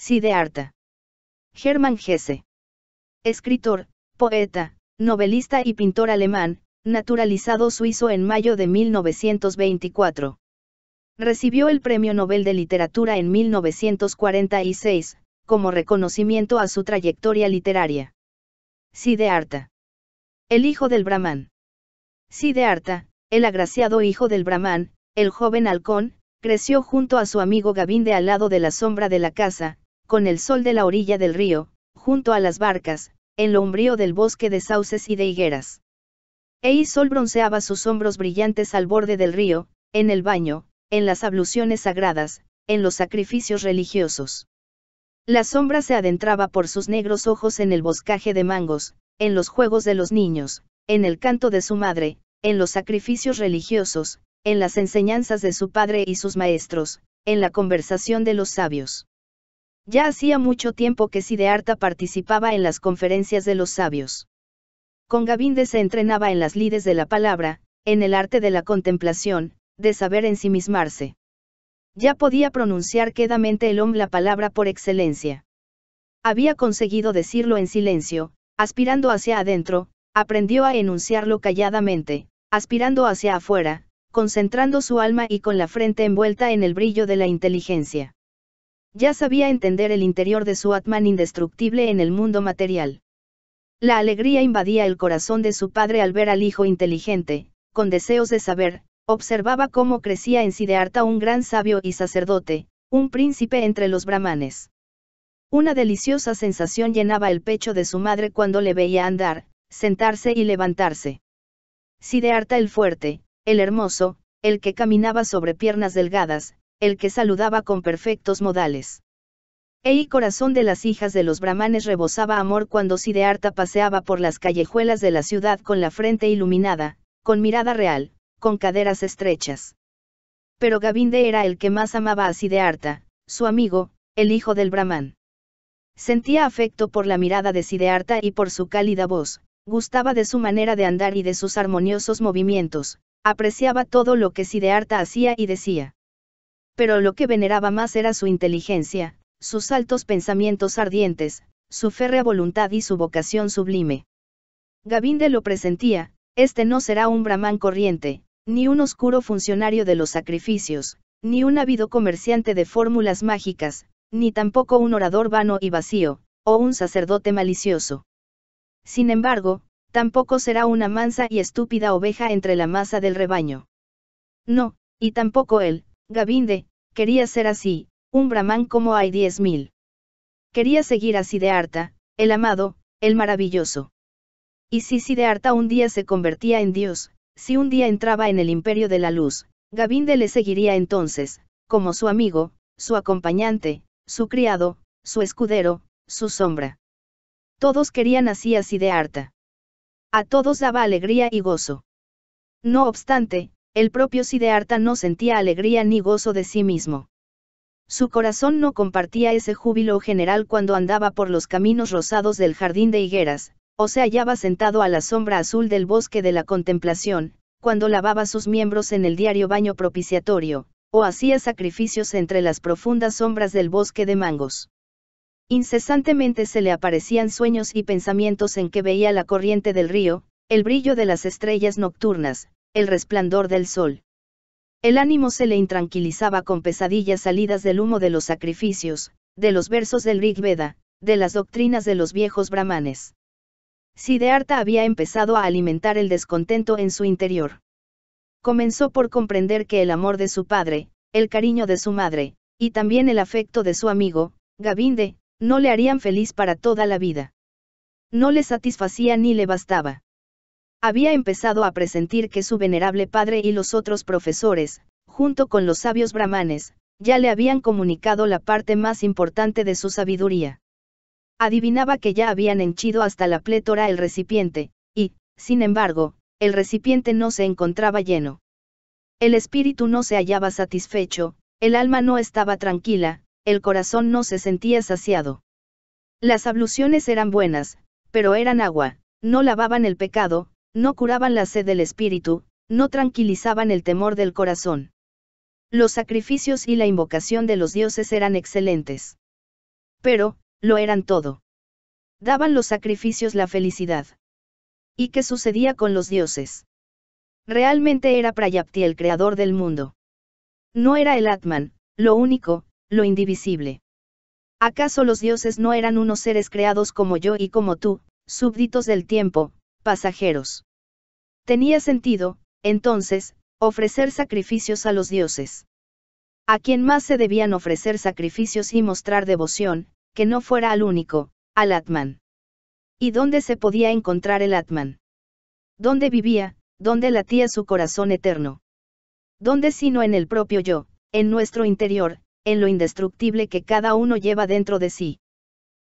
Siddhartha. Hermann Hesse. Escritor, poeta, novelista y pintor alemán, naturalizado suizo en mayo de 1924. Recibió el Premio Nobel de Literatura en 1946, como reconocimiento a su trayectoria literaria. Siddhartha. El hijo del Brahman. Siddhartha, el agraciado hijo del Brahman, el joven halcón, creció junto a su amigo Gavinde de al lado de la sombra de la casa, con el sol de la orilla del río, junto a las barcas, en lo umbrío del bosque de sauces y de higueras. E sol bronceaba sus hombros brillantes al borde del río, en el baño, en las abluciones sagradas, en los sacrificios religiosos. La sombra se adentraba por sus negros ojos en el boscaje de mangos, en los juegos de los niños, en el canto de su madre, en los sacrificios religiosos, en las enseñanzas de su padre y sus maestros, en la conversación de los sabios. Ya hacía mucho tiempo que Siddhartha participaba en las conferencias de los sabios. Con Gavinde se entrenaba en las lides de la palabra, en el arte de la contemplación, de saber ensimismarse. Ya podía pronunciar quedamente el hombre la palabra por excelencia. Había conseguido decirlo en silencio, aspirando hacia adentro, aprendió a enunciarlo calladamente, aspirando hacia afuera, concentrando su alma y con la frente envuelta en el brillo de la inteligencia ya sabía entender el interior de su Atman indestructible en el mundo material. La alegría invadía el corazón de su padre al ver al hijo inteligente, con deseos de saber, observaba cómo crecía en Siddhartha un gran sabio y sacerdote, un príncipe entre los brahmanes. Una deliciosa sensación llenaba el pecho de su madre cuando le veía andar, sentarse y levantarse. Siddhartha el fuerte, el hermoso, el que caminaba sobre piernas delgadas, el que saludaba con perfectos modales. Ey corazón de las hijas de los brahmanes rebosaba amor cuando Siddhartha paseaba por las callejuelas de la ciudad con la frente iluminada, con mirada real, con caderas estrechas. Pero Gavinde era el que más amaba a Siddhartha, su amigo, el hijo del brahman. Sentía afecto por la mirada de Siddhartha y por su cálida voz, gustaba de su manera de andar y de sus armoniosos movimientos, apreciaba todo lo que Siddhartha hacía y decía pero lo que veneraba más era su inteligencia, sus altos pensamientos ardientes, su férrea voluntad y su vocación sublime. Gavinde lo presentía, este no será un brahman corriente, ni un oscuro funcionario de los sacrificios, ni un ávido comerciante de fórmulas mágicas, ni tampoco un orador vano y vacío, o un sacerdote malicioso. Sin embargo, tampoco será una mansa y estúpida oveja entre la masa del rebaño. No, y tampoco él, Gavinde, quería ser así, un brahman como hay diez mil. Quería seguir a Siddhartha, el amado, el maravilloso. Y si Siddhartha un día se convertía en Dios, si un día entraba en el imperio de la luz, Gavinde le seguiría entonces, como su amigo, su acompañante, su criado, su escudero, su sombra. Todos querían así a Siddhartha. A todos daba alegría y gozo. No obstante, el propio Sidearta no sentía alegría ni gozo de sí mismo. Su corazón no compartía ese júbilo general cuando andaba por los caminos rosados del jardín de higueras, o se hallaba sentado a la sombra azul del bosque de la contemplación, cuando lavaba sus miembros en el diario baño propiciatorio, o hacía sacrificios entre las profundas sombras del bosque de mangos. Incesantemente se le aparecían sueños y pensamientos en que veía la corriente del río, el brillo de las estrellas nocturnas, el resplandor del sol. El ánimo se le intranquilizaba con pesadillas salidas del humo de los sacrificios, de los versos del Rig Veda, de las doctrinas de los viejos brahmanes. Siddhartha había empezado a alimentar el descontento en su interior. Comenzó por comprender que el amor de su padre, el cariño de su madre, y también el afecto de su amigo, Gavinde, no le harían feliz para toda la vida. No le satisfacía ni le bastaba había empezado a presentir que su venerable padre y los otros profesores, junto con los sabios brahmanes, ya le habían comunicado la parte más importante de su sabiduría. Adivinaba que ya habían henchido hasta la plétora el recipiente, y, sin embargo, el recipiente no se encontraba lleno. El espíritu no se hallaba satisfecho, el alma no estaba tranquila, el corazón no se sentía saciado. Las abluciones eran buenas, pero eran agua, no lavaban el pecado, no curaban la sed del espíritu, no tranquilizaban el temor del corazón. Los sacrificios y la invocación de los dioses eran excelentes. Pero, lo eran todo. Daban los sacrificios la felicidad. ¿Y qué sucedía con los dioses? Realmente era Prayapti el creador del mundo. No era el Atman, lo único, lo indivisible. ¿Acaso los dioses no eran unos seres creados como yo y como tú, súbditos del tiempo, pasajeros. Tenía sentido, entonces, ofrecer sacrificios a los dioses. A quien más se debían ofrecer sacrificios y mostrar devoción, que no fuera al único, al Atman. ¿Y dónde se podía encontrar el Atman? ¿Dónde vivía, dónde latía su corazón eterno? ¿Dónde sino en el propio yo, en nuestro interior, en lo indestructible que cada uno lleva dentro de sí?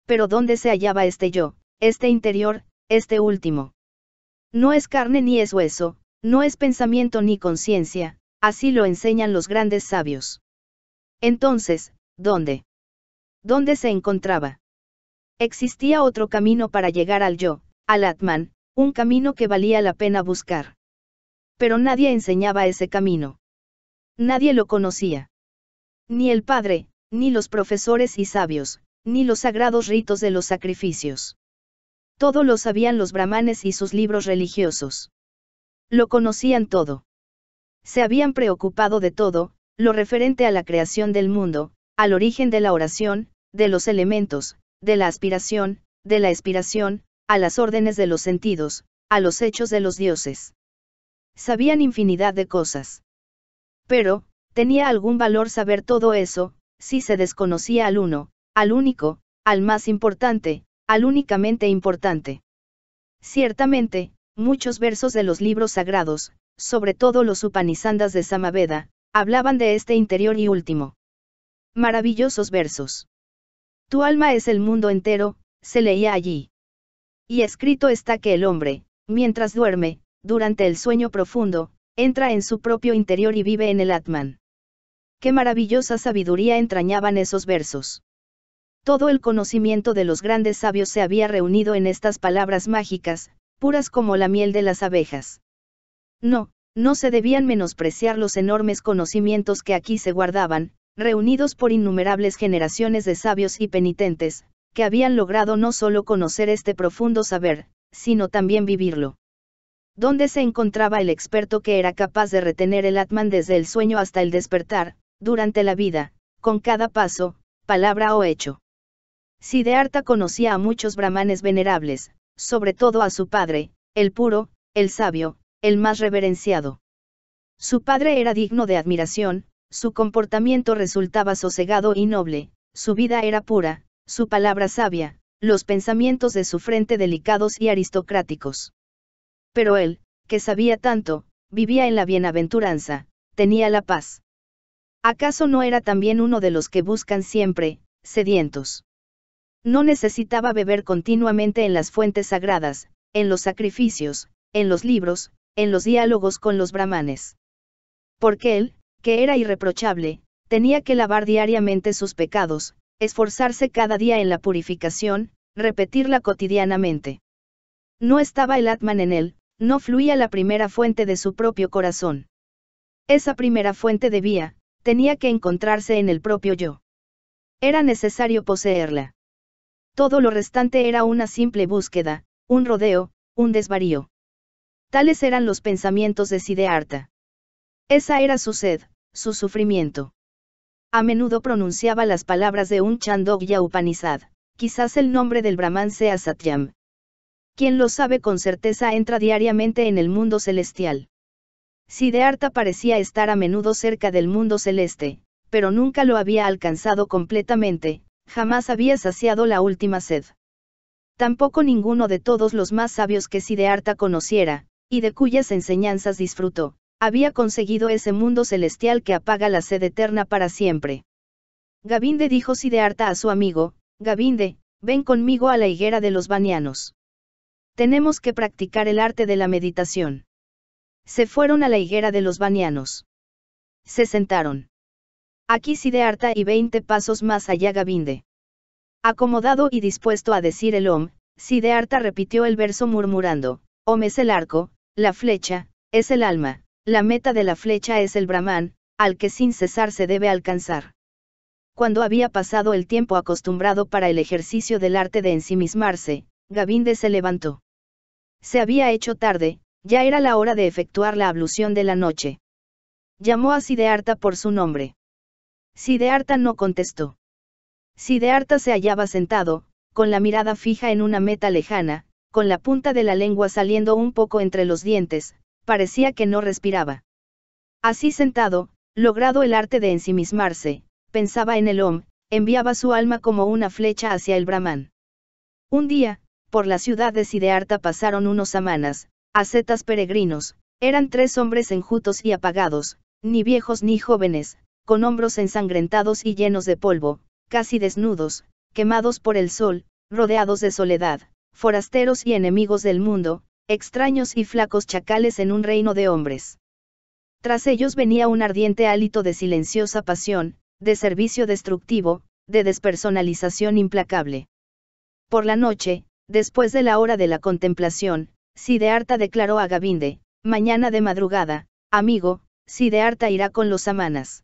Pero ¿dónde se hallaba este yo, este interior, este último? No es carne ni es hueso, no es pensamiento ni conciencia, así lo enseñan los grandes sabios. Entonces, ¿dónde? ¿Dónde se encontraba? Existía otro camino para llegar al yo, al Atman, un camino que valía la pena buscar. Pero nadie enseñaba ese camino. Nadie lo conocía. Ni el Padre, ni los profesores y sabios, ni los sagrados ritos de los sacrificios. Todo lo sabían los brahmanes y sus libros religiosos. Lo conocían todo. Se habían preocupado de todo, lo referente a la creación del mundo, al origen de la oración, de los elementos, de la aspiración, de la expiración, a las órdenes de los sentidos, a los hechos de los dioses. Sabían infinidad de cosas. Pero, tenía algún valor saber todo eso, si se desconocía al uno, al único, al más importante, al únicamente importante. Ciertamente, muchos versos de los libros sagrados, sobre todo los Upanisandas de Samaveda, hablaban de este interior y último. Maravillosos versos. Tu alma es el mundo entero, se leía allí. Y escrito está que el hombre, mientras duerme, durante el sueño profundo, entra en su propio interior y vive en el Atman. Qué maravillosa sabiduría entrañaban esos versos. Todo el conocimiento de los grandes sabios se había reunido en estas palabras mágicas, puras como la miel de las abejas. No, no se debían menospreciar los enormes conocimientos que aquí se guardaban, reunidos por innumerables generaciones de sabios y penitentes, que habían logrado no solo conocer este profundo saber, sino también vivirlo. ¿Dónde se encontraba el experto que era capaz de retener el Atman desde el sueño hasta el despertar, durante la vida, con cada paso, palabra o hecho? Siddhartha conocía a muchos brahmanes venerables, sobre todo a su padre, el puro, el sabio, el más reverenciado. Su padre era digno de admiración, su comportamiento resultaba sosegado y noble, su vida era pura, su palabra sabia, los pensamientos de su frente delicados y aristocráticos. Pero él, que sabía tanto, vivía en la bienaventuranza, tenía la paz. ¿Acaso no era también uno de los que buscan siempre, sedientos? No necesitaba beber continuamente en las fuentes sagradas, en los sacrificios, en los libros, en los diálogos con los brahmanes. Porque él, que era irreprochable, tenía que lavar diariamente sus pecados, esforzarse cada día en la purificación, repetirla cotidianamente. No estaba el Atman en él, no fluía la primera fuente de su propio corazón. Esa primera fuente debía, tenía que encontrarse en el propio yo. Era necesario poseerla. Todo lo restante era una simple búsqueda, un rodeo, un desvarío. Tales eran los pensamientos de Siddhartha. Esa era su sed, su sufrimiento. A menudo pronunciaba las palabras de un Chandogya Upanishad, quizás el nombre del Brahman sea Satyam. Quien lo sabe con certeza entra diariamente en el mundo celestial. Siddhartha parecía estar a menudo cerca del mundo celeste, pero nunca lo había alcanzado completamente, jamás había saciado la última sed. Tampoco ninguno de todos los más sabios que Sidearta conociera, y de cuyas enseñanzas disfrutó, había conseguido ese mundo celestial que apaga la sed eterna para siempre. Gavinde dijo Sidearta a su amigo, Gavinde, ven conmigo a la higuera de los banianos. Tenemos que practicar el arte de la meditación. Se fueron a la higuera de los banianos. Se sentaron. Aquí Sidearta y veinte pasos más allá Gavinde. Acomodado y dispuesto a decir el Om, Sidearta repitió el verso murmurando, Om es el arco, la flecha, es el alma, la meta de la flecha es el Brahman, al que sin cesar se debe alcanzar. Cuando había pasado el tiempo acostumbrado para el ejercicio del arte de ensimismarse, Gavinde se levantó. Se había hecho tarde, ya era la hora de efectuar la ablución de la noche. Llamó a Sidearta por su nombre. Sidearta no contestó. Sidearta se hallaba sentado, con la mirada fija en una meta lejana, con la punta de la lengua saliendo un poco entre los dientes, parecía que no respiraba. Así sentado, logrado el arte de ensimismarse, pensaba en el Om, enviaba su alma como una flecha hacia el Brahman. Un día, por la ciudad de Sidearta pasaron unos samanas, ascetas peregrinos, eran tres hombres enjutos y apagados, ni viejos ni jóvenes, con hombros ensangrentados y llenos de polvo, casi desnudos, quemados por el sol, rodeados de soledad, forasteros y enemigos del mundo, extraños y flacos chacales en un reino de hombres. Tras ellos venía un ardiente hálito de silenciosa pasión, de servicio destructivo, de despersonalización implacable. Por la noche, después de la hora de la contemplación, Sidearta declaró a Gavinde, mañana de madrugada, amigo, Sidearta irá con los amanas.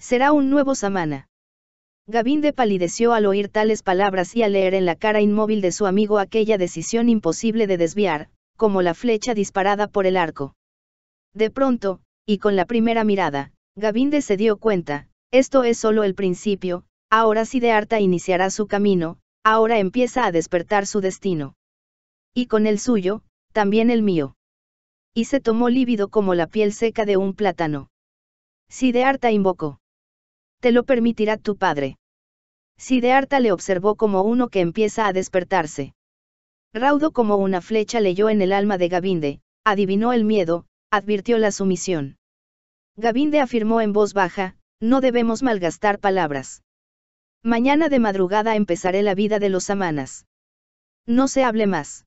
Será un nuevo Samana. Gavinde palideció al oír tales palabras y al leer en la cara inmóvil de su amigo aquella decisión imposible de desviar, como la flecha disparada por el arco. De pronto, y con la primera mirada, Gavinde se dio cuenta, esto es solo el principio, ahora harta iniciará su camino, ahora empieza a despertar su destino. Y con el suyo, también el mío. Y se tomó lívido como la piel seca de un plátano. harta invocó te lo permitirá tu padre. Sidearta le observó como uno que empieza a despertarse. Raudo como una flecha leyó en el alma de Gavinde, adivinó el miedo, advirtió la sumisión. Gavinde afirmó en voz baja, no debemos malgastar palabras. Mañana de madrugada empezaré la vida de los amanas No se hable más.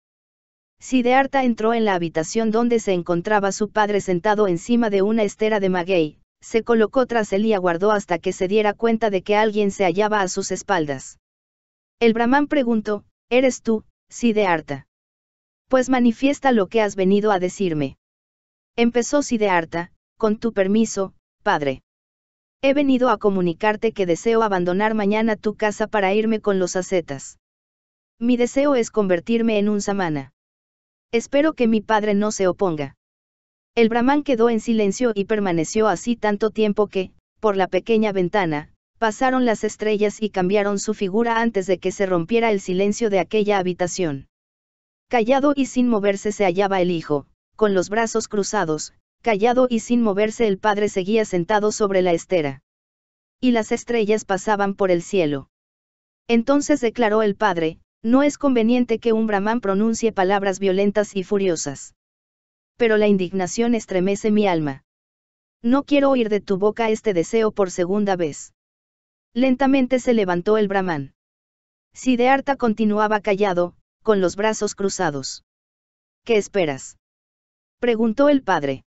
Sidearta entró en la habitación donde se encontraba su padre sentado encima de una estera de maguey, se colocó tras él y aguardó hasta que se diera cuenta de que alguien se hallaba a sus espaldas. El brahman preguntó, ¿Eres tú, Siddhartha? Pues manifiesta lo que has venido a decirme. Empezó Siddhartha, con tu permiso, padre. He venido a comunicarte que deseo abandonar mañana tu casa para irme con los ascetas. Mi deseo es convertirme en un samana. Espero que mi padre no se oponga. El brahman quedó en silencio y permaneció así tanto tiempo que, por la pequeña ventana, pasaron las estrellas y cambiaron su figura antes de que se rompiera el silencio de aquella habitación. Callado y sin moverse se hallaba el hijo, con los brazos cruzados, callado y sin moverse el padre seguía sentado sobre la estera. Y las estrellas pasaban por el cielo. Entonces declaró el padre, no es conveniente que un brahman pronuncie palabras violentas y furiosas pero la indignación estremece mi alma. No quiero oír de tu boca este deseo por segunda vez. Lentamente se levantó el brahman. Siddhartha continuaba callado, con los brazos cruzados. ¿Qué esperas? preguntó el padre.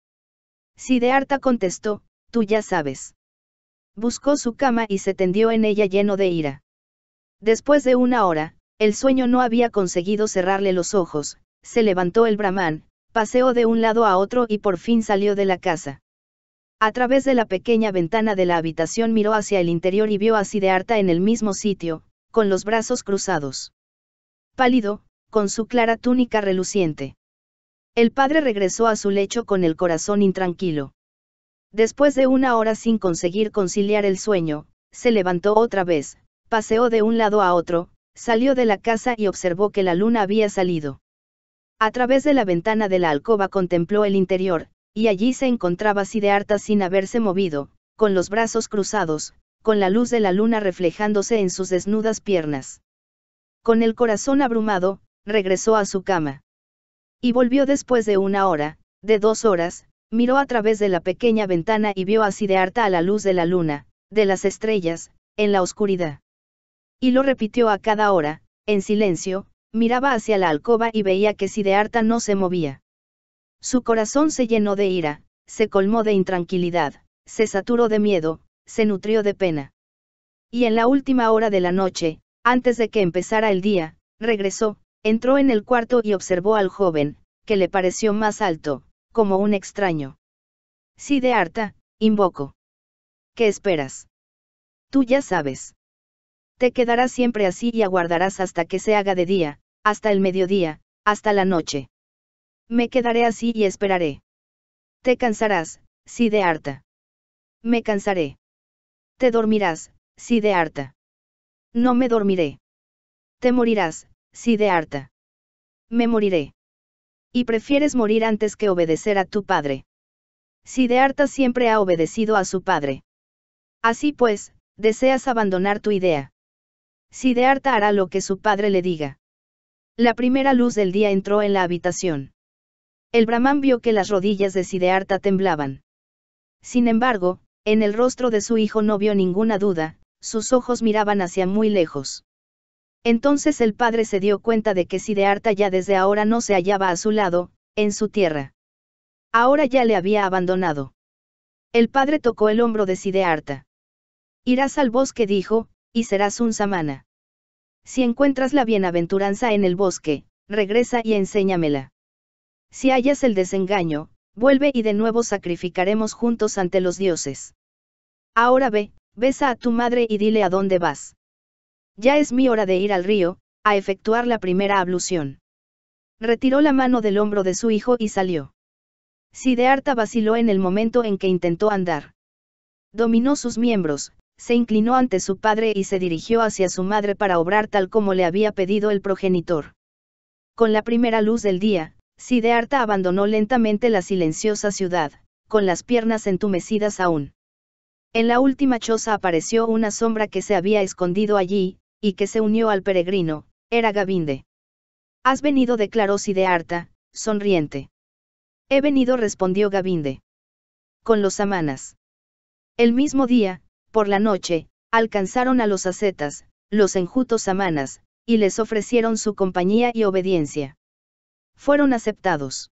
Sidearta contestó, tú ya sabes. Buscó su cama y se tendió en ella lleno de ira. Después de una hora, el sueño no había conseguido cerrarle los ojos, se levantó el brahman, paseó de un lado a otro y por fin salió de la casa. A través de la pequeña ventana de la habitación miró hacia el interior y vio a Sidearta en el mismo sitio, con los brazos cruzados. Pálido, con su clara túnica reluciente. El padre regresó a su lecho con el corazón intranquilo. Después de una hora sin conseguir conciliar el sueño, se levantó otra vez, paseó de un lado a otro, salió de la casa y observó que la luna había salido. A través de la ventana de la alcoba contempló el interior, y allí se encontraba Harta sin haberse movido, con los brazos cruzados, con la luz de la luna reflejándose en sus desnudas piernas. Con el corazón abrumado, regresó a su cama. Y volvió después de una hora, de dos horas, miró a través de la pequeña ventana y vio a Sidearta a la luz de la luna, de las estrellas, en la oscuridad. Y lo repitió a cada hora, en silencio, Miraba hacia la alcoba y veía que Sidearta no se movía. Su corazón se llenó de ira, se colmó de intranquilidad, se saturó de miedo, se nutrió de pena. Y en la última hora de la noche, antes de que empezara el día, regresó, entró en el cuarto y observó al joven, que le pareció más alto, como un extraño. Sidearta, invoco. ¿Qué esperas? Tú ya sabes. Te quedarás siempre así y aguardarás hasta que se haga de día, hasta el mediodía, hasta la noche. Me quedaré así y esperaré. Te cansarás, sí de harta. Me cansaré. Te dormirás, sí de harta. No me dormiré. Te morirás, sí de harta. Me moriré. Y prefieres morir antes que obedecer a tu padre. de harta siempre ha obedecido a su padre. Así pues, deseas abandonar tu idea. de harta hará lo que su padre le diga. La primera luz del día entró en la habitación. El brahman vio que las rodillas de Siddhartha temblaban. Sin embargo, en el rostro de su hijo no vio ninguna duda, sus ojos miraban hacia muy lejos. Entonces el padre se dio cuenta de que Siddhartha ya desde ahora no se hallaba a su lado, en su tierra. Ahora ya le había abandonado. El padre tocó el hombro de Siddhartha. Irás al bosque dijo, y serás un samana. Si encuentras la bienaventuranza en el bosque, regresa y enséñamela. Si hallas el desengaño, vuelve y de nuevo sacrificaremos juntos ante los dioses. Ahora ve, besa a tu madre y dile a dónde vas. Ya es mi hora de ir al río, a efectuar la primera ablución. Retiró la mano del hombro de su hijo y salió. Sidearta vaciló en el momento en que intentó andar. Dominó sus miembros, se inclinó ante su padre y se dirigió hacia su madre para obrar tal como le había pedido el progenitor. Con la primera luz del día, Sidearta abandonó lentamente la silenciosa ciudad, con las piernas entumecidas aún. En la última choza apareció una sombra que se había escondido allí, y que se unió al peregrino, era Gavinde. Has venido, declaró Sidearta, sonriente. He venido, respondió Gavinde. Con los amanas. El mismo día, por la noche, alcanzaron a los ascetas, los enjutos samanas, y les ofrecieron su compañía y obediencia. Fueron aceptados.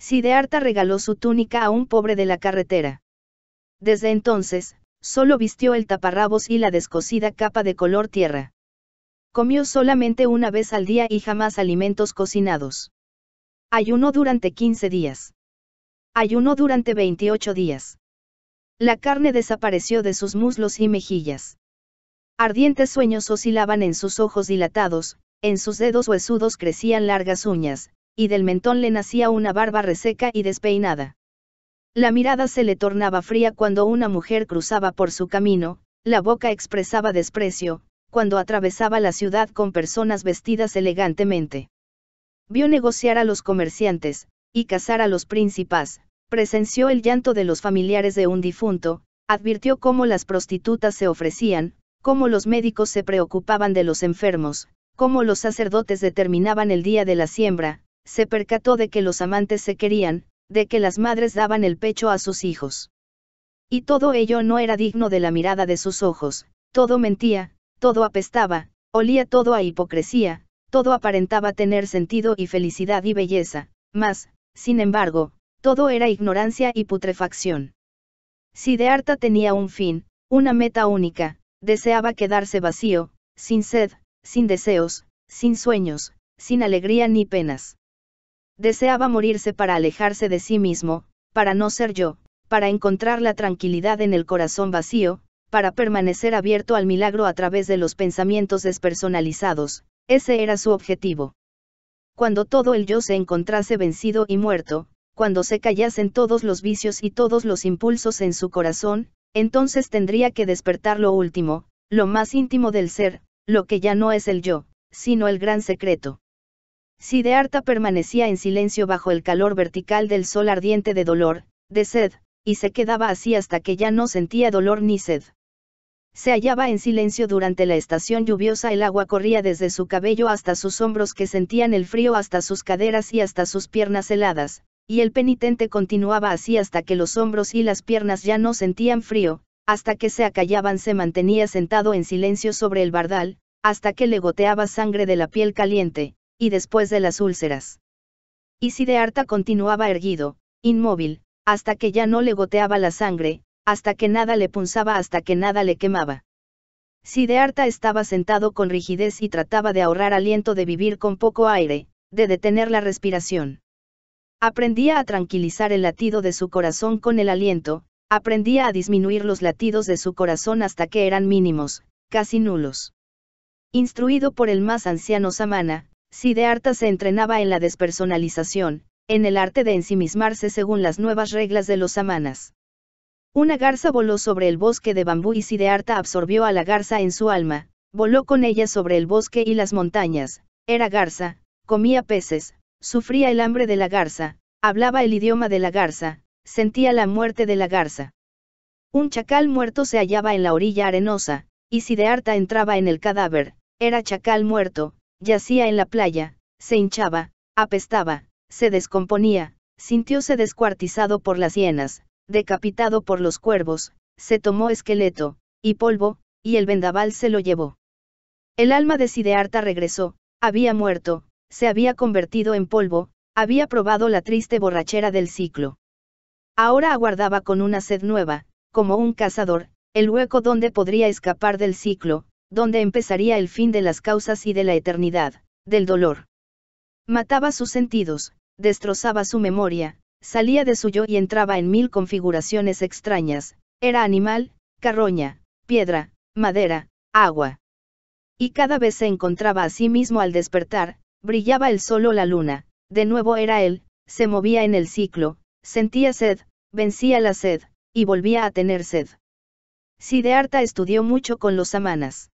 Sidearta regaló su túnica a un pobre de la carretera. Desde entonces, solo vistió el taparrabos y la descosida capa de color tierra. Comió solamente una vez al día y jamás alimentos cocinados. Ayunó durante 15 días. Ayunó durante 28 días. La carne desapareció de sus muslos y mejillas. Ardientes sueños oscilaban en sus ojos dilatados, en sus dedos huesudos crecían largas uñas, y del mentón le nacía una barba reseca y despeinada. La mirada se le tornaba fría cuando una mujer cruzaba por su camino, la boca expresaba desprecio, cuando atravesaba la ciudad con personas vestidas elegantemente. Vio negociar a los comerciantes, y cazar a los príncipes, presenció el llanto de los familiares de un difunto, advirtió cómo las prostitutas se ofrecían, cómo los médicos se preocupaban de los enfermos, cómo los sacerdotes determinaban el día de la siembra, se percató de que los amantes se querían, de que las madres daban el pecho a sus hijos. Y todo ello no era digno de la mirada de sus ojos, todo mentía, todo apestaba, olía todo a hipocresía, todo aparentaba tener sentido y felicidad y belleza, mas, sin embargo, todo era ignorancia y putrefacción. Si de harta tenía un fin, una meta única, deseaba quedarse vacío, sin sed, sin deseos, sin sueños, sin alegría ni penas. Deseaba morirse para alejarse de sí mismo, para no ser yo, para encontrar la tranquilidad en el corazón vacío, para permanecer abierto al milagro a través de los pensamientos despersonalizados, ese era su objetivo. Cuando todo el yo se encontrase vencido y muerto, cuando se callasen todos los vicios y todos los impulsos en su corazón, entonces tendría que despertar lo último, lo más íntimo del ser, lo que ya no es el yo, sino el gran secreto. harta permanecía en silencio bajo el calor vertical del sol ardiente de dolor, de sed, y se quedaba así hasta que ya no sentía dolor ni sed. Se hallaba en silencio durante la estación lluviosa, el agua corría desde su cabello hasta sus hombros que sentían el frío hasta sus caderas y hasta sus piernas heladas, y el penitente continuaba así hasta que los hombros y las piernas ya no sentían frío, hasta que se acallaban se mantenía sentado en silencio sobre el bardal, hasta que le goteaba sangre de la piel caliente, y después de las úlceras. Y harta continuaba erguido, inmóvil, hasta que ya no le goteaba la sangre, hasta que nada le punzaba, hasta que nada le quemaba. harta estaba sentado con rigidez y trataba de ahorrar aliento, de vivir con poco aire, de detener la respiración. Aprendía a tranquilizar el latido de su corazón con el aliento, aprendía a disminuir los latidos de su corazón hasta que eran mínimos, casi nulos. Instruido por el más anciano Samana, Siddhartha se entrenaba en la despersonalización, en el arte de ensimismarse según las nuevas reglas de los samanas. Una garza voló sobre el bosque de bambú y Siddhartha absorbió a la garza en su alma, voló con ella sobre el bosque y las montañas, era garza, comía peces, Sufría el hambre de la garza, hablaba el idioma de la garza, sentía la muerte de la garza. Un chacal muerto se hallaba en la orilla arenosa, y Sidearta entraba en el cadáver, era chacal muerto, yacía en la playa, se hinchaba, apestaba, se descomponía, sintióse descuartizado por las hienas, decapitado por los cuervos, se tomó esqueleto, y polvo, y el vendaval se lo llevó. El alma de Sidearta regresó, había muerto, se había convertido en polvo, había probado la triste borrachera del ciclo. Ahora aguardaba con una sed nueva, como un cazador, el hueco donde podría escapar del ciclo, donde empezaría el fin de las causas y de la eternidad, del dolor. Mataba sus sentidos, destrozaba su memoria, salía de su yo y entraba en mil configuraciones extrañas, era animal, carroña, piedra, madera, agua. Y cada vez se encontraba a sí mismo al despertar, Brillaba el sol o la luna, de nuevo era él, se movía en el ciclo, sentía sed, vencía la sed, y volvía a tener sed. Siddhartha estudió mucho con los samanas.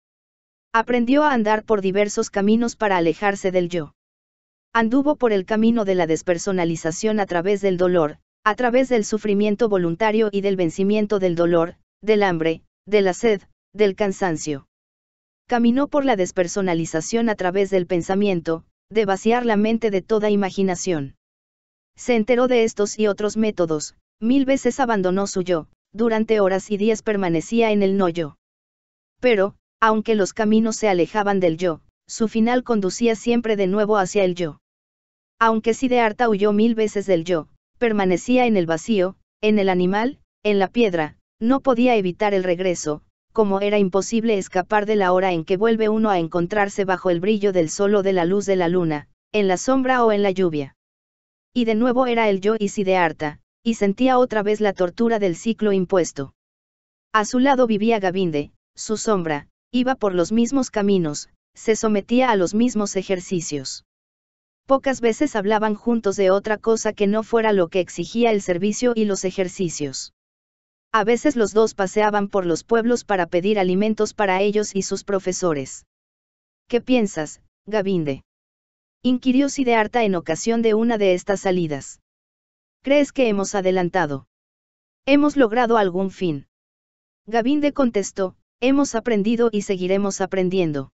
Aprendió a andar por diversos caminos para alejarse del yo. Anduvo por el camino de la despersonalización a través del dolor, a través del sufrimiento voluntario y del vencimiento del dolor, del hambre, de la sed, del cansancio. Caminó por la despersonalización a través del pensamiento, de vaciar la mente de toda imaginación. Se enteró de estos y otros métodos, mil veces abandonó su yo, durante horas y días permanecía en el no yo. Pero, aunque los caminos se alejaban del yo, su final conducía siempre de nuevo hacia el yo. Aunque harta huyó mil veces del yo, permanecía en el vacío, en el animal, en la piedra, no podía evitar el regreso, como era imposible escapar de la hora en que vuelve uno a encontrarse bajo el brillo del sol o de la luz de la luna, en la sombra o en la lluvia. Y de nuevo era el yo y de harta, y sentía otra vez la tortura del ciclo impuesto. A su lado vivía Gavinde, su sombra, iba por los mismos caminos, se sometía a los mismos ejercicios. Pocas veces hablaban juntos de otra cosa que no fuera lo que exigía el servicio y los ejercicios. A veces los dos paseaban por los pueblos para pedir alimentos para ellos y sus profesores. ¿Qué piensas, Gavinde? inquirió Sidearta en ocasión de una de estas salidas. ¿Crees que hemos adelantado? Hemos logrado algún fin. Gavinde contestó, hemos aprendido y seguiremos aprendiendo.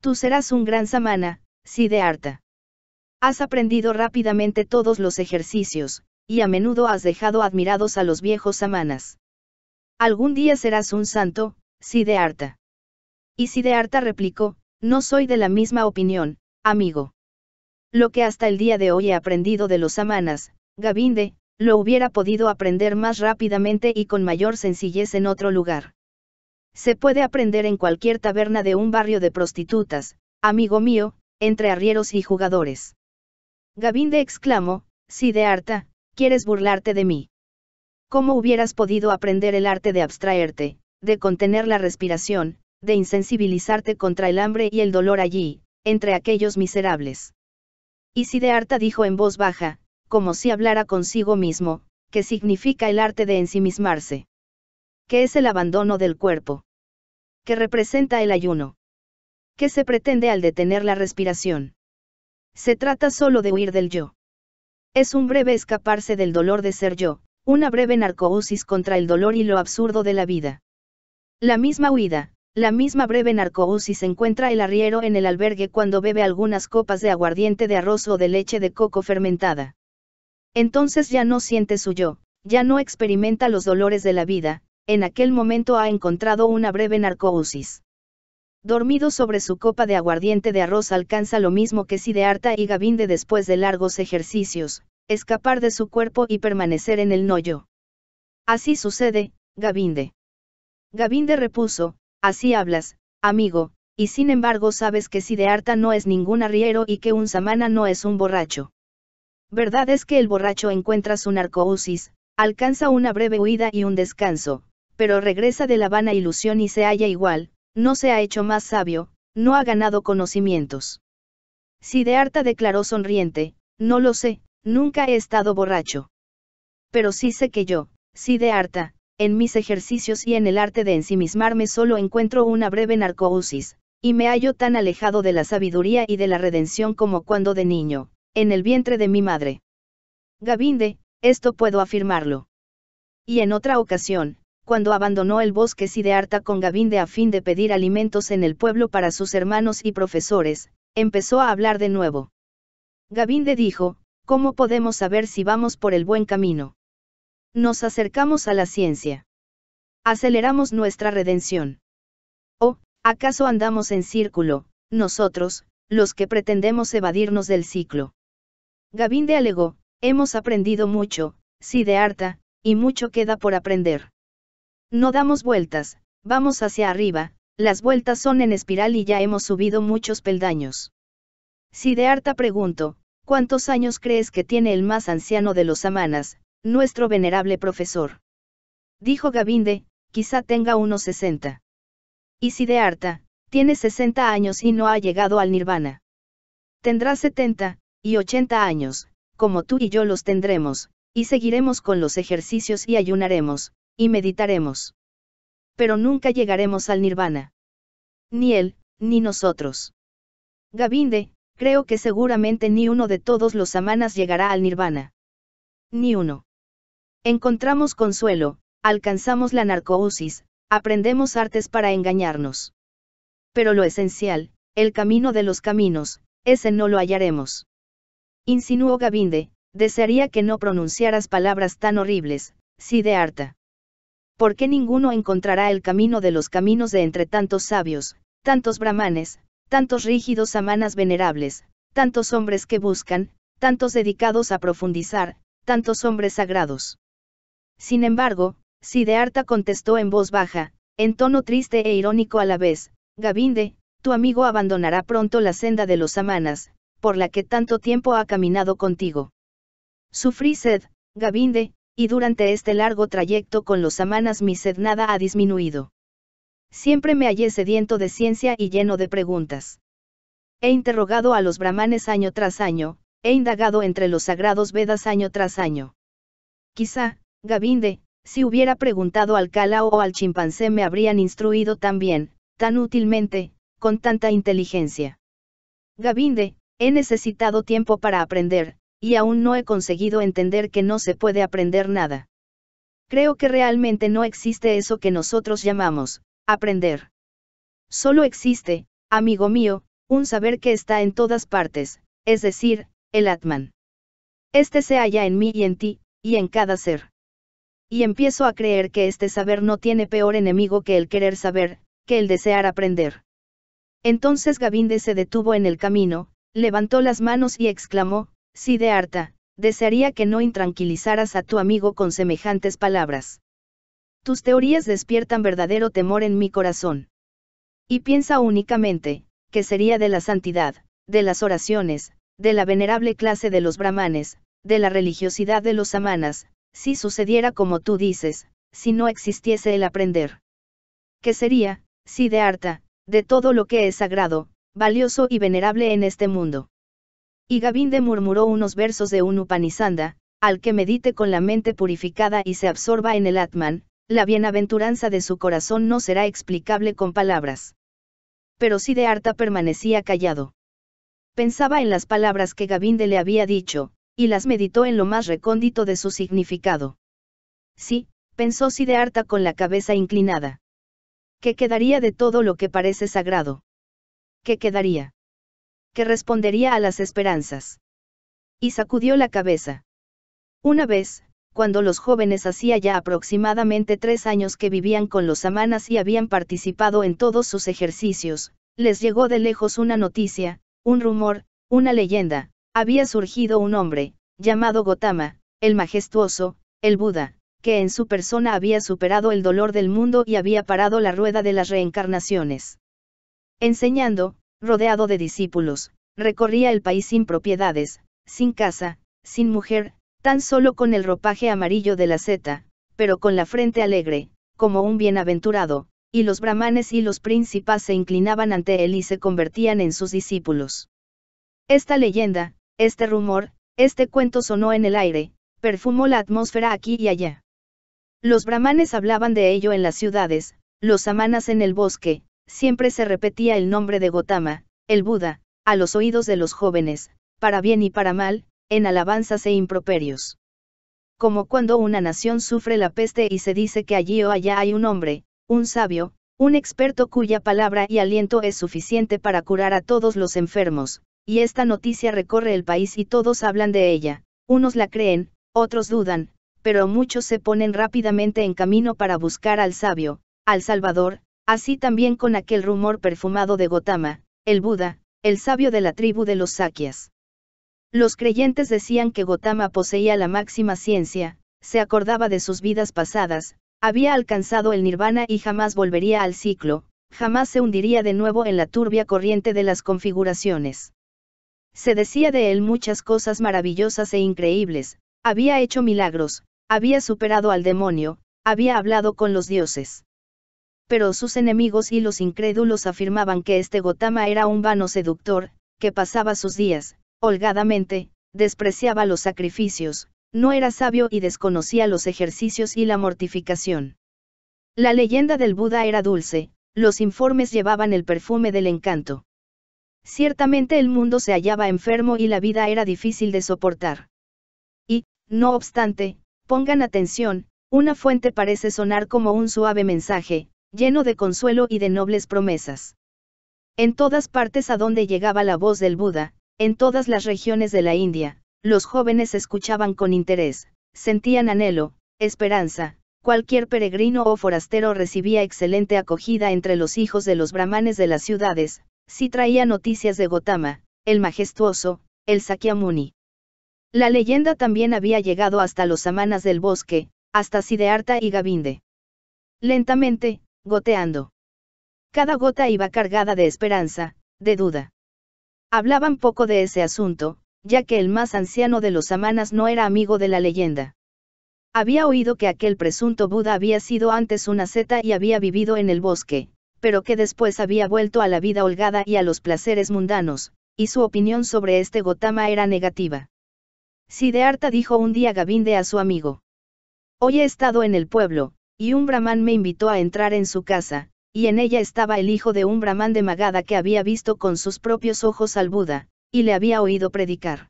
Tú serás un gran samana, Sidearta. Has aprendido rápidamente todos los ejercicios, y a menudo has dejado admirados a los viejos samanas. Algún día serás un santo, harta. Y harta replicó, no soy de la misma opinión, amigo. Lo que hasta el día de hoy he aprendido de los samanas, Gabinde, lo hubiera podido aprender más rápidamente y con mayor sencillez en otro lugar. Se puede aprender en cualquier taberna de un barrio de prostitutas, amigo mío, entre arrieros y jugadores. Gavinde exclamó, harta quieres burlarte de mí. ¿Cómo hubieras podido aprender el arte de abstraerte, de contener la respiración, de insensibilizarte contra el hambre y el dolor allí, entre aquellos miserables? Y si de harta dijo en voz baja, como si hablara consigo mismo, que significa el arte de ensimismarse. ¿Qué es el abandono del cuerpo. ¿Qué representa el ayuno. ¿Qué se pretende al detener la respiración? Se trata solo de huir del yo. Es un breve escaparse del dolor de ser yo, una breve narcousis contra el dolor y lo absurdo de la vida. La misma huida, la misma breve narcousis encuentra el arriero en el albergue cuando bebe algunas copas de aguardiente de arroz o de leche de coco fermentada. Entonces ya no siente su yo, ya no experimenta los dolores de la vida, en aquel momento ha encontrado una breve narcousis dormido sobre su copa de aguardiente de arroz alcanza lo mismo que si de harta y gabinde después de largos ejercicios, escapar de su cuerpo y permanecer en el noyo. Así sucede, Gabinde. Gabinde repuso, así hablas, amigo, y sin embargo sabes que Sidearta no es ningún arriero y que un samana no es un borracho. Verdad es que el borracho encuentra su narcousis, alcanza una breve huida y un descanso, pero regresa de la vana ilusión y se halla igual, no se ha hecho más sabio, no ha ganado conocimientos. harta declaró sonriente, no lo sé, nunca he estado borracho. Pero sí sé que yo, harta, en mis ejercicios y en el arte de ensimismarme solo encuentro una breve narcousis, y me hallo tan alejado de la sabiduría y de la redención como cuando de niño, en el vientre de mi madre. Gabinde, esto puedo afirmarlo. Y en otra ocasión, cuando abandonó el bosque Sidearta con Gavinde a fin de pedir alimentos en el pueblo para sus hermanos y profesores, empezó a hablar de nuevo. Gavinde dijo, ¿cómo podemos saber si vamos por el buen camino? Nos acercamos a la ciencia. Aceleramos nuestra redención. ¿O, acaso andamos en círculo, nosotros, los que pretendemos evadirnos del ciclo? Gavinde alegó, hemos aprendido mucho, harta y mucho queda por aprender. No damos vueltas, vamos hacia arriba, las vueltas son en espiral y ya hemos subido muchos peldaños. Si de harta pregunto, ¿cuántos años crees que tiene el más anciano de los amanas, nuestro venerable profesor? Dijo Gavinde, quizá tenga unos 60. Y si de harta, tiene 60 años y no ha llegado al nirvana. Tendrá 70, y 80 años, como tú y yo los tendremos, y seguiremos con los ejercicios y ayunaremos, y meditaremos. Pero nunca llegaremos al nirvana. Ni él, ni nosotros. Gavinde, creo que seguramente ni uno de todos los samanas llegará al nirvana. Ni uno. Encontramos consuelo, alcanzamos la narcousis, aprendemos artes para engañarnos. Pero lo esencial, el camino de los caminos, ese no lo hallaremos. Insinuó Gavinde, desearía que no pronunciaras palabras tan horribles, de si harta. ¿Por qué ninguno encontrará el camino de los caminos de entre tantos sabios, tantos brahmanes, tantos rígidos samanas venerables, tantos hombres que buscan, tantos dedicados a profundizar, tantos hombres sagrados. Sin embargo, Siddhartha contestó en voz baja, en tono triste e irónico a la vez, Gavinde, tu amigo abandonará pronto la senda de los samanas, por la que tanto tiempo ha caminado contigo. Sufrí sed, Gavinde, y durante este largo trayecto con los samanas mi sed nada ha disminuido. Siempre me hallé sediento de ciencia y lleno de preguntas. He interrogado a los brahmanes año tras año, he indagado entre los sagrados Vedas año tras año. Quizá, Gavinde, si hubiera preguntado al Kala o al chimpancé me habrían instruido tan bien, tan útilmente, con tanta inteligencia. Gavinde, he necesitado tiempo para aprender, y aún no he conseguido entender que no se puede aprender nada. Creo que realmente no existe eso que nosotros llamamos, aprender. Solo existe, amigo mío, un saber que está en todas partes, es decir, el Atman. Este se halla en mí y en ti, y en cada ser. Y empiezo a creer que este saber no tiene peor enemigo que el querer saber, que el desear aprender. Entonces Gavinde se detuvo en el camino, levantó las manos y exclamó, harta, desearía que no intranquilizaras a tu amigo con semejantes palabras. Tus teorías despiertan verdadero temor en mi corazón. Y piensa únicamente, que sería de la santidad, de las oraciones, de la venerable clase de los brahmanes, de la religiosidad de los samanas, si sucediera como tú dices, si no existiese el aprender. Que sería, si de harta, de todo lo que es sagrado, valioso y venerable en este mundo? Y Gavinde murmuró unos versos de un Upanisanda, al que medite con la mente purificada y se absorba en el Atman, la bienaventuranza de su corazón no será explicable con palabras. Pero harta permanecía callado. Pensaba en las palabras que Gavinde le había dicho, y las meditó en lo más recóndito de su significado. Sí, pensó Siddhartha con la cabeza inclinada. ¿Qué quedaría de todo lo que parece sagrado? ¿Qué quedaría? que respondería a las esperanzas. Y sacudió la cabeza. Una vez, cuando los jóvenes hacía ya aproximadamente tres años que vivían con los samanas y habían participado en todos sus ejercicios, les llegó de lejos una noticia, un rumor, una leyenda, había surgido un hombre, llamado Gotama, el majestuoso, el Buda, que en su persona había superado el dolor del mundo y había parado la rueda de las reencarnaciones. Enseñando, rodeado de discípulos, recorría el país sin propiedades, sin casa, sin mujer, tan solo con el ropaje amarillo de la seta, pero con la frente alegre, como un bienaventurado, y los brahmanes y los príncipes se inclinaban ante él y se convertían en sus discípulos. Esta leyenda, este rumor, este cuento sonó en el aire, perfumó la atmósfera aquí y allá. Los brahmanes hablaban de ello en las ciudades, los amanas en el bosque, siempre se repetía el nombre de Gotama, el Buda, a los oídos de los jóvenes, para bien y para mal, en alabanzas e improperios. Como cuando una nación sufre la peste y se dice que allí o allá hay un hombre, un sabio, un experto cuya palabra y aliento es suficiente para curar a todos los enfermos, y esta noticia recorre el país y todos hablan de ella, unos la creen, otros dudan, pero muchos se ponen rápidamente en camino para buscar al sabio, al Salvador, Así también con aquel rumor perfumado de Gotama, el Buda, el sabio de la tribu de los Sakyas. Los creyentes decían que Gotama poseía la máxima ciencia, se acordaba de sus vidas pasadas, había alcanzado el nirvana y jamás volvería al ciclo, jamás se hundiría de nuevo en la turbia corriente de las configuraciones. Se decía de él muchas cosas maravillosas e increíbles, había hecho milagros, había superado al demonio, había hablado con los dioses pero sus enemigos y los incrédulos afirmaban que este Gotama era un vano seductor, que pasaba sus días, holgadamente, despreciaba los sacrificios, no era sabio y desconocía los ejercicios y la mortificación. La leyenda del Buda era dulce, los informes llevaban el perfume del encanto. Ciertamente el mundo se hallaba enfermo y la vida era difícil de soportar. Y, no obstante, pongan atención, una fuente parece sonar como un suave mensaje, lleno de consuelo y de nobles promesas. En todas partes a donde llegaba la voz del Buda, en todas las regiones de la India, los jóvenes escuchaban con interés, sentían anhelo, esperanza, cualquier peregrino o forastero recibía excelente acogida entre los hijos de los brahmanes de las ciudades, si traía noticias de Gotama, el majestuoso, el Sakyamuni. La leyenda también había llegado hasta los samanas del bosque, hasta Siddhartha y Gavinde. Lentamente, goteando. Cada gota iba cargada de esperanza, de duda. Hablaban poco de ese asunto, ya que el más anciano de los samanas no era amigo de la leyenda. Había oído que aquel presunto Buda había sido antes una seta y había vivido en el bosque, pero que después había vuelto a la vida holgada y a los placeres mundanos, y su opinión sobre este Gotama era negativa. harta dijo un día Gavinde a su amigo. Hoy he estado en el pueblo, y un brahman me invitó a entrar en su casa, y en ella estaba el hijo de un brahman de Magada que había visto con sus propios ojos al Buda, y le había oído predicar.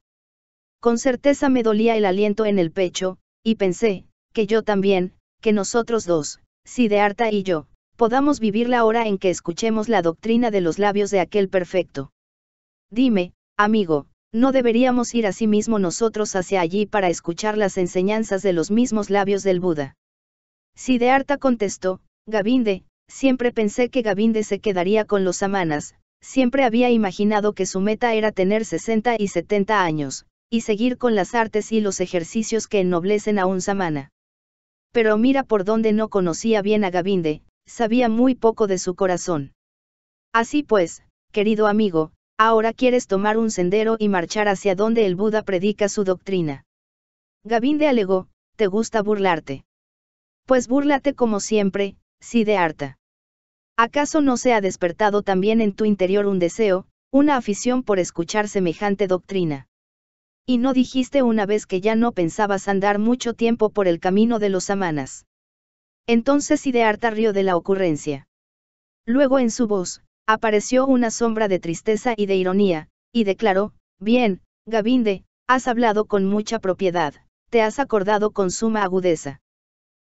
Con certeza me dolía el aliento en el pecho, y pensé, que yo también, que nosotros dos, Siddhartha y yo, podamos vivir la hora en que escuchemos la doctrina de los labios de aquel perfecto. Dime, amigo, ¿no deberíamos ir sí mismo nosotros hacia allí para escuchar las enseñanzas de los mismos labios del Buda? de harta contestó, Gavinde, siempre pensé que Gavinde se quedaría con los samanas, siempre había imaginado que su meta era tener 60 y 70 años, y seguir con las artes y los ejercicios que ennoblecen a un samana. Pero mira por dónde no conocía bien a Gavinde, sabía muy poco de su corazón. Así pues, querido amigo, ahora quieres tomar un sendero y marchar hacia donde el Buda predica su doctrina. Gavinde alegó, te gusta burlarte. Pues búrlate como siempre, sí harta. ¿Acaso no se ha despertado también en tu interior un deseo, una afición por escuchar semejante doctrina? Y no dijiste una vez que ya no pensabas andar mucho tiempo por el camino de los amanas. Entonces Harta rió de la ocurrencia. Luego en su voz, apareció una sombra de tristeza y de ironía, y declaró, Bien, Gavinde, has hablado con mucha propiedad, te has acordado con suma agudeza.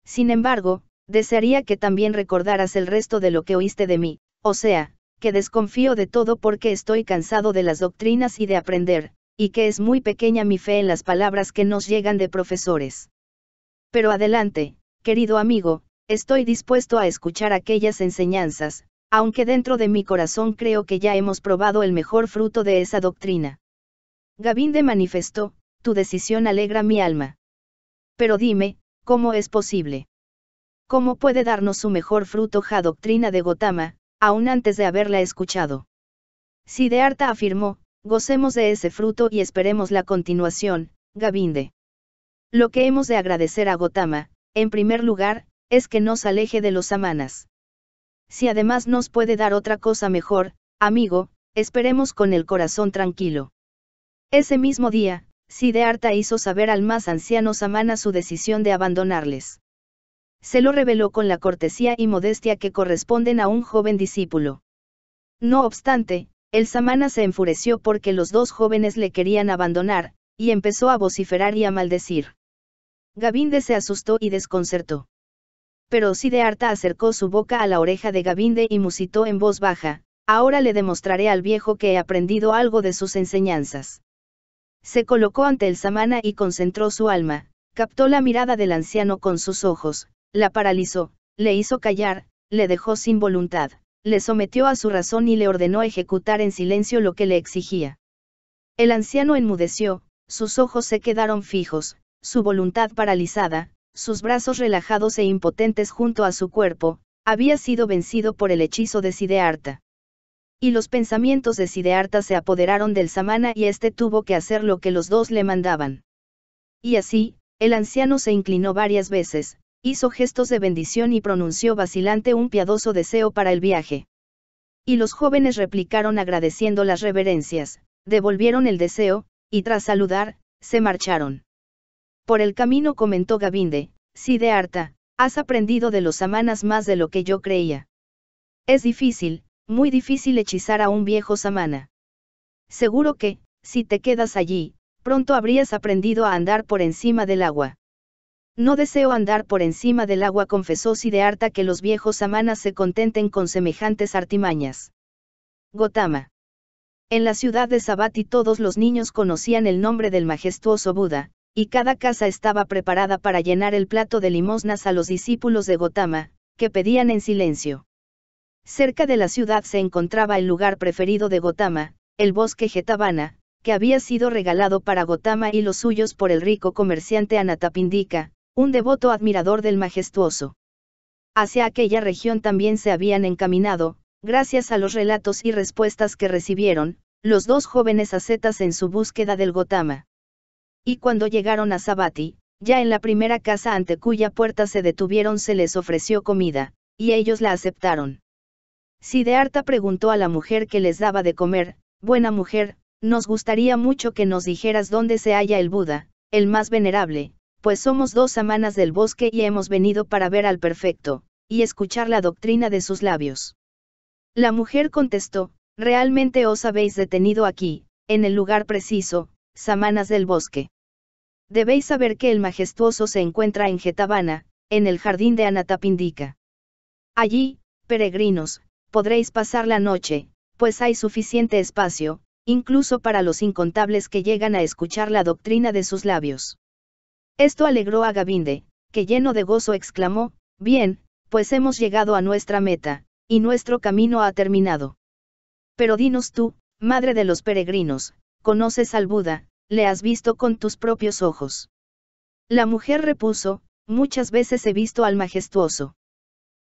Sin embargo, desearía que también recordaras el resto de lo que oíste de mí, o sea, que desconfío de todo porque estoy cansado de las doctrinas y de aprender, y que es muy pequeña mi fe en las palabras que nos llegan de profesores. Pero adelante, querido amigo, estoy dispuesto a escuchar aquellas enseñanzas, aunque dentro de mi corazón creo que ya hemos probado el mejor fruto de esa doctrina. Gavinde manifestó, tu decisión alegra mi alma. Pero dime, ¿Cómo es posible? ¿Cómo puede darnos su mejor fruto ja doctrina de Gotama, aún antes de haberla escuchado? Si Siddhartha afirmó, gocemos de ese fruto y esperemos la continuación, Gavinde. Lo que hemos de agradecer a Gotama, en primer lugar, es que nos aleje de los amanas. Si además nos puede dar otra cosa mejor, amigo, esperemos con el corazón tranquilo. Ese mismo día, Siddhartha hizo saber al más anciano Samana su decisión de abandonarles. Se lo reveló con la cortesía y modestia que corresponden a un joven discípulo. No obstante, el Samana se enfureció porque los dos jóvenes le querían abandonar, y empezó a vociferar y a maldecir. Gavinde se asustó y desconcertó. Pero Siddhartha acercó su boca a la oreja de Gavinde y musitó en voz baja, ahora le demostraré al viejo que he aprendido algo de sus enseñanzas se colocó ante el samana y concentró su alma, captó la mirada del anciano con sus ojos, la paralizó, le hizo callar, le dejó sin voluntad, le sometió a su razón y le ordenó ejecutar en silencio lo que le exigía. El anciano enmudeció, sus ojos se quedaron fijos, su voluntad paralizada, sus brazos relajados e impotentes junto a su cuerpo, había sido vencido por el hechizo de Sidearta y los pensamientos de Sidearta se apoderaron del samana y éste tuvo que hacer lo que los dos le mandaban. Y así, el anciano se inclinó varias veces, hizo gestos de bendición y pronunció vacilante un piadoso deseo para el viaje. Y los jóvenes replicaron agradeciendo las reverencias, devolvieron el deseo, y tras saludar, se marcharon. Por el camino comentó Gavinde, Sidearta, has aprendido de los samanas más de lo que yo creía. Es difícil, muy difícil hechizar a un viejo samana. Seguro que, si te quedas allí, pronto habrías aprendido a andar por encima del agua. No deseo andar por encima del agua, confesó harta que los viejos samanas se contenten con semejantes artimañas. Gotama. En la ciudad de Sabati todos los niños conocían el nombre del majestuoso Buda, y cada casa estaba preparada para llenar el plato de limosnas a los discípulos de Gotama, que pedían en silencio. Cerca de la ciudad se encontraba el lugar preferido de Gotama, el bosque Getabana, que había sido regalado para Gotama y los suyos por el rico comerciante Anatapindika, un devoto admirador del majestuoso. Hacia aquella región también se habían encaminado, gracias a los relatos y respuestas que recibieron, los dos jóvenes ascetas en su búsqueda del Gotama. Y cuando llegaron a Sabati, ya en la primera casa ante cuya puerta se detuvieron se les ofreció comida, y ellos la aceptaron. Sidearta preguntó a la mujer que les daba de comer, Buena mujer, nos gustaría mucho que nos dijeras dónde se halla el Buda, el más venerable, pues somos dos samanas del bosque y hemos venido para ver al perfecto, y escuchar la doctrina de sus labios. La mujer contestó, Realmente os habéis detenido aquí, en el lugar preciso, samanas del bosque. Debéis saber que el majestuoso se encuentra en Getavana, en el jardín de Anatapindika. Allí, peregrinos, podréis pasar la noche, pues hay suficiente espacio, incluso para los incontables que llegan a escuchar la doctrina de sus labios. Esto alegró a Gavinde, que lleno de gozo exclamó, Bien, pues hemos llegado a nuestra meta, y nuestro camino ha terminado. Pero dinos tú, madre de los peregrinos, conoces al Buda, le has visto con tus propios ojos. La mujer repuso, muchas veces he visto al majestuoso.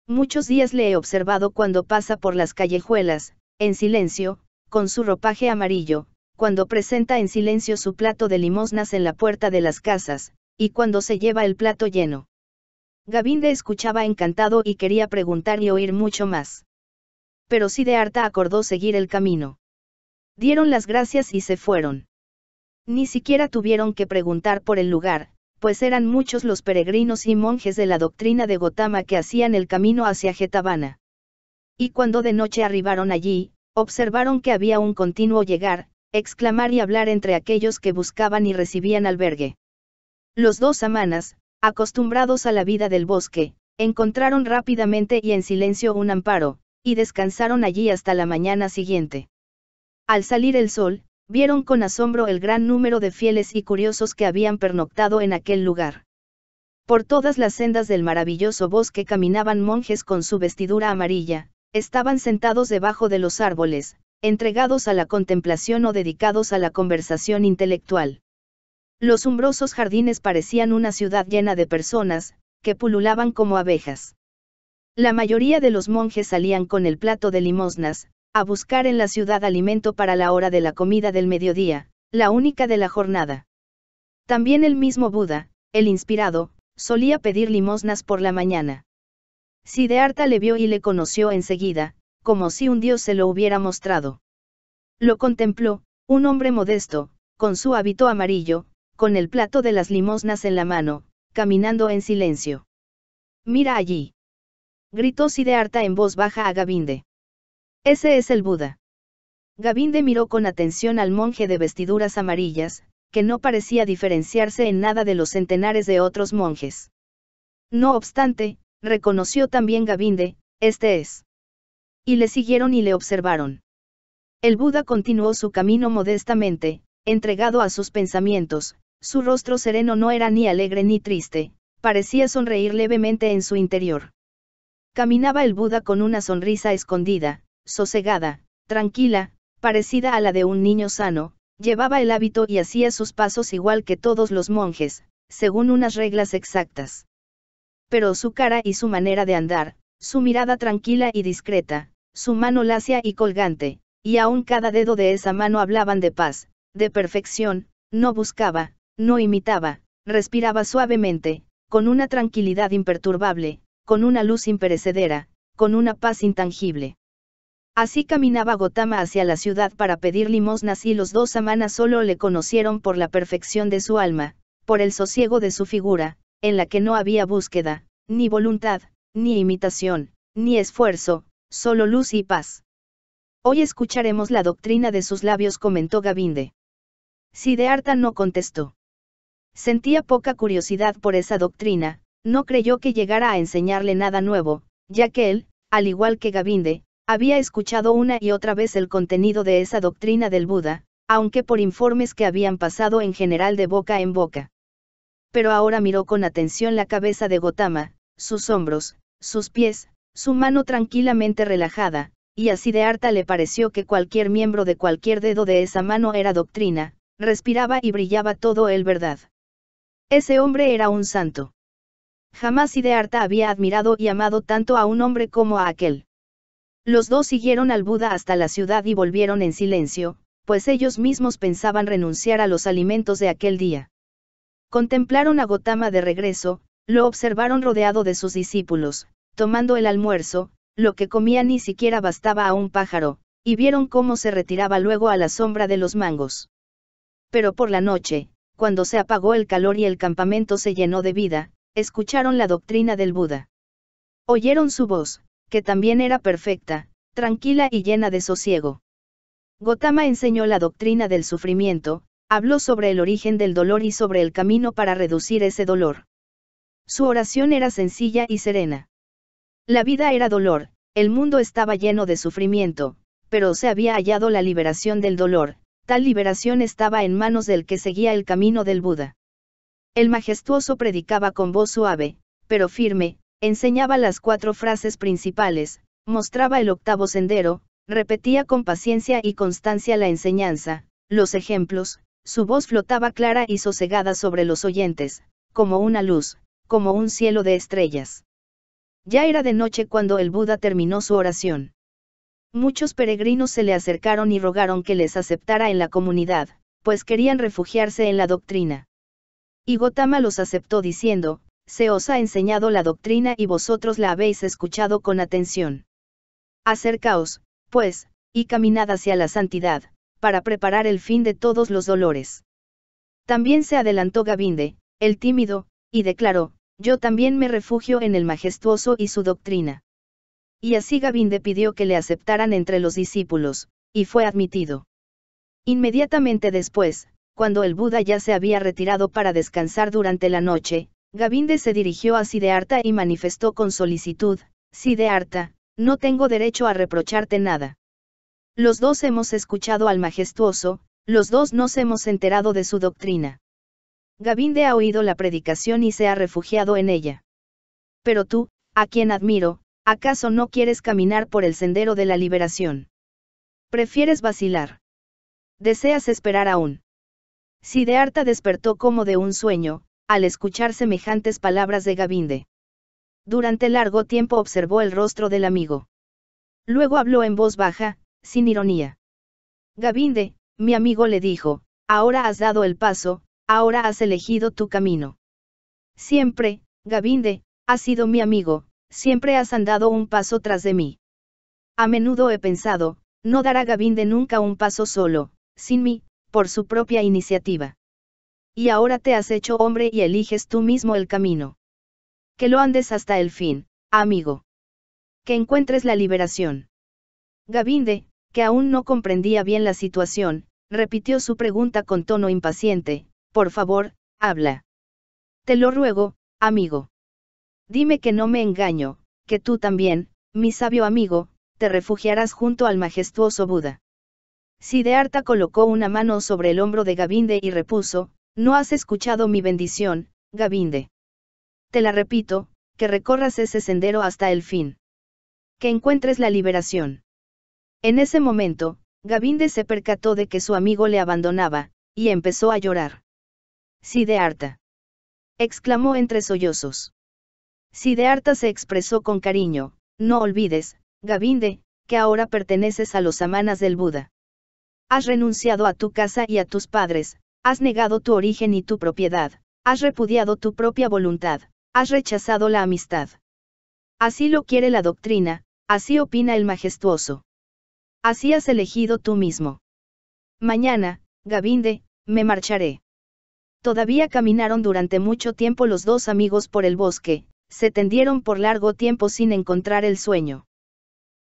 Muchos días le he observado cuando pasa por las callejuelas, en silencio, con su ropaje amarillo, cuando presenta en silencio su plato de limosnas en la puerta de las casas, y cuando se lleva el plato lleno. Gavinde escuchaba encantado y quería preguntar y oír mucho más. Pero harta acordó seguir el camino. Dieron las gracias y se fueron. Ni siquiera tuvieron que preguntar por el lugar, pues eran muchos los peregrinos y monjes de la doctrina de Gotama que hacían el camino hacia Getavana. Y cuando de noche arribaron allí, observaron que había un continuo llegar, exclamar y hablar entre aquellos que buscaban y recibían albergue. Los dos amanas, acostumbrados a la vida del bosque, encontraron rápidamente y en silencio un amparo, y descansaron allí hasta la mañana siguiente. Al salir el sol, vieron con asombro el gran número de fieles y curiosos que habían pernoctado en aquel lugar. Por todas las sendas del maravilloso bosque caminaban monjes con su vestidura amarilla, estaban sentados debajo de los árboles, entregados a la contemplación o dedicados a la conversación intelectual. Los umbrosos jardines parecían una ciudad llena de personas, que pululaban como abejas. La mayoría de los monjes salían con el plato de limosnas, a buscar en la ciudad alimento para la hora de la comida del mediodía, la única de la jornada. También el mismo Buda, el inspirado, solía pedir limosnas por la mañana. Siddhartha le vio y le conoció enseguida, como si un dios se lo hubiera mostrado. Lo contempló, un hombre modesto, con su hábito amarillo, con el plato de las limosnas en la mano, caminando en silencio. Mira allí. Gritó Siddhartha en voz baja a Gavinde. Ese es el Buda. Gavinde miró con atención al monje de vestiduras amarillas, que no parecía diferenciarse en nada de los centenares de otros monjes. No obstante, reconoció también Gavinde, este es. Y le siguieron y le observaron. El Buda continuó su camino modestamente, entregado a sus pensamientos, su rostro sereno no era ni alegre ni triste, parecía sonreír levemente en su interior. Caminaba el Buda con una sonrisa escondida, sosegada, tranquila, parecida a la de un niño sano, llevaba el hábito y hacía sus pasos igual que todos los monjes, según unas reglas exactas. Pero su cara y su manera de andar, su mirada tranquila y discreta, su mano lacia y colgante, y aún cada dedo de esa mano hablaban de paz, de perfección, no buscaba, no imitaba, respiraba suavemente, con una tranquilidad imperturbable, con una luz imperecedera, con una paz intangible. Así caminaba Gotama hacia la ciudad para pedir limosnas y los dos samanas solo le conocieron por la perfección de su alma, por el sosiego de su figura, en la que no había búsqueda, ni voluntad, ni imitación, ni esfuerzo, solo luz y paz. Hoy escucharemos la doctrina de sus labios, comentó Gavinde. Siddhartha no contestó. Sentía poca curiosidad por esa doctrina, no creyó que llegara a enseñarle nada nuevo, ya que él, al igual que Gavinde, había escuchado una y otra vez el contenido de esa doctrina del Buda, aunque por informes que habían pasado en general de boca en boca. Pero ahora miró con atención la cabeza de Gotama, sus hombros, sus pies, su mano tranquilamente relajada, y así de harta le pareció que cualquier miembro de cualquier dedo de esa mano era doctrina, respiraba y brillaba todo el verdad. Ese hombre era un santo. Jamás Siddhartha había admirado y amado tanto a un hombre como a aquel. Los dos siguieron al Buda hasta la ciudad y volvieron en silencio, pues ellos mismos pensaban renunciar a los alimentos de aquel día. Contemplaron a Gotama de regreso, lo observaron rodeado de sus discípulos, tomando el almuerzo, lo que comía ni siquiera bastaba a un pájaro, y vieron cómo se retiraba luego a la sombra de los mangos. Pero por la noche, cuando se apagó el calor y el campamento se llenó de vida, escucharon la doctrina del Buda. Oyeron su voz, que también era perfecta, tranquila y llena de sosiego. Gotama enseñó la doctrina del sufrimiento, habló sobre el origen del dolor y sobre el camino para reducir ese dolor. Su oración era sencilla y serena. La vida era dolor, el mundo estaba lleno de sufrimiento, pero se había hallado la liberación del dolor, tal liberación estaba en manos del que seguía el camino del Buda. El majestuoso predicaba con voz suave, pero firme, enseñaba las cuatro frases principales, mostraba el octavo sendero, repetía con paciencia y constancia la enseñanza, los ejemplos, su voz flotaba clara y sosegada sobre los oyentes, como una luz, como un cielo de estrellas. Ya era de noche cuando el Buda terminó su oración. Muchos peregrinos se le acercaron y rogaron que les aceptara en la comunidad, pues querían refugiarse en la doctrina. Y Gotama los aceptó diciendo, se os ha enseñado la doctrina y vosotros la habéis escuchado con atención. Acercaos, pues, y caminad hacia la santidad, para preparar el fin de todos los dolores. También se adelantó Gavinde, el tímido, y declaró, yo también me refugio en el majestuoso y su doctrina. Y así Gavinde pidió que le aceptaran entre los discípulos, y fue admitido. Inmediatamente después, cuando el Buda ya se había retirado para descansar durante la noche, Gavinde se dirigió a Sidearta y manifestó con solicitud, Sidearta, no tengo derecho a reprocharte nada. Los dos hemos escuchado al majestuoso, los dos nos hemos enterado de su doctrina. Gavinde ha oído la predicación y se ha refugiado en ella. Pero tú, a quien admiro, ¿acaso no quieres caminar por el sendero de la liberación? Prefieres vacilar. Deseas esperar aún. Sidearta despertó como de un sueño, al escuchar semejantes palabras de Gavinde. Durante largo tiempo observó el rostro del amigo. Luego habló en voz baja, sin ironía. Gavinde, mi amigo le dijo, ahora has dado el paso, ahora has elegido tu camino. Siempre, Gavinde, has sido mi amigo, siempre has andado un paso tras de mí. A menudo he pensado, no dará Gavinde nunca un paso solo, sin mí, por su propia iniciativa y ahora te has hecho hombre y eliges tú mismo el camino. Que lo andes hasta el fin, amigo. Que encuentres la liberación. Gavinde, que aún no comprendía bien la situación, repitió su pregunta con tono impaciente, por favor, habla. Te lo ruego, amigo. Dime que no me engaño, que tú también, mi sabio amigo, te refugiarás junto al majestuoso Buda. Siddhartha colocó una mano sobre el hombro de Gavinde y repuso, no has escuchado mi bendición, Gavinde. Te la repito, que recorras ese sendero hasta el fin. Que encuentres la liberación. En ese momento, Gavinde se percató de que su amigo le abandonaba, y empezó a llorar. Sidearta. exclamó entre sollozos. Sidearta se expresó con cariño, no olvides, Gavinde, que ahora perteneces a los amanas del Buda. Has renunciado a tu casa y a tus padres, has negado tu origen y tu propiedad, has repudiado tu propia voluntad, has rechazado la amistad. Así lo quiere la doctrina, así opina el majestuoso. Así has elegido tú mismo. Mañana, Gavinde, me marcharé. Todavía caminaron durante mucho tiempo los dos amigos por el bosque, se tendieron por largo tiempo sin encontrar el sueño.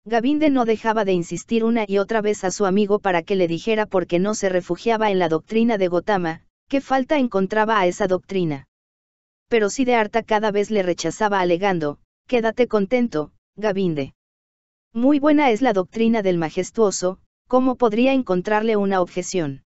Gavinde no dejaba de insistir una y otra vez a su amigo para que le dijera por qué no se refugiaba en la doctrina de Gotama, qué falta encontraba a esa doctrina. Pero harta cada vez le rechazaba alegando, quédate contento, Gavinde. Muy buena es la doctrina del majestuoso, ¿cómo podría encontrarle una objeción?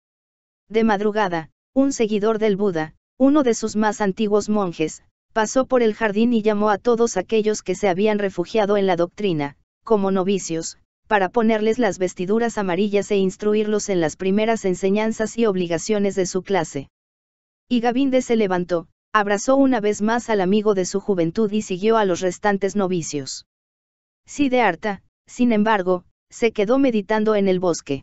De madrugada, un seguidor del Buda, uno de sus más antiguos monjes, pasó por el jardín y llamó a todos aquellos que se habían refugiado en la doctrina, como novicios, para ponerles las vestiduras amarillas e instruirlos en las primeras enseñanzas y obligaciones de su clase. Y Gavinde se levantó, abrazó una vez más al amigo de su juventud y siguió a los restantes novicios. harta, sin embargo, se quedó meditando en el bosque.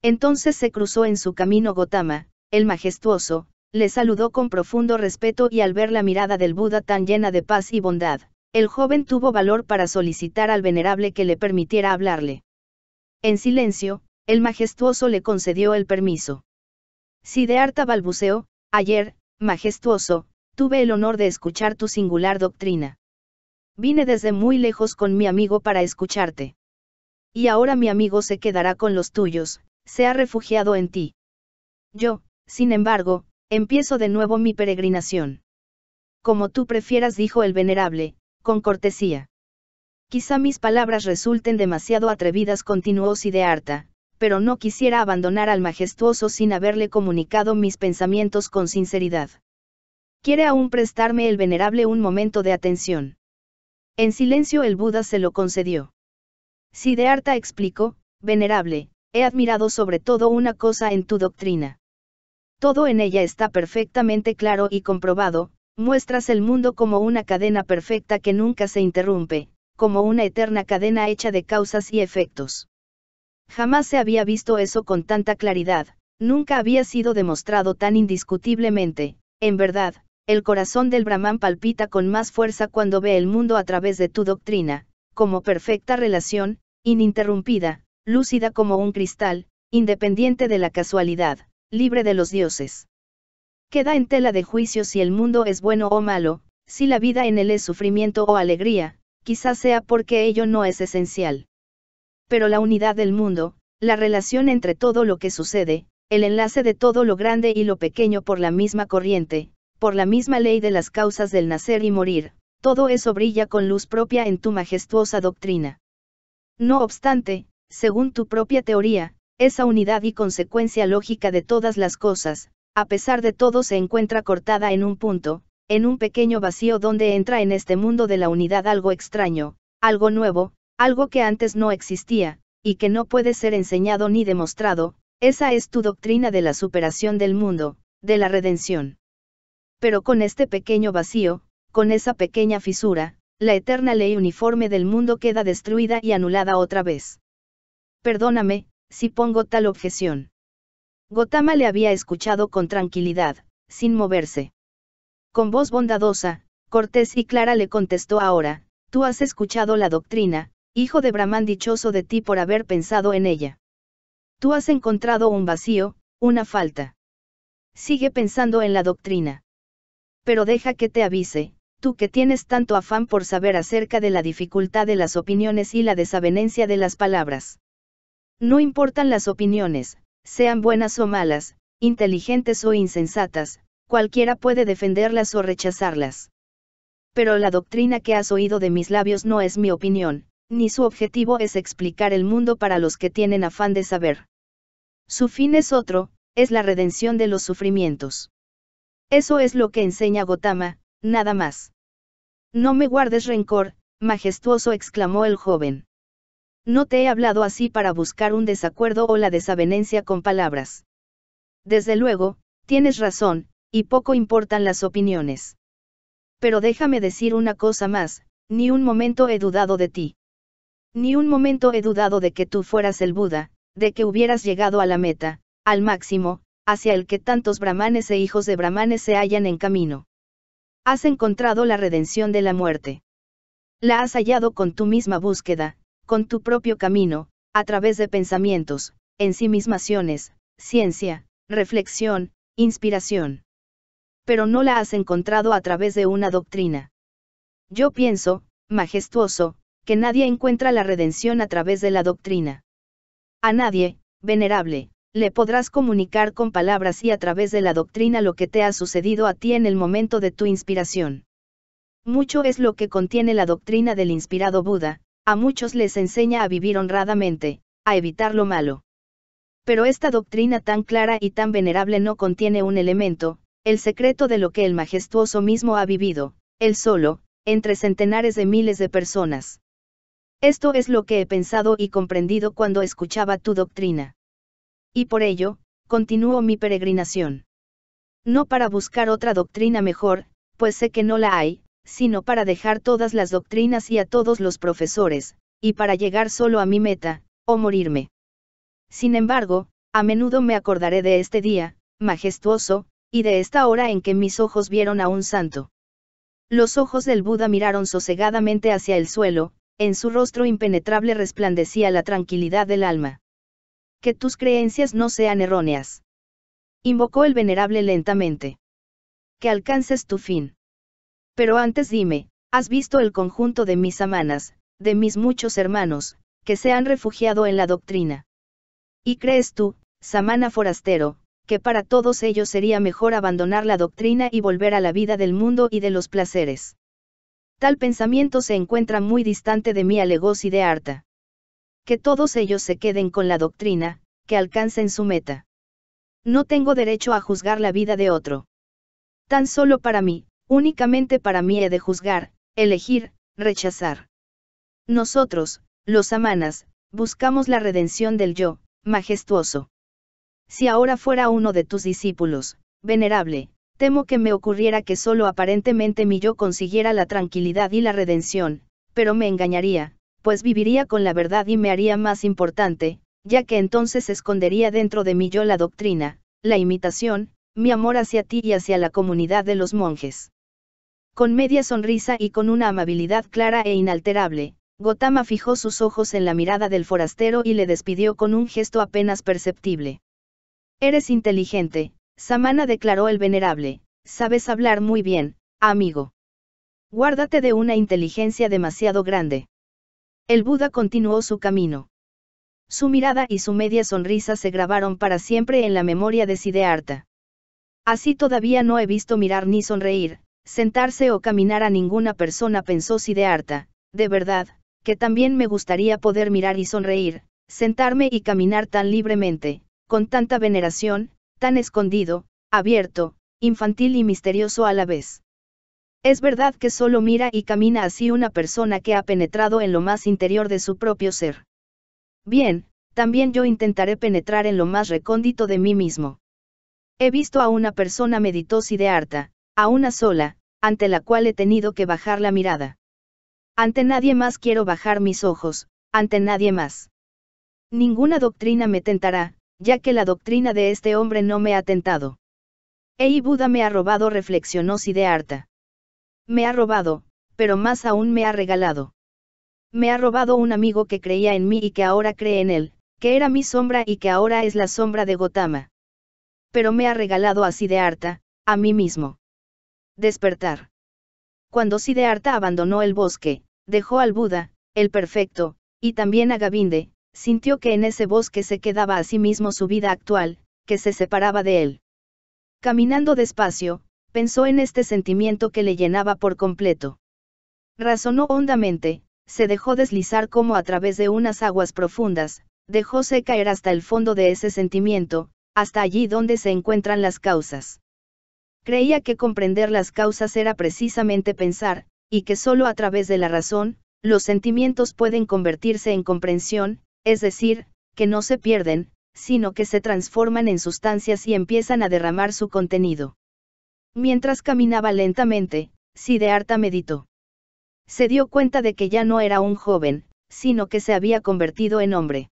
Entonces se cruzó en su camino Gotama, el majestuoso, le saludó con profundo respeto y al ver la mirada del Buda tan llena de paz y bondad, el joven tuvo valor para solicitar al venerable que le permitiera hablarle. En silencio, el majestuoso le concedió el permiso. Si de harta balbuceó, ayer, majestuoso, tuve el honor de escuchar tu singular doctrina. Vine desde muy lejos con mi amigo para escucharte. Y ahora mi amigo se quedará con los tuyos, se ha refugiado en ti. Yo, sin embargo, empiezo de nuevo mi peregrinación. Como tú prefieras, dijo el venerable, con cortesía. Quizá mis palabras resulten demasiado atrevidas, continuó Sidearta, pero no quisiera abandonar al majestuoso sin haberle comunicado mis pensamientos con sinceridad. Quiere aún prestarme el venerable un momento de atención. En silencio el Buda se lo concedió. Sidearta explicó, venerable, he admirado sobre todo una cosa en tu doctrina. Todo en ella está perfectamente claro y comprobado, Muestras el mundo como una cadena perfecta que nunca se interrumpe, como una eterna cadena hecha de causas y efectos. Jamás se había visto eso con tanta claridad, nunca había sido demostrado tan indiscutiblemente, en verdad, el corazón del Brahman palpita con más fuerza cuando ve el mundo a través de tu doctrina, como perfecta relación, ininterrumpida, lúcida como un cristal, independiente de la casualidad, libre de los dioses. Queda en tela de juicio si el mundo es bueno o malo, si la vida en él es sufrimiento o alegría, quizás sea porque ello no es esencial. Pero la unidad del mundo, la relación entre todo lo que sucede, el enlace de todo lo grande y lo pequeño por la misma corriente, por la misma ley de las causas del nacer y morir, todo eso brilla con luz propia en tu majestuosa doctrina. No obstante, según tu propia teoría, esa unidad y consecuencia lógica de todas las cosas, a pesar de todo se encuentra cortada en un punto, en un pequeño vacío donde entra en este mundo de la unidad algo extraño, algo nuevo, algo que antes no existía, y que no puede ser enseñado ni demostrado, esa es tu doctrina de la superación del mundo, de la redención. Pero con este pequeño vacío, con esa pequeña fisura, la eterna ley uniforme del mundo queda destruida y anulada otra vez. Perdóname, si pongo tal objeción. Gotama le había escuchado con tranquilidad, sin moverse. Con voz bondadosa, cortés y clara le contestó ahora, tú has escuchado la doctrina, hijo de Brahman dichoso de ti por haber pensado en ella. Tú has encontrado un vacío, una falta. Sigue pensando en la doctrina. Pero deja que te avise, tú que tienes tanto afán por saber acerca de la dificultad de las opiniones y la desavenencia de las palabras. No importan las opiniones, sean buenas o malas, inteligentes o insensatas, cualquiera puede defenderlas o rechazarlas. Pero la doctrina que has oído de mis labios no es mi opinión, ni su objetivo es explicar el mundo para los que tienen afán de saber. Su fin es otro, es la redención de los sufrimientos. Eso es lo que enseña Gotama, nada más. No me guardes rencor, majestuoso exclamó el joven. No te he hablado así para buscar un desacuerdo o la desavenencia con palabras. Desde luego, tienes razón, y poco importan las opiniones. Pero déjame decir una cosa más, ni un momento he dudado de ti. Ni un momento he dudado de que tú fueras el Buda, de que hubieras llegado a la meta, al máximo, hacia el que tantos brahmanes e hijos de brahmanes se hallan en camino. Has encontrado la redención de la muerte. La has hallado con tu misma búsqueda, con tu propio camino, a través de pensamientos, ensimismaciones, ciencia, reflexión, inspiración. Pero no la has encontrado a través de una doctrina. Yo pienso, majestuoso, que nadie encuentra la redención a través de la doctrina. A nadie, venerable, le podrás comunicar con palabras y a través de la doctrina lo que te ha sucedido a ti en el momento de tu inspiración. Mucho es lo que contiene la doctrina del inspirado Buda, a muchos les enseña a vivir honradamente, a evitar lo malo. Pero esta doctrina tan clara y tan venerable no contiene un elemento, el secreto de lo que el majestuoso mismo ha vivido, él solo, entre centenares de miles de personas. Esto es lo que he pensado y comprendido cuando escuchaba tu doctrina. Y por ello, continúo mi peregrinación. No para buscar otra doctrina mejor, pues sé que no la hay, sino para dejar todas las doctrinas y a todos los profesores, y para llegar solo a mi meta, o morirme. Sin embargo, a menudo me acordaré de este día, majestuoso, y de esta hora en que mis ojos vieron a un santo. Los ojos del Buda miraron sosegadamente hacia el suelo, en su rostro impenetrable resplandecía la tranquilidad del alma. Que tus creencias no sean erróneas. Invocó el venerable lentamente. Que alcances tu fin. Pero antes dime, ¿has visto el conjunto de mis amanas, de mis muchos hermanos, que se han refugiado en la doctrina? ¿Y crees tú, samana forastero, que para todos ellos sería mejor abandonar la doctrina y volver a la vida del mundo y de los placeres? Tal pensamiento se encuentra muy distante de mi alegos y de harta. Que todos ellos se queden con la doctrina, que alcancen su meta. No tengo derecho a juzgar la vida de otro. Tan solo para mí, Únicamente para mí he de juzgar, elegir, rechazar. Nosotros, los amanas, buscamos la redención del yo, majestuoso. Si ahora fuera uno de tus discípulos, venerable, temo que me ocurriera que solo aparentemente mi yo consiguiera la tranquilidad y la redención, pero me engañaría, pues viviría con la verdad y me haría más importante, ya que entonces escondería dentro de mí yo la doctrina, la imitación, mi amor hacia ti y hacia la comunidad de los monjes. Con media sonrisa y con una amabilidad clara e inalterable, Gotama fijó sus ojos en la mirada del forastero y le despidió con un gesto apenas perceptible. Eres inteligente, Samana declaró el venerable, sabes hablar muy bien, amigo. Guárdate de una inteligencia demasiado grande. El Buda continuó su camino. Su mirada y su media sonrisa se grabaron para siempre en la memoria de Siddhartha. Así todavía no he visto mirar ni sonreír, sentarse o caminar a ninguna persona, pensó harta. de verdad, que también me gustaría poder mirar y sonreír, sentarme y caminar tan libremente, con tanta veneración, tan escondido, abierto, infantil y misterioso a la vez. Es verdad que solo mira y camina así una persona que ha penetrado en lo más interior de su propio ser. Bien, también yo intentaré penetrar en lo más recóndito de mí mismo. He visto a una persona y de harta, a una sola, ante la cual he tenido que bajar la mirada. Ante nadie más quiero bajar mis ojos, ante nadie más. Ninguna doctrina me tentará, ya que la doctrina de este hombre no me ha tentado. Ey Buda me ha robado, reflexionó harta. Me ha robado, pero más aún me ha regalado. Me ha robado un amigo que creía en mí y que ahora cree en él, que era mi sombra y que ahora es la sombra de Gotama pero me ha regalado a harta a mí mismo. Despertar. Cuando Siddhartha abandonó el bosque, dejó al Buda, el perfecto, y también a Gavinde, sintió que en ese bosque se quedaba a sí mismo su vida actual, que se separaba de él. Caminando despacio, pensó en este sentimiento que le llenaba por completo. Razonó hondamente, se dejó deslizar como a través de unas aguas profundas, dejóse caer hasta el fondo de ese sentimiento, hasta allí donde se encuentran las causas. Creía que comprender las causas era precisamente pensar, y que solo a través de la razón, los sentimientos pueden convertirse en comprensión, es decir, que no se pierden, sino que se transforman en sustancias y empiezan a derramar su contenido. Mientras caminaba lentamente, harta meditó. Se dio cuenta de que ya no era un joven, sino que se había convertido en hombre.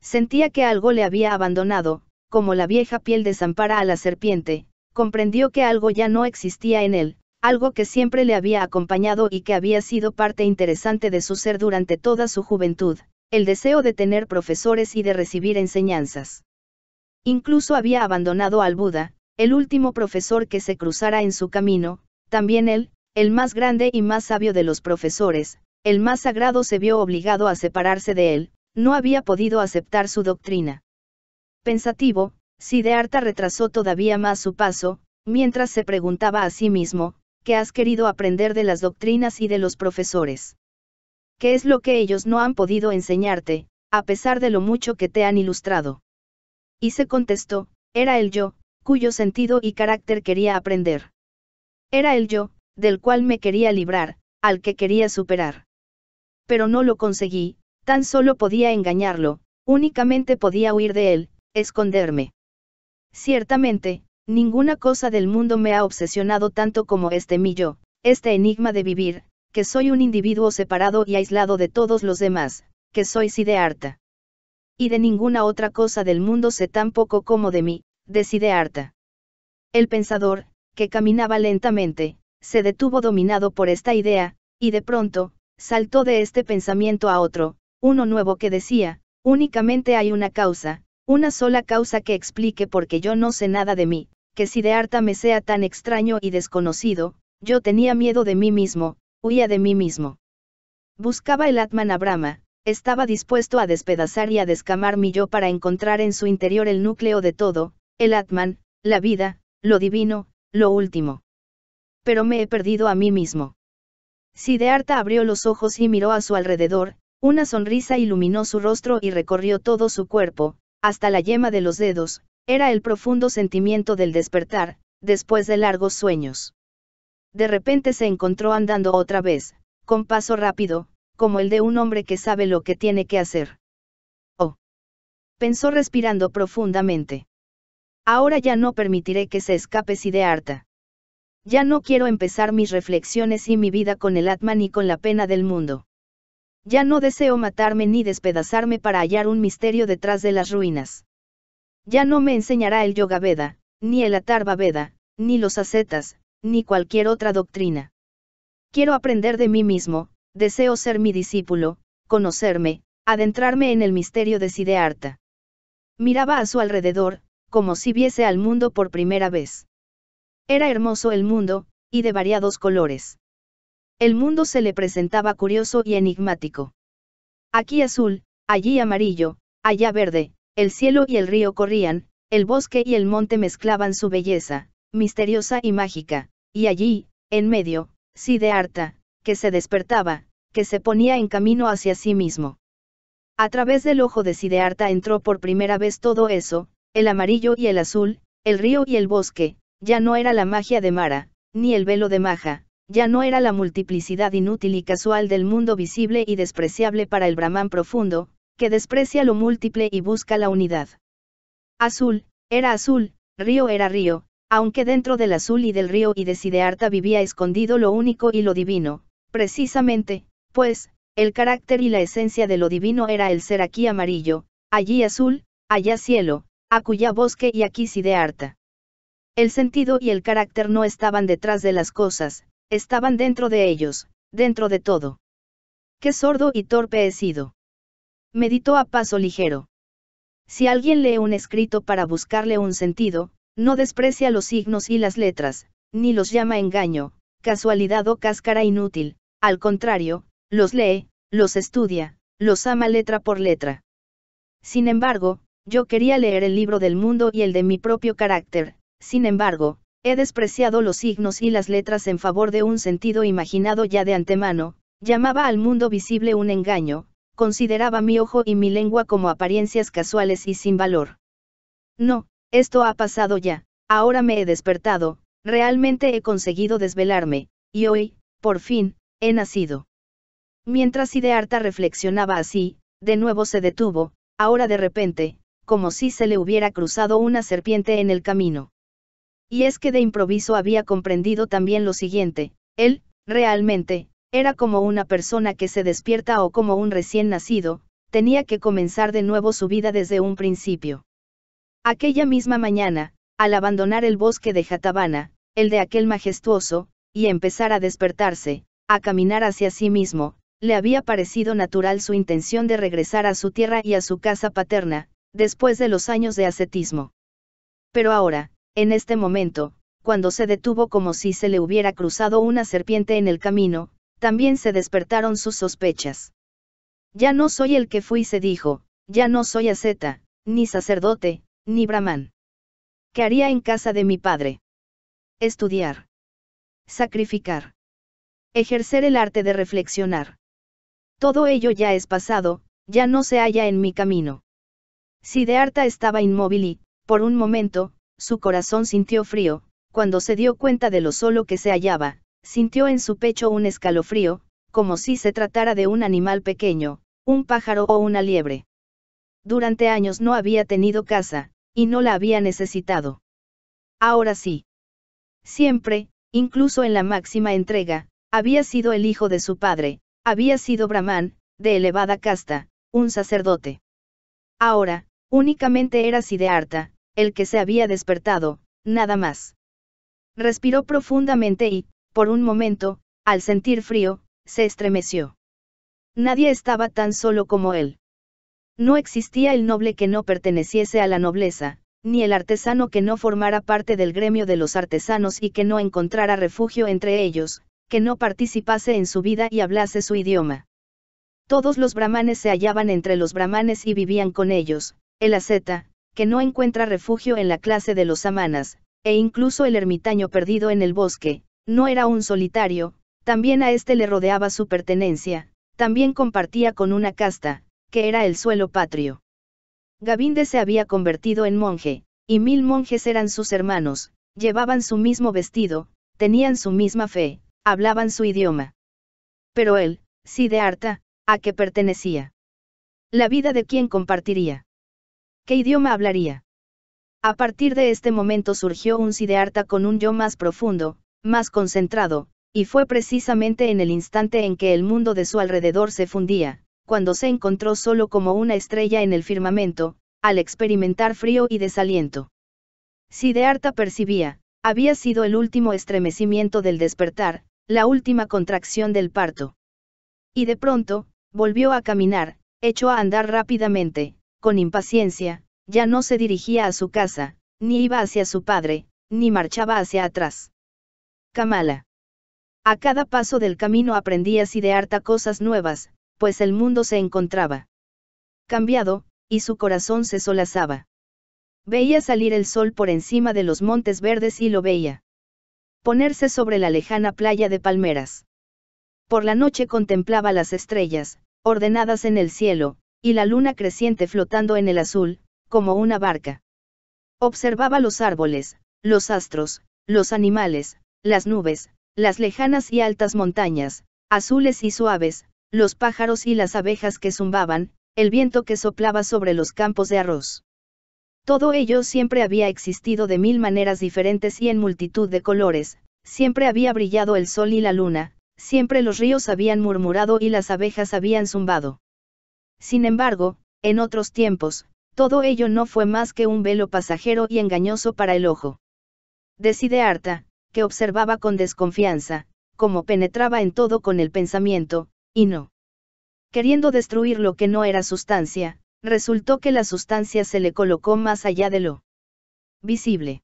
Sentía que algo le había abandonado, como la vieja piel desampara a la serpiente, comprendió que algo ya no existía en él, algo que siempre le había acompañado y que había sido parte interesante de su ser durante toda su juventud, el deseo de tener profesores y de recibir enseñanzas. Incluso había abandonado al Buda, el último profesor que se cruzara en su camino, también él, el más grande y más sabio de los profesores, el más sagrado se vio obligado a separarse de él, no había podido aceptar su doctrina. Pensativo, si de harta retrasó todavía más su paso, mientras se preguntaba a sí mismo, ¿qué has querido aprender de las doctrinas y de los profesores? ¿Qué es lo que ellos no han podido enseñarte, a pesar de lo mucho que te han ilustrado? Y se contestó, era el yo, cuyo sentido y carácter quería aprender. Era el yo, del cual me quería librar, al que quería superar. Pero no lo conseguí, tan solo podía engañarlo, únicamente podía huir de él, esconderme. Ciertamente, ninguna cosa del mundo me ha obsesionado tanto como este mi yo, este enigma de vivir, que soy un individuo separado y aislado de todos los demás, que soy SIDEARTA. Y de ninguna otra cosa del mundo sé tan poco como de mí, de SIDEARTA. El pensador, que caminaba lentamente, se detuvo dominado por esta idea, y de pronto, saltó de este pensamiento a otro, uno nuevo que decía, únicamente hay una causa, una sola causa que explique porque yo no sé nada de mí, que si de harta me sea tan extraño y desconocido, yo tenía miedo de mí mismo, huía de mí mismo. Buscaba el Atman Brahma, estaba dispuesto a despedazar y a descamar mi yo para encontrar en su interior el núcleo de todo, el Atman, la vida, lo divino, lo último. Pero me he perdido a mí mismo. Si de harta abrió los ojos y miró a su alrededor, una sonrisa iluminó su rostro y recorrió todo su cuerpo, hasta la yema de los dedos, era el profundo sentimiento del despertar, después de largos sueños. De repente se encontró andando otra vez, con paso rápido, como el de un hombre que sabe lo que tiene que hacer. Oh. Pensó respirando profundamente. Ahora ya no permitiré que se escape harta. Ya no quiero empezar mis reflexiones y mi vida con el Atman y con la pena del mundo. Ya no deseo matarme ni despedazarme para hallar un misterio detrás de las ruinas. Ya no me enseñará el Yoga Veda, ni el Atarva Veda, ni los ascetas, ni cualquier otra doctrina. Quiero aprender de mí mismo, deseo ser mi discípulo, conocerme, adentrarme en el misterio de Siddhartha. Miraba a su alrededor, como si viese al mundo por primera vez. Era hermoso el mundo, y de variados colores. El mundo se le presentaba curioso y enigmático. Aquí azul, allí amarillo, allá verde, el cielo y el río corrían, el bosque y el monte mezclaban su belleza, misteriosa y mágica, y allí, en medio, de que se despertaba, que se ponía en camino hacia sí mismo. A través del ojo de Sidearta entró por primera vez todo eso, el amarillo y el azul, el río y el bosque, ya no era la magia de Mara, ni el velo de Maja, ya no era la multiplicidad inútil y casual del mundo visible y despreciable para el Brahman profundo, que desprecia lo múltiple y busca la unidad. Azul, era azul, río era río, aunque dentro del azul y del río y de Sidearta vivía escondido lo único y lo divino, precisamente, pues, el carácter y la esencia de lo divino era el ser aquí amarillo, allí azul, allá cielo, cuya bosque y aquí Sidearta. El sentido y el carácter no estaban detrás de las cosas, Estaban dentro de ellos, dentro de todo. Qué sordo y torpe he sido. Meditó a paso ligero. Si alguien lee un escrito para buscarle un sentido, no desprecia los signos y las letras, ni los llama engaño, casualidad o cáscara inútil, al contrario, los lee, los estudia, los ama letra por letra. Sin embargo, yo quería leer el libro del mundo y el de mi propio carácter, sin embargo, He despreciado los signos y las letras en favor de un sentido imaginado ya de antemano, llamaba al mundo visible un engaño, consideraba mi ojo y mi lengua como apariencias casuales y sin valor. No, esto ha pasado ya, ahora me he despertado, realmente he conseguido desvelarme, y hoy, por fin, he nacido. Mientras Idearta reflexionaba así, de nuevo se detuvo, ahora de repente, como si se le hubiera cruzado una serpiente en el camino y es que de improviso había comprendido también lo siguiente, él, realmente, era como una persona que se despierta o como un recién nacido, tenía que comenzar de nuevo su vida desde un principio. Aquella misma mañana, al abandonar el bosque de Jatabana, el de aquel majestuoso, y empezar a despertarse, a caminar hacia sí mismo, le había parecido natural su intención de regresar a su tierra y a su casa paterna, después de los años de ascetismo. Pero ahora, en este momento, cuando se detuvo como si se le hubiera cruzado una serpiente en el camino, también se despertaron sus sospechas. Ya no soy el que fui, se dijo, ya no soy azeta, ni sacerdote, ni brahman. ¿Qué haría en casa de mi padre? Estudiar. Sacrificar. Ejercer el arte de reflexionar. Todo ello ya es pasado, ya no se halla en mi camino. harta estaba inmóvil y, por un momento, su corazón sintió frío, cuando se dio cuenta de lo solo que se hallaba, sintió en su pecho un escalofrío, como si se tratara de un animal pequeño, un pájaro o una liebre. Durante años no había tenido casa, y no la había necesitado. Ahora sí. Siempre, incluso en la máxima entrega, había sido el hijo de su padre, había sido brahman, de elevada casta, un sacerdote. Ahora, únicamente era harta el que se había despertado, nada más. Respiró profundamente y, por un momento, al sentir frío, se estremeció. Nadie estaba tan solo como él. No existía el noble que no perteneciese a la nobleza, ni el artesano que no formara parte del gremio de los artesanos y que no encontrara refugio entre ellos, que no participase en su vida y hablase su idioma. Todos los brahmanes se hallaban entre los brahmanes y vivían con ellos, el aseta, que no encuentra refugio en la clase de los amanas, e incluso el ermitaño perdido en el bosque, no era un solitario, también a éste le rodeaba su pertenencia, también compartía con una casta, que era el suelo patrio. Gavinde se había convertido en monje, y mil monjes eran sus hermanos, llevaban su mismo vestido, tenían su misma fe, hablaban su idioma. Pero él, de harta, ¿a qué pertenecía? La vida de quién compartiría. ¿Qué idioma hablaría? A partir de este momento surgió un Siddhartha con un yo más profundo, más concentrado, y fue precisamente en el instante en que el mundo de su alrededor se fundía, cuando se encontró solo como una estrella en el firmamento, al experimentar frío y desaliento. Siddhartha percibía, había sido el último estremecimiento del despertar, la última contracción del parto. Y de pronto, volvió a caminar, echó a andar rápidamente, con impaciencia, ya no se dirigía a su casa, ni iba hacia su padre, ni marchaba hacia atrás. Kamala. A cada paso del camino aprendía y de harta cosas nuevas, pues el mundo se encontraba cambiado, y su corazón se solazaba. Veía salir el sol por encima de los montes verdes y lo veía ponerse sobre la lejana playa de palmeras. Por la noche contemplaba las estrellas, ordenadas en el cielo, y la luna creciente flotando en el azul, como una barca. Observaba los árboles, los astros, los animales, las nubes, las lejanas y altas montañas, azules y suaves, los pájaros y las abejas que zumbaban, el viento que soplaba sobre los campos de arroz. Todo ello siempre había existido de mil maneras diferentes y en multitud de colores, siempre había brillado el sol y la luna, siempre los ríos habían murmurado y las abejas habían zumbado. Sin embargo, en otros tiempos, todo ello no fue más que un velo pasajero y engañoso para el ojo. Decide harta, que observaba con desconfianza, cómo penetraba en todo con el pensamiento, y no. Queriendo destruir lo que no era sustancia, resultó que la sustancia se le colocó más allá de lo visible.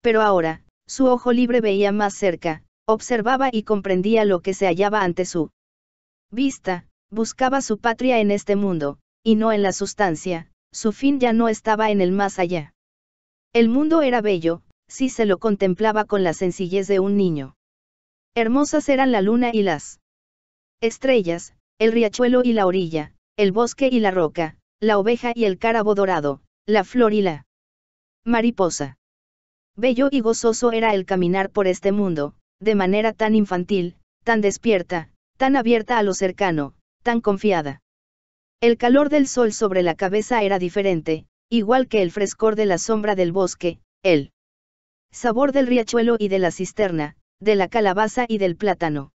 Pero ahora, su ojo libre veía más cerca, observaba y comprendía lo que se hallaba ante su vista, Buscaba su patria en este mundo, y no en la sustancia, su fin ya no estaba en el más allá. El mundo era bello, si se lo contemplaba con la sencillez de un niño. Hermosas eran la luna y las estrellas, el riachuelo y la orilla, el bosque y la roca, la oveja y el cárabo dorado, la flor y la mariposa. Bello y gozoso era el caminar por este mundo, de manera tan infantil, tan despierta, tan abierta a lo cercano, tan confiada. El calor del sol sobre la cabeza era diferente, igual que el frescor de la sombra del bosque, el sabor del riachuelo y de la cisterna, de la calabaza y del plátano.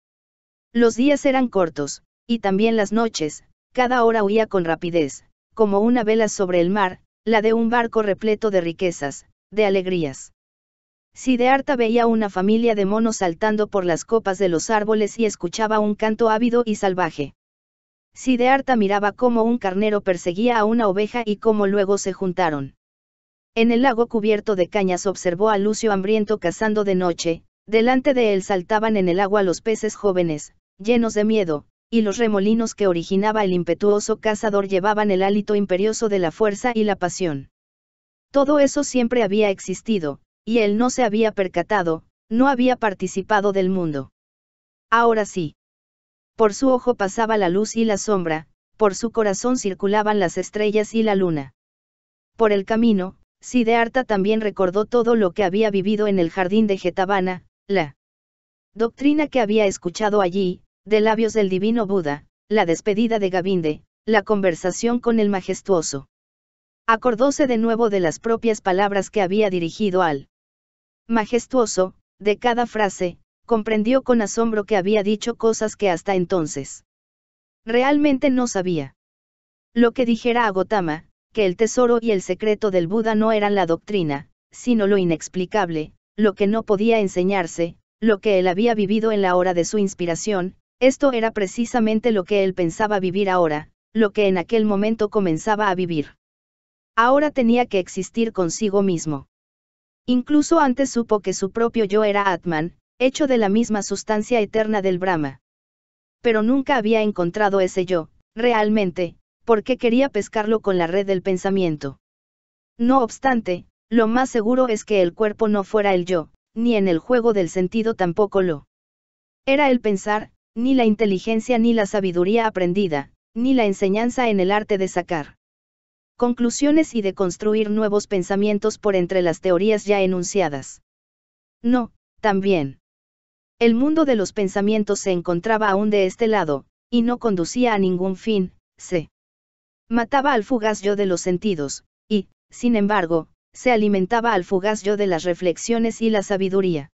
Los días eran cortos, y también las noches, cada hora huía con rapidez, como una vela sobre el mar, la de un barco repleto de riquezas, de alegrías. Sidearta veía una familia de monos saltando por las copas de los árboles y escuchaba un canto ávido y salvaje. Sidearta miraba cómo un carnero perseguía a una oveja y cómo luego se juntaron. En el lago cubierto de cañas observó a Lucio hambriento cazando de noche, delante de él saltaban en el agua los peces jóvenes, llenos de miedo, y los remolinos que originaba el impetuoso cazador llevaban el hálito imperioso de la fuerza y la pasión. Todo eso siempre había existido, y él no se había percatado, no había participado del mundo. Ahora sí. Por su ojo pasaba la luz y la sombra, por su corazón circulaban las estrellas y la luna. Por el camino, Siddhartha también recordó todo lo que había vivido en el jardín de Getavana, la doctrina que había escuchado allí, de labios del divino Buda, la despedida de Gavinde, la conversación con el majestuoso. Acordóse de nuevo de las propias palabras que había dirigido al majestuoso, de cada frase, comprendió con asombro que había dicho cosas que hasta entonces realmente no sabía. Lo que dijera a Gotama, que el tesoro y el secreto del Buda no eran la doctrina, sino lo inexplicable, lo que no podía enseñarse, lo que él había vivido en la hora de su inspiración, esto era precisamente lo que él pensaba vivir ahora, lo que en aquel momento comenzaba a vivir. Ahora tenía que existir consigo mismo. Incluso antes supo que su propio yo era Atman, hecho de la misma sustancia eterna del Brahma. Pero nunca había encontrado ese yo, realmente, porque quería pescarlo con la red del pensamiento. No obstante, lo más seguro es que el cuerpo no fuera el yo, ni en el juego del sentido tampoco lo. Era el pensar, ni la inteligencia ni la sabiduría aprendida, ni la enseñanza en el arte de sacar conclusiones y de construir nuevos pensamientos por entre las teorías ya enunciadas. No, también. El mundo de los pensamientos se encontraba aún de este lado, y no conducía a ningún fin, se mataba al fugaz yo de los sentidos, y, sin embargo, se alimentaba al fugaz yo de las reflexiones y la sabiduría.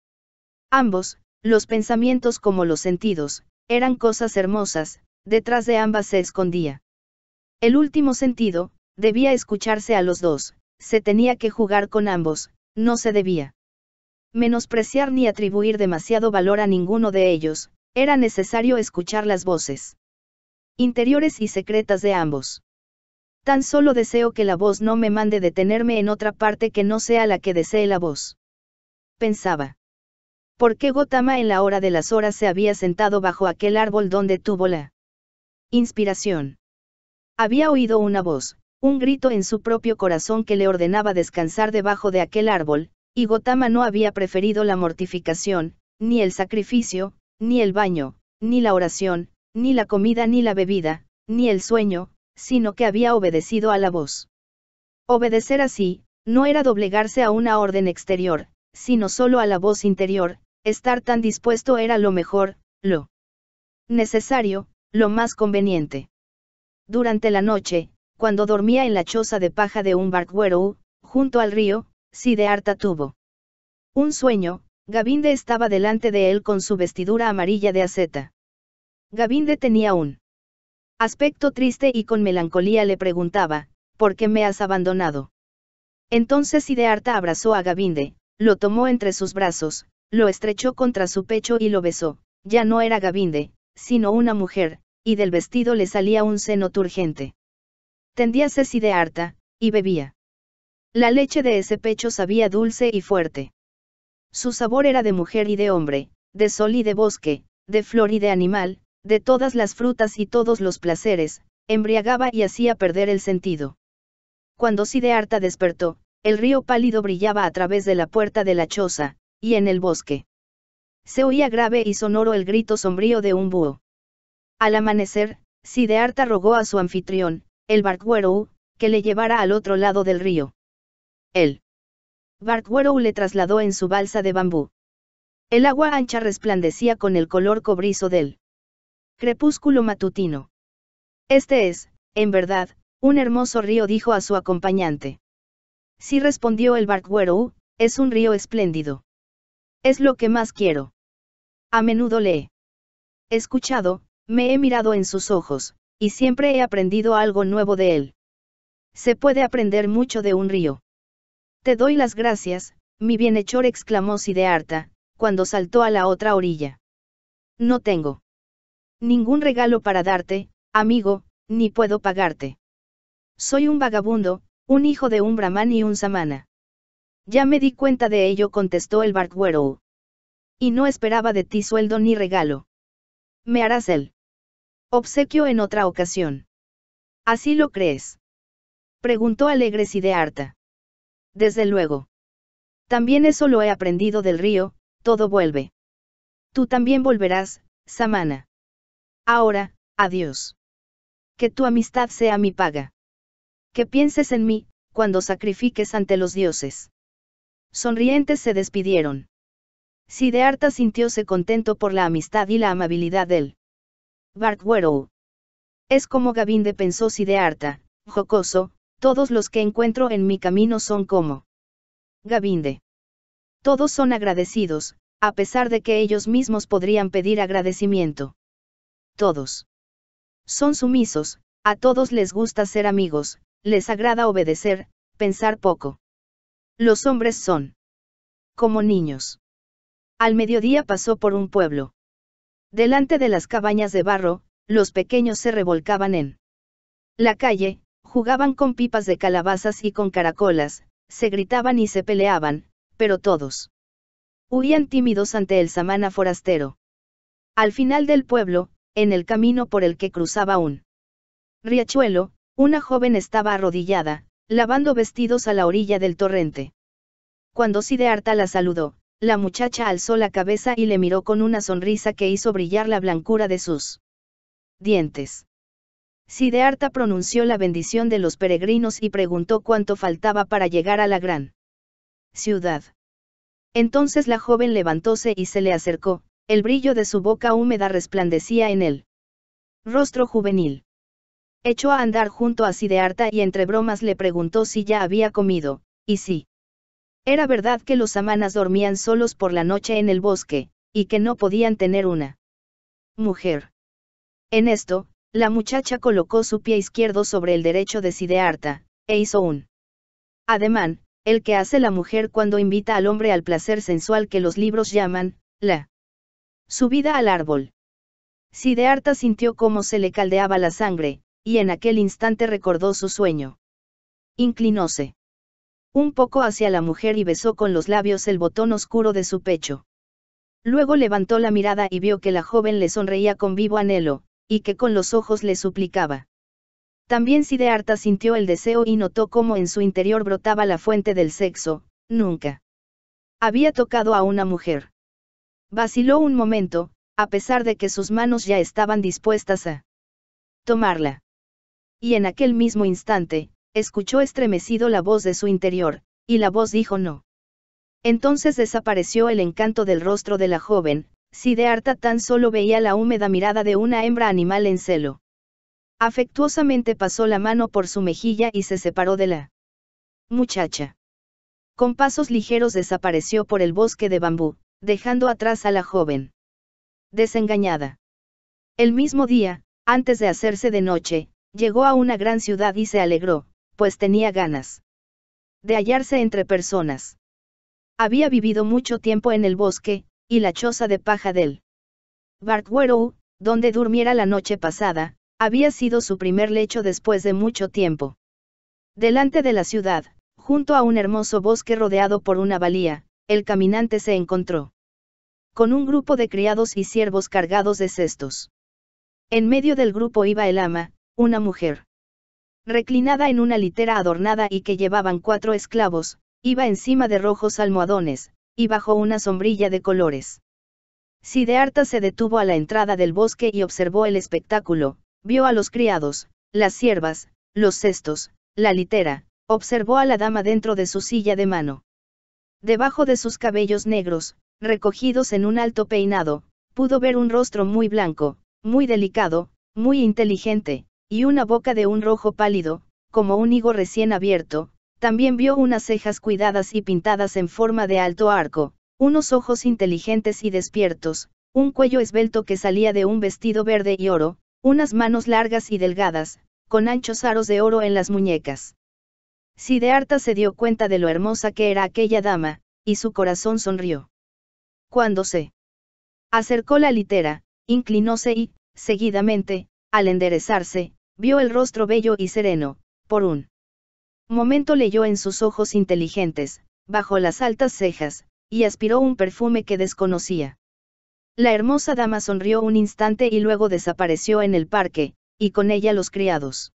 Ambos, los pensamientos como los sentidos, eran cosas hermosas, detrás de ambas se escondía. El último sentido, debía escucharse a los dos, se tenía que jugar con ambos, no se debía menospreciar ni atribuir demasiado valor a ninguno de ellos, era necesario escuchar las voces interiores y secretas de ambos. Tan solo deseo que la voz no me mande detenerme en otra parte que no sea la que desee la voz. Pensaba. ¿Por qué Gotama en la hora de las horas se había sentado bajo aquel árbol donde tuvo la inspiración? Había oído una voz, un grito en su propio corazón que le ordenaba descansar debajo de aquel árbol, y Gotama no había preferido la mortificación, ni el sacrificio, ni el baño, ni la oración, ni la comida ni la bebida, ni el sueño, sino que había obedecido a la voz. Obedecer así, no era doblegarse a una orden exterior, sino solo a la voz interior, estar tan dispuesto era lo mejor, lo necesario, lo más conveniente. Durante la noche, cuando dormía en la choza de paja de un barcuero, junto al río, Siddhartha tuvo. Un sueño, Gavinde estaba delante de él con su vestidura amarilla de aceta. Gavinde tenía un aspecto triste y con melancolía le preguntaba, ¿por qué me has abandonado? Entonces Siddhartha abrazó a Gavinde, lo tomó entre sus brazos, lo estrechó contra su pecho y lo besó, ya no era Gavinde, sino una mujer, y del vestido le salía un seno turgente. Tendíase Siddhartha, y bebía. La leche de ese pecho sabía dulce y fuerte. Su sabor era de mujer y de hombre, de sol y de bosque, de flor y de animal, de todas las frutas y todos los placeres, embriagaba y hacía perder el sentido. Cuando Sidearta despertó, el río pálido brillaba a través de la puerta de la choza, y en el bosque. Se oía grave y sonoro el grito sombrío de un búho. Al amanecer, Sidearta rogó a su anfitrión, el barcuero, que le llevara al otro lado del río. El Barguero le trasladó en su balsa de bambú. El agua ancha resplandecía con el color cobrizo del crepúsculo matutino. Este es, en verdad, un hermoso río, dijo a su acompañante. Sí respondió el Bart uh, es un río espléndido. Es lo que más quiero. A menudo le he escuchado, me he mirado en sus ojos, y siempre he aprendido algo nuevo de él. Se puede aprender mucho de un río. Te doy las gracias, mi bienhechor exclamó Sidearta, cuando saltó a la otra orilla. No tengo ningún regalo para darte, amigo, ni puedo pagarte. Soy un vagabundo, un hijo de un brahman y un samana. Ya me di cuenta de ello, contestó el bartwero. Y no esperaba de ti sueldo ni regalo. Me harás el obsequio en otra ocasión. ¿Así lo crees? Preguntó alegre harta. Desde luego. También eso lo he aprendido del río, todo vuelve. Tú también volverás, Samana. Ahora, adiós. Que tu amistad sea mi paga. Que pienses en mí, cuando sacrifiques ante los dioses. Sonrientes se despidieron. harta sintióse contento por la amistad y la amabilidad del Bartwero. Es como Gavinde pensó harta, jocoso, todos los que encuentro en mi camino son como Gabinde. Todos son agradecidos, a pesar de que ellos mismos podrían pedir agradecimiento. Todos. Son sumisos, a todos les gusta ser amigos, les agrada obedecer, pensar poco. Los hombres son como niños. Al mediodía pasó por un pueblo. Delante de las cabañas de barro, los pequeños se revolcaban en la calle, Jugaban con pipas de calabazas y con caracolas, se gritaban y se peleaban, pero todos huían tímidos ante el samana forastero. Al final del pueblo, en el camino por el que cruzaba un riachuelo, una joven estaba arrodillada, lavando vestidos a la orilla del torrente. Cuando Sidearta la saludó, la muchacha alzó la cabeza y le miró con una sonrisa que hizo brillar la blancura de sus dientes. Sidearta pronunció la bendición de los peregrinos y preguntó cuánto faltaba para llegar a la gran ciudad. Entonces la joven levantóse y se le acercó, el brillo de su boca húmeda resplandecía en él. Rostro juvenil. Echó a andar junto a Sidearta y entre bromas le preguntó si ya había comido, y si. Era verdad que los amanas dormían solos por la noche en el bosque, y que no podían tener una mujer. En esto, la muchacha colocó su pie izquierdo sobre el derecho de Sidearta, e hizo un ademán, el que hace la mujer cuando invita al hombre al placer sensual que los libros llaman, la subida al árbol. Sidearta sintió cómo se le caldeaba la sangre, y en aquel instante recordó su sueño. Inclinóse un poco hacia la mujer y besó con los labios el botón oscuro de su pecho. Luego levantó la mirada y vio que la joven le sonreía con vivo anhelo, y que con los ojos le suplicaba. También Harta sintió el deseo y notó cómo en su interior brotaba la fuente del sexo, nunca. Había tocado a una mujer. Vaciló un momento, a pesar de que sus manos ya estaban dispuestas a tomarla. Y en aquel mismo instante, escuchó estremecido la voz de su interior, y la voz dijo no. Entonces desapareció el encanto del rostro de la joven, de harta tan solo veía la húmeda mirada de una hembra animal en celo. Afectuosamente pasó la mano por su mejilla y se separó de la muchacha. Con pasos ligeros desapareció por el bosque de bambú, dejando atrás a la joven. Desengañada. El mismo día, antes de hacerse de noche, llegó a una gran ciudad y se alegró, pues tenía ganas de hallarse entre personas. Había vivido mucho tiempo en el bosque, y la choza de paja del Bartwero, donde durmiera la noche pasada, había sido su primer lecho después de mucho tiempo. Delante de la ciudad, junto a un hermoso bosque rodeado por una valía, el caminante se encontró con un grupo de criados y siervos cargados de cestos. En medio del grupo iba el ama, una mujer. Reclinada en una litera adornada y que llevaban cuatro esclavos, iba encima de rojos almohadones, y bajo una sombrilla de colores. Sidearta se detuvo a la entrada del bosque y observó el espectáculo, vio a los criados, las siervas, los cestos, la litera, observó a la dama dentro de su silla de mano. Debajo de sus cabellos negros, recogidos en un alto peinado, pudo ver un rostro muy blanco, muy delicado, muy inteligente, y una boca de un rojo pálido, como un higo recién abierto, también vio unas cejas cuidadas y pintadas en forma de alto arco, unos ojos inteligentes y despiertos, un cuello esbelto que salía de un vestido verde y oro, unas manos largas y delgadas, con anchos aros de oro en las muñecas. Sidearta se dio cuenta de lo hermosa que era aquella dama, y su corazón sonrió. Cuando se acercó la litera, inclinóse y, seguidamente, al enderezarse, vio el rostro bello y sereno, por un Momento leyó en sus ojos inteligentes, bajo las altas cejas, y aspiró un perfume que desconocía. La hermosa dama sonrió un instante y luego desapareció en el parque, y con ella los criados.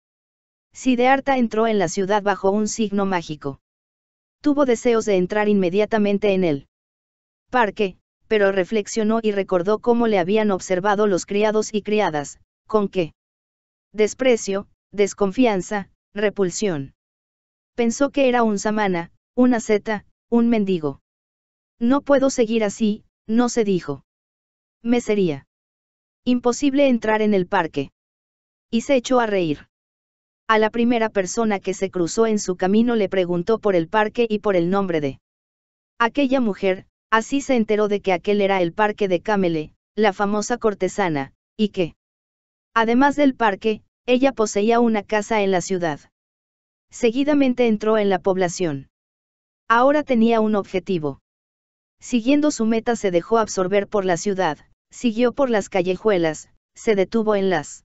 Sidearta entró en la ciudad bajo un signo mágico. Tuvo deseos de entrar inmediatamente en el parque, pero reflexionó y recordó cómo le habían observado los criados y criadas, con qué desprecio, desconfianza, repulsión. Pensó que era un samana, una seta, un mendigo. No puedo seguir así, no se dijo. Me sería imposible entrar en el parque. Y se echó a reír. A la primera persona que se cruzó en su camino le preguntó por el parque y por el nombre de aquella mujer, así se enteró de que aquel era el parque de Camele, la famosa cortesana, y que, además del parque, ella poseía una casa en la ciudad. Seguidamente entró en la población. Ahora tenía un objetivo. Siguiendo su meta se dejó absorber por la ciudad, siguió por las callejuelas, se detuvo en las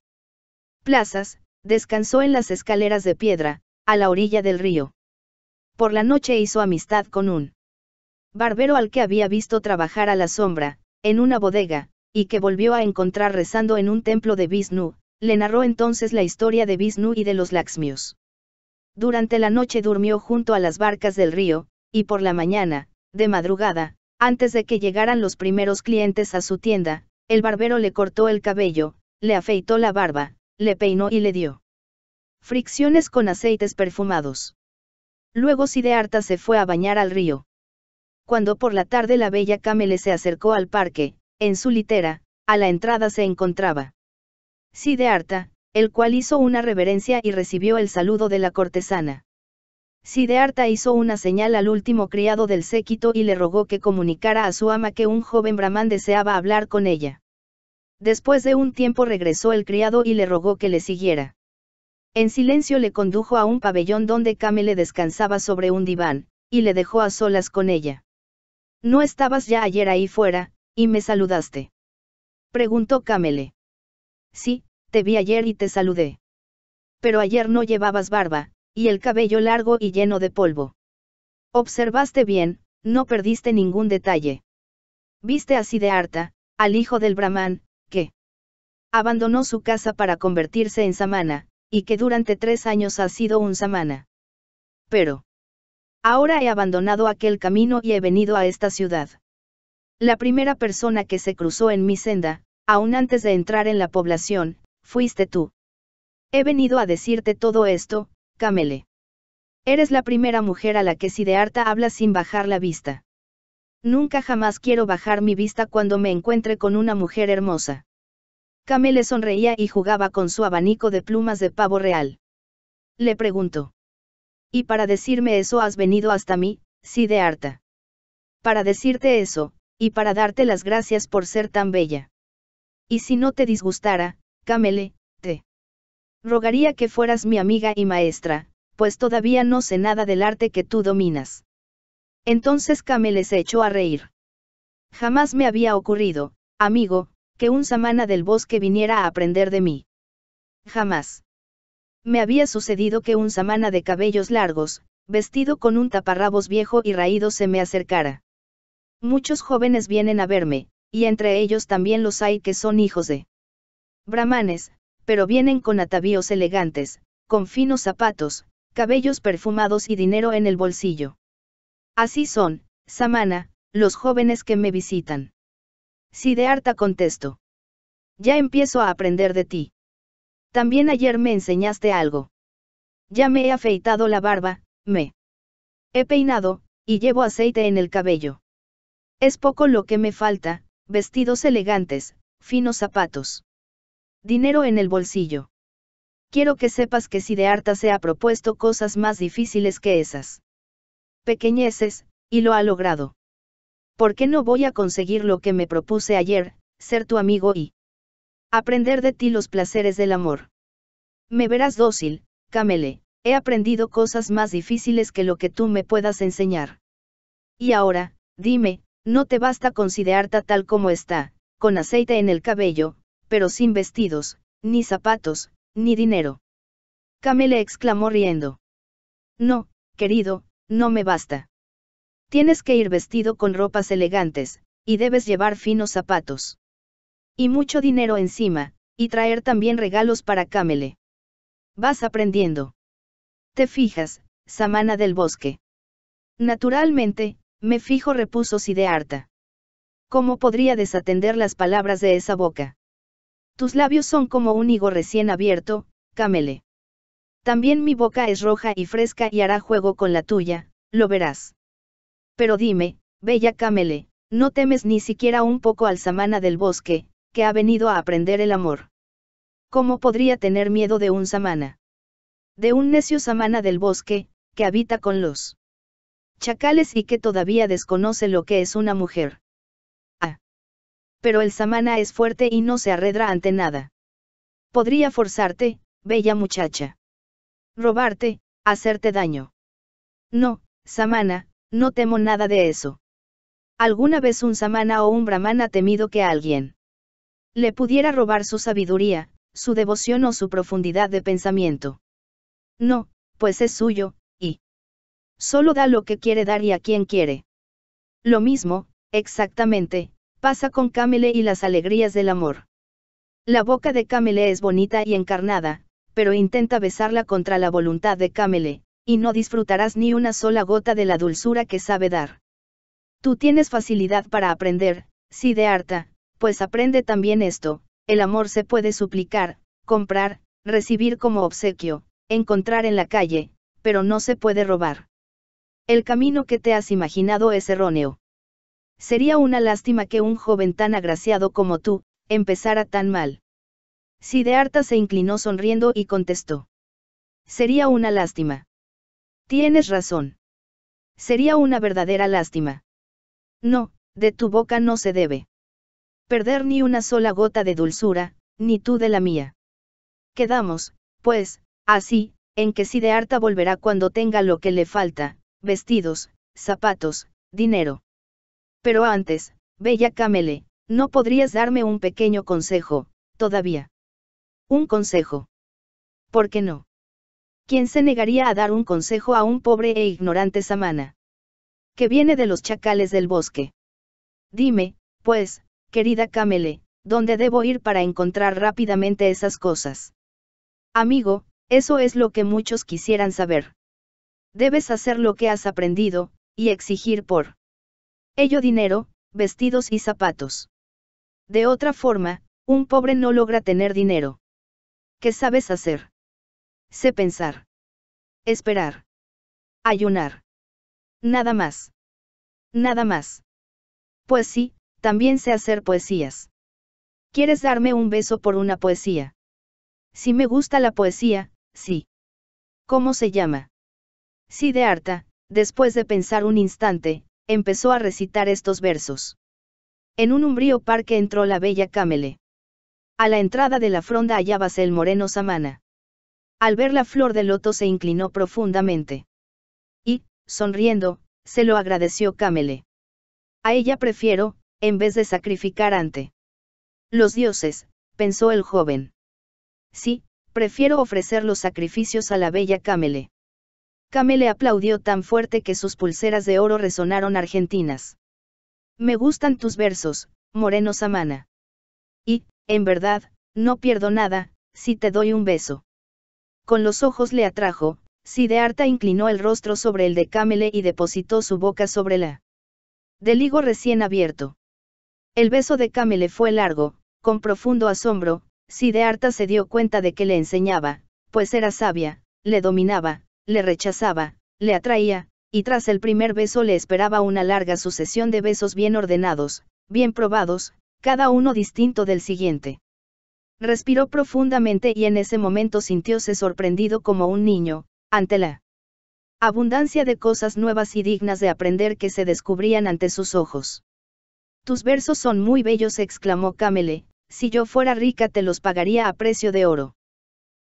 plazas, descansó en las escaleras de piedra, a la orilla del río. Por la noche hizo amistad con un barbero al que había visto trabajar a la sombra, en una bodega, y que volvió a encontrar rezando en un templo de Vishnu, le narró entonces la historia de Vishnu y de los Laxmios. Durante la noche durmió junto a las barcas del río, y por la mañana, de madrugada, antes de que llegaran los primeros clientes a su tienda, el barbero le cortó el cabello, le afeitó la barba, le peinó y le dio fricciones con aceites perfumados. Luego Sidearta se fue a bañar al río. Cuando por la tarde la bella Camele se acercó al parque, en su litera, a la entrada se encontraba. Sidearta, el cual hizo una reverencia y recibió el saludo de la cortesana. harta hizo una señal al último criado del séquito y le rogó que comunicara a su ama que un joven brahman deseaba hablar con ella. Después de un tiempo regresó el criado y le rogó que le siguiera. En silencio le condujo a un pabellón donde Kamele descansaba sobre un diván, y le dejó a solas con ella. No estabas ya ayer ahí fuera, y me saludaste. Preguntó Kamele. Sí, te vi ayer y te saludé. Pero ayer no llevabas barba, y el cabello largo y lleno de polvo. Observaste bien, no perdiste ningún detalle. Viste así de harta, al hijo del brahman, que abandonó su casa para convertirse en samana, y que durante tres años ha sido un samana. Pero. Ahora he abandonado aquel camino y he venido a esta ciudad. La primera persona que se cruzó en mi senda, aún antes de entrar en la población, fuiste tú. He venido a decirte todo esto, Camele. Eres la primera mujer a la que harta habla sin bajar la vista. Nunca jamás quiero bajar mi vista cuando me encuentre con una mujer hermosa. Camele sonreía y jugaba con su abanico de plumas de pavo real. Le preguntó. ¿Y para decirme eso has venido hasta mí, harta? Para decirte eso, y para darte las gracias por ser tan bella. Y si no te disgustara, Camele, te rogaría que fueras mi amiga y maestra, pues todavía no sé nada del arte que tú dominas. Entonces Camele se echó a reír. Jamás me había ocurrido, amigo, que un samana del bosque viniera a aprender de mí. Jamás. Me había sucedido que un samana de cabellos largos, vestido con un taparrabos viejo y raído se me acercara. Muchos jóvenes vienen a verme, y entre ellos también los hay que son hijos de brahmanes, pero vienen con atavíos elegantes, con finos zapatos, cabellos perfumados y dinero en el bolsillo. Así son, Samana, los jóvenes que me visitan. de Si harta contesto. Ya empiezo a aprender de ti. También ayer me enseñaste algo. Ya me he afeitado la barba, me he peinado, y llevo aceite en el cabello. Es poco lo que me falta, vestidos elegantes, finos zapatos. Dinero en el bolsillo. Quiero que sepas que Sidearta se ha propuesto cosas más difíciles que esas. Pequeñeces, y lo ha logrado. ¿Por qué no voy a conseguir lo que me propuse ayer, ser tu amigo y aprender de ti los placeres del amor? Me verás dócil, Camele, he aprendido cosas más difíciles que lo que tú me puedas enseñar. Y ahora, dime, no te basta considerarte tal como está, con aceite en el cabello, pero sin vestidos, ni zapatos, ni dinero. Camele exclamó riendo. No, querido, no me basta. Tienes que ir vestido con ropas elegantes, y debes llevar finos zapatos. Y mucho dinero encima, y traer también regalos para Camele. Vas aprendiendo. Te fijas, Samana del Bosque. Naturalmente, me fijo repuso harta. ¿Cómo podría desatender las palabras de esa boca? Tus labios son como un higo recién abierto, Camele. También mi boca es roja y fresca y hará juego con la tuya, lo verás. Pero dime, bella Camele, no temes ni siquiera un poco al samana del bosque, que ha venido a aprender el amor. ¿Cómo podría tener miedo de un samana? De un necio samana del bosque, que habita con los chacales y que todavía desconoce lo que es una mujer pero el samana es fuerte y no se arredra ante nada. Podría forzarte, bella muchacha. Robarte, hacerte daño. No, samana, no temo nada de eso. ¿Alguna vez un samana o un brahman ha temido que alguien le pudiera robar su sabiduría, su devoción o su profundidad de pensamiento? No, pues es suyo, y solo da lo que quiere dar y a quien quiere. Lo mismo, exactamente, Pasa con Camele y las alegrías del amor. La boca de Camele es bonita y encarnada, pero intenta besarla contra la voluntad de Camele, y no disfrutarás ni una sola gota de la dulzura que sabe dar. Tú tienes facilidad para aprender, sí de harta, pues aprende también esto, el amor se puede suplicar, comprar, recibir como obsequio, encontrar en la calle, pero no se puede robar. El camino que te has imaginado es erróneo. Sería una lástima que un joven tan agraciado como tú, empezara tan mal. Sidearta se inclinó sonriendo y contestó. Sería una lástima. Tienes razón. Sería una verdadera lástima. No, de tu boca no se debe. Perder ni una sola gota de dulzura, ni tú de la mía. Quedamos, pues, así, en que Sidearta volverá cuando tenga lo que le falta, vestidos, zapatos, dinero. Pero antes, bella Camele, ¿no podrías darme un pequeño consejo, todavía? Un consejo. ¿Por qué no? ¿Quién se negaría a dar un consejo a un pobre e ignorante samana? Que viene de los chacales del bosque. Dime, pues, querida Camele, ¿dónde debo ir para encontrar rápidamente esas cosas? Amigo, eso es lo que muchos quisieran saber. Debes hacer lo que has aprendido, y exigir por ello dinero, vestidos y zapatos. De otra forma, un pobre no logra tener dinero. ¿Qué sabes hacer? Sé pensar. Esperar. Ayunar. Nada más. Nada más. Pues sí, también sé hacer poesías. ¿Quieres darme un beso por una poesía? Si me gusta la poesía, sí. ¿Cómo se llama? Sí, de harta, después de pensar un instante, empezó a recitar estos versos. En un umbrío parque entró la bella Camele. A la entrada de la fronda hallábase el moreno Samana. Al ver la flor de loto se inclinó profundamente. Y, sonriendo, se lo agradeció Camele. A ella prefiero, en vez de sacrificar ante los dioses, pensó el joven. Sí, prefiero ofrecer los sacrificios a la bella Camele. Camele aplaudió tan fuerte que sus pulseras de oro resonaron argentinas. Me gustan tus versos, Moreno Samana. Y, en verdad, no pierdo nada, si te doy un beso. Con los ojos le atrajo, Sidearta inclinó el rostro sobre el de Camele y depositó su boca sobre la del higo recién abierto. El beso de Camele fue largo, con profundo asombro, Sidearta se dio cuenta de que le enseñaba, pues era sabia, le dominaba, le rechazaba, le atraía, y tras el primer beso le esperaba una larga sucesión de besos bien ordenados, bien probados, cada uno distinto del siguiente. Respiró profundamente y en ese momento sintióse sorprendido como un niño, ante la abundancia de cosas nuevas y dignas de aprender que se descubrían ante sus ojos. Tus versos son muy bellos, exclamó Camele, si yo fuera rica te los pagaría a precio de oro.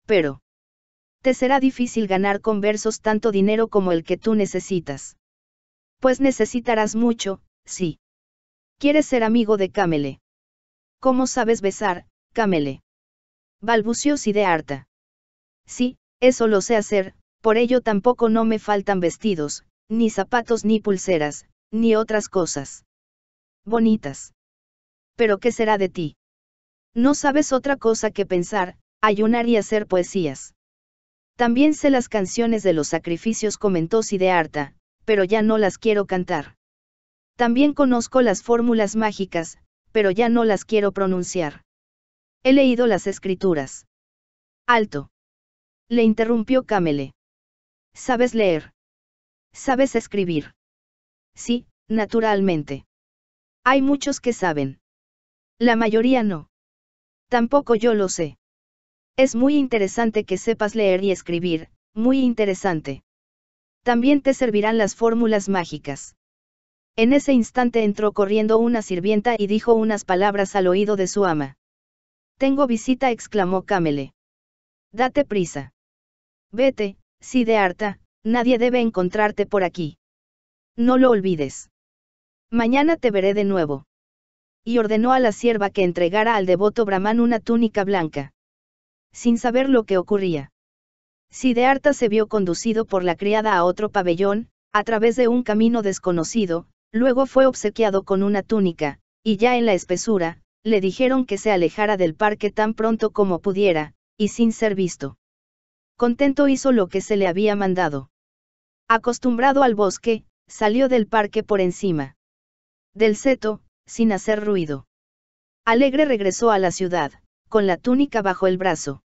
Pero te será difícil ganar con versos tanto dinero como el que tú necesitas. Pues necesitarás mucho, sí. ¿Quieres ser amigo de Camele? ¿Cómo sabes besar, Camele? de harta. Sí, eso lo sé hacer, por ello tampoco no me faltan vestidos, ni zapatos ni pulseras, ni otras cosas. Bonitas. Pero ¿qué será de ti? No sabes otra cosa que pensar, ayunar y hacer poesías. También sé las canciones de los sacrificios comentó harta, pero ya no las quiero cantar. También conozco las fórmulas mágicas, pero ya no las quiero pronunciar. He leído las escrituras. Alto. Le interrumpió Camele. ¿Sabes leer? ¿Sabes escribir? Sí, naturalmente. Hay muchos que saben. La mayoría no. Tampoco yo lo sé. Es muy interesante que sepas leer y escribir, muy interesante. También te servirán las fórmulas mágicas. En ese instante entró corriendo una sirvienta y dijo unas palabras al oído de su ama. Tengo visita, exclamó Camele. Date prisa. Vete, si de harta, nadie debe encontrarte por aquí. No lo olvides. Mañana te veré de nuevo. Y ordenó a la sierva que entregara al devoto brahman una túnica blanca sin saber lo que ocurría. Sidearta se vio conducido por la criada a otro pabellón, a través de un camino desconocido, luego fue obsequiado con una túnica, y ya en la espesura, le dijeron que se alejara del parque tan pronto como pudiera, y sin ser visto. Contento hizo lo que se le había mandado. Acostumbrado al bosque, salió del parque por encima del seto, sin hacer ruido. Alegre regresó a la ciudad, con la túnica bajo el brazo.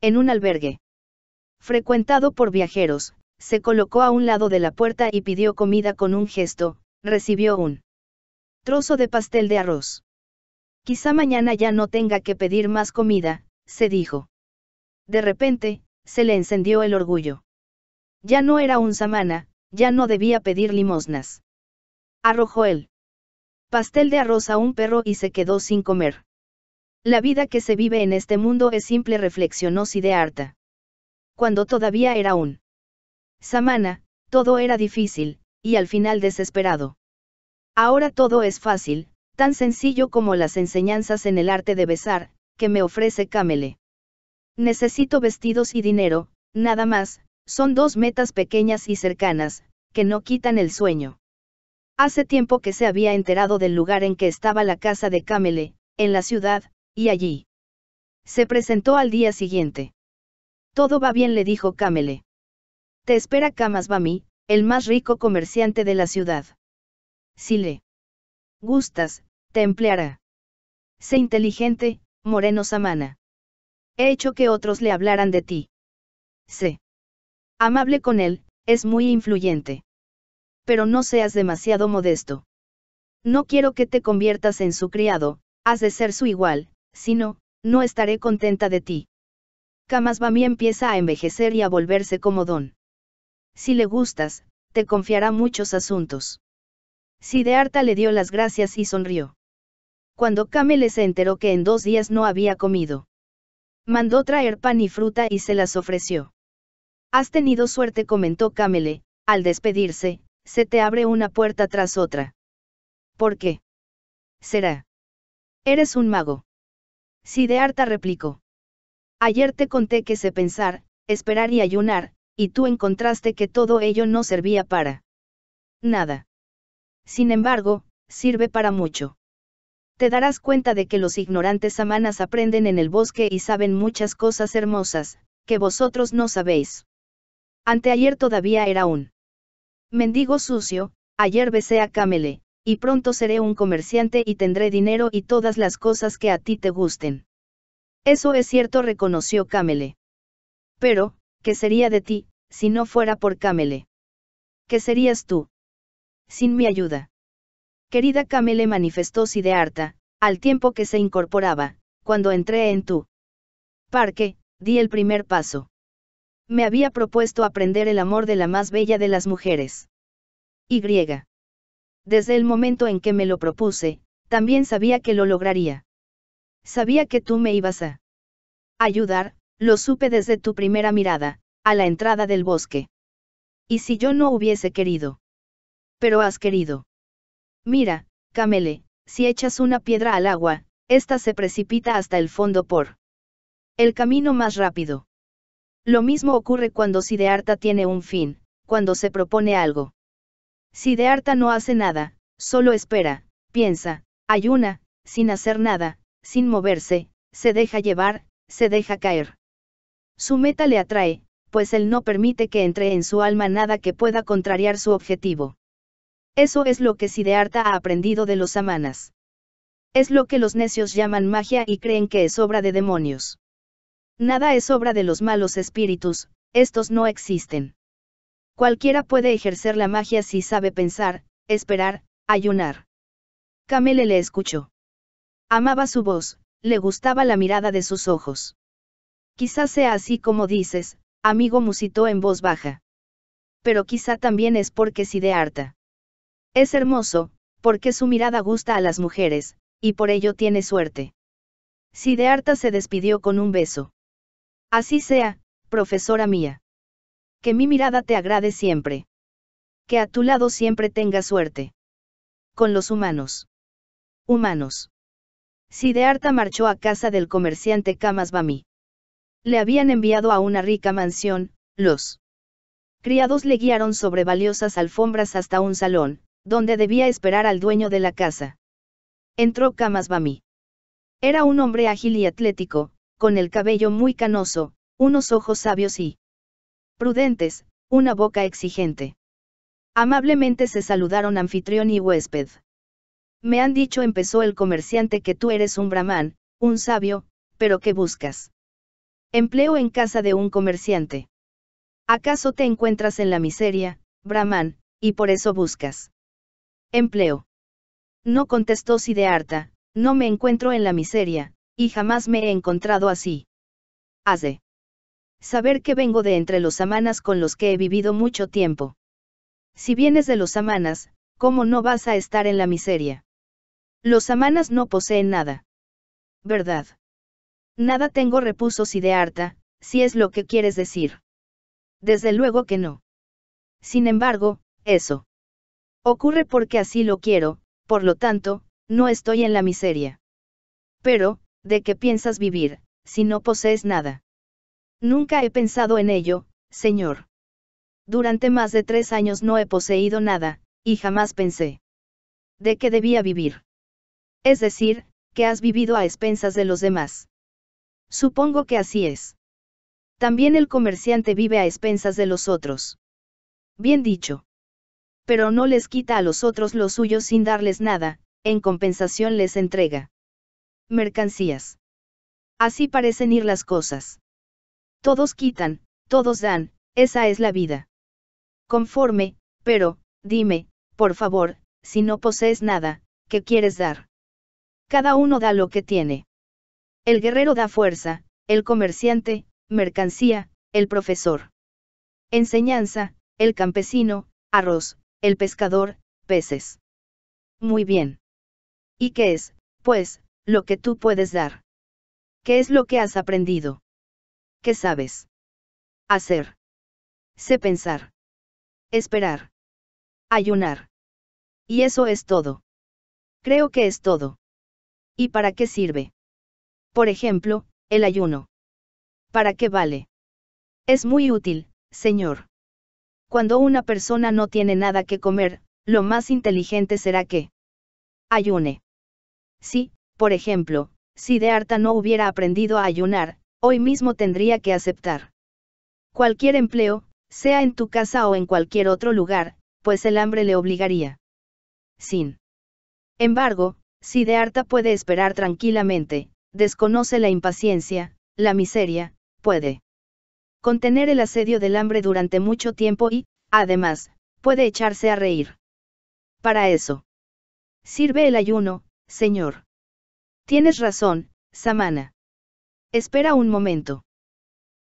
En un albergue. Frecuentado por viajeros, se colocó a un lado de la puerta y pidió comida con un gesto, recibió un trozo de pastel de arroz. Quizá mañana ya no tenga que pedir más comida, se dijo. De repente, se le encendió el orgullo. Ya no era un samana, ya no debía pedir limosnas. Arrojó el pastel de arroz a un perro y se quedó sin comer. La vida que se vive en este mundo es simple, reflexionó harta. Cuando todavía era un samana, todo era difícil, y al final desesperado. Ahora todo es fácil, tan sencillo como las enseñanzas en el arte de besar, que me ofrece Camele. Necesito vestidos y dinero, nada más, son dos metas pequeñas y cercanas, que no quitan el sueño. Hace tiempo que se había enterado del lugar en que estaba la casa de Camele, en la ciudad, y allí. Se presentó al día siguiente. Todo va bien, le dijo Camele. Te espera Camas Bami, el más rico comerciante de la ciudad. Si le gustas, te empleará. Sé inteligente, Moreno Samana. He hecho que otros le hablaran de ti. Sé amable con él, es muy influyente. Pero no seas demasiado modesto. No quiero que te conviertas en su criado, has de ser su igual, si no, no estaré contenta de ti. Kamasbami empieza a envejecer y a volverse como don. Si le gustas, te confiará muchos asuntos. Sidearta le dio las gracias y sonrió. Cuando Kamele se enteró que en dos días no había comido, mandó traer pan y fruta y se las ofreció. Has tenido suerte, comentó Kamele, al despedirse, se te abre una puerta tras otra. ¿Por qué? Será. Eres un mago de harta replicó. Ayer te conté que sé pensar, esperar y ayunar, y tú encontraste que todo ello no servía para nada. Sin embargo, sirve para mucho. Te darás cuenta de que los ignorantes samanas aprenden en el bosque y saben muchas cosas hermosas, que vosotros no sabéis. Anteayer todavía era un mendigo sucio, ayer besé a Camele, y pronto seré un comerciante y tendré dinero y todas las cosas que a ti te gusten. Eso es cierto, reconoció Camele. Pero, ¿qué sería de ti, si no fuera por Camele? ¿Qué serías tú? Sin mi ayuda. Querida Camele manifestó harta, al tiempo que se incorporaba, cuando entré en tu parque, di el primer paso. Me había propuesto aprender el amor de la más bella de las mujeres. Y desde el momento en que me lo propuse, también sabía que lo lograría. Sabía que tú me ibas a ayudar, lo supe desde tu primera mirada, a la entrada del bosque. Y si yo no hubiese querido. Pero has querido. Mira, Camele, si echas una piedra al agua, ésta se precipita hasta el fondo por el camino más rápido. Lo mismo ocurre cuando Sidearta tiene un fin, cuando se propone algo harta no hace nada, solo espera, piensa, ayuna, sin hacer nada, sin moverse, se deja llevar, se deja caer. Su meta le atrae, pues él no permite que entre en su alma nada que pueda contrariar su objetivo. Eso es lo que Siddhartha ha aprendido de los amanas. Es lo que los necios llaman magia y creen que es obra de demonios. Nada es obra de los malos espíritus, estos no existen. Cualquiera puede ejercer la magia si sabe pensar, esperar, ayunar. Camele le escuchó. Amaba su voz, le gustaba la mirada de sus ojos. Quizá sea así como dices, amigo musitó en voz baja. Pero quizá también es porque de harta. Es hermoso, porque su mirada gusta a las mujeres, y por ello tiene suerte. harta se despidió con un beso. Así sea, profesora mía. Que mi mirada te agrade siempre. Que a tu lado siempre tenga suerte. Con los humanos. Humanos. harta marchó a casa del comerciante Camas Le habían enviado a una rica mansión, los criados le guiaron sobre valiosas alfombras hasta un salón, donde debía esperar al dueño de la casa. Entró Camas Era un hombre ágil y atlético, con el cabello muy canoso, unos ojos sabios y prudentes, una boca exigente. Amablemente se saludaron anfitrión y huésped. Me han dicho, empezó el comerciante, que tú eres un brahman, un sabio, pero ¿qué buscas? Empleo en casa de un comerciante. ¿Acaso te encuentras en la miseria, brahman, y por eso buscas? Empleo. No contestó harta, no me encuentro en la miseria, y jamás me he encontrado así. Hace. Saber que vengo de entre los amanas con los que he vivido mucho tiempo. Si vienes de los amanas, ¿cómo no vas a estar en la miseria? Los amanas no poseen nada. ¿Verdad? Nada tengo repuso harta, si es lo que quieres decir. Desde luego que no. Sin embargo, eso. Ocurre porque así lo quiero, por lo tanto, no estoy en la miseria. Pero, ¿de qué piensas vivir, si no posees nada? Nunca he pensado en ello, señor. Durante más de tres años no he poseído nada, y jamás pensé. ¿De qué debía vivir? Es decir, que has vivido a expensas de los demás. Supongo que así es. También el comerciante vive a expensas de los otros. Bien dicho. Pero no les quita a los otros lo suyo sin darles nada, en compensación les entrega mercancías. Así parecen ir las cosas. Todos quitan, todos dan, esa es la vida. Conforme, pero, dime, por favor, si no posees nada, ¿qué quieres dar? Cada uno da lo que tiene. El guerrero da fuerza, el comerciante, mercancía, el profesor. Enseñanza, el campesino, arroz, el pescador, peces. Muy bien. ¿Y qué es, pues, lo que tú puedes dar? ¿Qué es lo que has aprendido? ¿Qué sabes? Hacer. Sé pensar. Esperar. Ayunar. Y eso es todo. Creo que es todo. ¿Y para qué sirve? Por ejemplo, el ayuno. ¿Para qué vale? Es muy útil, señor. Cuando una persona no tiene nada que comer, lo más inteligente será que ayune. Sí, por ejemplo, si de harta no hubiera aprendido a ayunar, hoy mismo tendría que aceptar. Cualquier empleo, sea en tu casa o en cualquier otro lugar, pues el hambre le obligaría. Sin embargo, si de harta puede esperar tranquilamente, desconoce la impaciencia, la miseria, puede contener el asedio del hambre durante mucho tiempo y, además, puede echarse a reír. Para eso. Sirve el ayuno, Señor. Tienes razón, Samana. Espera un momento.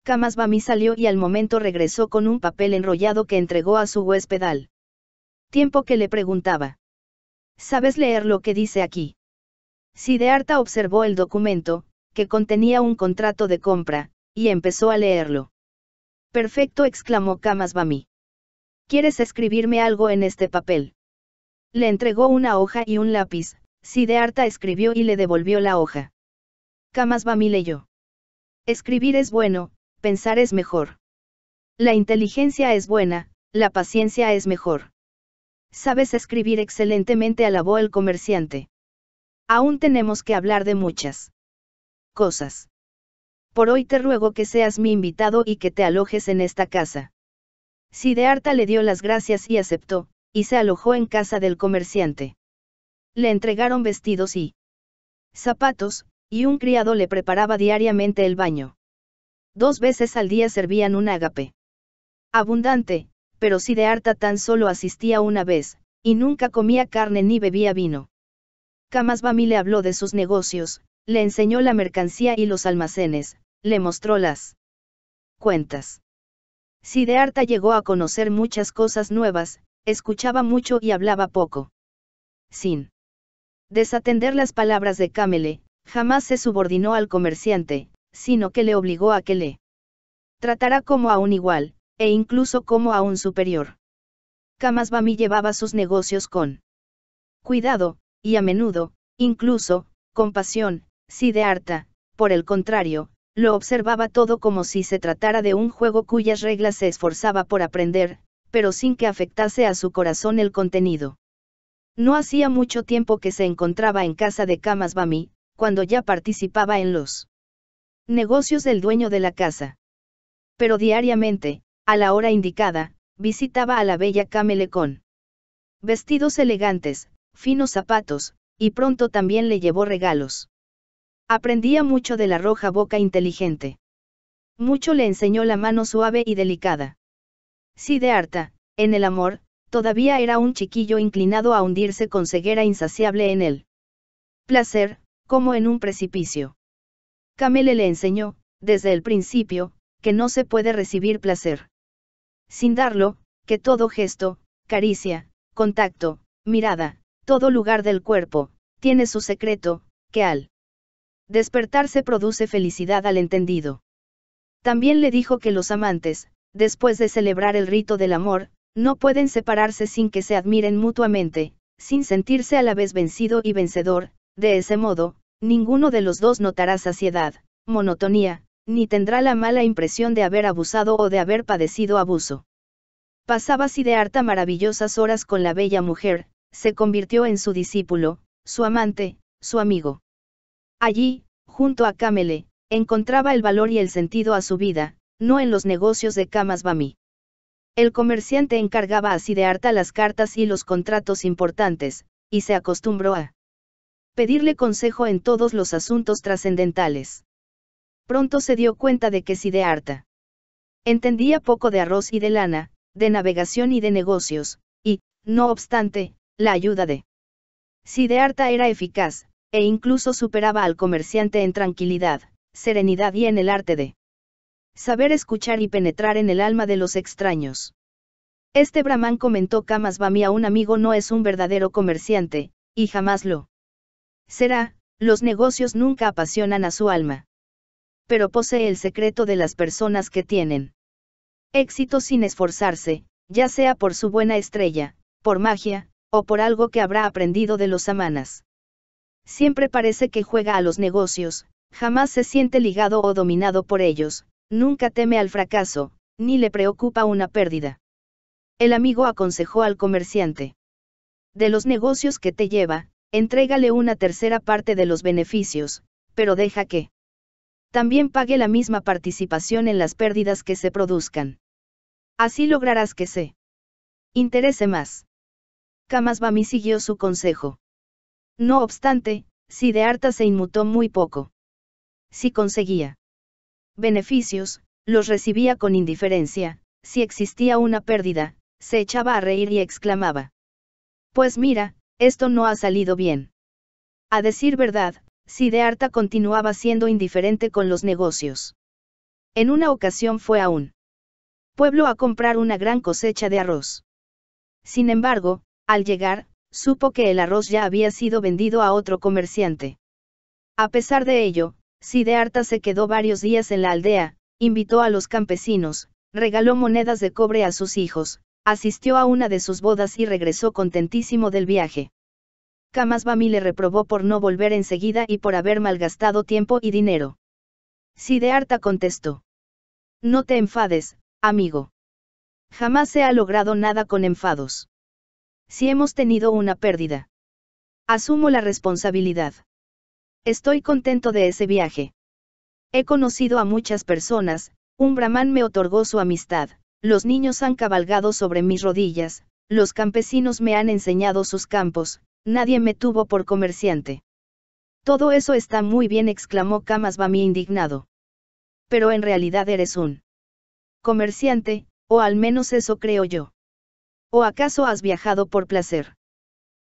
Kamasvami salió y al momento regresó con un papel enrollado que entregó a su huéspedal. tiempo que le preguntaba. ¿Sabes leer lo que dice aquí? Sidearta observó el documento, que contenía un contrato de compra, y empezó a leerlo. Perfecto, exclamó Kamasvami. ¿Quieres escribirme algo en este papel? Le entregó una hoja y un lápiz, Sidearta escribió y le devolvió la hoja. Kamasvami leyó. Escribir es bueno, pensar es mejor. La inteligencia es buena, la paciencia es mejor. Sabes escribir excelentemente, alabó el comerciante. Aún tenemos que hablar de muchas cosas. Por hoy te ruego que seas mi invitado y que te alojes en esta casa. Sidearta le dio las gracias y aceptó, y se alojó en casa del comerciante. Le entregaron vestidos y zapatos, y un criado le preparaba diariamente el baño. Dos veces al día servían un ágape. Abundante, pero si de harta tan solo asistía una vez, y nunca comía carne ni bebía vino. Kamasvami le habló de sus negocios, le enseñó la mercancía y los almacenes, le mostró las cuentas. Sidearta llegó a conocer muchas cosas nuevas, escuchaba mucho y hablaba poco. Sin desatender las palabras de Camele, Jamás se subordinó al comerciante, sino que le obligó a que le tratara como a un igual, e incluso como a un superior. Kamasbami llevaba sus negocios con cuidado, y a menudo, incluso, con pasión, de harta, por el contrario, lo observaba todo como si se tratara de un juego cuyas reglas se esforzaba por aprender, pero sin que afectase a su corazón el contenido. No hacía mucho tiempo que se encontraba en casa de Kamasbami cuando ya participaba en los negocios del dueño de la casa. Pero diariamente, a la hora indicada, visitaba a la bella Camele vestidos elegantes, finos zapatos, y pronto también le llevó regalos. Aprendía mucho de la roja boca inteligente. Mucho le enseñó la mano suave y delicada. de harta en el amor, todavía era un chiquillo inclinado a hundirse con ceguera insaciable en él. Placer, como en un precipicio. Camele le enseñó, desde el principio, que no se puede recibir placer. Sin darlo, que todo gesto, caricia, contacto, mirada, todo lugar del cuerpo, tiene su secreto, que al despertarse produce felicidad al entendido. También le dijo que los amantes, después de celebrar el rito del amor, no pueden separarse sin que se admiren mutuamente, sin sentirse a la vez vencido y vencedor, de ese modo, Ninguno de los dos notará saciedad, monotonía, ni tendrá la mala impresión de haber abusado o de haber padecido abuso. Pasaba harta maravillosas horas con la bella mujer, se convirtió en su discípulo, su amante, su amigo. Allí, junto a Camele, encontraba el valor y el sentido a su vida, no en los negocios de camas Bami. El comerciante encargaba a harta las cartas y los contratos importantes, y se acostumbró a pedirle consejo en todos los asuntos trascendentales. Pronto se dio cuenta de que harta entendía poco de arroz y de lana, de navegación y de negocios, y, no obstante, la ayuda de Siddhartha era eficaz, e incluso superaba al comerciante en tranquilidad, serenidad y en el arte de saber escuchar y penetrar en el alma de los extraños. Este brahman comentó Kamas Bami a un amigo no es un verdadero comerciante, y jamás lo será, los negocios nunca apasionan a su alma. Pero posee el secreto de las personas que tienen éxito sin esforzarse, ya sea por su buena estrella, por magia, o por algo que habrá aprendido de los amanas. Siempre parece que juega a los negocios, jamás se siente ligado o dominado por ellos, nunca teme al fracaso, ni le preocupa una pérdida. El amigo aconsejó al comerciante. De los negocios que te lleva, Entrégale una tercera parte de los beneficios, pero deja que también pague la misma participación en las pérdidas que se produzcan. Así lograrás que se interese más. Kamasbami siguió su consejo. No obstante, harta se inmutó muy poco. Si conseguía beneficios, los recibía con indiferencia, si existía una pérdida, se echaba a reír y exclamaba. Pues mira, esto no ha salido bien. A decir verdad, Sidearta continuaba siendo indiferente con los negocios. En una ocasión fue a un pueblo a comprar una gran cosecha de arroz. Sin embargo, al llegar, supo que el arroz ya había sido vendido a otro comerciante. A pesar de ello, Sidearta se quedó varios días en la aldea, invitó a los campesinos, regaló monedas de cobre a sus hijos, asistió a una de sus bodas y regresó contentísimo del viaje. Kamasvami le reprobó por no volver enseguida y por haber malgastado tiempo y dinero. Sidearta contestó. No te enfades, amigo. Jamás se ha logrado nada con enfados. Si hemos tenido una pérdida. Asumo la responsabilidad. Estoy contento de ese viaje. He conocido a muchas personas, un brahman me otorgó su amistad. Los niños han cabalgado sobre mis rodillas, los campesinos me han enseñado sus campos, nadie me tuvo por comerciante. Todo eso está muy bien, exclamó Camas Bami indignado. Pero en realidad eres un comerciante, o al menos eso creo yo. ¿O acaso has viajado por placer?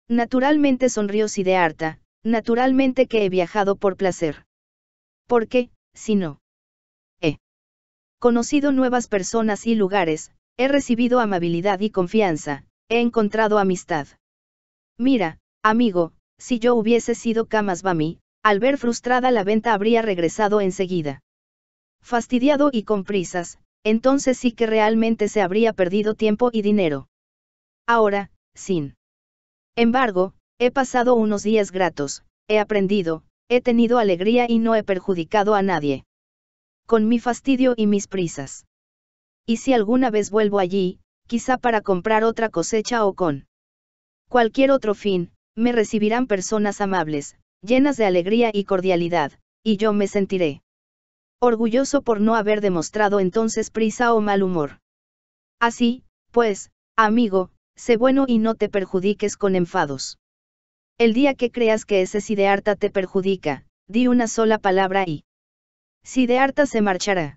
Naturalmente sonrió harta, naturalmente que he viajado por placer. ¿Por qué, si no? conocido nuevas personas y lugares, he recibido amabilidad y confianza, he encontrado amistad. Mira, amigo, si yo hubiese sido Kamas Bami, al ver frustrada la venta habría regresado enseguida. Fastidiado y con prisas, entonces sí que realmente se habría perdido tiempo y dinero. Ahora, sin embargo, he pasado unos días gratos, he aprendido, he tenido alegría y no he perjudicado a nadie con mi fastidio y mis prisas. Y si alguna vez vuelvo allí, quizá para comprar otra cosecha o con cualquier otro fin, me recibirán personas amables, llenas de alegría y cordialidad, y yo me sentiré orgulloso por no haber demostrado entonces prisa o mal humor. Así, pues, amigo, sé bueno y no te perjudiques con enfados. El día que creas que ese sidearta te perjudica, di una sola palabra y de Harta se marchará.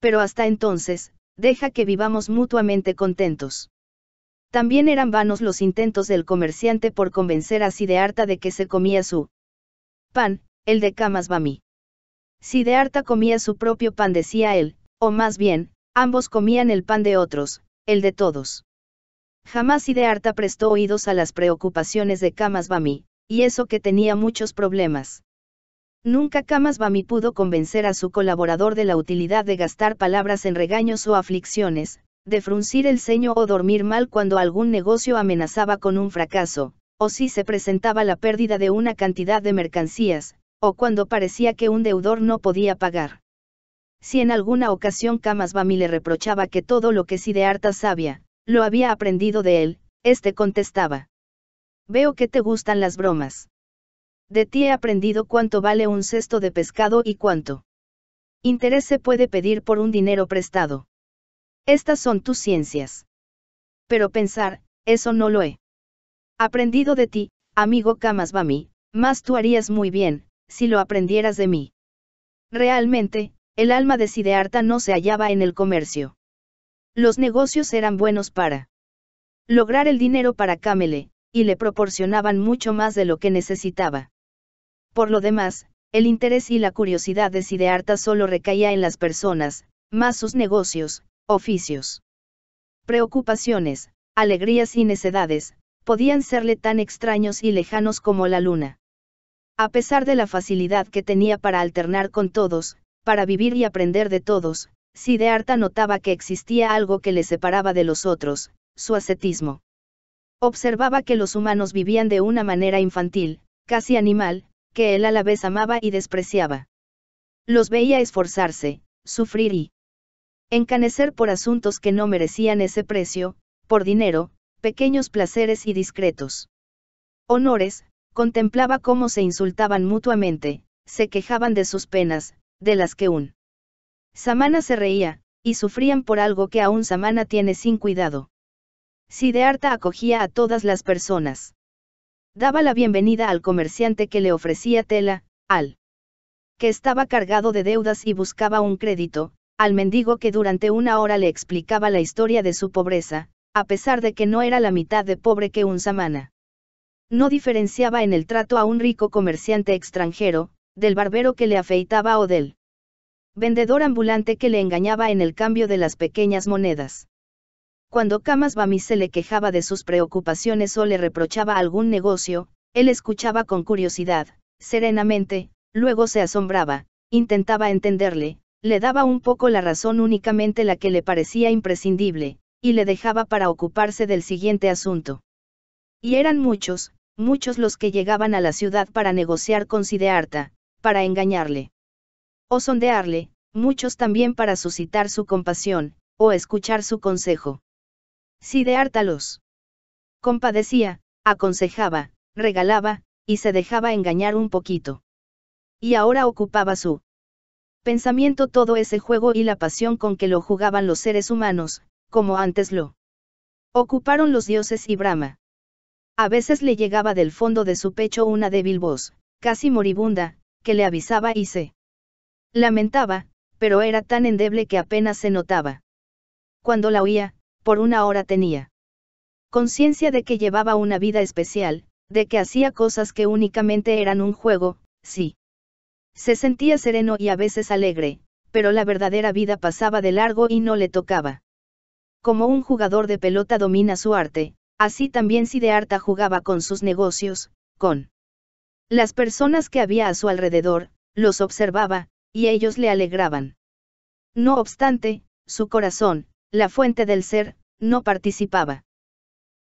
Pero hasta entonces, deja que vivamos mutuamente contentos. También eran vanos los intentos del comerciante por convencer a Sidearta de que se comía su pan, el de Camas de Harta comía su propio pan, decía él, o más bien, ambos comían el pan de otros, el de todos. Jamás Harta prestó oídos a las preocupaciones de Camas y eso que tenía muchos problemas. Nunca Camas pudo convencer a su colaborador de la utilidad de gastar palabras en regaños o aflicciones, de fruncir el ceño o dormir mal cuando algún negocio amenazaba con un fracaso, o si se presentaba la pérdida de una cantidad de mercancías, o cuando parecía que un deudor no podía pagar. Si en alguna ocasión Camas le reprochaba que todo lo que de harta sabía, lo había aprendido de él, este contestaba. Veo que te gustan las bromas de ti he aprendido cuánto vale un cesto de pescado y cuánto interés se puede pedir por un dinero prestado. Estas son tus ciencias. Pero pensar, eso no lo he aprendido de ti, amigo Kamasvami, más tú harías muy bien, si lo aprendieras de mí. Realmente, el alma de Sidearta no se hallaba en el comercio. Los negocios eran buenos para lograr el dinero para Kamele, y le proporcionaban mucho más de lo que necesitaba. Por lo demás, el interés y la curiosidad de Sidearta solo recaía en las personas, más sus negocios, oficios. Preocupaciones, alegrías y necedades, podían serle tan extraños y lejanos como la luna. A pesar de la facilidad que tenía para alternar con todos, para vivir y aprender de todos, Siddhartha notaba que existía algo que le separaba de los otros, su ascetismo. Observaba que los humanos vivían de una manera infantil, casi animal, que él a la vez amaba y despreciaba. Los veía esforzarse, sufrir y encanecer por asuntos que no merecían ese precio, por dinero, pequeños placeres y discretos honores, contemplaba cómo se insultaban mutuamente, se quejaban de sus penas, de las que un Samana se reía, y sufrían por algo que aún Samana tiene sin cuidado. Sidearta acogía a todas las personas daba la bienvenida al comerciante que le ofrecía tela, al que estaba cargado de deudas y buscaba un crédito, al mendigo que durante una hora le explicaba la historia de su pobreza, a pesar de que no era la mitad de pobre que un samana. No diferenciaba en el trato a un rico comerciante extranjero, del barbero que le afeitaba o del vendedor ambulante que le engañaba en el cambio de las pequeñas monedas. Cuando Camas Bami se le quejaba de sus preocupaciones o le reprochaba algún negocio, él escuchaba con curiosidad, serenamente, luego se asombraba, intentaba entenderle, le daba un poco la razón únicamente la que le parecía imprescindible, y le dejaba para ocuparse del siguiente asunto. Y eran muchos, muchos los que llegaban a la ciudad para negociar con Sidearta, para engañarle. O sondearle, muchos también para suscitar su compasión, o escuchar su consejo de los compadecía, aconsejaba, regalaba, y se dejaba engañar un poquito. Y ahora ocupaba su pensamiento todo ese juego y la pasión con que lo jugaban los seres humanos, como antes lo ocuparon los dioses y Brahma. A veces le llegaba del fondo de su pecho una débil voz, casi moribunda, que le avisaba y se lamentaba, pero era tan endeble que apenas se notaba. Cuando la oía, por una hora tenía. Conciencia de que llevaba una vida especial, de que hacía cosas que únicamente eran un juego, sí. Se sentía sereno y a veces alegre, pero la verdadera vida pasaba de largo y no le tocaba. Como un jugador de pelota domina su arte, así también harta jugaba con sus negocios, con las personas que había a su alrededor, los observaba, y ellos le alegraban. No obstante, su corazón, la fuente del ser, no participaba.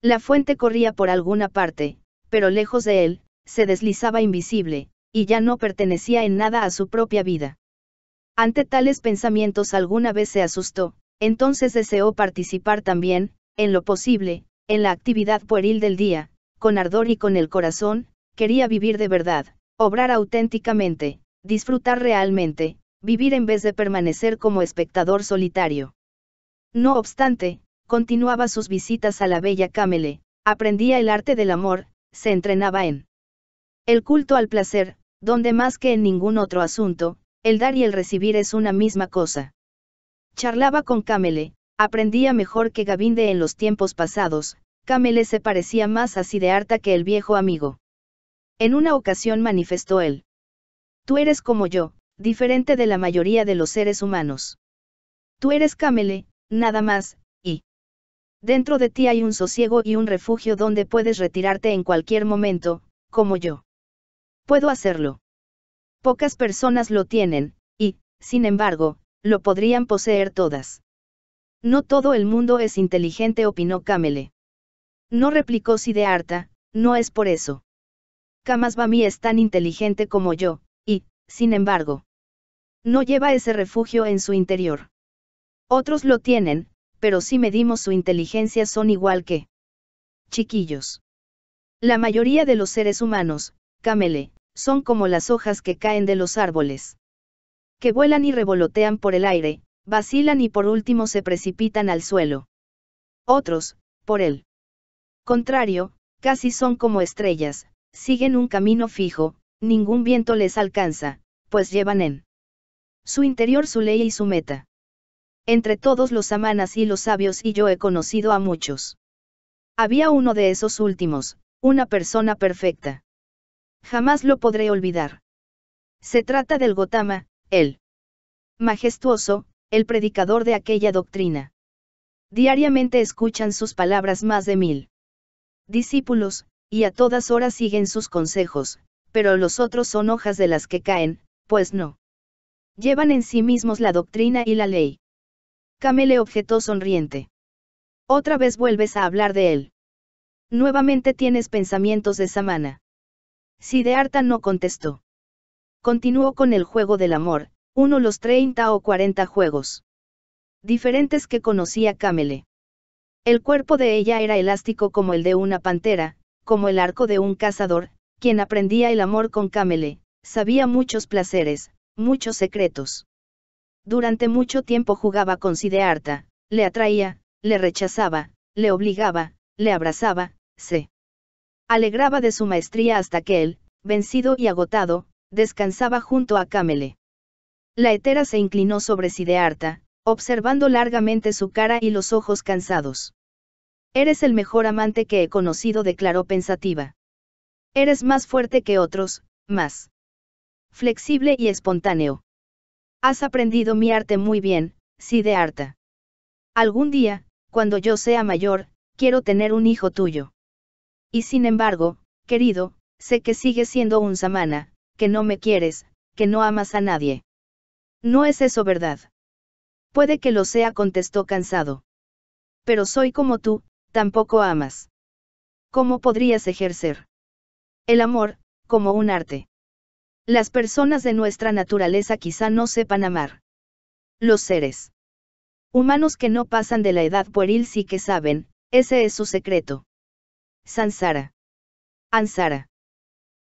La fuente corría por alguna parte, pero lejos de él, se deslizaba invisible, y ya no pertenecía en nada a su propia vida. Ante tales pensamientos alguna vez se asustó, entonces deseó participar también, en lo posible, en la actividad pueril del día, con ardor y con el corazón, quería vivir de verdad, obrar auténticamente, disfrutar realmente, vivir en vez de permanecer como espectador solitario. No obstante, continuaba sus visitas a la bella Camele, aprendía el arte del amor, se entrenaba en el culto al placer, donde más que en ningún otro asunto, el dar y el recibir es una misma cosa. Charlaba con Camele, aprendía mejor que Gavinde en los tiempos pasados, Camele se parecía más a harta que el viejo amigo. En una ocasión manifestó él. Tú eres como yo, diferente de la mayoría de los seres humanos. Tú eres Camele, nada más, Dentro de ti hay un sosiego y un refugio donde puedes retirarte en cualquier momento, como yo. Puedo hacerlo. Pocas personas lo tienen, y, sin embargo, lo podrían poseer todas. No todo el mundo es inteligente, opinó Camele. No replicó Sidearta, no es por eso. Camas es tan inteligente como yo, y, sin embargo, no lleva ese refugio en su interior. Otros lo tienen, pero si medimos su inteligencia son igual que chiquillos. La mayoría de los seres humanos, camele, son como las hojas que caen de los árboles. Que vuelan y revolotean por el aire, vacilan y por último se precipitan al suelo. Otros, por el contrario, casi son como estrellas, siguen un camino fijo, ningún viento les alcanza, pues llevan en su interior su ley y su meta. Entre todos los amanas y los sabios y yo he conocido a muchos. Había uno de esos últimos, una persona perfecta. Jamás lo podré olvidar. Se trata del Gotama, el majestuoso, el predicador de aquella doctrina. Diariamente escuchan sus palabras más de mil discípulos, y a todas horas siguen sus consejos, pero los otros son hojas de las que caen, pues no llevan en sí mismos la doctrina y la ley. Camele objetó sonriente. Otra vez vuelves a hablar de él. Nuevamente tienes pensamientos de Samana. Sidearta no contestó. Continuó con el juego del amor, uno los 30 o 40 juegos. Diferentes que conocía Camele. El cuerpo de ella era elástico como el de una pantera, como el arco de un cazador, quien aprendía el amor con Camele, sabía muchos placeres, muchos secretos. Durante mucho tiempo jugaba con Sidearta, le atraía, le rechazaba, le obligaba, le abrazaba, se alegraba de su maestría hasta que él, vencido y agotado, descansaba junto a Camele. La hetera se inclinó sobre Sidearta, observando largamente su cara y los ojos cansados. Eres el mejor amante que he conocido, declaró pensativa. Eres más fuerte que otros, más flexible y espontáneo. Has aprendido mi arte muy bien, sí de harta. Algún día, cuando yo sea mayor, quiero tener un hijo tuyo. Y sin embargo, querido, sé que sigues siendo un samana, que no me quieres, que no amas a nadie. No es eso verdad. Puede que lo sea, contestó cansado. Pero soy como tú, tampoco amas. ¿Cómo podrías ejercer? El amor, como un arte. Las personas de nuestra naturaleza quizá no sepan amar. Los seres humanos que no pasan de la edad pueril sí que saben, ese es su secreto. Sansara. Ansara.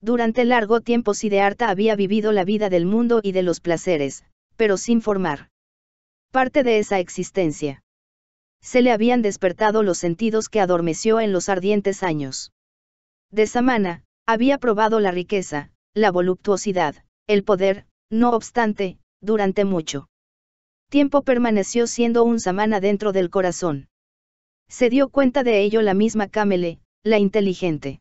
Durante largo tiempo Siddhartha había vivido la vida del mundo y de los placeres, pero sin formar parte de esa existencia. Se le habían despertado los sentidos que adormeció en los ardientes años. De Samana, había probado la riqueza, la voluptuosidad, el poder, no obstante, durante mucho tiempo permaneció siendo un samana dentro del corazón. Se dio cuenta de ello la misma Camele, la inteligente.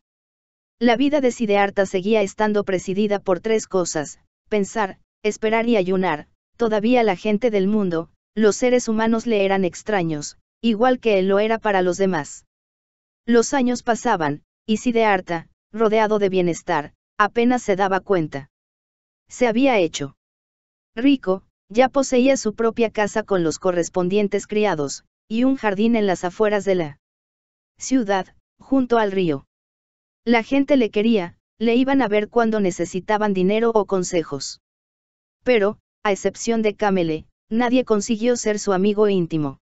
La vida de Sidearta seguía estando presidida por tres cosas, pensar, esperar y ayunar, todavía la gente del mundo, los seres humanos le eran extraños, igual que él lo era para los demás. Los años pasaban, y Sidearta, rodeado de bienestar, apenas se daba cuenta. Se había hecho. Rico, ya poseía su propia casa con los correspondientes criados, y un jardín en las afueras de la ciudad, junto al río. La gente le quería, le iban a ver cuando necesitaban dinero o consejos. Pero, a excepción de Camele, nadie consiguió ser su amigo íntimo.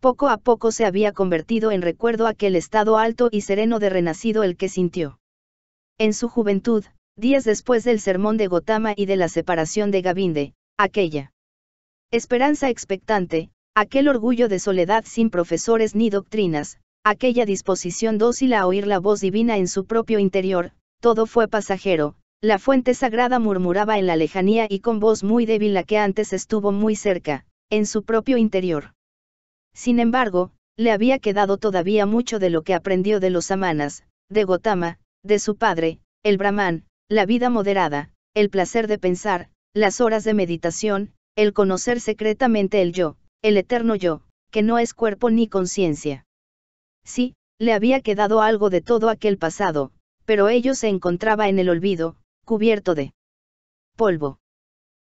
Poco a poco se había convertido en recuerdo aquel estado alto y sereno de renacido el que sintió. En su juventud, días después del sermón de Gotama y de la separación de Gavinde, aquella esperanza expectante, aquel orgullo de soledad sin profesores ni doctrinas, aquella disposición dócil a oír la voz divina en su propio interior, todo fue pasajero, la fuente sagrada murmuraba en la lejanía y con voz muy débil la que antes estuvo muy cerca, en su propio interior. Sin embargo, le había quedado todavía mucho de lo que aprendió de los amanas, de Gotama, de su padre, el brahman, la vida moderada, el placer de pensar, las horas de meditación, el conocer secretamente el yo, el eterno yo, que no es cuerpo ni conciencia. Sí, le había quedado algo de todo aquel pasado, pero ello se encontraba en el olvido, cubierto de polvo.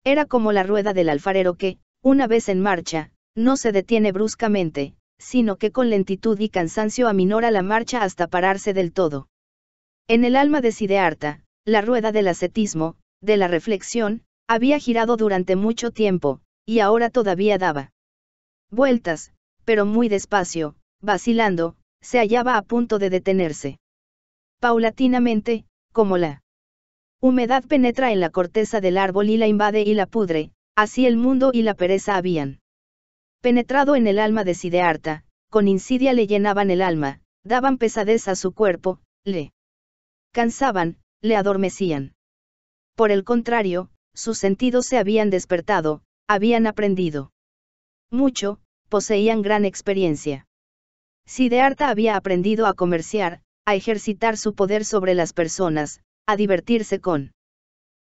Era como la rueda del alfarero que, una vez en marcha, no se detiene bruscamente, sino que con lentitud y cansancio aminora la marcha hasta pararse del todo. En el alma de Sidearta, la rueda del ascetismo, de la reflexión, había girado durante mucho tiempo, y ahora todavía daba vueltas, pero muy despacio, vacilando, se hallaba a punto de detenerse. Paulatinamente, como la humedad penetra en la corteza del árbol y la invade y la pudre, así el mundo y la pereza habían penetrado en el alma de Sidearta, con insidia le llenaban el alma, daban pesadez a su cuerpo, le cansaban, le adormecían. Por el contrario, sus sentidos se habían despertado, habían aprendido. Mucho, poseían gran experiencia. Sidearta había aprendido a comerciar, a ejercitar su poder sobre las personas, a divertirse con.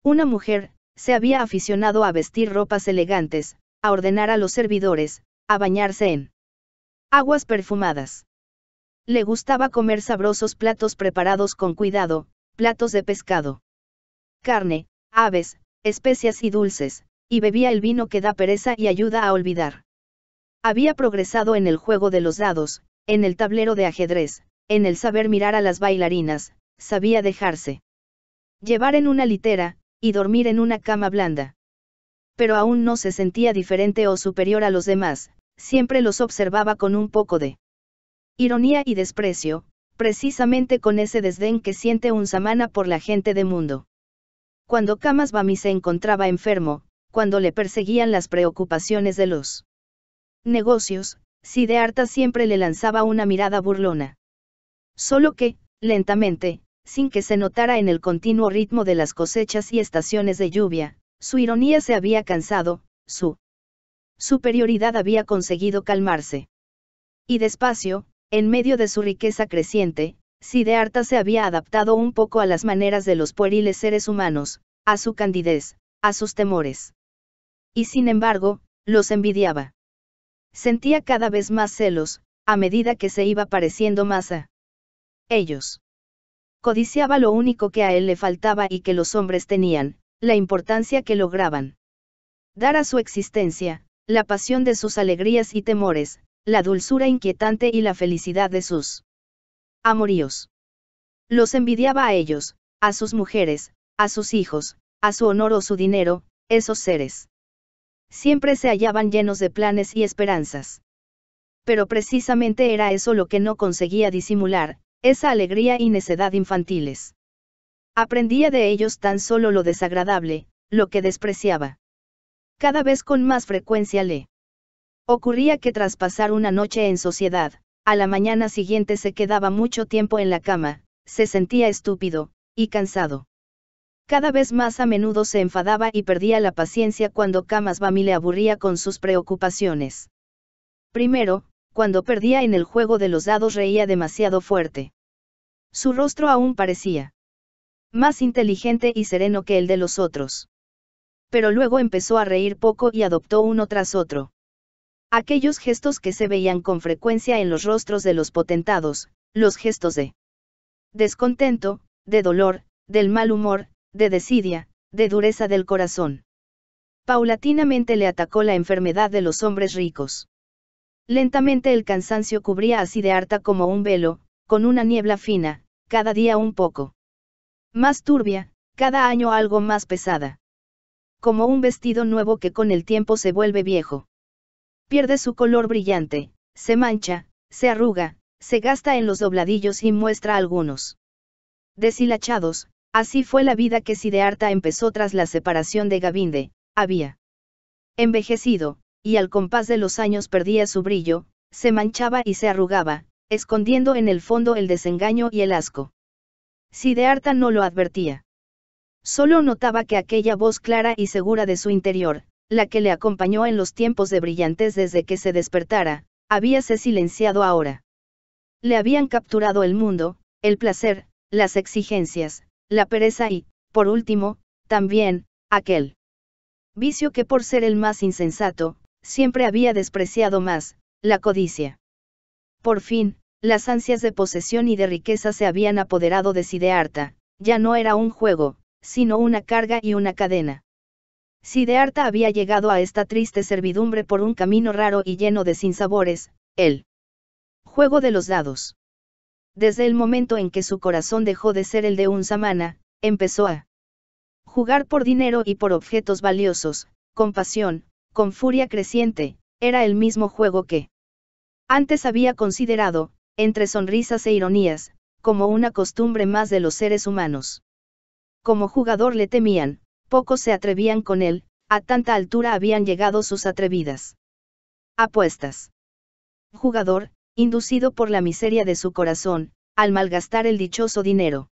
Una mujer, se había aficionado a vestir ropas elegantes, a ordenar a los servidores, a bañarse en aguas perfumadas. Le gustaba comer sabrosos platos preparados con cuidado, platos de pescado, carne, aves, especias y dulces, y bebía el vino que da pereza y ayuda a olvidar. Había progresado en el juego de los dados, en el tablero de ajedrez, en el saber mirar a las bailarinas, sabía dejarse. Llevar en una litera, y dormir en una cama blanda. Pero aún no se sentía diferente o superior a los demás, siempre los observaba con un poco de Ironía y desprecio, precisamente con ese desdén que siente un samana por la gente de mundo. Cuando Kamas Bami se encontraba enfermo, cuando le perseguían las preocupaciones de los negocios, Siddhartha siempre le lanzaba una mirada burlona. Solo que, lentamente, sin que se notara en el continuo ritmo de las cosechas y estaciones de lluvia, su ironía se había cansado, su superioridad había conseguido calmarse. Y despacio, en medio de su riqueza creciente, Siddhartha se había adaptado un poco a las maneras de los pueriles seres humanos, a su candidez, a sus temores. Y sin embargo, los envidiaba. Sentía cada vez más celos, a medida que se iba pareciendo más a ellos. Codiciaba lo único que a él le faltaba y que los hombres tenían, la importancia que lograban dar a su existencia, la pasión de sus alegrías y temores, la dulzura inquietante y la felicidad de sus amoríos. Los envidiaba a ellos, a sus mujeres, a sus hijos, a su honor o su dinero, esos seres. Siempre se hallaban llenos de planes y esperanzas. Pero precisamente era eso lo que no conseguía disimular, esa alegría y necedad infantiles. Aprendía de ellos tan solo lo desagradable, lo que despreciaba. Cada vez con más frecuencia le Ocurría que tras pasar una noche en sociedad, a la mañana siguiente se quedaba mucho tiempo en la cama, se sentía estúpido, y cansado. Cada vez más a menudo se enfadaba y perdía la paciencia cuando Camas le aburría con sus preocupaciones. Primero, cuando perdía en el juego de los dados reía demasiado fuerte. Su rostro aún parecía más inteligente y sereno que el de los otros. Pero luego empezó a reír poco y adoptó uno tras otro. Aquellos gestos que se veían con frecuencia en los rostros de los potentados, los gestos de descontento, de dolor, del mal humor, de desidia, de dureza del corazón. Paulatinamente le atacó la enfermedad de los hombres ricos. Lentamente el cansancio cubría así de harta como un velo, con una niebla fina, cada día un poco más turbia, cada año algo más pesada. Como un vestido nuevo que con el tiempo se vuelve viejo pierde su color brillante, se mancha, se arruga, se gasta en los dobladillos y muestra algunos. Deshilachados, así fue la vida que Sidearta empezó tras la separación de Gavinde, había envejecido, y al compás de los años perdía su brillo, se manchaba y se arrugaba, escondiendo en el fondo el desengaño y el asco. Sidearta no lo advertía. Solo notaba que aquella voz clara y segura de su interior, la que le acompañó en los tiempos de brillantez desde que se despertara, habíase silenciado ahora. Le habían capturado el mundo, el placer, las exigencias, la pereza y, por último, también, aquel vicio que por ser el más insensato, siempre había despreciado más, la codicia. Por fin, las ansias de posesión y de riqueza se habían apoderado de harta, ya no era un juego, sino una carga y una cadena. Si de harta había llegado a esta triste servidumbre por un camino raro y lleno de sinsabores, el juego de los dados. Desde el momento en que su corazón dejó de ser el de un samana, empezó a jugar por dinero y por objetos valiosos, con pasión, con furia creciente, era el mismo juego que antes había considerado, entre sonrisas e ironías, como una costumbre más de los seres humanos. Como jugador le temían, pocos se atrevían con él, a tanta altura habían llegado sus atrevidas apuestas. Jugador, inducido por la miseria de su corazón, al malgastar el dichoso dinero.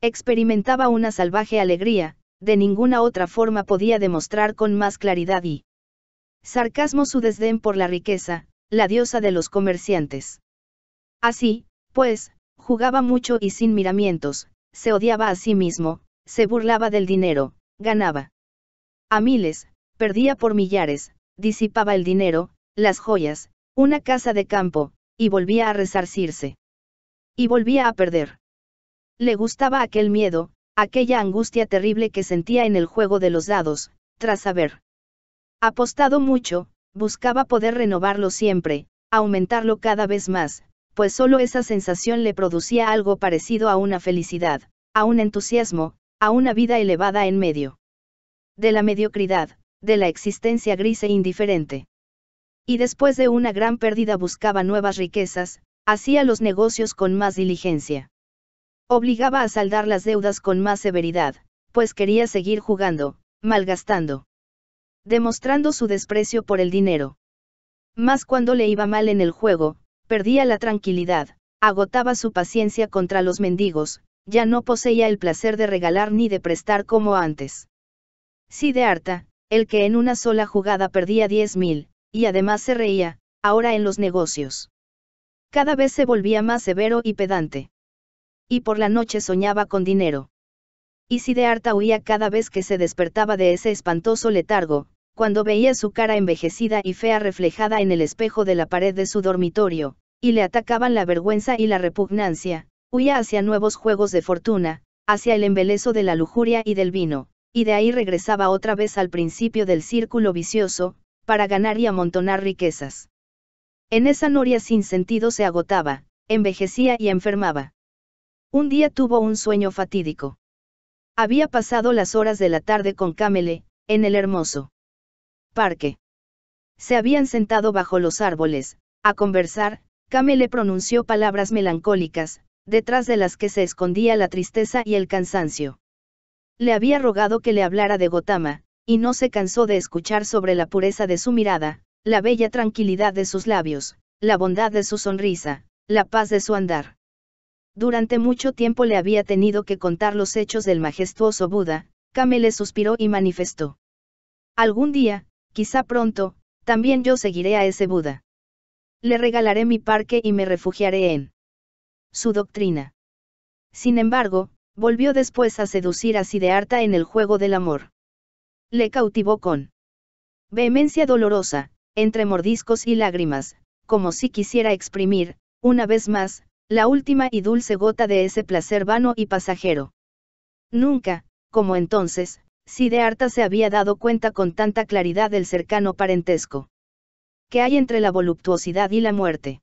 Experimentaba una salvaje alegría, de ninguna otra forma podía demostrar con más claridad y sarcasmo su desdén por la riqueza, la diosa de los comerciantes. Así, pues, jugaba mucho y sin miramientos, se odiaba a sí mismo, se burlaba del dinero, ganaba. A miles, perdía por millares, disipaba el dinero, las joyas, una casa de campo, y volvía a resarcirse. Y volvía a perder. Le gustaba aquel miedo, aquella angustia terrible que sentía en el juego de los dados, tras haber apostado mucho, buscaba poder renovarlo siempre, aumentarlo cada vez más, pues solo esa sensación le producía algo parecido a una felicidad, a un entusiasmo, a una vida elevada en medio de la mediocridad, de la existencia gris e indiferente. Y después de una gran pérdida buscaba nuevas riquezas, hacía los negocios con más diligencia. Obligaba a saldar las deudas con más severidad, pues quería seguir jugando, malgastando. Demostrando su desprecio por el dinero. Más cuando le iba mal en el juego, perdía la tranquilidad, agotaba su paciencia contra los mendigos, ya no poseía el placer de regalar ni de prestar como antes. Sí de harta, el que en una sola jugada perdía diez mil, y además se reía, ahora en los negocios. Cada vez se volvía más severo y pedante. Y por la noche soñaba con dinero. Y si de harta huía cada vez que se despertaba de ese espantoso letargo, cuando veía su cara envejecida y fea reflejada en el espejo de la pared de su dormitorio, y le atacaban la vergüenza y la repugnancia, huía hacia nuevos juegos de fortuna, hacia el embelezo de la lujuria y del vino, y de ahí regresaba otra vez al principio del círculo vicioso, para ganar y amontonar riquezas. En esa noria sin sentido se agotaba, envejecía y enfermaba. Un día tuvo un sueño fatídico. Había pasado las horas de la tarde con Camele, en el hermoso parque. Se habían sentado bajo los árboles, a conversar, Camele pronunció palabras melancólicas, detrás de las que se escondía la tristeza y el cansancio. Le había rogado que le hablara de Gotama, y no se cansó de escuchar sobre la pureza de su mirada, la bella tranquilidad de sus labios, la bondad de su sonrisa, la paz de su andar. Durante mucho tiempo le había tenido que contar los hechos del majestuoso Buda, Kame le suspiró y manifestó. Algún día, quizá pronto, también yo seguiré a ese Buda. Le regalaré mi parque y me refugiaré en su doctrina. Sin embargo, volvió después a seducir a Sidearta en el juego del amor. Le cautivó con vehemencia dolorosa, entre mordiscos y lágrimas, como si quisiera exprimir, una vez más, la última y dulce gota de ese placer vano y pasajero. Nunca, como entonces, Sidearta se había dado cuenta con tanta claridad del cercano parentesco que hay entre la voluptuosidad y la muerte.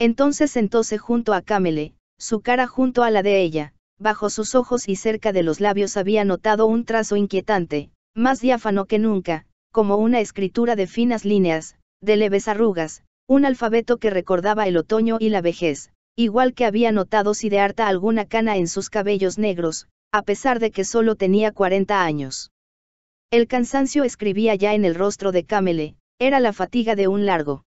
Entonces sentóse junto a Camele, su cara junto a la de ella, bajo sus ojos y cerca de los labios había notado un trazo inquietante, más diáfano que nunca, como una escritura de finas líneas, de leves arrugas, un alfabeto que recordaba el otoño y la vejez, igual que había notado si de harta alguna cana en sus cabellos negros, a pesar de que solo tenía 40 años. El cansancio escribía ya en el rostro de Camele, era la fatiga de un largo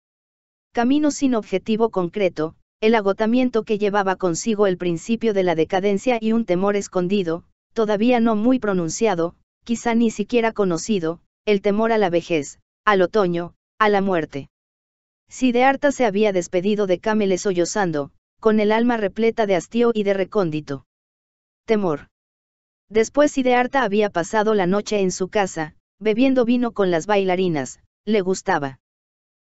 camino sin objetivo concreto, el agotamiento que llevaba consigo el principio de la decadencia y un temor escondido, todavía no muy pronunciado, quizá ni siquiera conocido, el temor a la vejez, al otoño, a la muerte. harta se había despedido de Camele sollozando, con el alma repleta de hastío y de recóndito. Temor. Después harta había pasado la noche en su casa, bebiendo vino con las bailarinas, le gustaba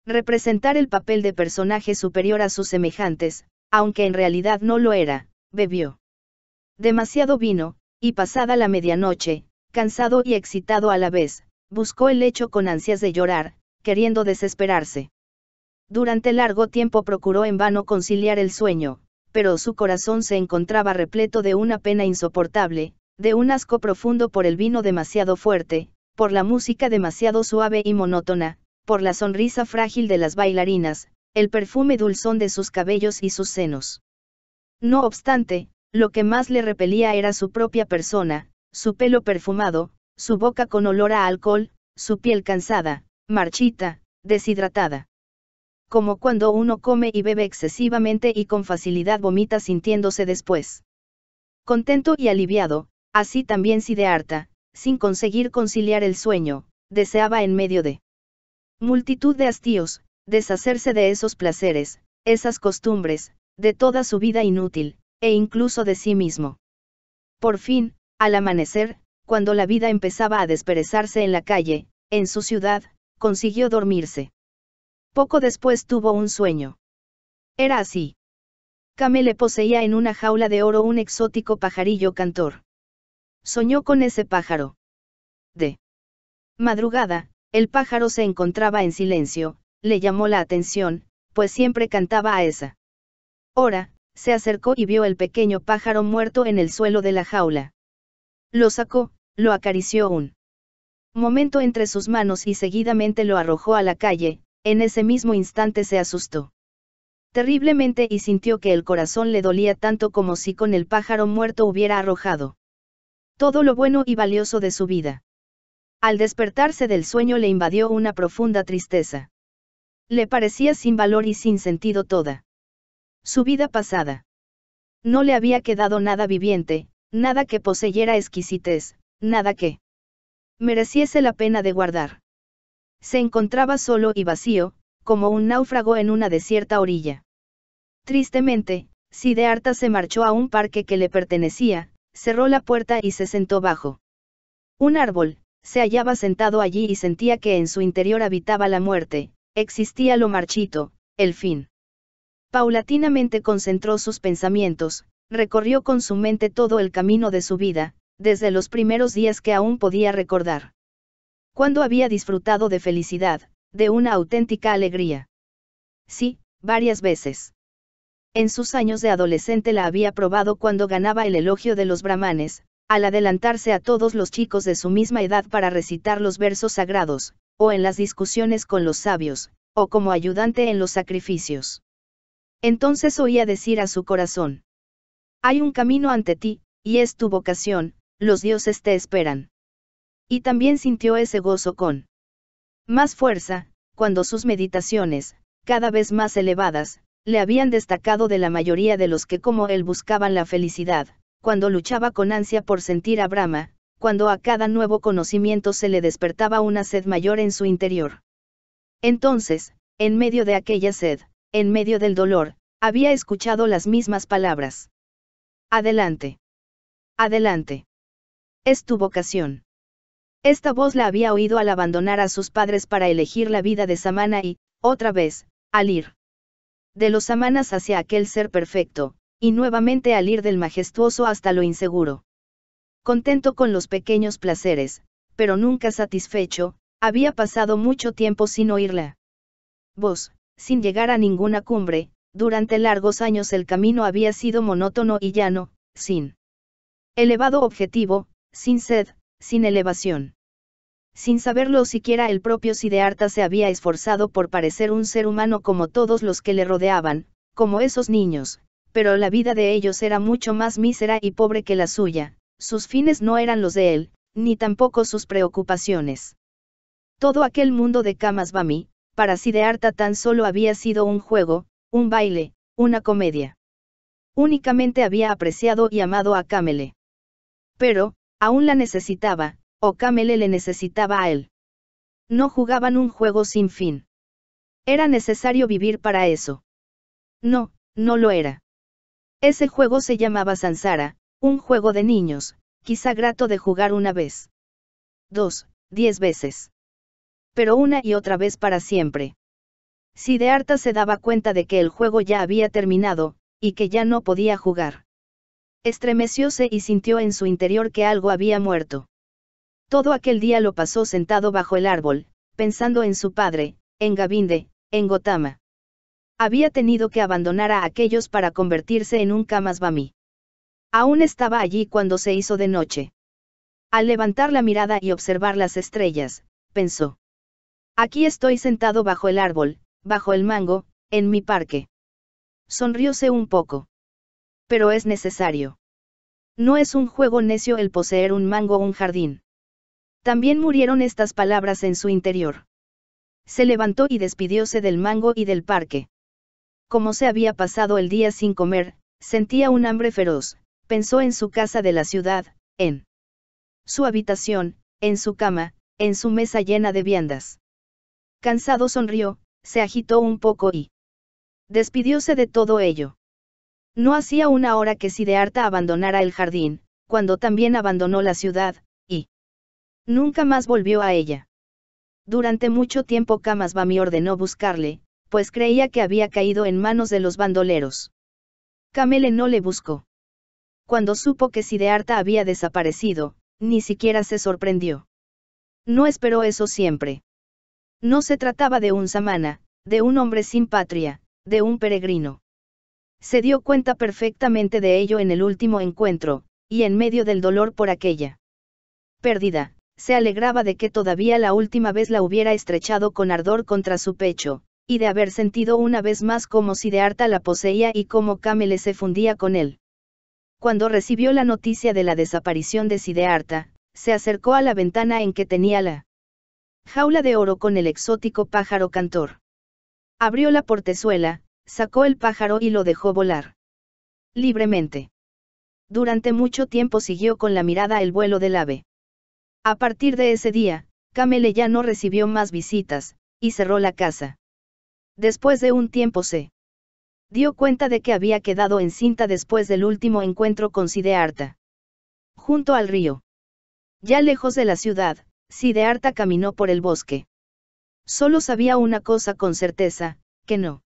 representar el papel de personaje superior a sus semejantes, aunque en realidad no lo era, bebió. Demasiado vino, y pasada la medianoche, cansado y excitado a la vez, buscó el lecho con ansias de llorar, queriendo desesperarse. Durante largo tiempo procuró en vano conciliar el sueño, pero su corazón se encontraba repleto de una pena insoportable, de un asco profundo por el vino demasiado fuerte, por la música demasiado suave y monótona, por la sonrisa frágil de las bailarinas, el perfume dulzón de sus cabellos y sus senos. No obstante, lo que más le repelía era su propia persona, su pelo perfumado, su boca con olor a alcohol, su piel cansada, marchita, deshidratada. Como cuando uno come y bebe excesivamente y con facilidad vomita sintiéndose después. Contento y aliviado, así también si de harta, sin conseguir conciliar el sueño, deseaba en medio de Multitud de hastíos, deshacerse de esos placeres, esas costumbres, de toda su vida inútil, e incluso de sí mismo. Por fin, al amanecer, cuando la vida empezaba a desperezarse en la calle, en su ciudad, consiguió dormirse. Poco después tuvo un sueño. Era así. Camele poseía en una jaula de oro un exótico pajarillo cantor. Soñó con ese pájaro. De madrugada, el pájaro se encontraba en silencio, le llamó la atención, pues siempre cantaba a esa. Hora, se acercó y vio el pequeño pájaro muerto en el suelo de la jaula. Lo sacó, lo acarició un momento entre sus manos y seguidamente lo arrojó a la calle, en ese mismo instante se asustó terriblemente y sintió que el corazón le dolía tanto como si con el pájaro muerto hubiera arrojado todo lo bueno y valioso de su vida. Al despertarse del sueño le invadió una profunda tristeza. Le parecía sin valor y sin sentido toda. Su vida pasada. No le había quedado nada viviente, nada que poseyera exquisitez, nada que mereciese la pena de guardar. Se encontraba solo y vacío, como un náufrago en una desierta orilla. Tristemente, harta se marchó a un parque que le pertenecía, cerró la puerta y se sentó bajo un árbol, se hallaba sentado allí y sentía que en su interior habitaba la muerte, existía lo marchito, el fin. Paulatinamente concentró sus pensamientos, recorrió con su mente todo el camino de su vida, desde los primeros días que aún podía recordar. Cuando había disfrutado de felicidad, de una auténtica alegría. Sí, varias veces. En sus años de adolescente la había probado cuando ganaba el elogio de los brahmanes, al adelantarse a todos los chicos de su misma edad para recitar los versos sagrados, o en las discusiones con los sabios, o como ayudante en los sacrificios. Entonces oía decir a su corazón, Hay un camino ante ti, y es tu vocación, los dioses te esperan. Y también sintió ese gozo con más fuerza, cuando sus meditaciones, cada vez más elevadas, le habían destacado de la mayoría de los que como él buscaban la felicidad, cuando luchaba con ansia por sentir a Brahma, cuando a cada nuevo conocimiento se le despertaba una sed mayor en su interior. Entonces, en medio de aquella sed, en medio del dolor, había escuchado las mismas palabras. Adelante. Adelante. Es tu vocación. Esta voz la había oído al abandonar a sus padres para elegir la vida de Samana y, otra vez, al ir. De los Samanas hacia aquel ser perfecto, y nuevamente al ir del majestuoso hasta lo inseguro. Contento con los pequeños placeres, pero nunca satisfecho, había pasado mucho tiempo sin oírla. Vos, sin llegar a ninguna cumbre, durante largos años el camino había sido monótono y llano, sin elevado objetivo, sin sed, sin elevación. Sin saberlo siquiera el propio Sidearta se había esforzado por parecer un ser humano como todos los que le rodeaban, como esos niños, pero la vida de ellos era mucho más mísera y pobre que la suya, sus fines no eran los de él, ni tampoco sus preocupaciones. Todo aquel mundo de camas Bami, para harta tan solo había sido un juego, un baile, una comedia. Únicamente había apreciado y amado a Kamele. Pero, aún la necesitaba, o Kamele le necesitaba a él. No jugaban un juego sin fin. Era necesario vivir para eso. No, no lo era. Ese juego se llamaba Sansara, un juego de niños, quizá grato de jugar una vez. Dos, diez veces. Pero una y otra vez para siempre. Si de harta se daba cuenta de que el juego ya había terminado, y que ya no podía jugar. Estremecióse y sintió en su interior que algo había muerto. Todo aquel día lo pasó sentado bajo el árbol, pensando en su padre, en Gavinde, en Gotama había tenido que abandonar a aquellos para convertirse en un kamasbami. Aún estaba allí cuando se hizo de noche. Al levantar la mirada y observar las estrellas, pensó. Aquí estoy sentado bajo el árbol, bajo el mango, en mi parque. Sonrióse un poco. Pero es necesario. No es un juego necio el poseer un mango o un jardín. También murieron estas palabras en su interior. Se levantó y despidióse del mango y del parque como se había pasado el día sin comer, sentía un hambre feroz, pensó en su casa de la ciudad, en su habitación, en su cama, en su mesa llena de viandas. Cansado sonrió, se agitó un poco y despidióse de todo ello. No hacía una hora que harta abandonara el jardín, cuando también abandonó la ciudad, y nunca más volvió a ella. Durante mucho tiempo camas Bami ordenó buscarle, pues creía que había caído en manos de los bandoleros. Camele no le buscó. Cuando supo que Sidearta había desaparecido, ni siquiera se sorprendió. No esperó eso siempre. No se trataba de un samana, de un hombre sin patria, de un peregrino. Se dio cuenta perfectamente de ello en el último encuentro, y en medio del dolor por aquella pérdida, se alegraba de que todavía la última vez la hubiera estrechado con ardor contra su pecho, y de haber sentido una vez más como Sidearta la poseía y como Camele se fundía con él. Cuando recibió la noticia de la desaparición de Sidearta, se acercó a la ventana en que tenía la jaula de oro con el exótico pájaro cantor. Abrió la portezuela, sacó el pájaro y lo dejó volar. Libremente. Durante mucho tiempo siguió con la mirada el vuelo del ave. A partir de ese día, Camele ya no recibió más visitas, y cerró la casa. Después de un tiempo se dio cuenta de que había quedado encinta después del último encuentro con Sidearta. Junto al río. Ya lejos de la ciudad, Sidearta caminó por el bosque. Solo sabía una cosa con certeza, que no.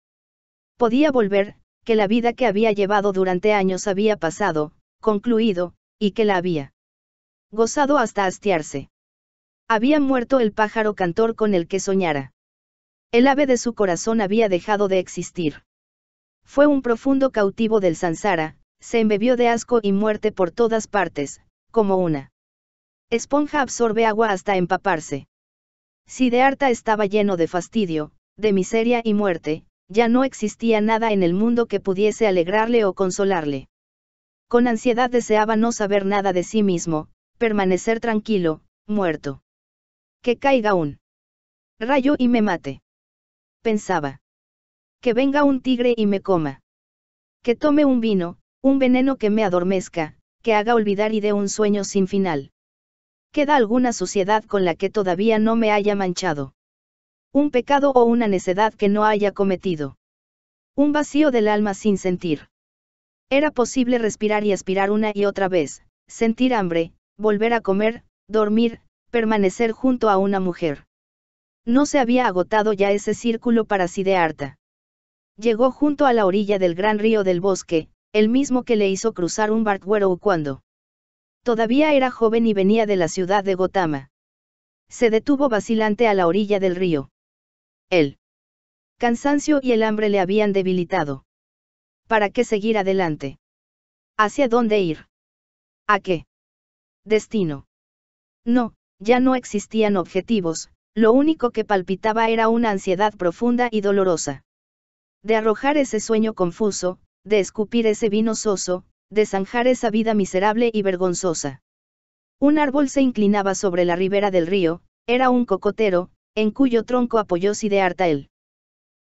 Podía volver, que la vida que había llevado durante años había pasado, concluido, y que la había gozado hasta hastiarse. Había muerto el pájaro cantor con el que soñara. El ave de su corazón había dejado de existir. Fue un profundo cautivo del Sansara, se embebió de asco y muerte por todas partes, como una esponja absorbe agua hasta empaparse. Si de harta estaba lleno de fastidio, de miseria y muerte, ya no existía nada en el mundo que pudiese alegrarle o consolarle. Con ansiedad deseaba no saber nada de sí mismo, permanecer tranquilo, muerto. Que caiga un rayo y me mate pensaba. Que venga un tigre y me coma. Que tome un vino, un veneno que me adormezca, que haga olvidar y dé un sueño sin final. Queda alguna suciedad con la que todavía no me haya manchado. Un pecado o una necedad que no haya cometido. Un vacío del alma sin sentir. Era posible respirar y aspirar una y otra vez, sentir hambre, volver a comer, dormir, permanecer junto a una mujer. No se había agotado ya ese círculo para de harta. Llegó junto a la orilla del gran río del bosque, el mismo que le hizo cruzar un Bartwero cuando todavía era joven y venía de la ciudad de Gotama. Se detuvo vacilante a la orilla del río. El cansancio y el hambre le habían debilitado. ¿Para qué seguir adelante? ¿Hacia dónde ir? ¿A qué? Destino. No, ya no existían objetivos, lo único que palpitaba era una ansiedad profunda y dolorosa. De arrojar ese sueño confuso, de escupir ese vino soso, de zanjar esa vida miserable y vergonzosa. Un árbol se inclinaba sobre la ribera del río, era un cocotero, en cuyo tronco apoyó Sidearta el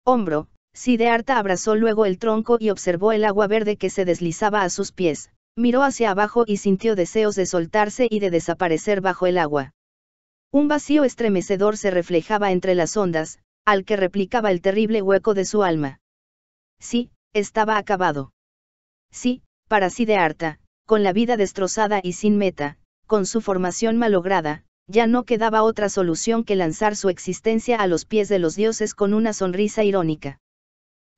hombro, Sidearta abrazó luego el tronco y observó el agua verde que se deslizaba a sus pies, miró hacia abajo y sintió deseos de soltarse y de desaparecer bajo el agua. Un vacío estremecedor se reflejaba entre las ondas, al que replicaba el terrible hueco de su alma. Sí, estaba acabado. Sí, para sí de harta, con la vida destrozada y sin meta, con su formación malograda, ya no quedaba otra solución que lanzar su existencia a los pies de los dioses con una sonrisa irónica.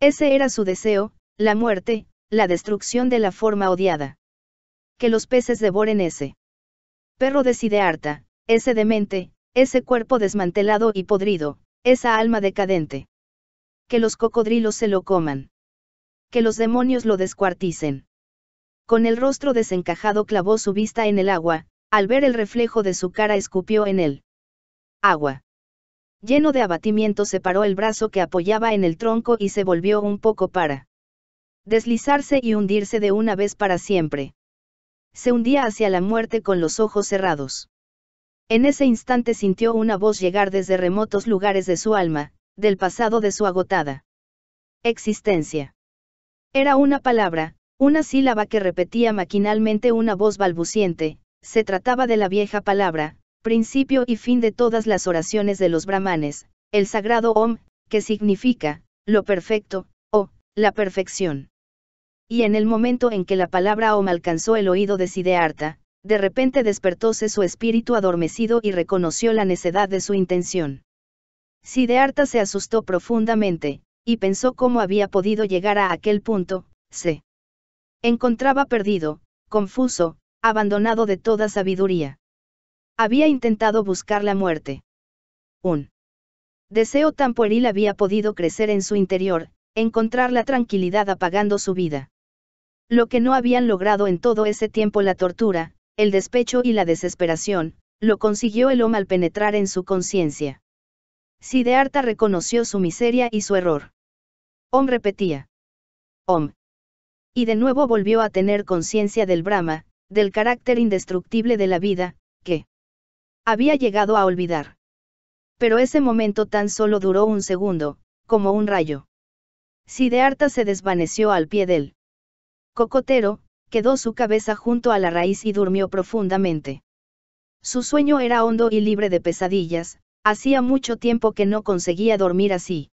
Ese era su deseo, la muerte, la destrucción de la forma odiada. Que los peces devoren ese. Perro de Sidearta, ese demente, ese cuerpo desmantelado y podrido, esa alma decadente. Que los cocodrilos se lo coman. Que los demonios lo descuarticen. Con el rostro desencajado clavó su vista en el agua, al ver el reflejo de su cara escupió en él. Agua. Lleno de abatimiento separó el brazo que apoyaba en el tronco y se volvió un poco para deslizarse y hundirse de una vez para siempre. Se hundía hacia la muerte con los ojos cerrados. En ese instante sintió una voz llegar desde remotos lugares de su alma, del pasado de su agotada existencia. Era una palabra, una sílaba que repetía maquinalmente una voz balbuciente, se trataba de la vieja palabra, principio y fin de todas las oraciones de los brahmanes, el sagrado Om, que significa, lo perfecto, o, la perfección. Y en el momento en que la palabra Om alcanzó el oído de Siddhartha, de repente despertóse su espíritu adormecido y reconoció la necedad de su intención. Sidearta se asustó profundamente, y pensó cómo había podido llegar a aquel punto, se encontraba perdido, confuso, abandonado de toda sabiduría. Había intentado buscar la muerte. Un deseo tan pueril había podido crecer en su interior, encontrar la tranquilidad apagando su vida. Lo que no habían logrado en todo ese tiempo la tortura, el despecho y la desesperación, lo consiguió el hombre al penetrar en su conciencia. Siddhartha reconoció su miseria y su error. Om repetía. Om. Y de nuevo volvió a tener conciencia del Brahma, del carácter indestructible de la vida, que había llegado a olvidar. Pero ese momento tan solo duró un segundo, como un rayo. Siddhartha se desvaneció al pie del cocotero, quedó su cabeza junto a la raíz y durmió profundamente. Su sueño era hondo y libre de pesadillas, hacía mucho tiempo que no conseguía dormir así.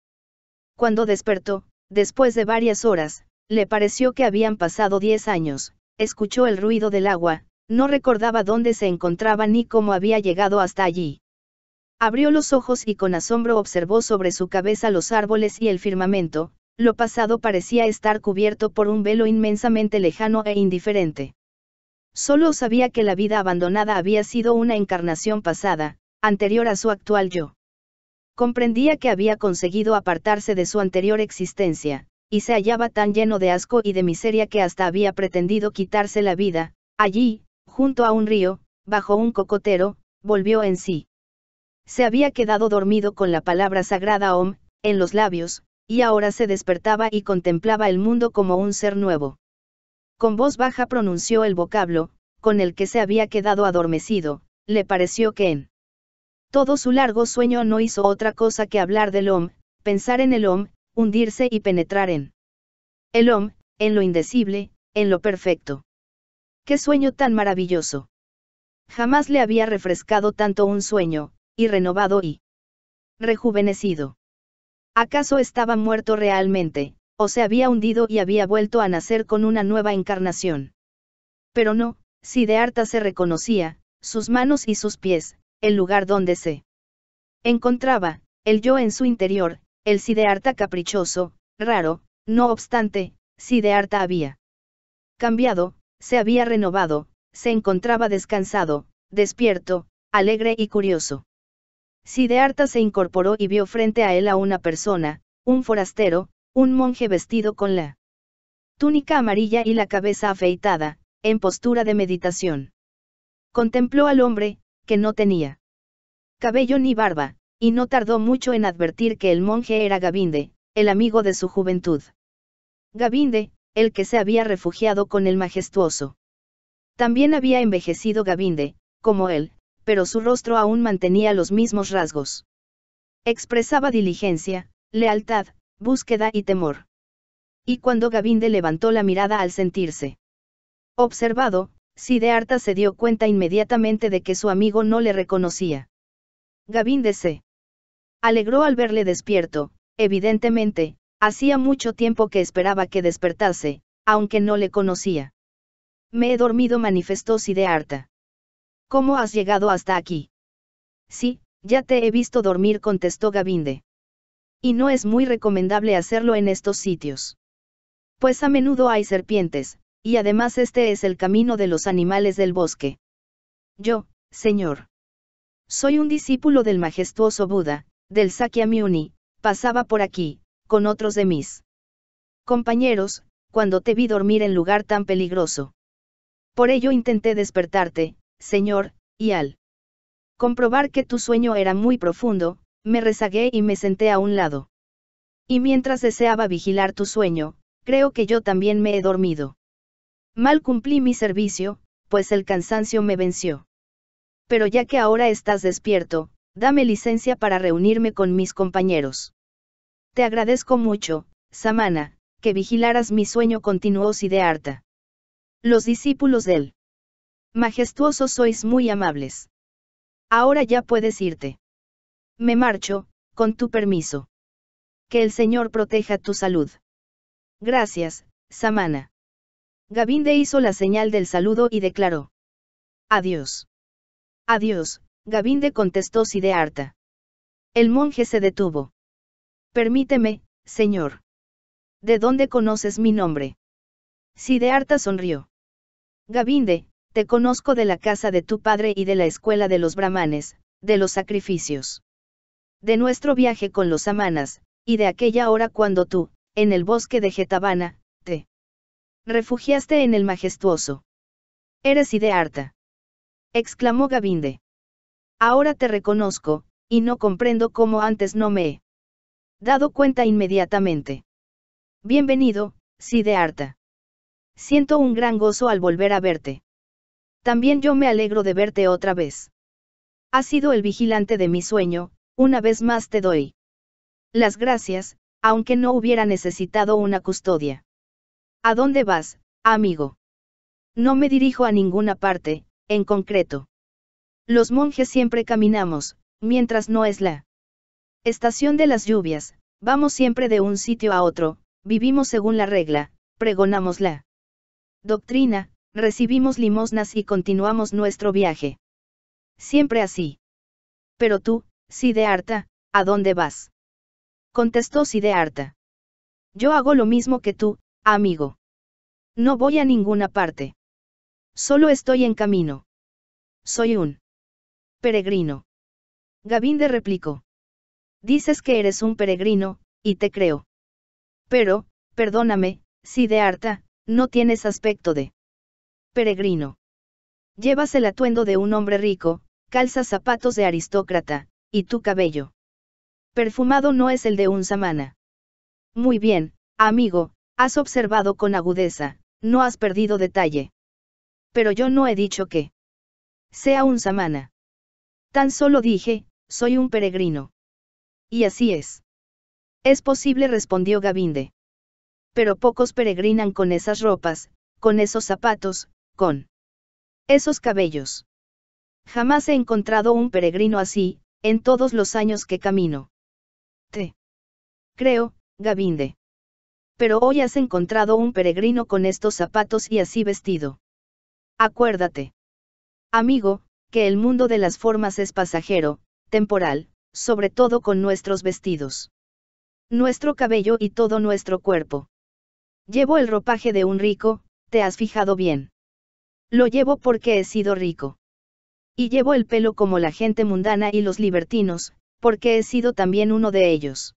Cuando despertó, después de varias horas, le pareció que habían pasado diez años, escuchó el ruido del agua, no recordaba dónde se encontraba ni cómo había llegado hasta allí. Abrió los ojos y con asombro observó sobre su cabeza los árboles y el firmamento, lo pasado parecía estar cubierto por un velo inmensamente lejano e indiferente. Solo sabía que la vida abandonada había sido una encarnación pasada, anterior a su actual yo. Comprendía que había conseguido apartarse de su anterior existencia, y se hallaba tan lleno de asco y de miseria que hasta había pretendido quitarse la vida, allí, junto a un río, bajo un cocotero, volvió en sí. Se había quedado dormido con la palabra sagrada Om, en los labios, y ahora se despertaba y contemplaba el mundo como un ser nuevo. Con voz baja pronunció el vocablo, con el que se había quedado adormecido, le pareció que en todo su largo sueño no hizo otra cosa que hablar del OM, pensar en el OM, hundirse y penetrar en el OM, en lo indecible, en lo perfecto. ¡Qué sueño tan maravilloso! Jamás le había refrescado tanto un sueño, y renovado y rejuvenecido. ¿Acaso estaba muerto realmente, o se había hundido y había vuelto a nacer con una nueva encarnación? Pero no, si de harta se reconocía, sus manos y sus pies, el lugar donde se encontraba, el yo en su interior, el Harta caprichoso, raro, no obstante, Harta había cambiado, se había renovado, se encontraba descansado, despierto, alegre y curioso harta se incorporó y vio frente a él a una persona, un forastero, un monje vestido con la túnica amarilla y la cabeza afeitada, en postura de meditación. Contempló al hombre, que no tenía cabello ni barba, y no tardó mucho en advertir que el monje era Gavinde, el amigo de su juventud. Gavinde, el que se había refugiado con el majestuoso. También había envejecido Gavinde, como él, pero su rostro aún mantenía los mismos rasgos. Expresaba diligencia, lealtad, búsqueda y temor. Y cuando Gavinde levantó la mirada al sentirse observado, Sidearta se dio cuenta inmediatamente de que su amigo no le reconocía. Gavinde se alegró al verle despierto, evidentemente, hacía mucho tiempo que esperaba que despertase, aunque no le conocía. Me he dormido manifestó Sidearta. ¿Cómo has llegado hasta aquí? Sí, ya te he visto dormir, contestó Gavinde. Y no es muy recomendable hacerlo en estos sitios. Pues a menudo hay serpientes, y además este es el camino de los animales del bosque. Yo, señor. Soy un discípulo del majestuoso Buda, del Sakyamuni, pasaba por aquí, con otros de mis compañeros, cuando te vi dormir en lugar tan peligroso. Por ello intenté despertarte, Señor, y al comprobar que tu sueño era muy profundo, me rezagué y me senté a un lado. Y mientras deseaba vigilar tu sueño, creo que yo también me he dormido. Mal cumplí mi servicio, pues el cansancio me venció. Pero ya que ahora estás despierto, dame licencia para reunirme con mis compañeros. Te agradezco mucho, Samana, que vigilaras mi sueño de harta. Los discípulos del Majestuosos sois muy amables. Ahora ya puedes irte. Me marcho, con tu permiso. Que el Señor proteja tu salud. Gracias, Samana. Gavinde hizo la señal del saludo y declaró. Adiós. Adiós, Gavinde contestó Sidearta. El monje se detuvo. Permíteme, señor. ¿De dónde conoces mi nombre? Sidearta sonrió. Gavinde, te conozco de la casa de tu padre y de la escuela de los brahmanes, de los sacrificios. De nuestro viaje con los amanas, y de aquella hora cuando tú, en el bosque de Getavana, te refugiaste en el majestuoso. Eres Harta, exclamó Gavinde. Ahora te reconozco, y no comprendo cómo antes no me he dado cuenta inmediatamente. Bienvenido, Sidearta. Siento un gran gozo al volver a verte. También yo me alegro de verte otra vez. Has sido el vigilante de mi sueño, una vez más te doy. Las gracias, aunque no hubiera necesitado una custodia. ¿A dónde vas, amigo? No me dirijo a ninguna parte, en concreto. Los monjes siempre caminamos, mientras no es la estación de las lluvias, vamos siempre de un sitio a otro, vivimos según la regla, pregonamos la doctrina, recibimos limosnas y continuamos nuestro viaje. Siempre así. Pero tú, Sidearta, ¿a dónde vas? Contestó Sidearta. Yo hago lo mismo que tú, amigo. No voy a ninguna parte. Solo estoy en camino. Soy un peregrino. Gavinde replicó. Dices que eres un peregrino, y te creo. Pero, perdóname, Sidearta, no tienes aspecto de peregrino. Llevas el atuendo de un hombre rico, calzas zapatos de aristócrata, y tu cabello. Perfumado no es el de un samana. Muy bien, amigo, has observado con agudeza, no has perdido detalle. Pero yo no he dicho que sea un samana. Tan solo dije, soy un peregrino. Y así es. Es posible, respondió Gavinde. Pero pocos peregrinan con esas ropas, con esos zapatos, con esos cabellos. Jamás he encontrado un peregrino así, en todos los años que camino. Te creo, Gavinde. Pero hoy has encontrado un peregrino con estos zapatos y así vestido. Acuérdate. Amigo, que el mundo de las formas es pasajero, temporal, sobre todo con nuestros vestidos. Nuestro cabello y todo nuestro cuerpo. Llevo el ropaje de un rico, te has fijado bien. Lo llevo porque he sido rico. Y llevo el pelo como la gente mundana y los libertinos, porque he sido también uno de ellos.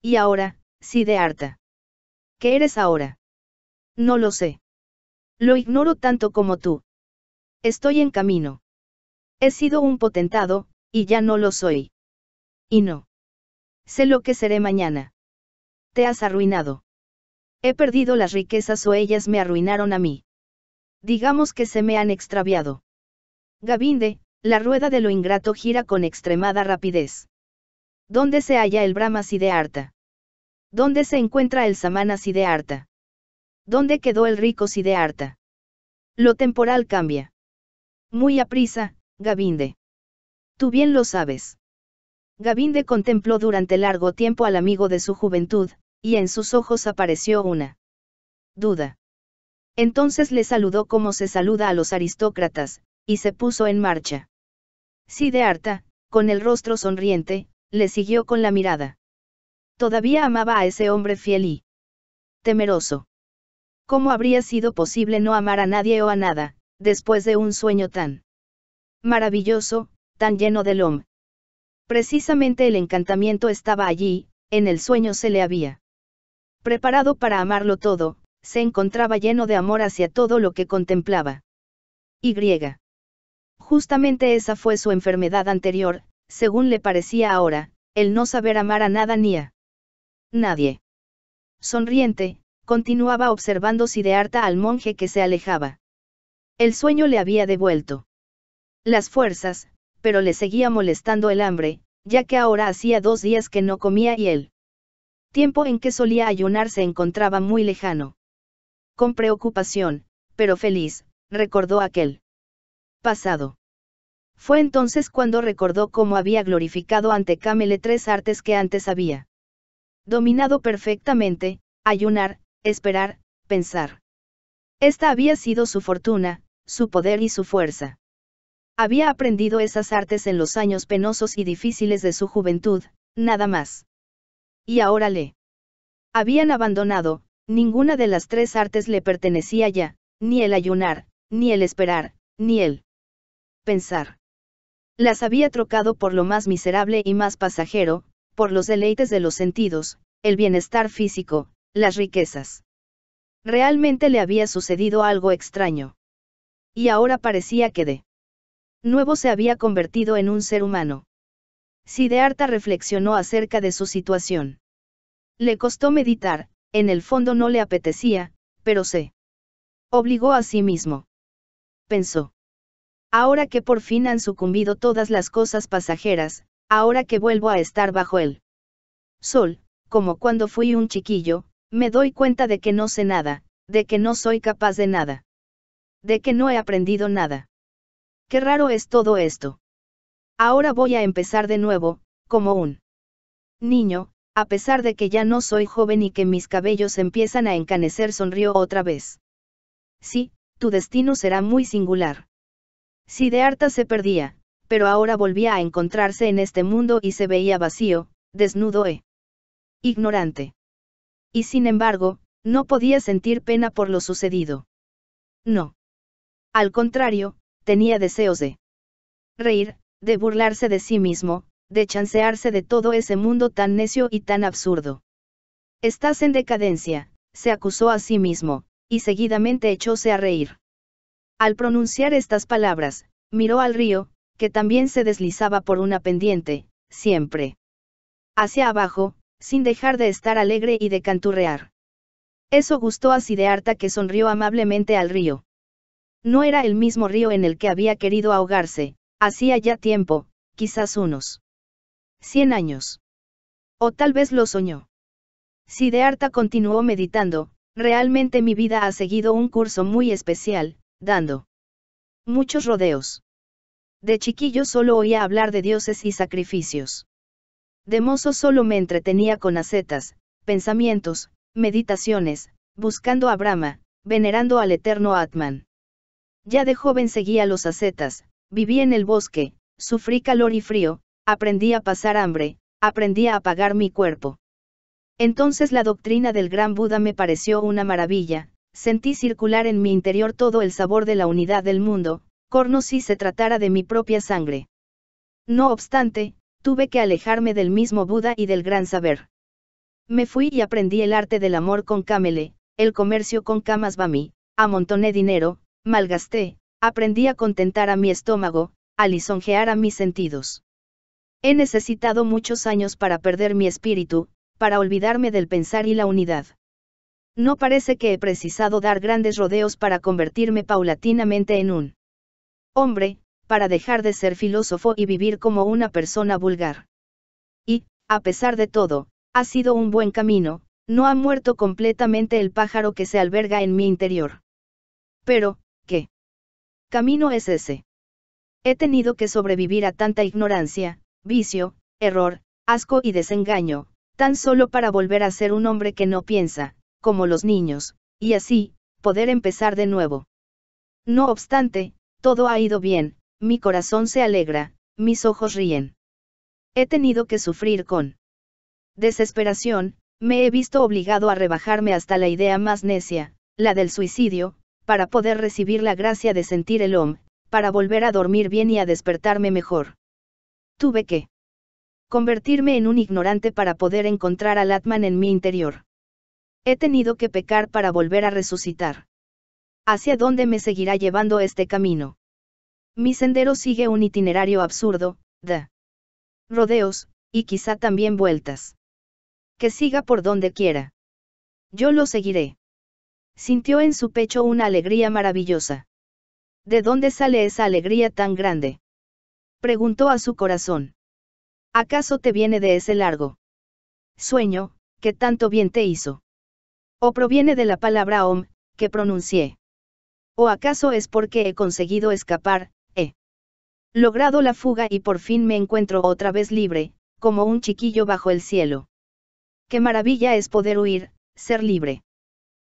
Y ahora, sí de harta. ¿Qué eres ahora? No lo sé. Lo ignoro tanto como tú. Estoy en camino. He sido un potentado, y ya no lo soy. Y no. Sé lo que seré mañana. Te has arruinado. He perdido las riquezas o ellas me arruinaron a mí. Digamos que se me han extraviado. Gabinde, la rueda de lo ingrato gira con extremada rapidez. ¿Dónde se halla el Brahma Siddhartha? ¿Dónde se encuentra el Samana Siddhartha? ¿Dónde quedó el rico Siddhartha? Lo temporal cambia. Muy aprisa, Gabinde. Tú bien lo sabes. Gabinde contempló durante largo tiempo al amigo de su juventud, y en sus ojos apareció una duda. Entonces le saludó como se saluda a los aristócratas, y se puso en marcha. harta con el rostro sonriente, le siguió con la mirada. Todavía amaba a ese hombre fiel y temeroso. ¿Cómo habría sido posible no amar a nadie o a nada, después de un sueño tan maravilloso, tan lleno de lom? Precisamente el encantamiento estaba allí, en el sueño se le había preparado para amarlo todo, se encontraba lleno de amor hacia todo lo que contemplaba. Y. Justamente esa fue su enfermedad anterior, según le parecía ahora, el no saber amar a nada ni a nadie. Sonriente, continuaba observando harta al monje que se alejaba. El sueño le había devuelto las fuerzas, pero le seguía molestando el hambre, ya que ahora hacía dos días que no comía y él. tiempo en que solía ayunar se encontraba muy lejano. Con preocupación, pero feliz, recordó aquel pasado. Fue entonces cuando recordó cómo había glorificado ante Camele tres artes que antes había dominado perfectamente, ayunar, esperar, pensar. Esta había sido su fortuna, su poder y su fuerza. Había aprendido esas artes en los años penosos y difíciles de su juventud, nada más. Y ahora le habían abandonado, Ninguna de las tres artes le pertenecía ya, ni el ayunar, ni el esperar, ni el pensar. Las había trocado por lo más miserable y más pasajero, por los deleites de los sentidos, el bienestar físico, las riquezas. Realmente le había sucedido algo extraño. Y ahora parecía que de nuevo se había convertido en un ser humano. harta reflexionó acerca de su situación. Le costó meditar, en el fondo no le apetecía, pero se obligó a sí mismo. Pensó. Ahora que por fin han sucumbido todas las cosas pasajeras, ahora que vuelvo a estar bajo el sol, como cuando fui un chiquillo, me doy cuenta de que no sé nada, de que no soy capaz de nada. De que no he aprendido nada. Qué raro es todo esto. Ahora voy a empezar de nuevo, como un niño, a pesar de que ya no soy joven y que mis cabellos empiezan a encanecer, sonrió otra vez. Sí, tu destino será muy singular. Si de harta se perdía, pero ahora volvía a encontrarse en este mundo y se veía vacío, desnudo e ignorante. Y sin embargo, no podía sentir pena por lo sucedido. No. Al contrario, tenía deseos de reír, de burlarse de sí mismo, de chancearse de todo ese mundo tan necio y tan absurdo. Estás en decadencia, se acusó a sí mismo, y seguidamente echóse a reír. Al pronunciar estas palabras, miró al río, que también se deslizaba por una pendiente, siempre. Hacia abajo, sin dejar de estar alegre y de canturrear. Eso gustó a harta que sonrió amablemente al río. No era el mismo río en el que había querido ahogarse, hacía ya tiempo, quizás unos 100 años. O tal vez lo soñó. harta continuó meditando, realmente mi vida ha seguido un curso muy especial, dando muchos rodeos. De chiquillo solo oía hablar de dioses y sacrificios. De mozo solo me entretenía con acetas, pensamientos, meditaciones, buscando a Brahma, venerando al eterno Atman. Ya de joven seguía los acetas, viví en el bosque, sufrí calor y frío, aprendí a pasar hambre, aprendí a apagar mi cuerpo. Entonces la doctrina del gran Buda me pareció una maravilla, sentí circular en mi interior todo el sabor de la unidad del mundo, corno si se tratara de mi propia sangre. No obstante, tuve que alejarme del mismo Buda y del gran saber. Me fui y aprendí el arte del amor con Kamele, el comercio con Kamasvami, amontoné dinero, malgasté, aprendí a contentar a mi estómago, a lisonjear a mis sentidos. He necesitado muchos años para perder mi espíritu, para olvidarme del pensar y la unidad. No parece que he precisado dar grandes rodeos para convertirme paulatinamente en un hombre, para dejar de ser filósofo y vivir como una persona vulgar. Y, a pesar de todo, ha sido un buen camino, no ha muerto completamente el pájaro que se alberga en mi interior. Pero, ¿qué camino es ese? He tenido que sobrevivir a tanta ignorancia, vicio, error, asco y desengaño, tan solo para volver a ser un hombre que no piensa, como los niños, y así, poder empezar de nuevo. No obstante, todo ha ido bien, mi corazón se alegra, mis ojos ríen. He tenido que sufrir con desesperación, me he visto obligado a rebajarme hasta la idea más necia, la del suicidio, para poder recibir la gracia de sentir el OM, para volver a dormir bien y a despertarme mejor. Tuve que convertirme en un ignorante para poder encontrar al Atman en mi interior. He tenido que pecar para volver a resucitar. ¿Hacia dónde me seguirá llevando este camino? Mi sendero sigue un itinerario absurdo, de rodeos, y quizá también vueltas. Que siga por donde quiera. Yo lo seguiré. Sintió en su pecho una alegría maravillosa. ¿De dónde sale esa alegría tan grande? preguntó a su corazón. ¿Acaso te viene de ese largo sueño, que tanto bien te hizo? ¿O proviene de la palabra om, que pronuncié? ¿O acaso es porque he conseguido escapar, he logrado la fuga y por fin me encuentro otra vez libre, como un chiquillo bajo el cielo? Qué maravilla es poder huir, ser libre.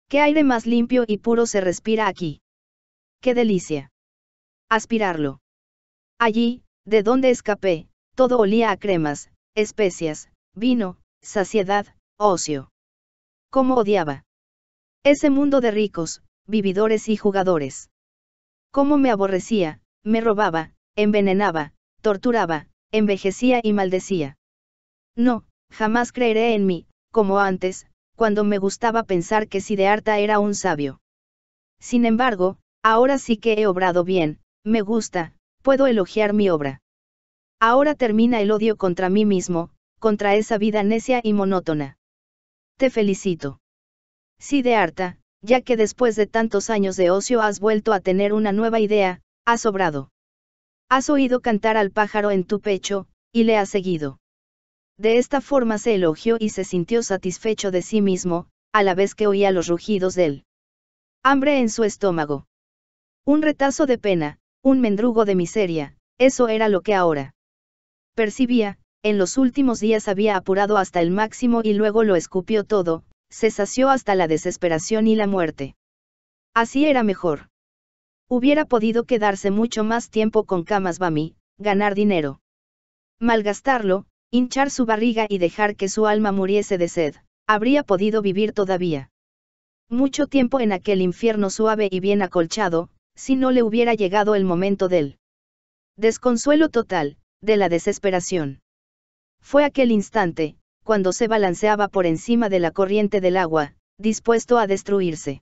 Qué aire más limpio y puro se respira aquí. Qué delicia. Aspirarlo. Allí, de dónde escapé, todo olía a cremas, especias, vino, saciedad, ocio. ¿Cómo odiaba? Ese mundo de ricos, vividores y jugadores. ¿Cómo me aborrecía, me robaba, envenenaba, torturaba, envejecía y maldecía? No, jamás creeré en mí, como antes, cuando me gustaba pensar que Sidearta era un sabio. Sin embargo, ahora sí que he obrado bien, me gusta, puedo elogiar mi obra. Ahora termina el odio contra mí mismo, contra esa vida necia y monótona. Te felicito. Sí, de harta, ya que después de tantos años de ocio has vuelto a tener una nueva idea, has sobrado. Has oído cantar al pájaro en tu pecho, y le has seguido. De esta forma se elogió y se sintió satisfecho de sí mismo, a la vez que oía los rugidos del hambre en su estómago. Un retazo de pena, un mendrugo de miseria, eso era lo que ahora percibía, en los últimos días había apurado hasta el máximo y luego lo escupió todo, se sació hasta la desesperación y la muerte. Así era mejor. Hubiera podido quedarse mucho más tiempo con Camas Bami, ganar dinero. Malgastarlo, hinchar su barriga y dejar que su alma muriese de sed, habría podido vivir todavía. Mucho tiempo en aquel infierno suave y bien acolchado, si no le hubiera llegado el momento del desconsuelo total, de la desesperación. Fue aquel instante, cuando se balanceaba por encima de la corriente del agua, dispuesto a destruirse.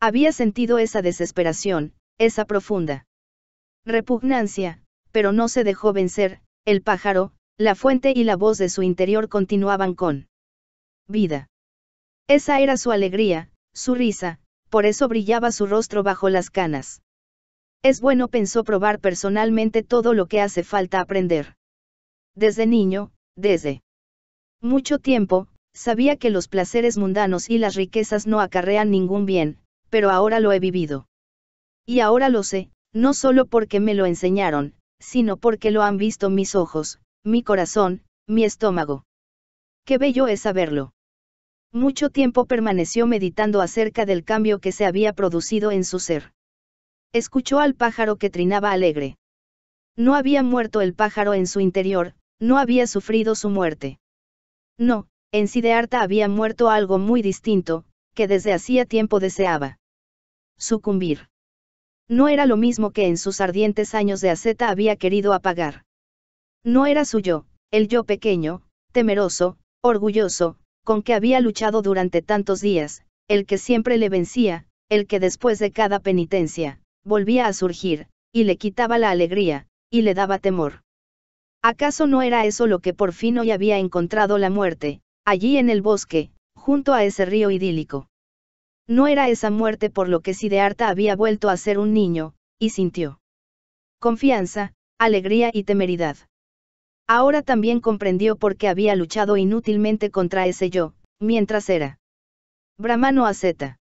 Había sentido esa desesperación, esa profunda repugnancia, pero no se dejó vencer, el pájaro, la fuente y la voz de su interior continuaban con vida. Esa era su alegría, su risa, por eso brillaba su rostro bajo las canas. Es bueno pensó probar personalmente todo lo que hace falta aprender. Desde niño, desde mucho tiempo, sabía que los placeres mundanos y las riquezas no acarrean ningún bien, pero ahora lo he vivido. Y ahora lo sé, no solo porque me lo enseñaron, sino porque lo han visto mis ojos, mi corazón, mi estómago. Qué bello es saberlo. Mucho tiempo permaneció meditando acerca del cambio que se había producido en su ser. Escuchó al pájaro que trinaba alegre. No había muerto el pájaro en su interior, no había sufrido su muerte. No, en Sidearta había muerto algo muy distinto, que desde hacía tiempo deseaba. Sucumbir. No era lo mismo que en sus ardientes años de asceta había querido apagar. No era su yo, el yo pequeño, temeroso, orgulloso, con que había luchado durante tantos días, el que siempre le vencía, el que después de cada penitencia, volvía a surgir, y le quitaba la alegría, y le daba temor. ¿Acaso no era eso lo que por fin hoy había encontrado la muerte, allí en el bosque, junto a ese río idílico? No era esa muerte por lo que Sidearta había vuelto a ser un niño, y sintió confianza, alegría y temeridad. Ahora también comprendió por qué había luchado inútilmente contra ese yo, mientras era Brahmano asceta.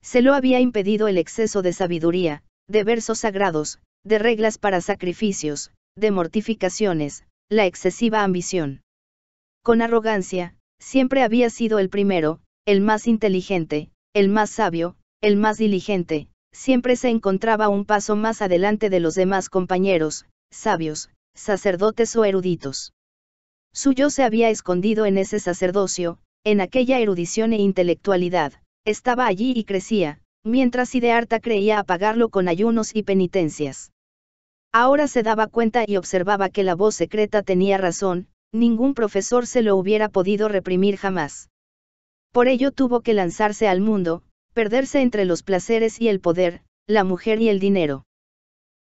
Se lo había impedido el exceso de sabiduría, de versos sagrados, de reglas para sacrificios, de mortificaciones, la excesiva ambición. Con arrogancia, siempre había sido el primero, el más inteligente, el más sabio, el más diligente, siempre se encontraba un paso más adelante de los demás compañeros, sabios, sacerdotes o eruditos. Suyo se había escondido en ese sacerdocio, en aquella erudición e intelectualidad, estaba allí y crecía, mientras Idearta creía apagarlo con ayunos y penitencias. Ahora se daba cuenta y observaba que la voz secreta tenía razón, ningún profesor se lo hubiera podido reprimir jamás. Por ello tuvo que lanzarse al mundo, perderse entre los placeres y el poder, la mujer y el dinero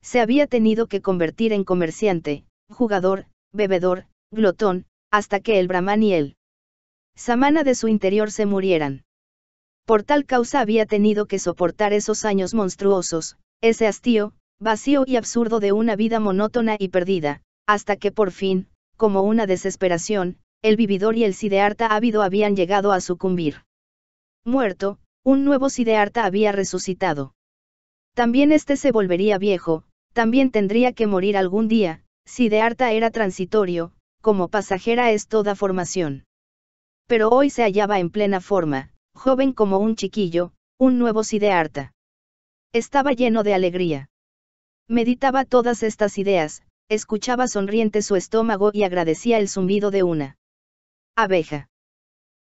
se había tenido que convertir en comerciante, jugador, bebedor, glotón, hasta que el Brahman y el Samana de su interior se murieran. Por tal causa había tenido que soportar esos años monstruosos, ese hastío, vacío y absurdo de una vida monótona y perdida, hasta que por fin, como una desesperación, el vividor y el Sidearta ávido habían llegado a sucumbir. Muerto, un nuevo Sidearta había resucitado. También este se volvería viejo, también tendría que morir algún día, si de harta era transitorio, como pasajera es toda formación. Pero hoy se hallaba en plena forma, joven como un chiquillo, un nuevo harta. Estaba lleno de alegría. Meditaba todas estas ideas, escuchaba sonriente su estómago y agradecía el zumbido de una abeja.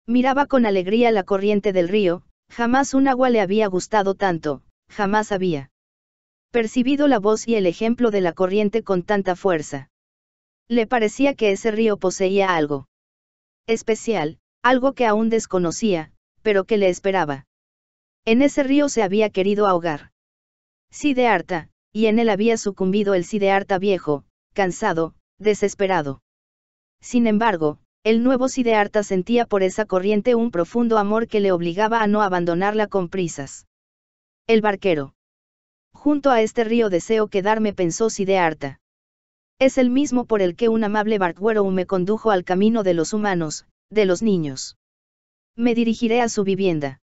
Miraba con alegría la corriente del río, jamás un agua le había gustado tanto, jamás había percibido la voz y el ejemplo de la corriente con tanta fuerza. Le parecía que ese río poseía algo especial, algo que aún desconocía, pero que le esperaba. En ese río se había querido ahogar. Sidearta, y en él había sucumbido el Sidearta viejo, cansado, desesperado. Sin embargo, el nuevo Sidearta sentía por esa corriente un profundo amor que le obligaba a no abandonarla con prisas. El barquero. Junto a este río deseo quedarme pensó harta. Es el mismo por el que un amable Barduero me condujo al camino de los humanos, de los niños. Me dirigiré a su vivienda.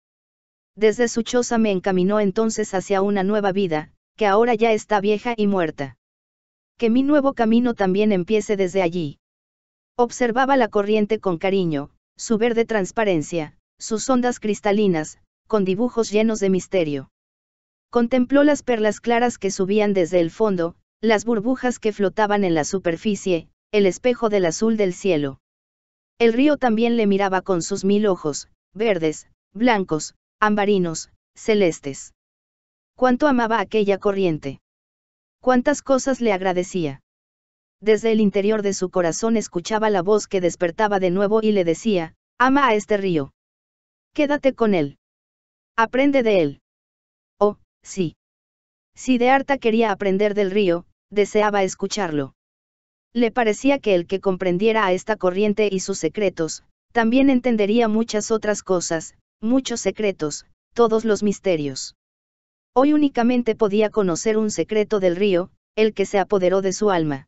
Desde su choza me encaminó entonces hacia una nueva vida, que ahora ya está vieja y muerta. Que mi nuevo camino también empiece desde allí. Observaba la corriente con cariño, su verde transparencia, sus ondas cristalinas, con dibujos llenos de misterio. Contempló las perlas claras que subían desde el fondo, las burbujas que flotaban en la superficie, el espejo del azul del cielo. El río también le miraba con sus mil ojos, verdes, blancos, ambarinos, celestes. Cuánto amaba aquella corriente. Cuántas cosas le agradecía. Desde el interior de su corazón escuchaba la voz que despertaba de nuevo y le decía, ama a este río. Quédate con él. Aprende de él sí. Si harta quería aprender del río, deseaba escucharlo. Le parecía que el que comprendiera a esta corriente y sus secretos, también entendería muchas otras cosas, muchos secretos, todos los misterios. Hoy únicamente podía conocer un secreto del río, el que se apoderó de su alma.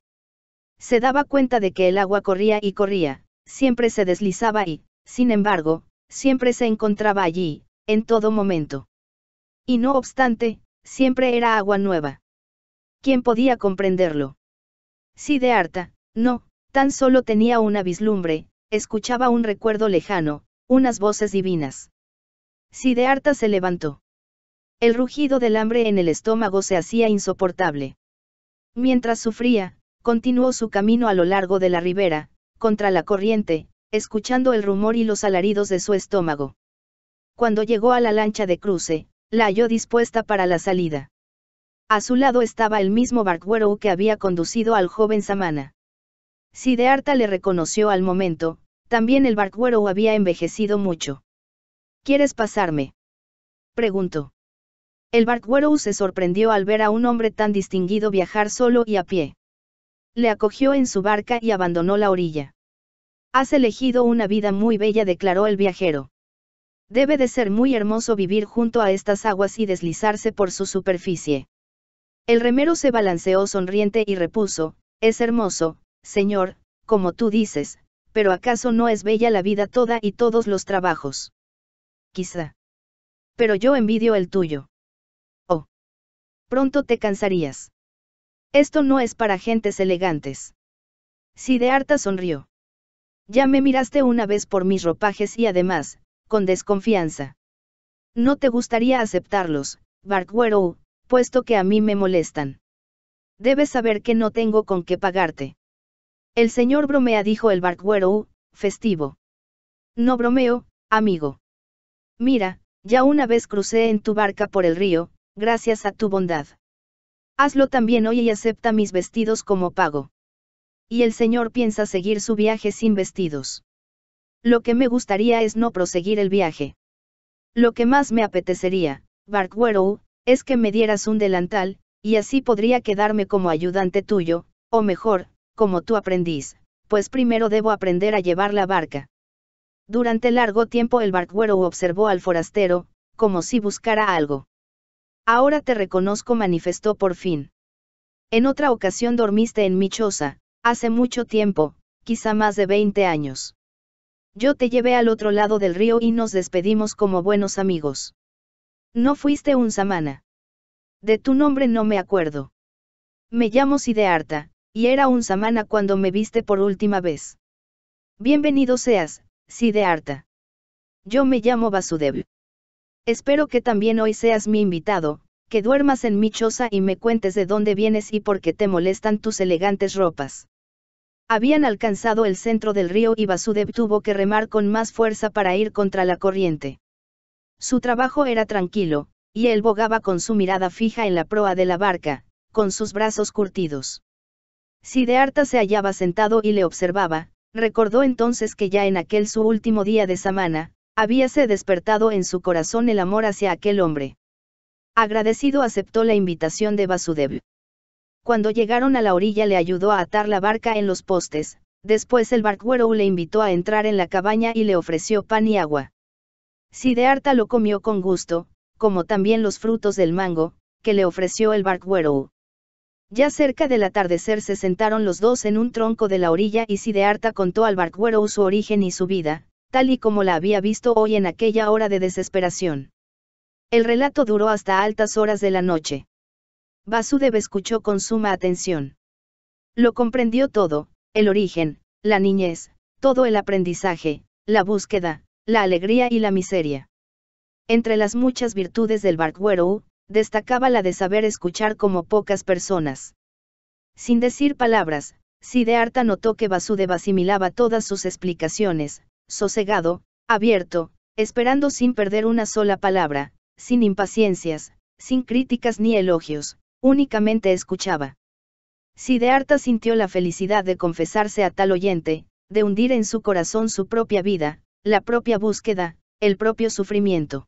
Se daba cuenta de que el agua corría y corría, siempre se deslizaba y, sin embargo, siempre se encontraba allí, en todo momento. Y no obstante, siempre era agua nueva. ¿Quién podía comprenderlo? Sí, de harta, no, tan solo tenía una vislumbre, escuchaba un recuerdo lejano, unas voces divinas. harta se levantó. El rugido del hambre en el estómago se hacía insoportable. Mientras sufría, continuó su camino a lo largo de la ribera, contra la corriente, escuchando el rumor y los alaridos de su estómago. Cuando llegó a la lancha de cruce, la halló dispuesta para la salida. A su lado estaba el mismo Barkwero que había conducido al joven Samana. harta le reconoció al momento, también el Barkwero había envejecido mucho. ¿Quieres pasarme? preguntó. El Barkwero se sorprendió al ver a un hombre tan distinguido viajar solo y a pie. Le acogió en su barca y abandonó la orilla. Has elegido una vida muy bella, declaró el viajero. Debe de ser muy hermoso vivir junto a estas aguas y deslizarse por su superficie. El remero se balanceó sonriente y repuso, Es hermoso, señor, como tú dices, pero acaso no es bella la vida toda y todos los trabajos. Quizá. Pero yo envidio el tuyo. Oh. Pronto te cansarías. Esto no es para gentes elegantes. Sidearta sonrió. Ya me miraste una vez por mis ropajes y además, con desconfianza. No te gustaría aceptarlos, Barkwero, puesto que a mí me molestan. Debes saber que no tengo con qué pagarte. El señor bromea, dijo el Barkwero, festivo. No bromeo, amigo. Mira, ya una vez crucé en tu barca por el río, gracias a tu bondad. Hazlo también hoy y acepta mis vestidos como pago. Y el señor piensa seguir su viaje sin vestidos. Lo que me gustaría es no proseguir el viaje. Lo que más me apetecería, Barkwero, es que me dieras un delantal, y así podría quedarme como ayudante tuyo, o mejor, como tu aprendiz, pues primero debo aprender a llevar la barca. Durante largo tiempo el Barkwero observó al forastero, como si buscara algo. Ahora te reconozco, manifestó por fin. En otra ocasión dormiste en mi choza, hace mucho tiempo, quizá más de 20 años yo te llevé al otro lado del río y nos despedimos como buenos amigos. No fuiste un samana. De tu nombre no me acuerdo. Me llamo Sidearta, y era un samana cuando me viste por última vez. Bienvenido seas, Sidearta. Yo me llamo Vasudev. Espero que también hoy seas mi invitado, que duermas en mi choza y me cuentes de dónde vienes y por qué te molestan tus elegantes ropas. Habían alcanzado el centro del río y Basudev tuvo que remar con más fuerza para ir contra la corriente. Su trabajo era tranquilo, y él bogaba con su mirada fija en la proa de la barca, con sus brazos curtidos. Si harta se hallaba sentado y le observaba, recordó entonces que ya en aquel su último día de semana, habíase despertado en su corazón el amor hacia aquel hombre. Agradecido aceptó la invitación de Basudev. Cuando llegaron a la orilla le ayudó a atar la barca en los postes, después el barquero le invitó a entrar en la cabaña y le ofreció pan y agua. Sidearta lo comió con gusto, como también los frutos del mango, que le ofreció el barquero. Ya cerca del atardecer se sentaron los dos en un tronco de la orilla y Sidearta contó al barquero su origen y su vida, tal y como la había visto hoy en aquella hora de desesperación. El relato duró hasta altas horas de la noche. Vasudev escuchó con suma atención. Lo comprendió todo, el origen, la niñez, todo el aprendizaje, la búsqueda, la alegría y la miseria. Entre las muchas virtudes del Barkwero, destacaba la de saber escuchar como pocas personas. Sin decir palabras, Siddhartha notó que Basudev asimilaba todas sus explicaciones, sosegado, abierto, esperando sin perder una sola palabra, sin impaciencias, sin críticas ni elogios, Únicamente escuchaba. harta sintió la felicidad de confesarse a tal oyente, de hundir en su corazón su propia vida, la propia búsqueda, el propio sufrimiento.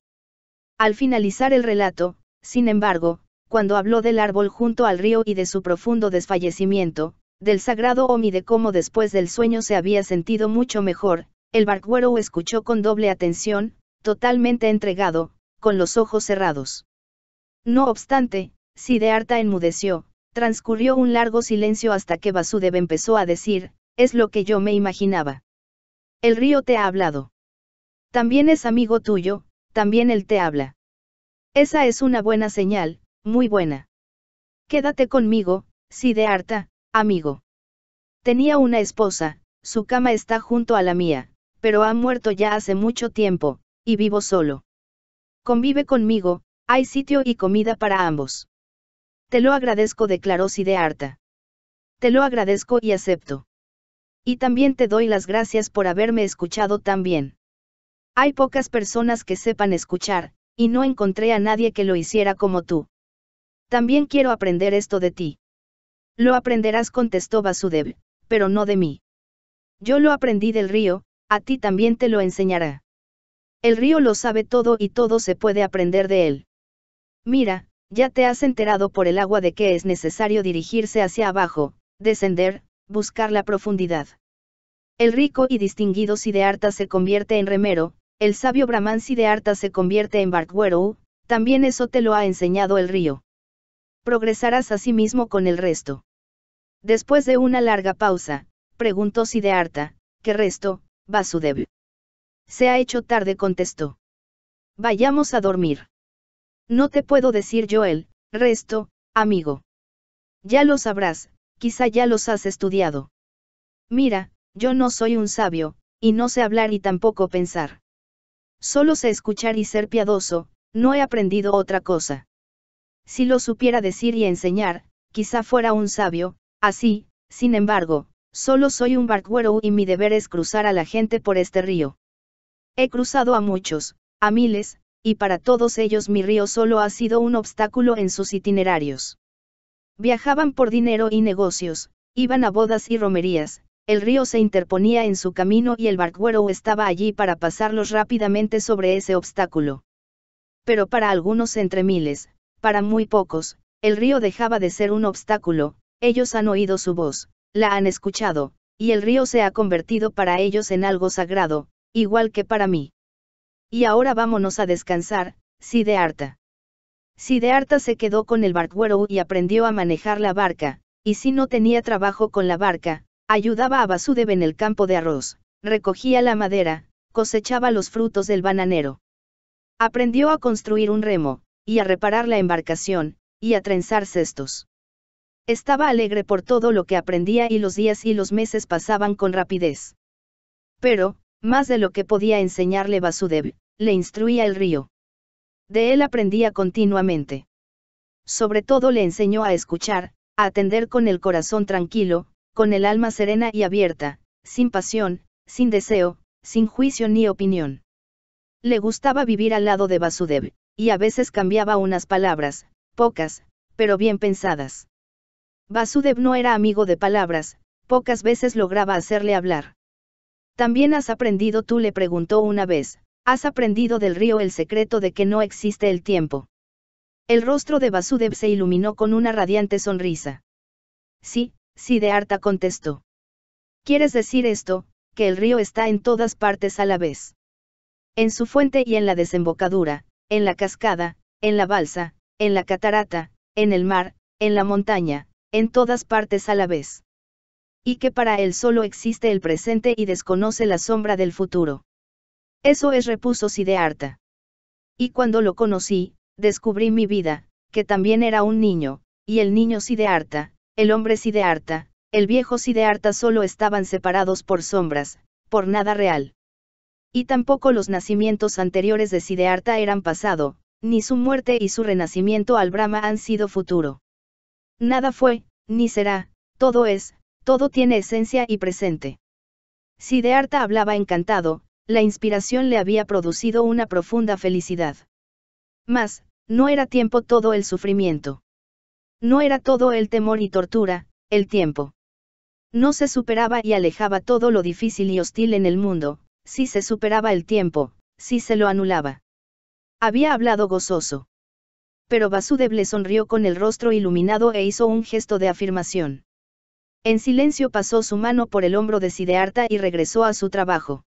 Al finalizar el relato, sin embargo, cuando habló del árbol junto al río y de su profundo desfallecimiento, del sagrado y de cómo después del sueño se había sentido mucho mejor, el barquero escuchó con doble atención, totalmente entregado, con los ojos cerrados. No obstante, Sidearta enmudeció, transcurrió un largo silencio hasta que Vasudeva empezó a decir, es lo que yo me imaginaba. El río te ha hablado. También es amigo tuyo, también él te habla. Esa es una buena señal, muy buena. Quédate conmigo, Sidearta, amigo. Tenía una esposa, su cama está junto a la mía, pero ha muerto ya hace mucho tiempo, y vivo solo. Convive conmigo, hay sitio y comida para ambos. Te lo agradezco, declaró Side Te lo agradezco y acepto. Y también te doy las gracias por haberme escuchado tan bien. Hay pocas personas que sepan escuchar, y no encontré a nadie que lo hiciera como tú. También quiero aprender esto de ti. Lo aprenderás, contestó Basudev, pero no de mí. Yo lo aprendí del río, a ti también te lo enseñará. El río lo sabe todo y todo se puede aprender de él. Mira, ya te has enterado por el agua de que es necesario dirigirse hacia abajo, descender, buscar la profundidad. El rico y distinguido Siddhartha se convierte en remero, el sabio Brahman Siddhartha se convierte en Bartwero, también eso te lo ha enseñado el río. Progresarás mismo con el resto. Después de una larga pausa, preguntó Siddhartha, ¿qué resto, Vasudev? Se ha hecho tarde contestó. Vayamos a dormir. No te puedo decir yo el resto, amigo. Ya lo sabrás, quizá ya los has estudiado. Mira, yo no soy un sabio, y no sé hablar y tampoco pensar. Solo sé escuchar y ser piadoso, no he aprendido otra cosa. Si lo supiera decir y enseñar, quizá fuera un sabio, así, sin embargo, solo soy un barquero y mi deber es cruzar a la gente por este río. He cruzado a muchos, a miles, y para todos ellos mi río solo ha sido un obstáculo en sus itinerarios. Viajaban por dinero y negocios, iban a bodas y romerías, el río se interponía en su camino y el barquero estaba allí para pasarlos rápidamente sobre ese obstáculo. Pero para algunos entre miles, para muy pocos, el río dejaba de ser un obstáculo, ellos han oído su voz, la han escuchado, y el río se ha convertido para ellos en algo sagrado, igual que para mí. Y ahora vámonos a descansar, Sidearta. harta se quedó con el barquero y aprendió a manejar la barca, y si no tenía trabajo con la barca, ayudaba a Vasudev en el campo de arroz, recogía la madera, cosechaba los frutos del bananero. Aprendió a construir un remo, y a reparar la embarcación, y a trenzar cestos. Estaba alegre por todo lo que aprendía y los días y los meses pasaban con rapidez. Pero, más de lo que podía enseñarle Vasudev, le instruía el río. De él aprendía continuamente. Sobre todo le enseñó a escuchar, a atender con el corazón tranquilo, con el alma serena y abierta, sin pasión, sin deseo, sin juicio ni opinión. Le gustaba vivir al lado de Vasudev, y a veces cambiaba unas palabras, pocas, pero bien pensadas. Vasudev no era amigo de palabras, pocas veces lograba hacerle hablar. También has aprendido tú le preguntó una vez, Has aprendido del río el secreto de que no existe el tiempo. El rostro de Vasudev se iluminó con una radiante sonrisa. Sí, sí, de harta contestó. ¿Quieres decir esto, que el río está en todas partes a la vez? En su fuente y en la desembocadura, en la cascada, en la balsa, en la catarata, en el mar, en la montaña, en todas partes a la vez. Y que para él solo existe el presente y desconoce la sombra del futuro. Eso es, repuso Sidearta. Y cuando lo conocí, descubrí mi vida, que también era un niño, y el niño Sidearta, el hombre Sidearta, el viejo Sidearta solo estaban separados por sombras, por nada real. Y tampoco los nacimientos anteriores de Sidearta eran pasado, ni su muerte y su renacimiento al Brahma han sido futuro. Nada fue, ni será, todo es, todo tiene esencia y presente. Sidearta hablaba encantado, la inspiración le había producido una profunda felicidad. Mas, no era tiempo todo el sufrimiento. No era todo el temor y tortura, el tiempo. No se superaba y alejaba todo lo difícil y hostil en el mundo, si se superaba el tiempo, si se lo anulaba. Había hablado gozoso. Pero Basudeb le sonrió con el rostro iluminado e hizo un gesto de afirmación. En silencio pasó su mano por el hombro de Sidearta y regresó a su trabajo.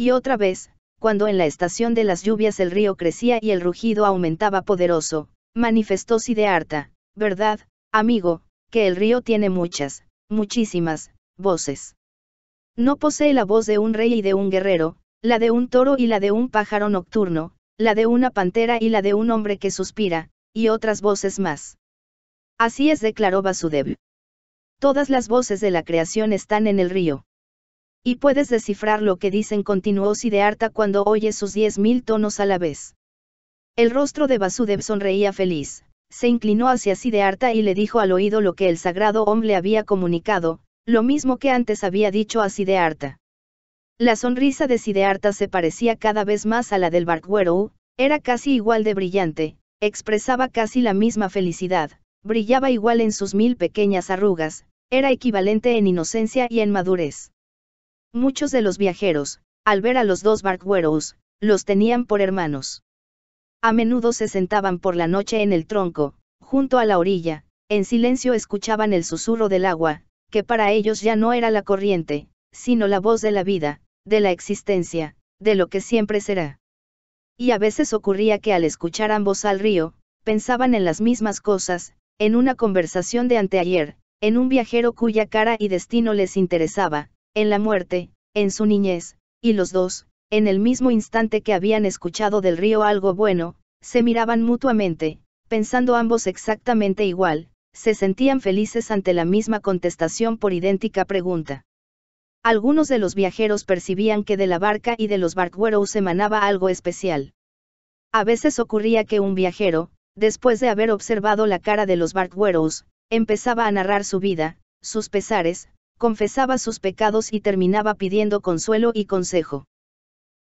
Y otra vez, cuando en la estación de las lluvias el río crecía y el rugido aumentaba poderoso, manifestó harta, ¿verdad, amigo, que el río tiene muchas, muchísimas, voces? No posee la voz de un rey y de un guerrero, la de un toro y la de un pájaro nocturno, la de una pantera y la de un hombre que suspira, y otras voces más. Así es declaró Vasudev. Todas las voces de la creación están en el río. Y puedes descifrar lo que dicen, continuó Siddhartha cuando oye sus diez mil tonos a la vez. El rostro de Vasudev sonreía feliz, se inclinó hacia Siddhartha y le dijo al oído lo que el sagrado hombre había comunicado, lo mismo que antes había dicho a Siddhartha. La sonrisa de Siddhartha se parecía cada vez más a la del Bartwero, era casi igual de brillante, expresaba casi la misma felicidad, brillaba igual en sus mil pequeñas arrugas, era equivalente en inocencia y en madurez. Muchos de los viajeros, al ver a los dos barkweros, los tenían por hermanos. A menudo se sentaban por la noche en el tronco, junto a la orilla, en silencio escuchaban el susurro del agua, que para ellos ya no era la corriente, sino la voz de la vida, de la existencia, de lo que siempre será. Y a veces ocurría que al escuchar ambos al río, pensaban en las mismas cosas, en una conversación de anteayer, en un viajero cuya cara y destino les interesaba, en la muerte, en su niñez, y los dos, en el mismo instante que habían escuchado del río algo bueno, se miraban mutuamente, pensando ambos exactamente igual, se sentían felices ante la misma contestación por idéntica pregunta. Algunos de los viajeros percibían que de la barca y de los barqueros emanaba algo especial. A veces ocurría que un viajero, después de haber observado la cara de los barqueros, empezaba a narrar su vida, sus pesares, confesaba sus pecados y terminaba pidiendo consuelo y consejo.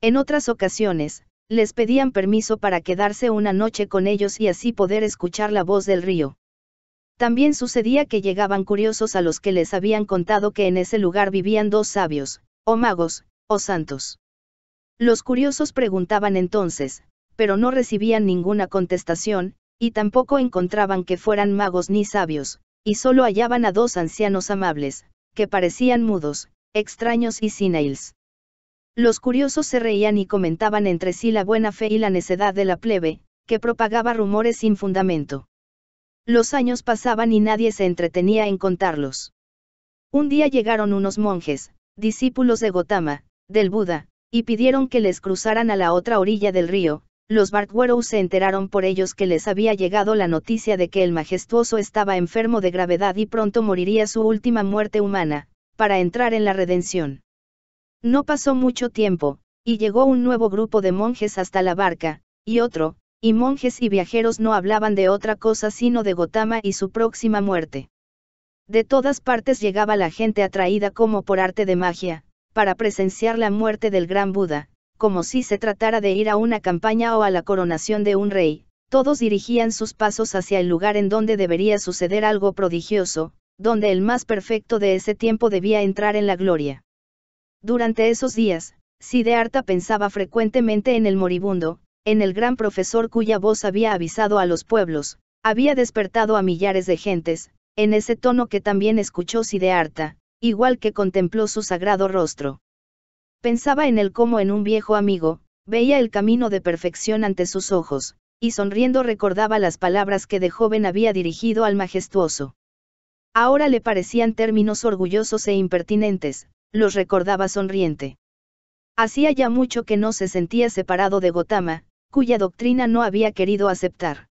En otras ocasiones, les pedían permiso para quedarse una noche con ellos y así poder escuchar la voz del río. También sucedía que llegaban curiosos a los que les habían contado que en ese lugar vivían dos sabios, o magos, o santos. Los curiosos preguntaban entonces, pero no recibían ninguna contestación, y tampoco encontraban que fueran magos ni sabios, y solo hallaban a dos ancianos amables, que parecían mudos, extraños y sin ails. Los curiosos se reían y comentaban entre sí la buena fe y la necedad de la plebe, que propagaba rumores sin fundamento. Los años pasaban y nadie se entretenía en contarlos. Un día llegaron unos monjes, discípulos de Gotama, del Buda, y pidieron que les cruzaran a la otra orilla del río, los Bartwell se enteraron por ellos que les había llegado la noticia de que el majestuoso estaba enfermo de gravedad y pronto moriría su última muerte humana, para entrar en la redención. No pasó mucho tiempo, y llegó un nuevo grupo de monjes hasta la barca, y otro, y monjes y viajeros no hablaban de otra cosa sino de Gotama y su próxima muerte. De todas partes llegaba la gente atraída como por arte de magia, para presenciar la muerte del gran Buda, como si se tratara de ir a una campaña o a la coronación de un rey, todos dirigían sus pasos hacia el lugar en donde debería suceder algo prodigioso, donde el más perfecto de ese tiempo debía entrar en la gloria. Durante esos días, Siddhartha pensaba frecuentemente en el moribundo, en el gran profesor cuya voz había avisado a los pueblos, había despertado a millares de gentes, en ese tono que también escuchó Siddhartha, igual que contempló su sagrado rostro. Pensaba en él como en un viejo amigo, veía el camino de perfección ante sus ojos, y sonriendo recordaba las palabras que de joven había dirigido al majestuoso. Ahora le parecían términos orgullosos e impertinentes, los recordaba sonriente. Hacía ya mucho que no se sentía separado de Gotama, cuya doctrina no había querido aceptar.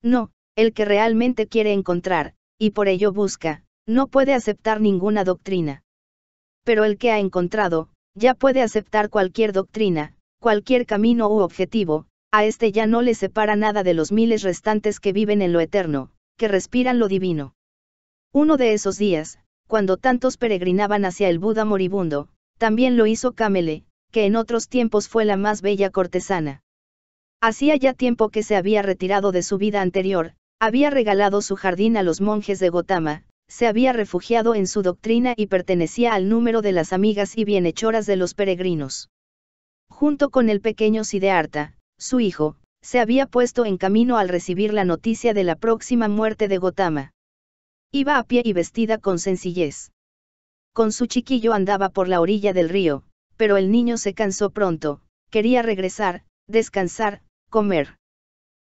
No, el que realmente quiere encontrar, y por ello busca, no puede aceptar ninguna doctrina. Pero el que ha encontrado, ya puede aceptar cualquier doctrina, cualquier camino u objetivo, a este ya no le separa nada de los miles restantes que viven en lo eterno, que respiran lo divino. Uno de esos días, cuando tantos peregrinaban hacia el Buda moribundo, también lo hizo Kamele, que en otros tiempos fue la más bella cortesana. Hacía ya tiempo que se había retirado de su vida anterior, había regalado su jardín a los monjes de Gotama, se había refugiado en su doctrina y pertenecía al número de las amigas y bienhechoras de los peregrinos. Junto con el pequeño Sidearta, su hijo, se había puesto en camino al recibir la noticia de la próxima muerte de Gotama. Iba a pie y vestida con sencillez. Con su chiquillo andaba por la orilla del río, pero el niño se cansó pronto, quería regresar, descansar, comer.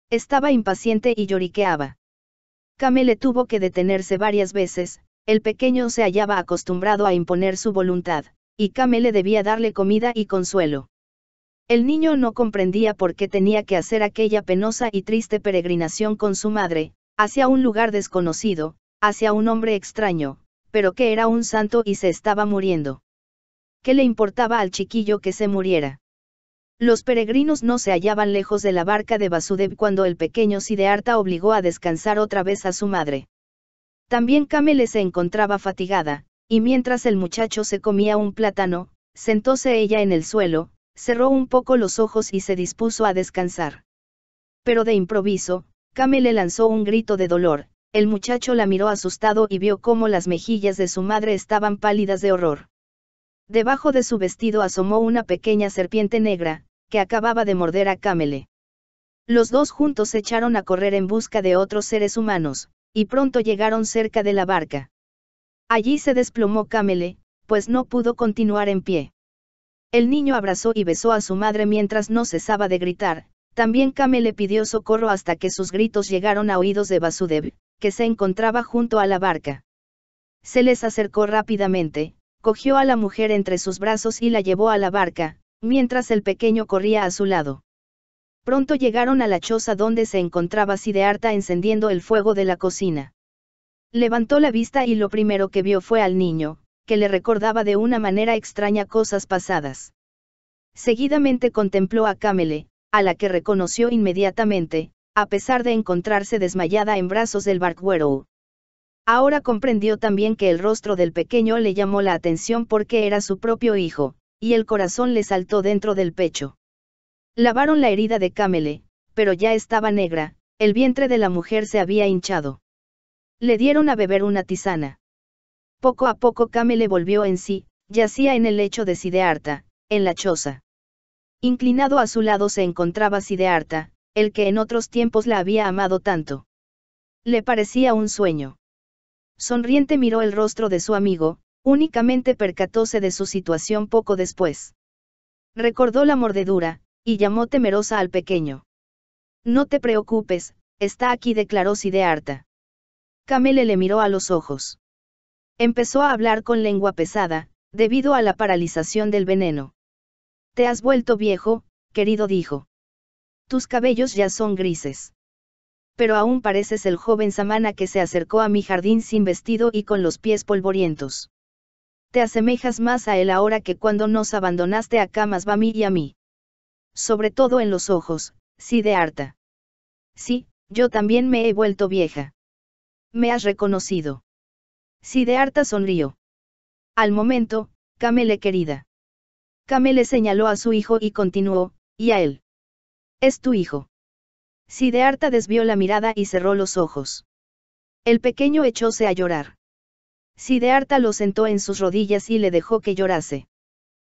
Estaba impaciente y lloriqueaba. Camele tuvo que detenerse varias veces, el pequeño se hallaba acostumbrado a imponer su voluntad, y Camele debía darle comida y consuelo. El niño no comprendía por qué tenía que hacer aquella penosa y triste peregrinación con su madre, hacia un lugar desconocido, hacia un hombre extraño, pero que era un santo y se estaba muriendo. ¿Qué le importaba al chiquillo que se muriera? Los peregrinos no se hallaban lejos de la barca de Basudev cuando el pequeño Sidearta obligó a descansar otra vez a su madre. También Camele se encontraba fatigada, y mientras el muchacho se comía un plátano, sentóse ella en el suelo, cerró un poco los ojos y se dispuso a descansar. Pero de improviso, Kamele lanzó un grito de dolor, el muchacho la miró asustado y vio cómo las mejillas de su madre estaban pálidas de horror. Debajo de su vestido asomó una pequeña serpiente negra, que acababa de morder a Camele. Los dos juntos se echaron a correr en busca de otros seres humanos, y pronto llegaron cerca de la barca. Allí se desplomó Camele, pues no pudo continuar en pie. El niño abrazó y besó a su madre mientras no cesaba de gritar, también Camele pidió socorro hasta que sus gritos llegaron a oídos de Basudev, que se encontraba junto a la barca. Se les acercó rápidamente, cogió a la mujer entre sus brazos y la llevó a la barca, mientras el pequeño corría a su lado. Pronto llegaron a la choza donde se encontraba Sidearta encendiendo el fuego de la cocina. Levantó la vista y lo primero que vio fue al niño, que le recordaba de una manera extraña cosas pasadas. Seguidamente contempló a Camele, a la que reconoció inmediatamente, a pesar de encontrarse desmayada en brazos del barquero. Ahora comprendió también que el rostro del pequeño le llamó la atención porque era su propio hijo, y el corazón le saltó dentro del pecho. Lavaron la herida de Camele, pero ya estaba negra, el vientre de la mujer se había hinchado. Le dieron a beber una tisana. Poco a poco Camele volvió en sí, yacía en el lecho de Sidearta, en la choza. Inclinado a su lado se encontraba Sidearta, el que en otros tiempos la había amado tanto. Le parecía un sueño. Sonriente miró el rostro de su amigo, Únicamente percatóse de su situación poco después. Recordó la mordedura, y llamó temerosa al pequeño. No te preocupes, está aquí, declaró harta Camele le miró a los ojos. Empezó a hablar con lengua pesada, debido a la paralización del veneno. Te has vuelto viejo, querido dijo. Tus cabellos ya son grises. Pero aún pareces el joven Samana que se acercó a mi jardín sin vestido y con los pies polvorientos te asemejas más a él ahora que cuando nos abandonaste a Camas Bami y a mí. Sobre todo en los ojos, sí de harta. Sí, yo también me he vuelto vieja. Me has reconocido. Sí sonrió. Al momento, Camele querida. Camele señaló a su hijo y continuó, y a él. Es tu hijo. Sidearta desvió la mirada y cerró los ojos. El pequeño echóse a llorar. Sidearta lo sentó en sus rodillas y le dejó que llorase.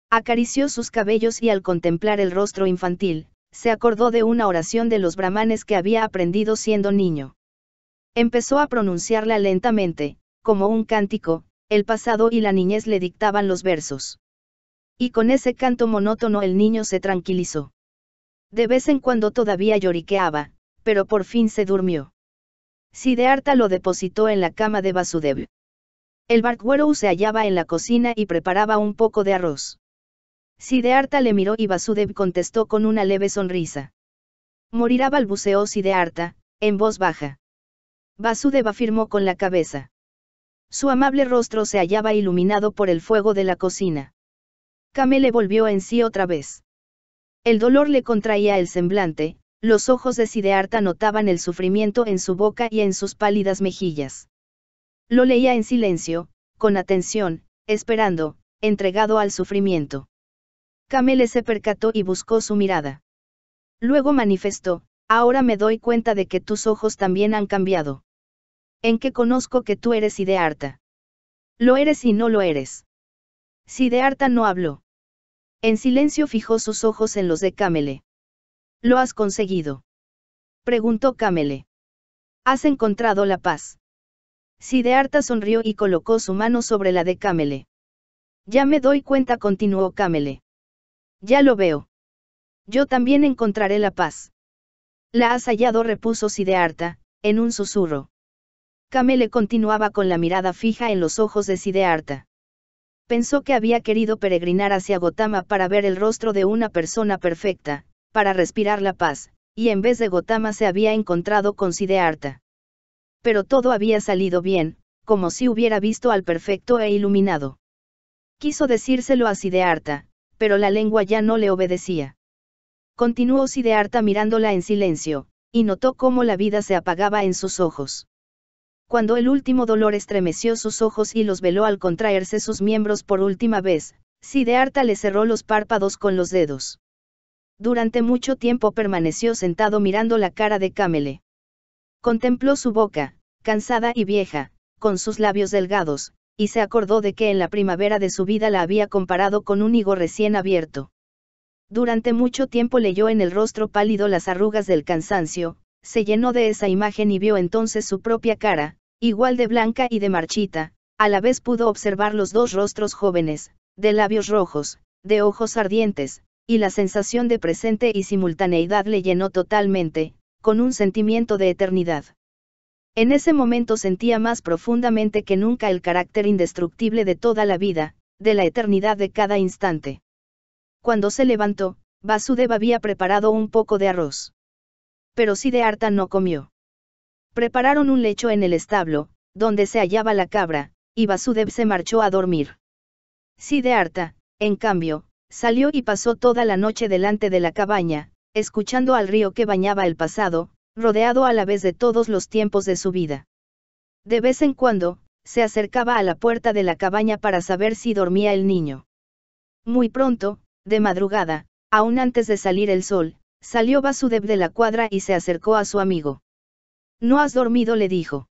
Acarició sus cabellos y al contemplar el rostro infantil, se acordó de una oración de los brahmanes que había aprendido siendo niño. Empezó a pronunciarla lentamente, como un cántico, el pasado y la niñez le dictaban los versos. Y con ese canto monótono el niño se tranquilizó. De vez en cuando todavía lloriqueaba, pero por fin se durmió. Siddhartha lo depositó en la cama de Basudeb. El barquero se hallaba en la cocina y preparaba un poco de arroz. Sidearta le miró y Basudev contestó con una leve sonrisa. Morirá balbuceó Sidearta, en voz baja. Basudev afirmó con la cabeza. Su amable rostro se hallaba iluminado por el fuego de la cocina. Kamele volvió en sí otra vez. El dolor le contraía el semblante, los ojos de Sidearta notaban el sufrimiento en su boca y en sus pálidas mejillas. Lo leía en silencio, con atención, esperando, entregado al sufrimiento. Camele se percató y buscó su mirada. Luego manifestó, ahora me doy cuenta de que tus ojos también han cambiado. En que conozco que tú eres Idearta. Lo eres y no lo eres. Sidearta no habló. En silencio fijó sus ojos en los de Camele. ¿Lo has conseguido? Preguntó Camele. ¿Has encontrado la paz? Sidearta sonrió y colocó su mano sobre la de Camele. Ya me doy cuenta, continuó Camele. Ya lo veo. Yo también encontraré la paz. La has hallado, repuso Sidearta, en un susurro. Camele continuaba con la mirada fija en los ojos de Sidearta. Pensó que había querido peregrinar hacia Gotama para ver el rostro de una persona perfecta, para respirar la paz, y en vez de Gotama se había encontrado con Sidearta pero todo había salido bien, como si hubiera visto al perfecto e iluminado. Quiso decírselo a Sidearta, pero la lengua ya no le obedecía. Continuó Sidearta mirándola en silencio, y notó cómo la vida se apagaba en sus ojos. Cuando el último dolor estremeció sus ojos y los veló al contraerse sus miembros por última vez, Sidearta le cerró los párpados con los dedos. Durante mucho tiempo permaneció sentado mirando la cara de Camele. Contempló su boca, cansada y vieja, con sus labios delgados, y se acordó de que en la primavera de su vida la había comparado con un higo recién abierto. Durante mucho tiempo leyó en el rostro pálido las arrugas del cansancio, se llenó de esa imagen y vio entonces su propia cara, igual de blanca y de marchita, a la vez pudo observar los dos rostros jóvenes, de labios rojos, de ojos ardientes, y la sensación de presente y simultaneidad le llenó totalmente, con un sentimiento de eternidad. En ese momento sentía más profundamente que nunca el carácter indestructible de toda la vida, de la eternidad de cada instante. Cuando se levantó, Basudev había preparado un poco de arroz. Pero Siddhartha no comió. Prepararon un lecho en el establo, donde se hallaba la cabra, y Basudev se marchó a dormir. Siddhartha, en cambio, salió y pasó toda la noche delante de la cabaña, escuchando al río que bañaba el pasado, rodeado a la vez de todos los tiempos de su vida. De vez en cuando, se acercaba a la puerta de la cabaña para saber si dormía el niño. Muy pronto, de madrugada, aún antes de salir el sol, salió Basudeb de la cuadra y se acercó a su amigo. ¿No has dormido? le dijo.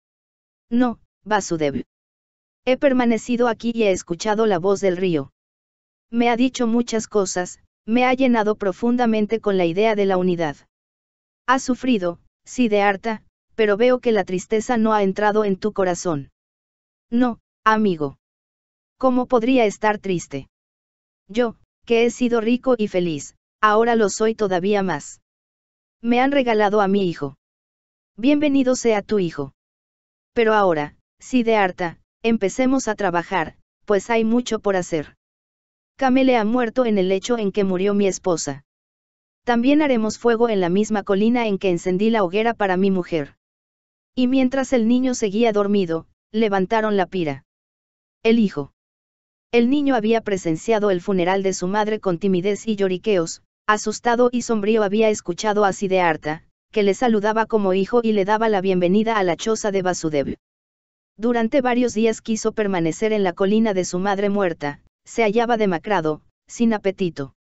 No, Basudeb. He permanecido aquí y he escuchado la voz del río. Me ha dicho muchas cosas, me ha llenado profundamente con la idea de la unidad. Has sufrido, sí de harta, pero veo que la tristeza no ha entrado en tu corazón. No, amigo. ¿Cómo podría estar triste? Yo, que he sido rico y feliz, ahora lo soy todavía más. Me han regalado a mi hijo. Bienvenido sea tu hijo. Pero ahora, sí de harta, empecemos a trabajar, pues hay mucho por hacer. Camele ha muerto en el lecho en que murió mi esposa. También haremos fuego en la misma colina en que encendí la hoguera para mi mujer. Y mientras el niño seguía dormido, levantaron la pira. El hijo. El niño había presenciado el funeral de su madre con timidez y lloriqueos, asustado y sombrío había escuchado así de harta, que le saludaba como hijo y le daba la bienvenida a la choza de Basudeb. Durante varios días quiso permanecer en la colina de su madre muerta, se hallaba demacrado, sin apetito.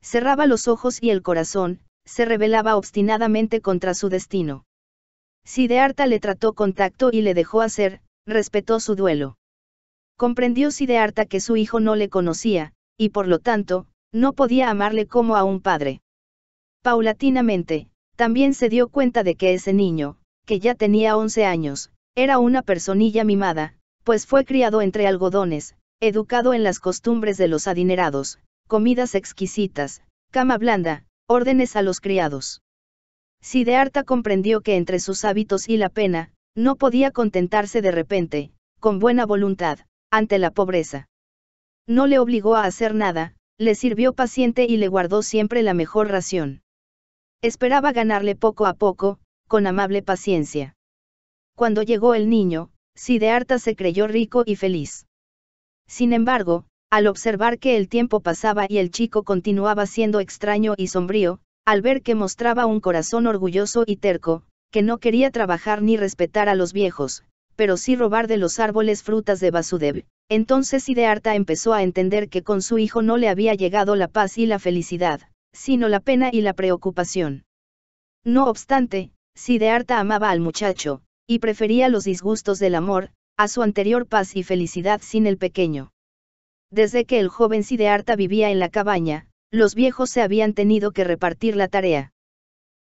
Cerraba los ojos y el corazón, se rebelaba obstinadamente contra su destino. Sidearta le trató con tacto y le dejó hacer, respetó su duelo. Comprendió Sidearta que su hijo no le conocía, y por lo tanto, no podía amarle como a un padre. Paulatinamente, también se dio cuenta de que ese niño, que ya tenía 11 años, era una personilla mimada, pues fue criado entre algodones, educado en las costumbres de los adinerados, comidas exquisitas, cama blanda, órdenes a los criados. Sidearta comprendió que entre sus hábitos y la pena, no podía contentarse de repente, con buena voluntad, ante la pobreza. No le obligó a hacer nada, le sirvió paciente y le guardó siempre la mejor ración. Esperaba ganarle poco a poco, con amable paciencia. Cuando llegó el niño, Sidearta se creyó rico y feliz. Sin embargo, al observar que el tiempo pasaba y el chico continuaba siendo extraño y sombrío, al ver que mostraba un corazón orgulloso y terco, que no quería trabajar ni respetar a los viejos, pero sí robar de los árboles frutas de Basudev, entonces Sidearta empezó a entender que con su hijo no le había llegado la paz y la felicidad, sino la pena y la preocupación. No obstante, Sidearta amaba al muchacho, y prefería los disgustos del amor, a su anterior paz y felicidad sin el pequeño. Desde que el joven Sidearta vivía en la cabaña, los viejos se habían tenido que repartir la tarea.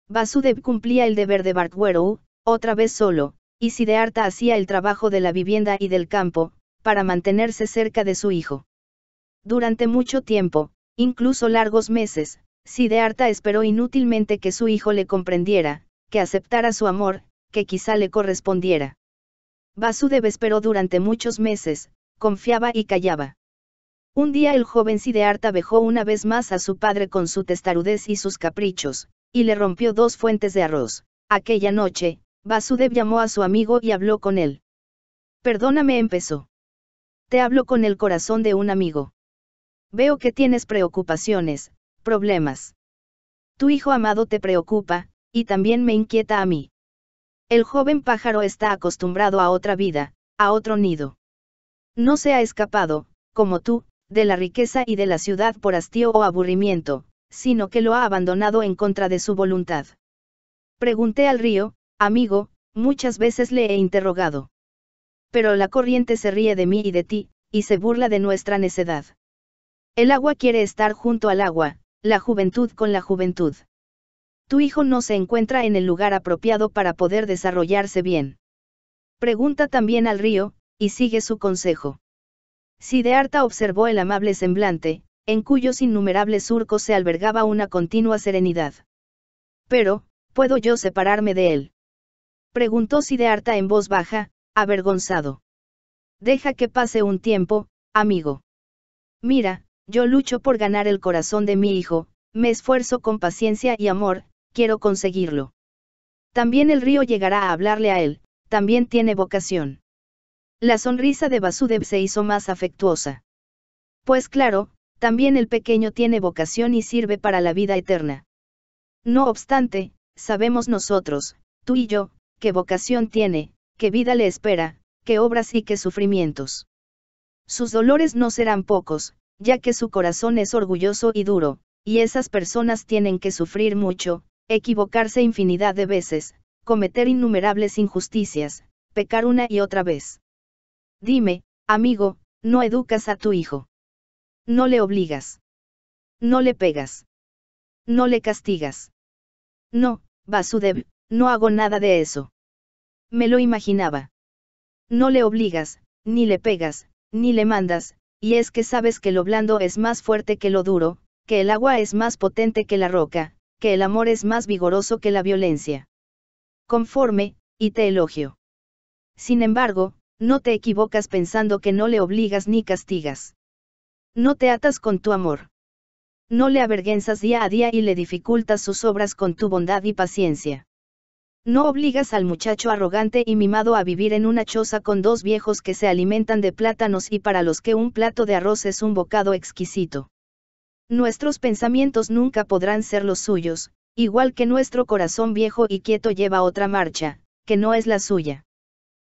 Basudev cumplía el deber de Bartwero, otra vez solo, y Sidearta hacía el trabajo de la vivienda y del campo, para mantenerse cerca de su hijo. Durante mucho tiempo, incluso largos meses, Sidearta esperó inútilmente que su hijo le comprendiera, que aceptara su amor, que quizá le correspondiera basudev esperó durante muchos meses, confiaba y callaba. Un día el joven harta dejó una vez más a su padre con su testarudez y sus caprichos, y le rompió dos fuentes de arroz. Aquella noche, basudev llamó a su amigo y habló con él. Perdóname, empezó. Te hablo con el corazón de un amigo. Veo que tienes preocupaciones, problemas. Tu hijo amado te preocupa, y también me inquieta a mí. El joven pájaro está acostumbrado a otra vida, a otro nido. No se ha escapado, como tú, de la riqueza y de la ciudad por hastío o aburrimiento, sino que lo ha abandonado en contra de su voluntad. Pregunté al río, amigo, muchas veces le he interrogado. Pero la corriente se ríe de mí y de ti, y se burla de nuestra necedad. El agua quiere estar junto al agua, la juventud con la juventud tu hijo no se encuentra en el lugar apropiado para poder desarrollarse bien. Pregunta también al río, y sigue su consejo. Sidearta observó el amable semblante, en cuyos innumerables surcos se albergaba una continua serenidad. Pero, ¿puedo yo separarme de él? Preguntó Sidearta en voz baja, avergonzado. Deja que pase un tiempo, amigo. Mira, yo lucho por ganar el corazón de mi hijo, me esfuerzo con paciencia y amor, quiero conseguirlo. También el río llegará a hablarle a él, también tiene vocación. La sonrisa de Basudev se hizo más afectuosa. Pues claro, también el pequeño tiene vocación y sirve para la vida eterna. No obstante, sabemos nosotros, tú y yo, qué vocación tiene, qué vida le espera, qué obras y qué sufrimientos. Sus dolores no serán pocos, ya que su corazón es orgulloso y duro, y esas personas tienen que sufrir mucho, equivocarse infinidad de veces, cometer innumerables injusticias, pecar una y otra vez. Dime, amigo, no educas a tu hijo. No le obligas. No le pegas. No le castigas. No, basudev, no hago nada de eso. Me lo imaginaba. No le obligas, ni le pegas, ni le mandas, y es que sabes que lo blando es más fuerte que lo duro, que el agua es más potente que la roca, el amor es más vigoroso que la violencia. Conforme, y te elogio. Sin embargo, no te equivocas pensando que no le obligas ni castigas. No te atas con tu amor. No le avergüenzas día a día y le dificultas sus obras con tu bondad y paciencia. No obligas al muchacho arrogante y mimado a vivir en una choza con dos viejos que se alimentan de plátanos y para los que un plato de arroz es un bocado exquisito. Nuestros pensamientos nunca podrán ser los suyos, igual que nuestro corazón viejo y quieto lleva otra marcha, que no es la suya.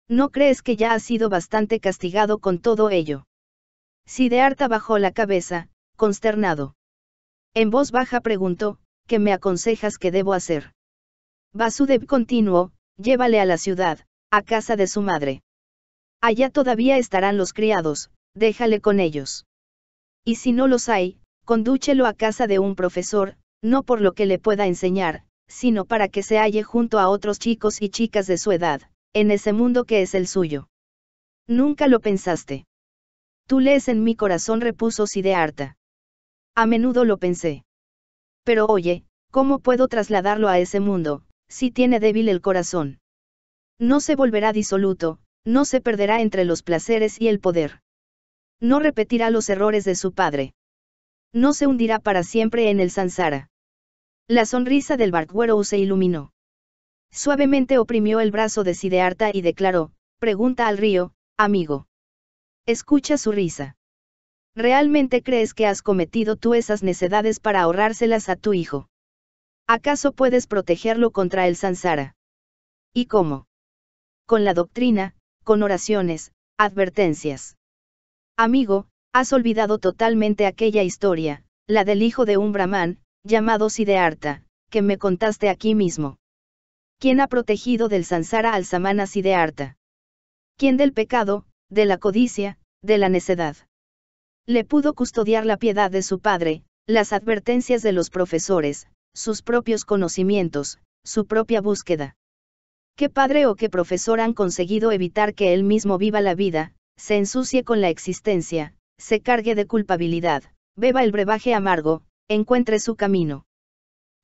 ¿No crees que ya has sido bastante castigado con todo ello? Sidearta bajó la cabeza, consternado. En voz baja preguntó, ¿qué me aconsejas que debo hacer? Basudeb continuó, llévale a la ciudad, a casa de su madre. Allá todavía estarán los criados, déjale con ellos. Y si no los hay, Condúchelo a casa de un profesor, no por lo que le pueda enseñar, sino para que se halle junto a otros chicos y chicas de su edad, en ese mundo que es el suyo. Nunca lo pensaste. Tú lees en mi corazón, repuso harta. A menudo lo pensé. Pero oye, ¿cómo puedo trasladarlo a ese mundo, si tiene débil el corazón? No se volverá disoluto, no se perderá entre los placeres y el poder. No repetirá los errores de su padre no se hundirá para siempre en el Sansara. La sonrisa del Bartwero se iluminó. Suavemente oprimió el brazo de Sidearta y declaró, pregunta al río, amigo. Escucha su risa. ¿Realmente crees que has cometido tú esas necedades para ahorrárselas a tu hijo? ¿Acaso puedes protegerlo contra el Sansara? ¿Y cómo? Con la doctrina, con oraciones, advertencias. Amigo, Has olvidado totalmente aquella historia, la del hijo de un brahman, llamado Siddhartha, que me contaste aquí mismo. ¿Quién ha protegido del sansara al samana Siddhartha? ¿Quién del pecado, de la codicia, de la necedad? Le pudo custodiar la piedad de su padre, las advertencias de los profesores, sus propios conocimientos, su propia búsqueda. ¿Qué padre o qué profesor han conseguido evitar que él mismo viva la vida, se ensucie con la existencia, se cargue de culpabilidad, beba el brebaje amargo, encuentre su camino.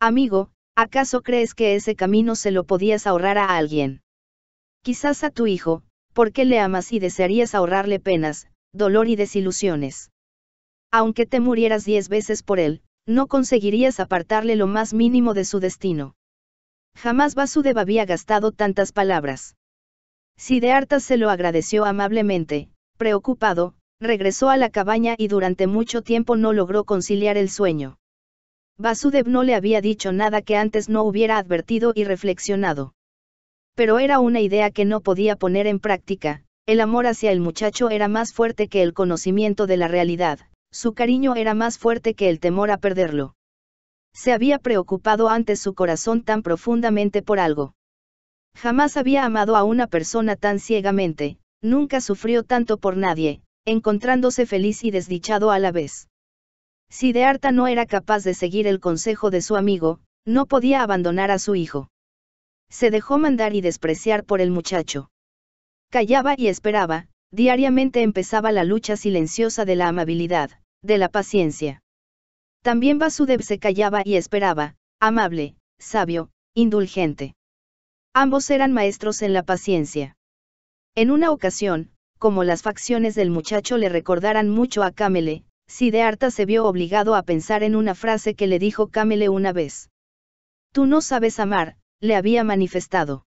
Amigo, ¿acaso crees que ese camino se lo podías ahorrar a alguien? Quizás a tu hijo, porque le amas y desearías ahorrarle penas, dolor y desilusiones. Aunque te murieras diez veces por él, no conseguirías apartarle lo más mínimo de su destino. Jamás Basudev había gastado tantas palabras. Si de harta se lo agradeció amablemente, preocupado, Regresó a la cabaña y durante mucho tiempo no logró conciliar el sueño. Vasudev no le había dicho nada que antes no hubiera advertido y reflexionado. Pero era una idea que no podía poner en práctica, el amor hacia el muchacho era más fuerte que el conocimiento de la realidad, su cariño era más fuerte que el temor a perderlo. Se había preocupado antes su corazón tan profundamente por algo. Jamás había amado a una persona tan ciegamente, nunca sufrió tanto por nadie, encontrándose feliz y desdichado a la vez. Si harta no era capaz de seguir el consejo de su amigo, no podía abandonar a su hijo. Se dejó mandar y despreciar por el muchacho. Callaba y esperaba, diariamente empezaba la lucha silenciosa de la amabilidad, de la paciencia. También Vasudev se callaba y esperaba, amable, sabio, indulgente. Ambos eran maestros en la paciencia. En una ocasión, como las facciones del muchacho le recordaran mucho a Camele, harta se vio obligado a pensar en una frase que le dijo Camele una vez. Tú no sabes amar, le había manifestado.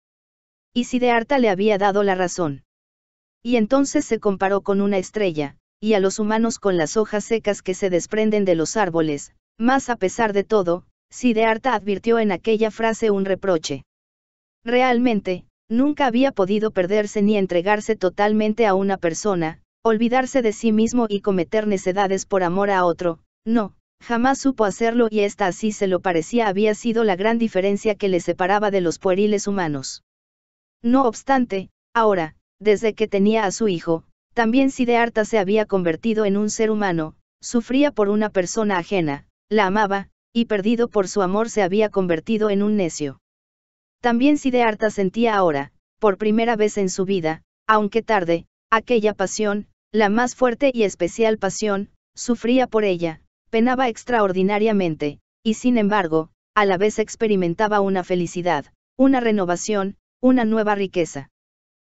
Y Sidearta le había dado la razón. Y entonces se comparó con una estrella, y a los humanos con las hojas secas que se desprenden de los árboles, más a pesar de todo, Sidearta advirtió en aquella frase un reproche. Realmente, Nunca había podido perderse ni entregarse totalmente a una persona, olvidarse de sí mismo y cometer necedades por amor a otro, no, jamás supo hacerlo y esta así se lo parecía había sido la gran diferencia que le separaba de los pueriles humanos. No obstante, ahora, desde que tenía a su hijo, también si de harta se había convertido en un ser humano, sufría por una persona ajena, la amaba, y perdido por su amor se había convertido en un necio. También Siddhartha sentía ahora, por primera vez en su vida, aunque tarde, aquella pasión, la más fuerte y especial pasión, sufría por ella, penaba extraordinariamente, y sin embargo, a la vez experimentaba una felicidad, una renovación, una nueva riqueza.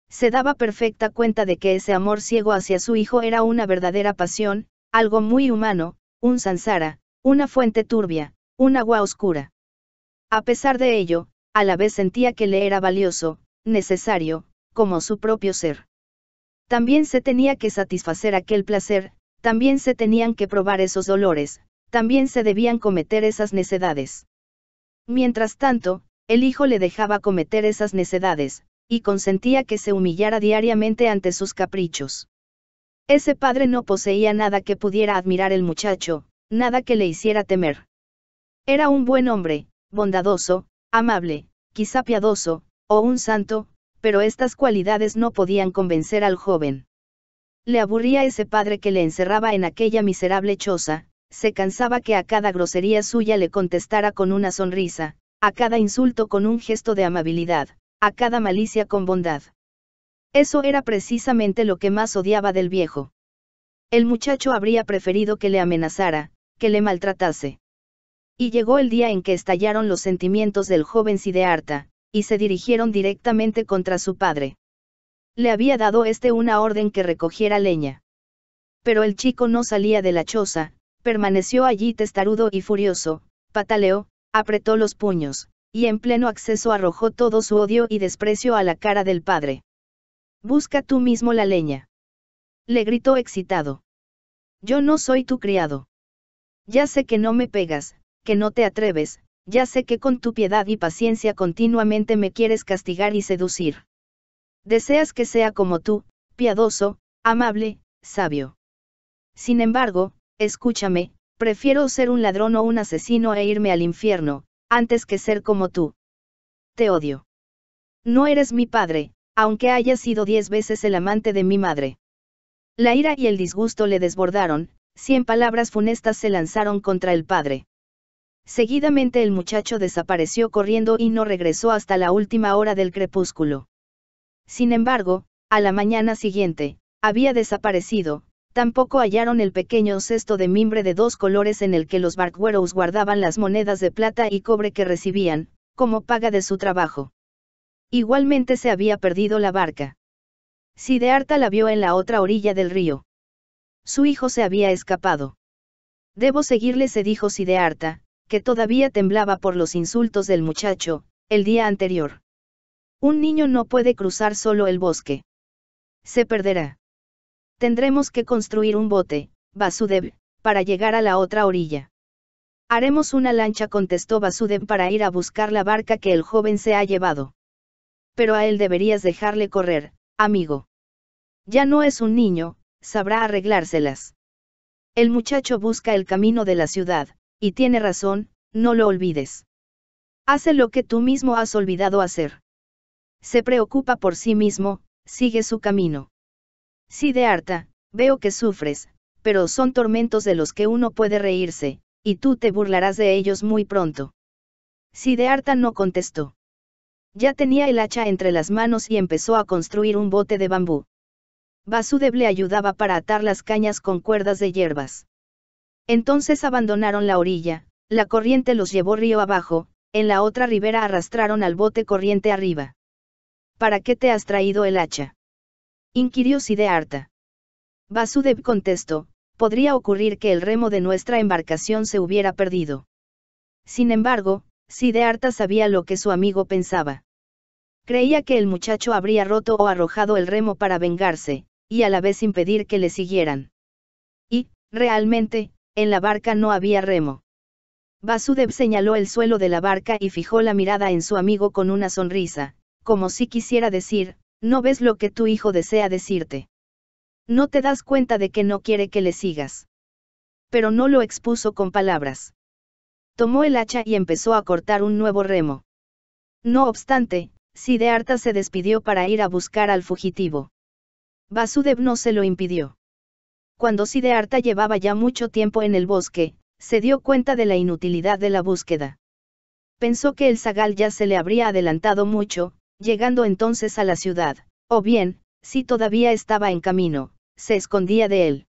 Se daba perfecta cuenta de que ese amor ciego hacia su hijo era una verdadera pasión, algo muy humano, un sansara, una fuente turbia, un agua oscura. A pesar de ello, a la vez sentía que le era valioso, necesario, como su propio ser. También se tenía que satisfacer aquel placer, también se tenían que probar esos dolores, también se debían cometer esas necedades. Mientras tanto, el hijo le dejaba cometer esas necedades, y consentía que se humillara diariamente ante sus caprichos. Ese padre no poseía nada que pudiera admirar el muchacho, nada que le hiciera temer. Era un buen hombre, bondadoso, amable, quizá piadoso, o un santo, pero estas cualidades no podían convencer al joven. Le aburría ese padre que le encerraba en aquella miserable choza, se cansaba que a cada grosería suya le contestara con una sonrisa, a cada insulto con un gesto de amabilidad, a cada malicia con bondad. Eso era precisamente lo que más odiaba del viejo. El muchacho habría preferido que le amenazara, que le maltratase. Y llegó el día en que estallaron los sentimientos del joven Sidearta, y se dirigieron directamente contra su padre. Le había dado este una orden que recogiera leña. Pero el chico no salía de la choza, permaneció allí testarudo y furioso, pataleó, apretó los puños, y en pleno acceso arrojó todo su odio y desprecio a la cara del padre. Busca tú mismo la leña. Le gritó excitado. Yo no soy tu criado. Ya sé que no me pegas, que no te atreves, ya sé que con tu piedad y paciencia continuamente me quieres castigar y seducir. Deseas que sea como tú, piadoso, amable, sabio. Sin embargo, escúchame, prefiero ser un ladrón o un asesino e irme al infierno, antes que ser como tú. Te odio. No eres mi padre, aunque hayas sido diez veces el amante de mi madre. La ira y el disgusto le desbordaron, cien palabras funestas se lanzaron contra el padre. Seguidamente el muchacho desapareció corriendo y no regresó hasta la última hora del crepúsculo. Sin embargo, a la mañana siguiente, había desaparecido, tampoco hallaron el pequeño cesto de mimbre de dos colores en el que los barqueros guardaban las monedas de plata y cobre que recibían, como paga de su trabajo. Igualmente se había perdido la barca. Sidearta la vio en la otra orilla del río. Su hijo se había escapado. Debo seguirle, se dijo Sidearta, que todavía temblaba por los insultos del muchacho, el día anterior. Un niño no puede cruzar solo el bosque. Se perderá. Tendremos que construir un bote, Basudev, para llegar a la otra orilla. Haremos una lancha, contestó Basudev para ir a buscar la barca que el joven se ha llevado. Pero a él deberías dejarle correr, amigo. Ya no es un niño, sabrá arreglárselas. El muchacho busca el camino de la ciudad, y tiene razón, no lo olvides. Hace lo que tú mismo has olvidado hacer. Se preocupa por sí mismo, sigue su camino. Sí, de harta, veo que sufres, pero son tormentos de los que uno puede reírse, y tú te burlarás de ellos muy pronto. Sidearta no contestó. Ya tenía el hacha entre las manos y empezó a construir un bote de bambú. Basude le ayudaba para atar las cañas con cuerdas de hierbas. Entonces abandonaron la orilla, la corriente los llevó río abajo, en la otra ribera arrastraron al bote corriente arriba. ¿Para qué te has traído el hacha? inquirió Sidearta. Vasudev contestó, podría ocurrir que el remo de nuestra embarcación se hubiera perdido. Sin embargo, Sidearta sabía lo que su amigo pensaba. Creía que el muchacho habría roto o arrojado el remo para vengarse, y a la vez impedir que le siguieran. Y, realmente, en la barca no había remo. Basudev señaló el suelo de la barca y fijó la mirada en su amigo con una sonrisa, como si quisiera decir, no ves lo que tu hijo desea decirte. No te das cuenta de que no quiere que le sigas. Pero no lo expuso con palabras. Tomó el hacha y empezó a cortar un nuevo remo. No obstante, Sidearta se despidió para ir a buscar al fugitivo. Basudev no se lo impidió cuando Sidearta llevaba ya mucho tiempo en el bosque, se dio cuenta de la inutilidad de la búsqueda. Pensó que el zagal ya se le habría adelantado mucho, llegando entonces a la ciudad, o bien, si todavía estaba en camino, se escondía de él.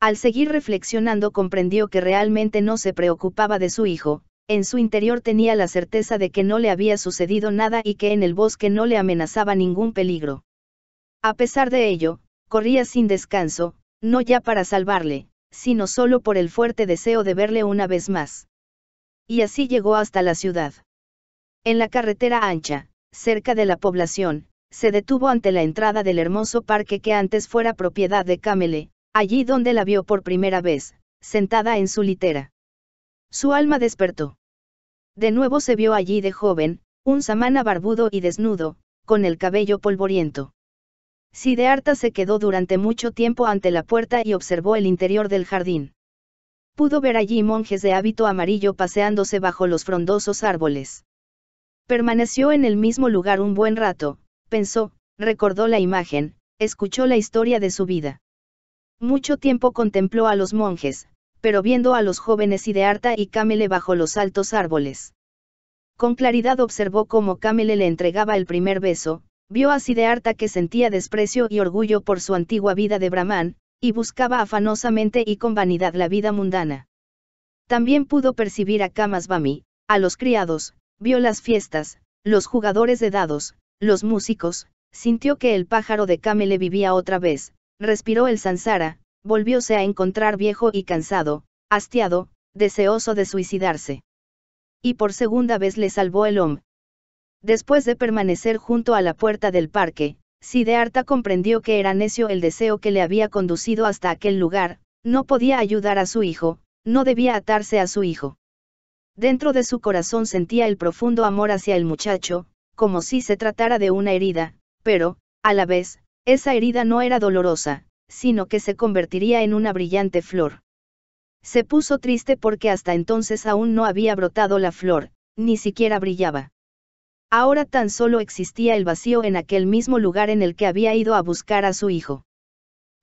Al seguir reflexionando comprendió que realmente no se preocupaba de su hijo, en su interior tenía la certeza de que no le había sucedido nada y que en el bosque no le amenazaba ningún peligro. A pesar de ello, corría sin descanso, no ya para salvarle, sino solo por el fuerte deseo de verle una vez más. Y así llegó hasta la ciudad. En la carretera ancha, cerca de la población, se detuvo ante la entrada del hermoso parque que antes fuera propiedad de Camele, allí donde la vio por primera vez, sentada en su litera. Su alma despertó. De nuevo se vio allí de joven, un samana barbudo y desnudo, con el cabello polvoriento. Sidearta se quedó durante mucho tiempo ante la puerta y observó el interior del jardín. Pudo ver allí monjes de hábito amarillo paseándose bajo los frondosos árboles. Permaneció en el mismo lugar un buen rato, pensó, recordó la imagen, escuchó la historia de su vida. Mucho tiempo contempló a los monjes, pero viendo a los jóvenes Sidearta y Camele bajo los altos árboles. Con claridad observó cómo Camele le entregaba el primer beso, Vio a harta que sentía desprecio y orgullo por su antigua vida de Brahman, y buscaba afanosamente y con vanidad la vida mundana. También pudo percibir a Kamasvami, a los criados, vio las fiestas, los jugadores de dados, los músicos, sintió que el pájaro de Kamele vivía otra vez, respiró el sansara, volvióse a encontrar viejo y cansado, hastiado, deseoso de suicidarse. Y por segunda vez le salvó el Om, Después de permanecer junto a la puerta del parque, Sidearta comprendió que era necio el deseo que le había conducido hasta aquel lugar, no podía ayudar a su hijo, no debía atarse a su hijo. Dentro de su corazón sentía el profundo amor hacia el muchacho, como si se tratara de una herida, pero, a la vez, esa herida no era dolorosa, sino que se convertiría en una brillante flor. Se puso triste porque hasta entonces aún no había brotado la flor, ni siquiera brillaba. Ahora tan solo existía el vacío en aquel mismo lugar en el que había ido a buscar a su hijo.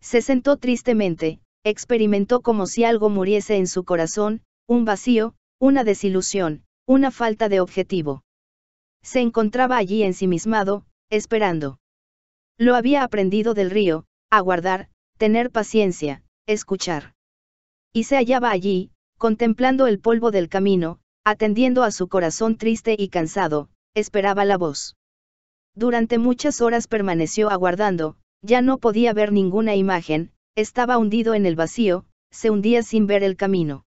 Se sentó tristemente, experimentó como si algo muriese en su corazón, un vacío, una desilusión, una falta de objetivo. Se encontraba allí ensimismado, esperando. Lo había aprendido del río, aguardar, tener paciencia, escuchar. Y se hallaba allí, contemplando el polvo del camino, atendiendo a su corazón triste y cansado, esperaba la voz. Durante muchas horas permaneció aguardando, ya no podía ver ninguna imagen, estaba hundido en el vacío, se hundía sin ver el camino.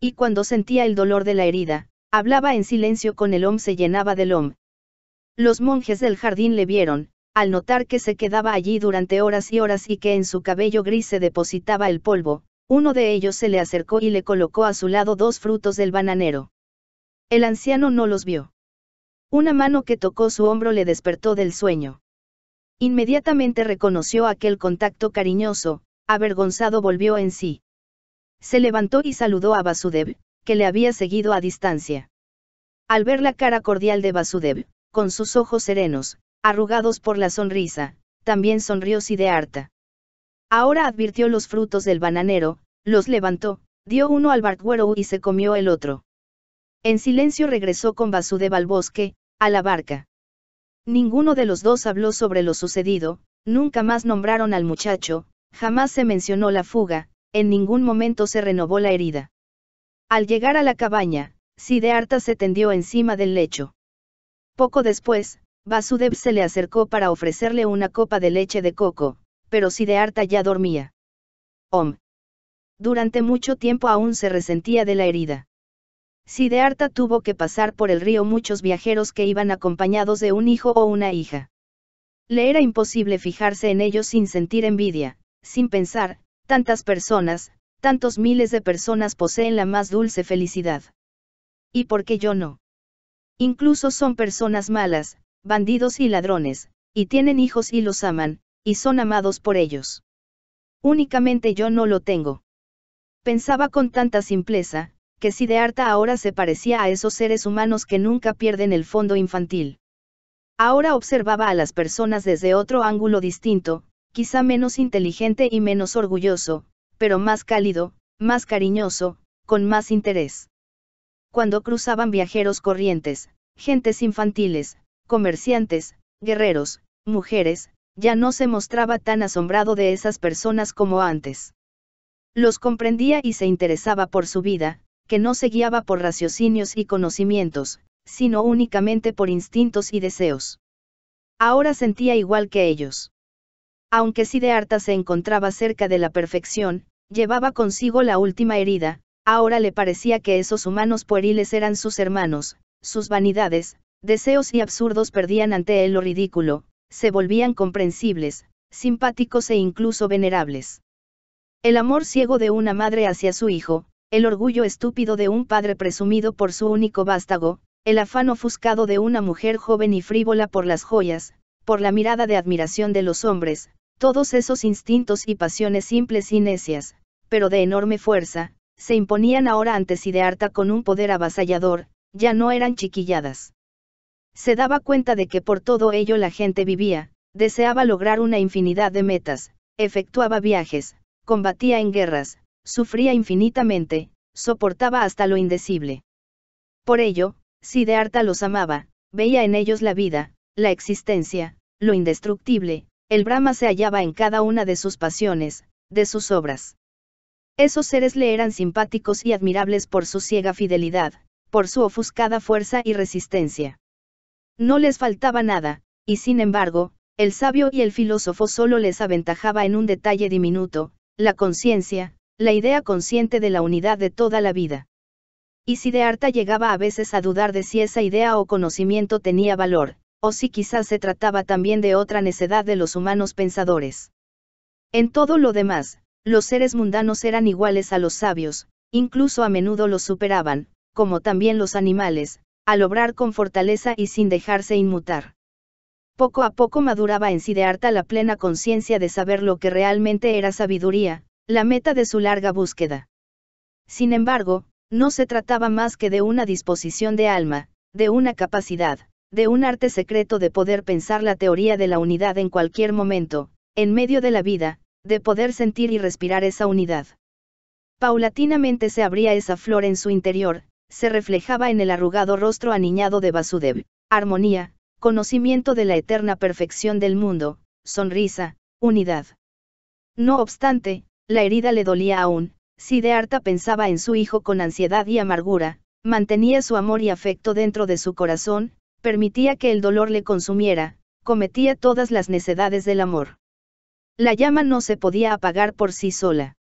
Y cuando sentía el dolor de la herida, hablaba en silencio con el om, se llenaba del om. Los monjes del jardín le vieron, al notar que se quedaba allí durante horas y horas y que en su cabello gris se depositaba el polvo, uno de ellos se le acercó y le colocó a su lado dos frutos del bananero. El anciano no los vio. Una mano que tocó su hombro le despertó del sueño. Inmediatamente reconoció aquel contacto cariñoso, avergonzado volvió en sí. Se levantó y saludó a Basudev, que le había seguido a distancia. Al ver la cara cordial de Basudev, con sus ojos serenos, arrugados por la sonrisa, también sonrió harta. Ahora advirtió los frutos del bananero, los levantó, dio uno al Bartwero y se comió el otro. En silencio regresó con Basudev al bosque, a la barca. Ninguno de los dos habló sobre lo sucedido, nunca más nombraron al muchacho, jamás se mencionó la fuga, en ningún momento se renovó la herida. Al llegar a la cabaña, Sidearta se tendió encima del lecho. Poco después, Vasudev se le acercó para ofrecerle una copa de leche de coco, pero Sidearta ya dormía. Om. Durante mucho tiempo aún se resentía de la herida de harta tuvo que pasar por el río muchos viajeros que iban acompañados de un hijo o una hija. Le era imposible fijarse en ellos sin sentir envidia, sin pensar, tantas personas, tantos miles de personas poseen la más dulce felicidad. ¿Y por qué yo no? Incluso son personas malas, bandidos y ladrones, y tienen hijos y los aman, y son amados por ellos. Únicamente yo no lo tengo. Pensaba con tanta simpleza, que harta ahora se parecía a esos seres humanos que nunca pierden el fondo infantil. Ahora observaba a las personas desde otro ángulo distinto, quizá menos inteligente y menos orgulloso, pero más cálido, más cariñoso, con más interés. Cuando cruzaban viajeros corrientes, gentes infantiles, comerciantes, guerreros, mujeres, ya no se mostraba tan asombrado de esas personas como antes. Los comprendía y se interesaba por su vida, que no se guiaba por raciocinios y conocimientos, sino únicamente por instintos y deseos. Ahora sentía igual que ellos. Aunque de harta se encontraba cerca de la perfección, llevaba consigo la última herida, ahora le parecía que esos humanos pueriles eran sus hermanos, sus vanidades, deseos y absurdos perdían ante él lo ridículo, se volvían comprensibles, simpáticos e incluso venerables. El amor ciego de una madre hacia su hijo, el orgullo estúpido de un padre presumido por su único vástago, el afán ofuscado de una mujer joven y frívola por las joyas, por la mirada de admiración de los hombres, todos esos instintos y pasiones simples y necias, pero de enorme fuerza, se imponían ahora ante harta con un poder avasallador, ya no eran chiquilladas. Se daba cuenta de que por todo ello la gente vivía, deseaba lograr una infinidad de metas, efectuaba viajes, combatía en guerras, Sufría infinitamente, soportaba hasta lo indecible. Por ello, si de harta los amaba, veía en ellos la vida, la existencia, lo indestructible, el Brahma se hallaba en cada una de sus pasiones, de sus obras. Esos seres le eran simpáticos y admirables por su ciega fidelidad, por su ofuscada fuerza y resistencia. No les faltaba nada, y sin embargo, el sabio y el filósofo solo les aventajaba en un detalle diminuto, la conciencia, la idea consciente de la unidad de toda la vida. Y si de harta llegaba a veces a dudar de si esa idea o conocimiento tenía valor, o si quizás se trataba también de otra necedad de los humanos pensadores. En todo lo demás, los seres mundanos eran iguales a los sabios, incluso a menudo los superaban, como también los animales, al obrar con fortaleza y sin dejarse inmutar. Poco a poco maduraba en Siddhartha la plena conciencia de saber lo que realmente era sabiduría, la meta de su larga búsqueda. Sin embargo, no se trataba más que de una disposición de alma, de una capacidad, de un arte secreto de poder pensar la teoría de la unidad en cualquier momento, en medio de la vida, de poder sentir y respirar esa unidad. Paulatinamente se abría esa flor en su interior, se reflejaba en el arrugado rostro aniñado de Basudev, armonía, conocimiento de la eterna perfección del mundo, sonrisa, unidad. No obstante, la herida le dolía aún, si de harta pensaba en su hijo con ansiedad y amargura, mantenía su amor y afecto dentro de su corazón, permitía que el dolor le consumiera, cometía todas las necedades del amor. La llama no se podía apagar por sí sola.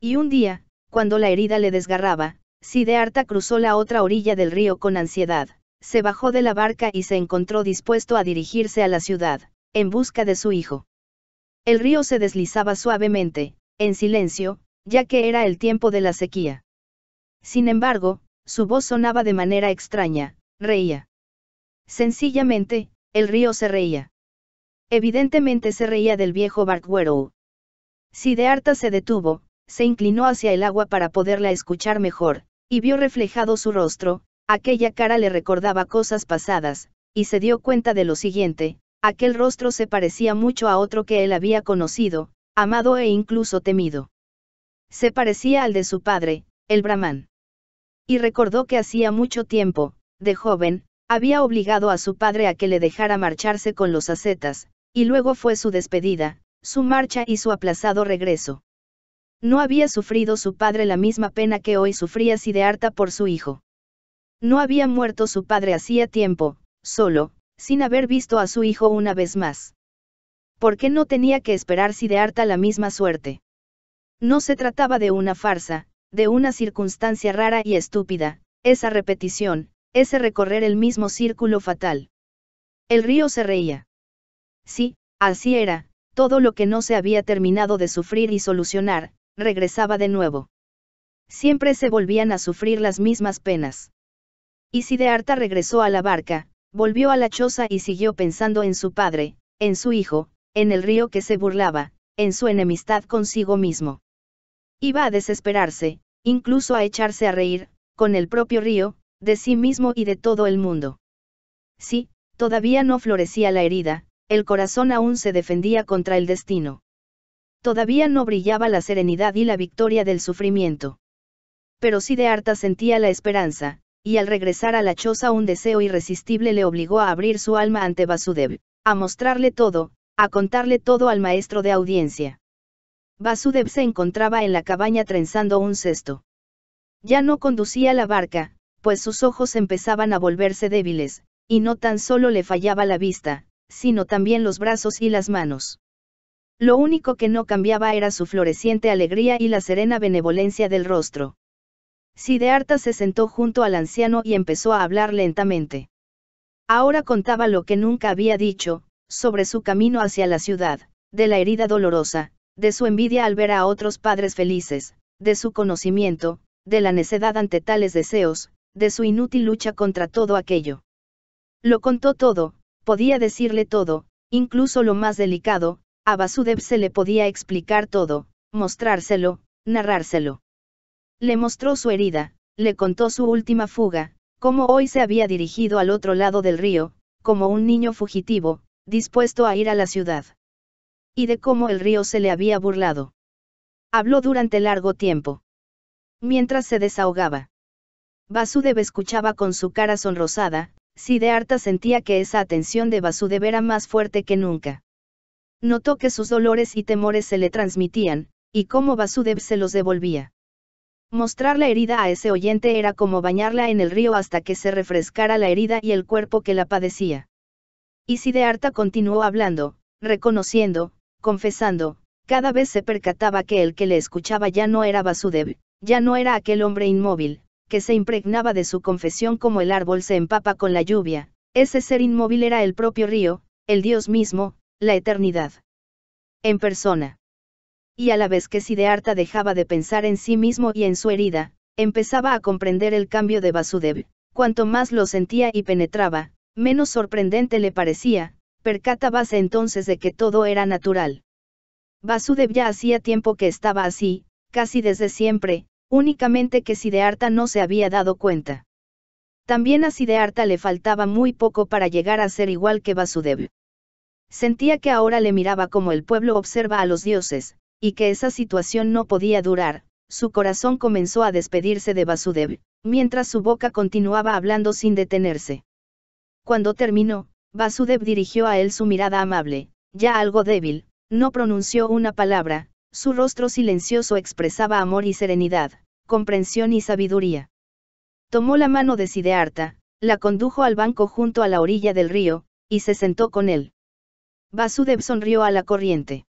Y un día, cuando la herida le desgarraba, Sidearta cruzó la otra orilla del río con ansiedad, se bajó de la barca y se encontró dispuesto a dirigirse a la ciudad, en busca de su hijo. El río se deslizaba suavemente, en silencio, ya que era el tiempo de la sequía. Sin embargo, su voz sonaba de manera extraña, reía. Sencillamente, el río se reía. Evidentemente se reía del viejo Si de harta se detuvo, se inclinó hacia el agua para poderla escuchar mejor, y vio reflejado su rostro, aquella cara le recordaba cosas pasadas, y se dio cuenta de lo siguiente, aquel rostro se parecía mucho a otro que él había conocido, amado e incluso temido. Se parecía al de su padre, el brahman. Y recordó que hacía mucho tiempo, de joven, había obligado a su padre a que le dejara marcharse con los ascetas, y luego fue su despedida, su marcha y su aplazado regreso. No había sufrido su padre la misma pena que hoy sufría harta por su hijo. No había muerto su padre hacía tiempo, solo, sin haber visto a su hijo una vez más. ¿por qué no tenía que esperar harta la misma suerte? No se trataba de una farsa, de una circunstancia rara y estúpida, esa repetición, ese recorrer el mismo círculo fatal. El río se reía. Sí, así era, todo lo que no se había terminado de sufrir y solucionar, regresaba de nuevo. Siempre se volvían a sufrir las mismas penas. Y si de harta regresó a la barca, volvió a la choza y siguió pensando en su padre, en su hijo, en el río que se burlaba, en su enemistad consigo mismo. Iba a desesperarse, incluso a echarse a reír, con el propio río, de sí mismo y de todo el mundo. Sí, todavía no florecía la herida, el corazón aún se defendía contra el destino. Todavía no brillaba la serenidad y la victoria del sufrimiento. Pero sí de harta sentía la esperanza, y al regresar a la choza un deseo irresistible le obligó a abrir su alma ante Basudev, a mostrarle todo, a contarle todo al maestro de audiencia. Basudev se encontraba en la cabaña trenzando un cesto. Ya no conducía la barca, pues sus ojos empezaban a volverse débiles, y no tan solo le fallaba la vista, sino también los brazos y las manos. Lo único que no cambiaba era su floreciente alegría y la serena benevolencia del rostro. Sidearta se sentó junto al anciano y empezó a hablar lentamente. Ahora contaba lo que nunca había dicho, sobre su camino hacia la ciudad, de la herida dolorosa, de su envidia al ver a otros padres felices, de su conocimiento, de la necedad ante tales deseos, de su inútil lucha contra todo aquello. Lo contó todo, podía decirle todo, incluso lo más delicado, a Basudev se le podía explicar todo, mostrárselo, narrárselo. Le mostró su herida, le contó su última fuga, cómo hoy se había dirigido al otro lado del río, como un niño fugitivo, dispuesto a ir a la ciudad. Y de cómo el río se le había burlado. Habló durante largo tiempo. Mientras se desahogaba. Basudev escuchaba con su cara sonrosada, si de harta sentía que esa atención de Basudev era más fuerte que nunca. Notó que sus dolores y temores se le transmitían, y cómo Basudev se los devolvía. Mostrar la herida a ese oyente era como bañarla en el río hasta que se refrescara la herida y el cuerpo que la padecía. Y harta continuó hablando, reconociendo, confesando, cada vez se percataba que el que le escuchaba ya no era Vasudev, ya no era aquel hombre inmóvil, que se impregnaba de su confesión como el árbol se empapa con la lluvia, ese ser inmóvil era el propio río, el Dios mismo, la eternidad. En persona. Y a la vez que Siddhartha dejaba de pensar en sí mismo y en su herida, empezaba a comprender el cambio de Vasudev, cuanto más lo sentía y penetraba, Menos sorprendente le parecía, percatabase entonces de que todo era natural. Vasudev ya hacía tiempo que estaba así, casi desde siempre, únicamente que Sidearta no se había dado cuenta. También a Sidearta le faltaba muy poco para llegar a ser igual que Vasudev. Sentía que ahora le miraba como el pueblo observa a los dioses, y que esa situación no podía durar, su corazón comenzó a despedirse de Vasudev, mientras su boca continuaba hablando sin detenerse. Cuando terminó, Vasudev dirigió a él su mirada amable, ya algo débil, no pronunció una palabra, su rostro silencioso expresaba amor y serenidad, comprensión y sabiduría. Tomó la mano de Sidearta, la condujo al banco junto a la orilla del río, y se sentó con él. Vasudev sonrió a la corriente.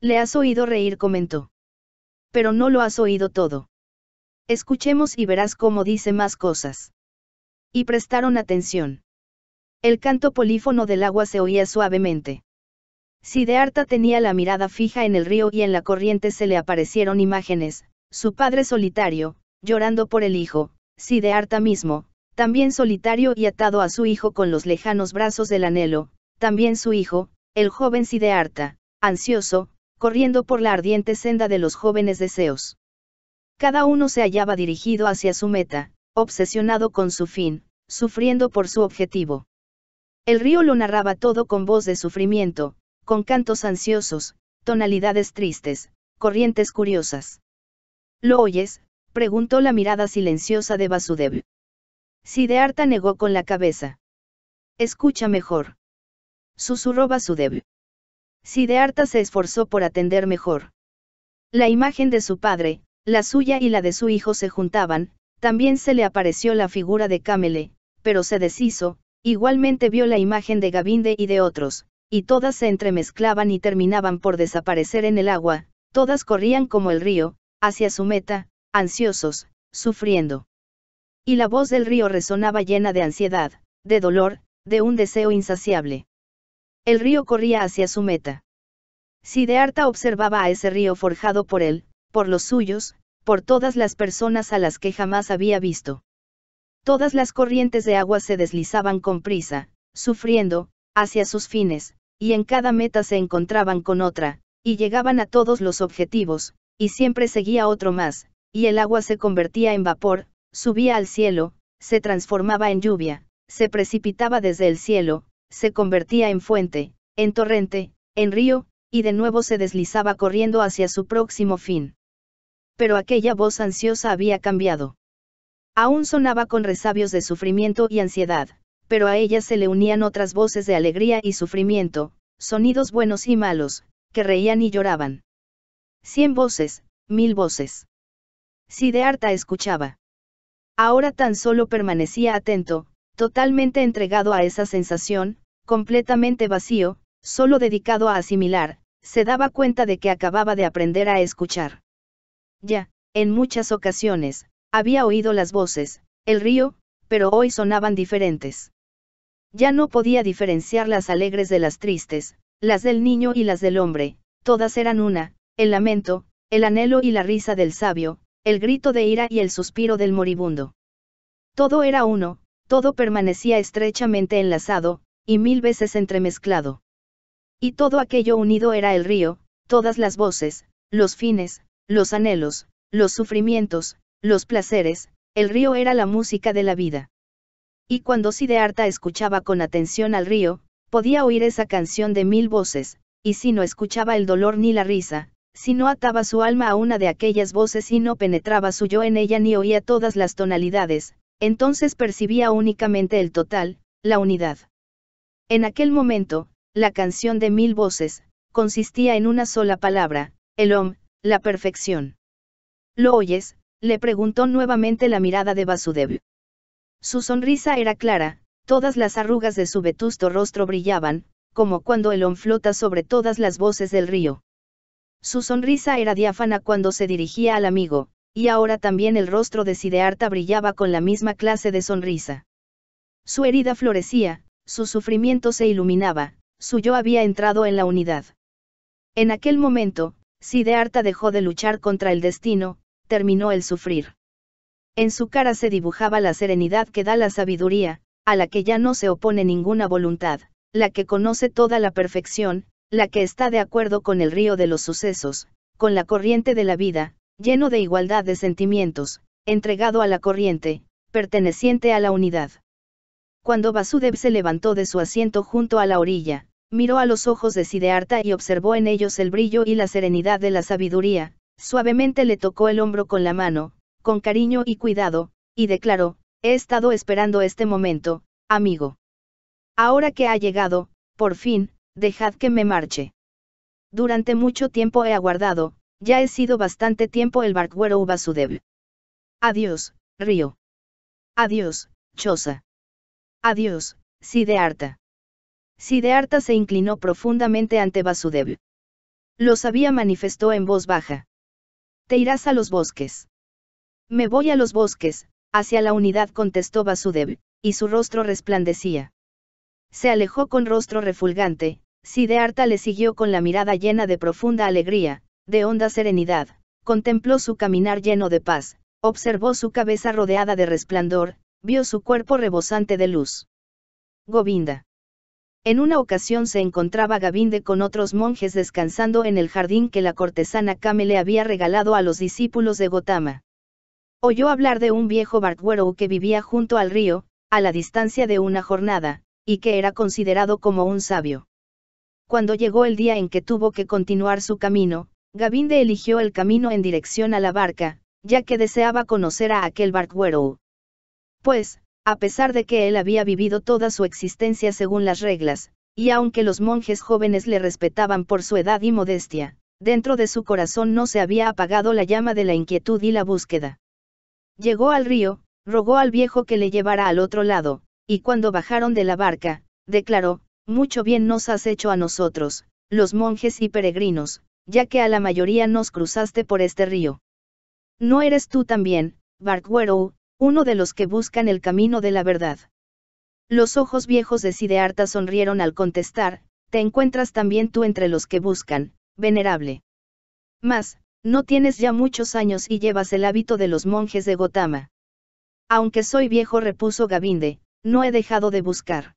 Le has oído reír, comentó. Pero no lo has oído todo. Escuchemos y verás cómo dice más cosas. Y prestaron atención. El canto polífono del agua se oía suavemente. Sidearta tenía la mirada fija en el río y en la corriente se le aparecieron imágenes, su padre solitario, llorando por el hijo, Sidearta mismo, también solitario y atado a su hijo con los lejanos brazos del anhelo, también su hijo, el joven Sidearta, ansioso, corriendo por la ardiente senda de los jóvenes deseos. Cada uno se hallaba dirigido hacia su meta, obsesionado con su fin, sufriendo por su objetivo. El río lo narraba todo con voz de sufrimiento, con cantos ansiosos, tonalidades tristes, corrientes curiosas. ¿Lo oyes? preguntó la mirada silenciosa de Vasudev. Siddhartha negó con la cabeza. Escucha mejor. Susurró Vasudev. Siddhartha se esforzó por atender mejor. La imagen de su padre, la suya y la de su hijo se juntaban, también se le apareció la figura de Kamele, pero se deshizo, Igualmente vio la imagen de Gavinde y de otros, y todas se entremezclaban y terminaban por desaparecer en el agua, todas corrían como el río, hacia su meta, ansiosos, sufriendo. Y la voz del río resonaba llena de ansiedad, de dolor, de un deseo insaciable. El río corría hacia su meta. harta observaba a ese río forjado por él, por los suyos, por todas las personas a las que jamás había visto. Todas las corrientes de agua se deslizaban con prisa, sufriendo, hacia sus fines, y en cada meta se encontraban con otra, y llegaban a todos los objetivos, y siempre seguía otro más, y el agua se convertía en vapor, subía al cielo, se transformaba en lluvia, se precipitaba desde el cielo, se convertía en fuente, en torrente, en río, y de nuevo se deslizaba corriendo hacia su próximo fin. Pero aquella voz ansiosa había cambiado. Aún sonaba con resabios de sufrimiento y ansiedad, pero a ella se le unían otras voces de alegría y sufrimiento, sonidos buenos y malos, que reían y lloraban. Cien voces, mil voces. Sidearta escuchaba. Ahora tan solo permanecía atento, totalmente entregado a esa sensación, completamente vacío, solo dedicado a asimilar, se daba cuenta de que acababa de aprender a escuchar. Ya, en muchas ocasiones, había oído las voces, el río, pero hoy sonaban diferentes. Ya no podía diferenciar las alegres de las tristes, las del niño y las del hombre, todas eran una, el lamento, el anhelo y la risa del sabio, el grito de ira y el suspiro del moribundo. Todo era uno, todo permanecía estrechamente enlazado, y mil veces entremezclado. Y todo aquello unido era el río, todas las voces, los fines, los anhelos, los sufrimientos, los placeres, el río era la música de la vida. Y cuando Siddhartha escuchaba con atención al río, podía oír esa canción de mil voces, y si no escuchaba el dolor ni la risa, si no ataba su alma a una de aquellas voces y no penetraba su yo en ella ni oía todas las tonalidades, entonces percibía únicamente el total, la unidad. En aquel momento, la canción de mil voces, consistía en una sola palabra, el Om, la perfección. Lo oyes, le preguntó nuevamente la mirada de Vasudev. Su sonrisa era clara, todas las arrugas de su vetusto rostro brillaban, como cuando el on flota sobre todas las voces del río. Su sonrisa era diáfana cuando se dirigía al amigo, y ahora también el rostro de Sidearta brillaba con la misma clase de sonrisa. Su herida florecía, su sufrimiento se iluminaba, su yo había entrado en la unidad. En aquel momento, Sidearta dejó de luchar contra el destino, terminó el sufrir. En su cara se dibujaba la serenidad que da la sabiduría, a la que ya no se opone ninguna voluntad, la que conoce toda la perfección, la que está de acuerdo con el río de los sucesos, con la corriente de la vida, lleno de igualdad de sentimientos, entregado a la corriente, perteneciente a la unidad. Cuando Vasudev se levantó de su asiento junto a la orilla, miró a los ojos de Siddhartha y observó en ellos el brillo y la serenidad de la sabiduría, Suavemente le tocó el hombro con la mano, con cariño y cuidado, y declaró, he estado esperando este momento, amigo. Ahora que ha llegado, por fin, dejad que me marche. Durante mucho tiempo he aguardado, ya he sido bastante tiempo el barquero Basudev. Adiós, río. Adiós, choza. Adiós, Sidearta. Sidearta se inclinó profundamente ante Basudev. Lo sabía manifestó en voz baja. Te irás a los bosques. Me voy a los bosques, hacia la unidad contestó Vasudev, y su rostro resplandecía. Se alejó con rostro refulgante, Siddhartha le siguió con la mirada llena de profunda alegría, de honda serenidad, contempló su caminar lleno de paz, observó su cabeza rodeada de resplandor, vio su cuerpo rebosante de luz. Govinda. En una ocasión se encontraba Gavinde con otros monjes descansando en el jardín que la cortesana Kame le había regalado a los discípulos de Gotama. Oyó hablar de un viejo bartwero que vivía junto al río, a la distancia de una jornada, y que era considerado como un sabio. Cuando llegó el día en que tuvo que continuar su camino, Gavinde eligió el camino en dirección a la barca, ya que deseaba conocer a aquel bartwero. Pues, a pesar de que él había vivido toda su existencia según las reglas, y aunque los monjes jóvenes le respetaban por su edad y modestia, dentro de su corazón no se había apagado la llama de la inquietud y la búsqueda. Llegó al río, rogó al viejo que le llevara al otro lado, y cuando bajaron de la barca, declaró, mucho bien nos has hecho a nosotros, los monjes y peregrinos, ya que a la mayoría nos cruzaste por este río. ¿No eres tú también, Barkwero, uno de los que buscan el camino de la verdad. Los ojos viejos de Sidearta sonrieron al contestar, te encuentras también tú entre los que buscan, venerable. Mas, no tienes ya muchos años y llevas el hábito de los monjes de Gotama. Aunque soy viejo, repuso Gavinde, no he dejado de buscar.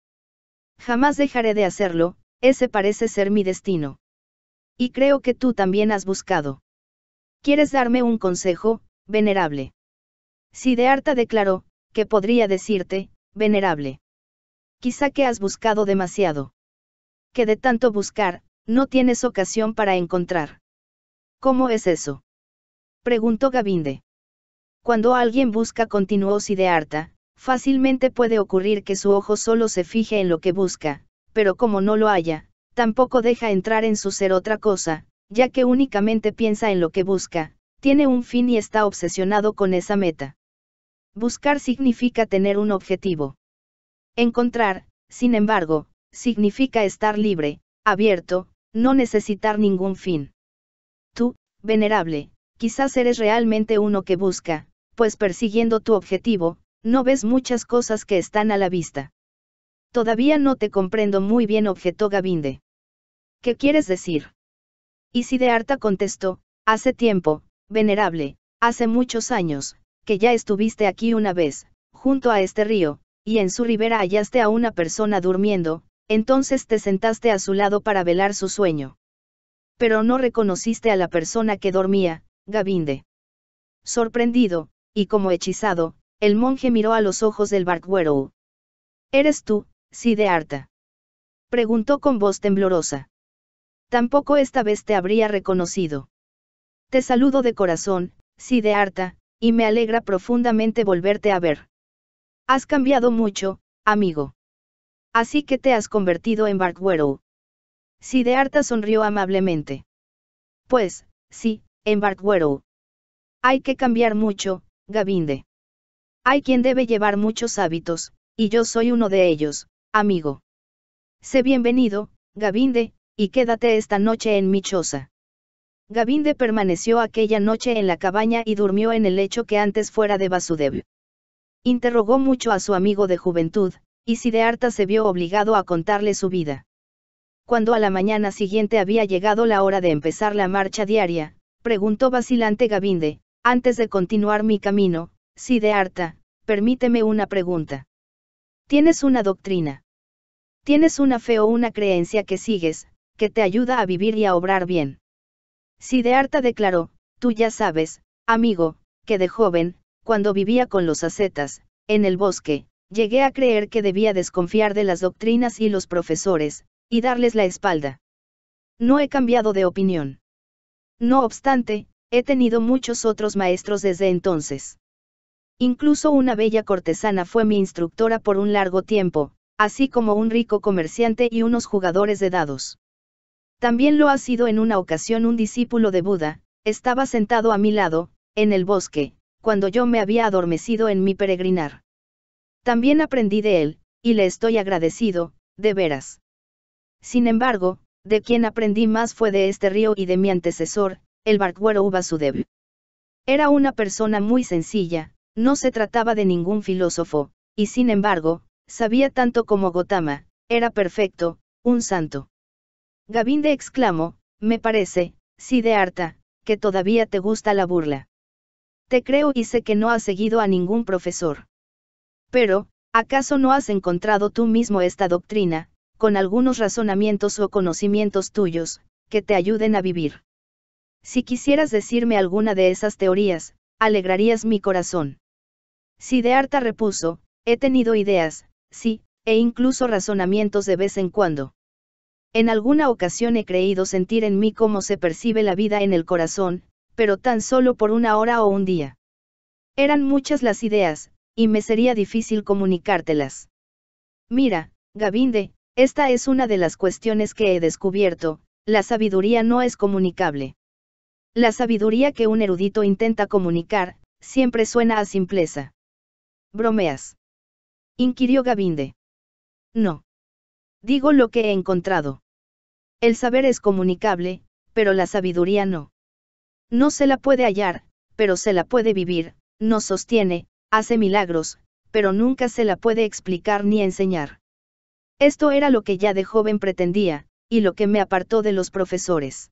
Jamás dejaré de hacerlo, ese parece ser mi destino. Y creo que tú también has buscado. ¿Quieres darme un consejo, venerable? harta declaró, que podría decirte, venerable. Quizá que has buscado demasiado. Que de tanto buscar, no tienes ocasión para encontrar. ¿Cómo es eso? Preguntó Gavinde. Cuando alguien busca, continuó Sidearta, fácilmente puede ocurrir que su ojo solo se fije en lo que busca, pero como no lo haya, tampoco deja entrar en su ser otra cosa, ya que únicamente piensa en lo que busca, tiene un fin y está obsesionado con esa meta. Buscar significa tener un objetivo. Encontrar, sin embargo, significa estar libre, abierto, no necesitar ningún fin. Tú, venerable, quizás eres realmente uno que busca, pues persiguiendo tu objetivo, no ves muchas cosas que están a la vista. Todavía no te comprendo muy bien, objetó Gavinde. ¿Qué quieres decir? Y si harta contestó, hace tiempo, venerable, hace muchos años, que ya estuviste aquí una vez, junto a este río, y en su ribera hallaste a una persona durmiendo, entonces te sentaste a su lado para velar su sueño. Pero no reconociste a la persona que dormía, Gavinde. Sorprendido, y como hechizado, el monje miró a los ojos del Bartwero. ¿Eres tú, harta Preguntó con voz temblorosa. Tampoco esta vez te habría reconocido. Te saludo de corazón, harta y me alegra profundamente volverte a ver. Has cambiado mucho, amigo. Así que te has convertido en Si de Sidearta sonrió amablemente. Pues, sí, en Bartwero. Hay que cambiar mucho, Gavinde. Hay quien debe llevar muchos hábitos, y yo soy uno de ellos, amigo. Sé bienvenido, Gavinde, y quédate esta noche en mi choza. Gavinde permaneció aquella noche en la cabaña y durmió en el lecho que antes fuera de Vasudev. Interrogó mucho a su amigo de juventud, y harta se vio obligado a contarle su vida. Cuando a la mañana siguiente había llegado la hora de empezar la marcha diaria, preguntó vacilante Gavinde, antes de continuar mi camino, harta, permíteme una pregunta. ¿Tienes una doctrina? ¿Tienes una fe o una creencia que sigues, que te ayuda a vivir y a obrar bien? harta declaró, tú ya sabes, amigo, que de joven, cuando vivía con los ascetas, en el bosque, llegué a creer que debía desconfiar de las doctrinas y los profesores, y darles la espalda. No he cambiado de opinión. No obstante, he tenido muchos otros maestros desde entonces. Incluso una bella cortesana fue mi instructora por un largo tiempo, así como un rico comerciante y unos jugadores de dados. También lo ha sido en una ocasión un discípulo de Buda, estaba sentado a mi lado, en el bosque, cuando yo me había adormecido en mi peregrinar. También aprendí de él, y le estoy agradecido, de veras. Sin embargo, de quien aprendí más fue de este río y de mi antecesor, el su Ubasudev. Era una persona muy sencilla, no se trataba de ningún filósofo, y sin embargo, sabía tanto como Gotama, era perfecto, un santo. Gavinde exclamó, me parece, sí de harta, que todavía te gusta la burla. Te creo y sé que no has seguido a ningún profesor. Pero, ¿acaso no has encontrado tú mismo esta doctrina, con algunos razonamientos o conocimientos tuyos, que te ayuden a vivir? Si quisieras decirme alguna de esas teorías, alegrarías mi corazón. harta repuso, he tenido ideas, sí, e incluso razonamientos de vez en cuando. En alguna ocasión he creído sentir en mí cómo se percibe la vida en el corazón, pero tan solo por una hora o un día. Eran muchas las ideas, y me sería difícil comunicártelas. Mira, Gavinde, esta es una de las cuestiones que he descubierto, la sabiduría no es comunicable. La sabiduría que un erudito intenta comunicar, siempre suena a simpleza. Bromeas. Inquirió Gavinde. No. Digo lo que he encontrado. El saber es comunicable, pero la sabiduría no. No se la puede hallar, pero se la puede vivir, nos sostiene, hace milagros, pero nunca se la puede explicar ni enseñar. Esto era lo que ya de joven pretendía, y lo que me apartó de los profesores.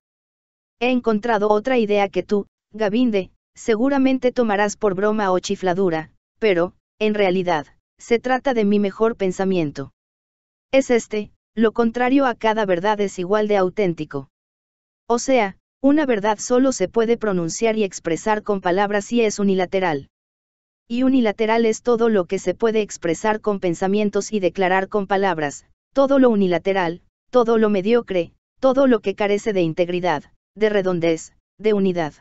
He encontrado otra idea que tú, Gavinde, seguramente tomarás por broma o chifladura, pero, en realidad, se trata de mi mejor pensamiento. Es este, lo contrario a cada verdad es igual de auténtico. O sea, una verdad solo se puede pronunciar y expresar con palabras y es unilateral. Y unilateral es todo lo que se puede expresar con pensamientos y declarar con palabras, todo lo unilateral, todo lo mediocre, todo lo que carece de integridad, de redondez, de unidad.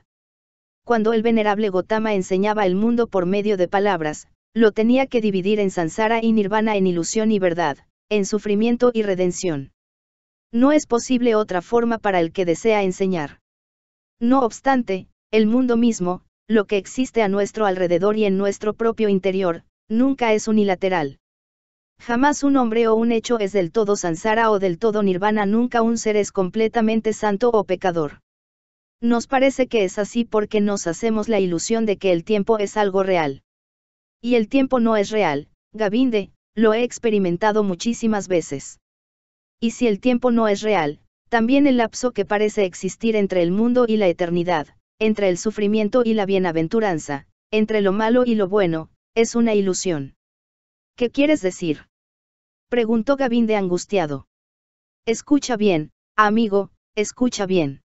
Cuando el venerable Gotama enseñaba el mundo por medio de palabras, lo tenía que dividir en sansara y nirvana en ilusión y verdad, en sufrimiento y redención. No es posible otra forma para el que desea enseñar. No obstante, el mundo mismo, lo que existe a nuestro alrededor y en nuestro propio interior, nunca es unilateral. Jamás un hombre o un hecho es del todo sansara o del todo nirvana, nunca un ser es completamente santo o pecador. Nos parece que es así porque nos hacemos la ilusión de que el tiempo es algo real. Y el tiempo no es real, Gavinde, lo he experimentado muchísimas veces. Y si el tiempo no es real, también el lapso que parece existir entre el mundo y la eternidad, entre el sufrimiento y la bienaventuranza, entre lo malo y lo bueno, es una ilusión. ¿Qué quieres decir? preguntó Gavin de angustiado. Escucha bien, amigo, escucha bien.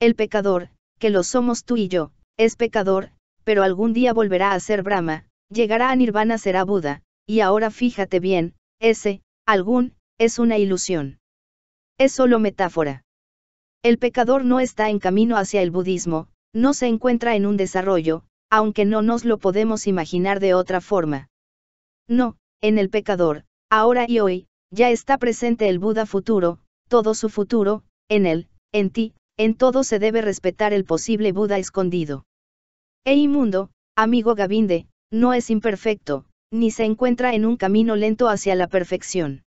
El pecador, que lo somos tú y yo, es pecador, pero algún día volverá a ser Brahma, llegará a Nirvana será Buda, y ahora fíjate bien, ese, algún, es una ilusión. Es solo metáfora. El pecador no está en camino hacia el budismo, no se encuentra en un desarrollo, aunque no nos lo podemos imaginar de otra forma. No, en el pecador, ahora y hoy, ya está presente el Buda futuro, todo su futuro, en él, en ti, en todo se debe respetar el posible Buda escondido. E inmundo, amigo Gavinde, no es imperfecto, ni se encuentra en un camino lento hacia la perfección.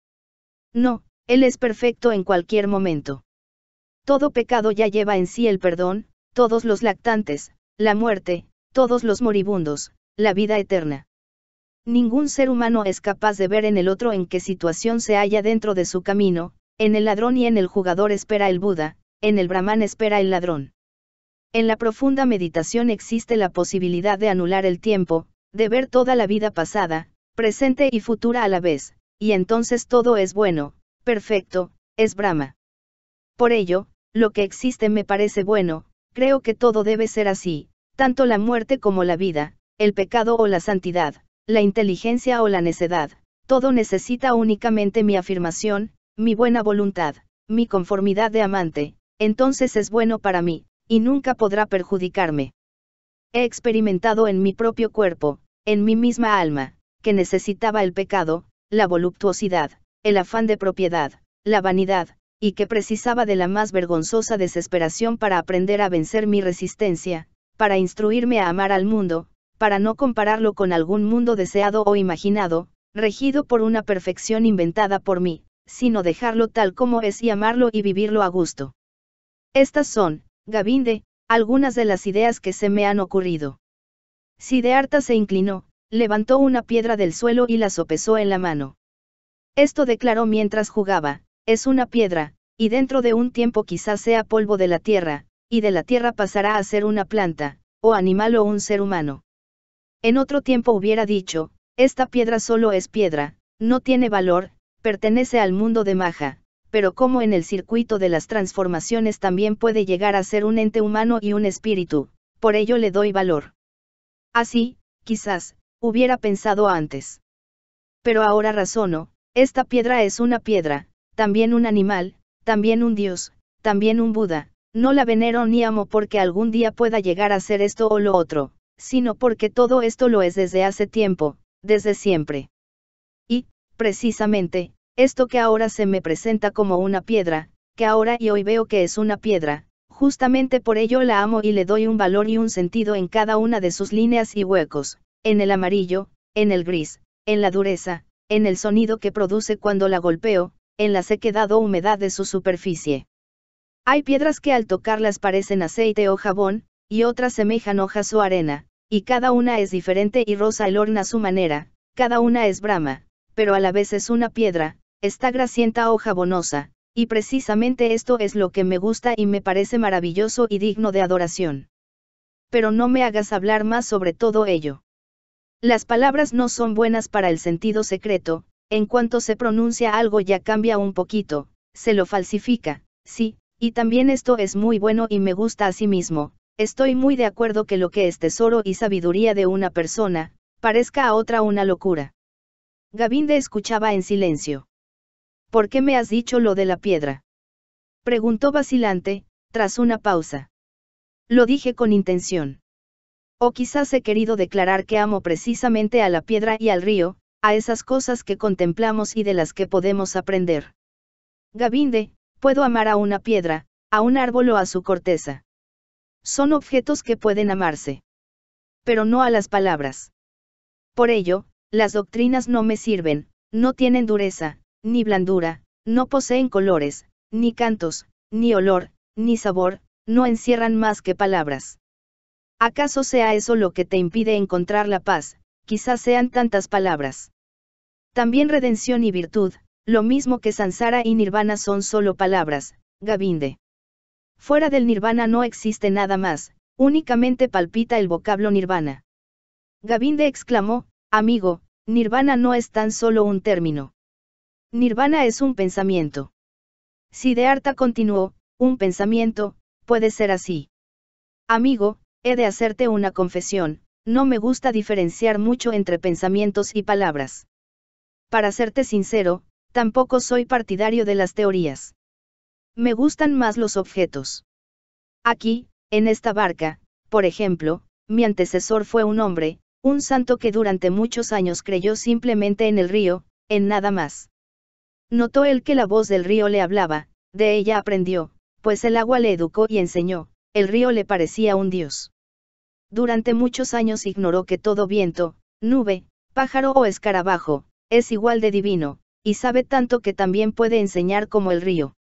No, Él es perfecto en cualquier momento. Todo pecado ya lleva en sí el perdón, todos los lactantes, la muerte, todos los moribundos, la vida eterna. Ningún ser humano es capaz de ver en el otro en qué situación se halla dentro de su camino, en el ladrón y en el jugador espera el Buda, en el Brahman espera el ladrón. En la profunda meditación existe la posibilidad de anular el tiempo, de ver toda la vida pasada, presente y futura a la vez, y entonces todo es bueno, perfecto, es Brahma. Por ello, lo que existe me parece bueno, creo que todo debe ser así, tanto la muerte como la vida, el pecado o la santidad, la inteligencia o la necedad, todo necesita únicamente mi afirmación, mi buena voluntad, mi conformidad de amante, entonces es bueno para mí, y nunca podrá perjudicarme. He experimentado en mi propio cuerpo, en mi misma alma, que necesitaba el pecado, la voluptuosidad, el afán de propiedad, la vanidad, y que precisaba de la más vergonzosa desesperación para aprender a vencer mi resistencia, para instruirme a amar al mundo, para no compararlo con algún mundo deseado o imaginado, regido por una perfección inventada por mí, sino dejarlo tal como es y amarlo y vivirlo a gusto. Estas son, Gavinde, algunas de las ideas que se me han ocurrido harta se inclinó, levantó una piedra del suelo y la sopesó en la mano. Esto declaró mientras jugaba, es una piedra, y dentro de un tiempo quizás sea polvo de la tierra, y de la tierra pasará a ser una planta, o animal o un ser humano. En otro tiempo hubiera dicho, esta piedra solo es piedra, no tiene valor, pertenece al mundo de Maja, pero como en el circuito de las transformaciones también puede llegar a ser un ente humano y un espíritu, por ello le doy valor. Así, ah, quizás, hubiera pensado antes. Pero ahora razono, esta piedra es una piedra, también un animal, también un dios, también un Buda, no la venero ni amo porque algún día pueda llegar a ser esto o lo otro, sino porque todo esto lo es desde hace tiempo, desde siempre. Y, precisamente, esto que ahora se me presenta como una piedra, que ahora y hoy veo que es una piedra, Justamente por ello la amo y le doy un valor y un sentido en cada una de sus líneas y huecos, en el amarillo, en el gris, en la dureza, en el sonido que produce cuando la golpeo, en la sequedad o humedad de su superficie. Hay piedras que al tocarlas parecen aceite o jabón, y otras semejan hojas o arena, y cada una es diferente y rosa el horno a su manera, cada una es brama, pero a la vez es una piedra, está grasienta o jabonosa, y precisamente esto es lo que me gusta y me parece maravilloso y digno de adoración. Pero no me hagas hablar más sobre todo ello. Las palabras no son buenas para el sentido secreto, en cuanto se pronuncia algo ya cambia un poquito, se lo falsifica, sí, y también esto es muy bueno y me gusta a sí mismo, estoy muy de acuerdo que lo que es tesoro y sabiduría de una persona, parezca a otra una locura. Gavinde escuchaba en silencio. ¿Por qué me has dicho lo de la piedra? Preguntó vacilante, tras una pausa. Lo dije con intención. O quizás he querido declarar que amo precisamente a la piedra y al río, a esas cosas que contemplamos y de las que podemos aprender. Gabinde, puedo amar a una piedra, a un árbol o a su corteza. Son objetos que pueden amarse. Pero no a las palabras. Por ello, las doctrinas no me sirven, no tienen dureza, ni blandura, no poseen colores, ni cantos, ni olor, ni sabor, no encierran más que palabras. ¿Acaso sea eso lo que te impide encontrar la paz? Quizás sean tantas palabras. También redención y virtud, lo mismo que Sansara y Nirvana son solo palabras, Gavinde. Fuera del Nirvana no existe nada más, únicamente palpita el vocablo Nirvana. Gavinde exclamó, amigo, Nirvana no es tan solo un término. Nirvana es un pensamiento. Si harta continuó, un pensamiento, puede ser así. Amigo, he de hacerte una confesión, no me gusta diferenciar mucho entre pensamientos y palabras. Para serte sincero, tampoco soy partidario de las teorías. Me gustan más los objetos. Aquí, en esta barca, por ejemplo, mi antecesor fue un hombre, un santo que durante muchos años creyó simplemente en el río, en nada más. Notó él que la voz del río le hablaba, de ella aprendió, pues el agua le educó y enseñó, el río le parecía un dios. Durante muchos años ignoró que todo viento, nube, pájaro o escarabajo, es igual de divino, y sabe tanto que también puede enseñar como el río.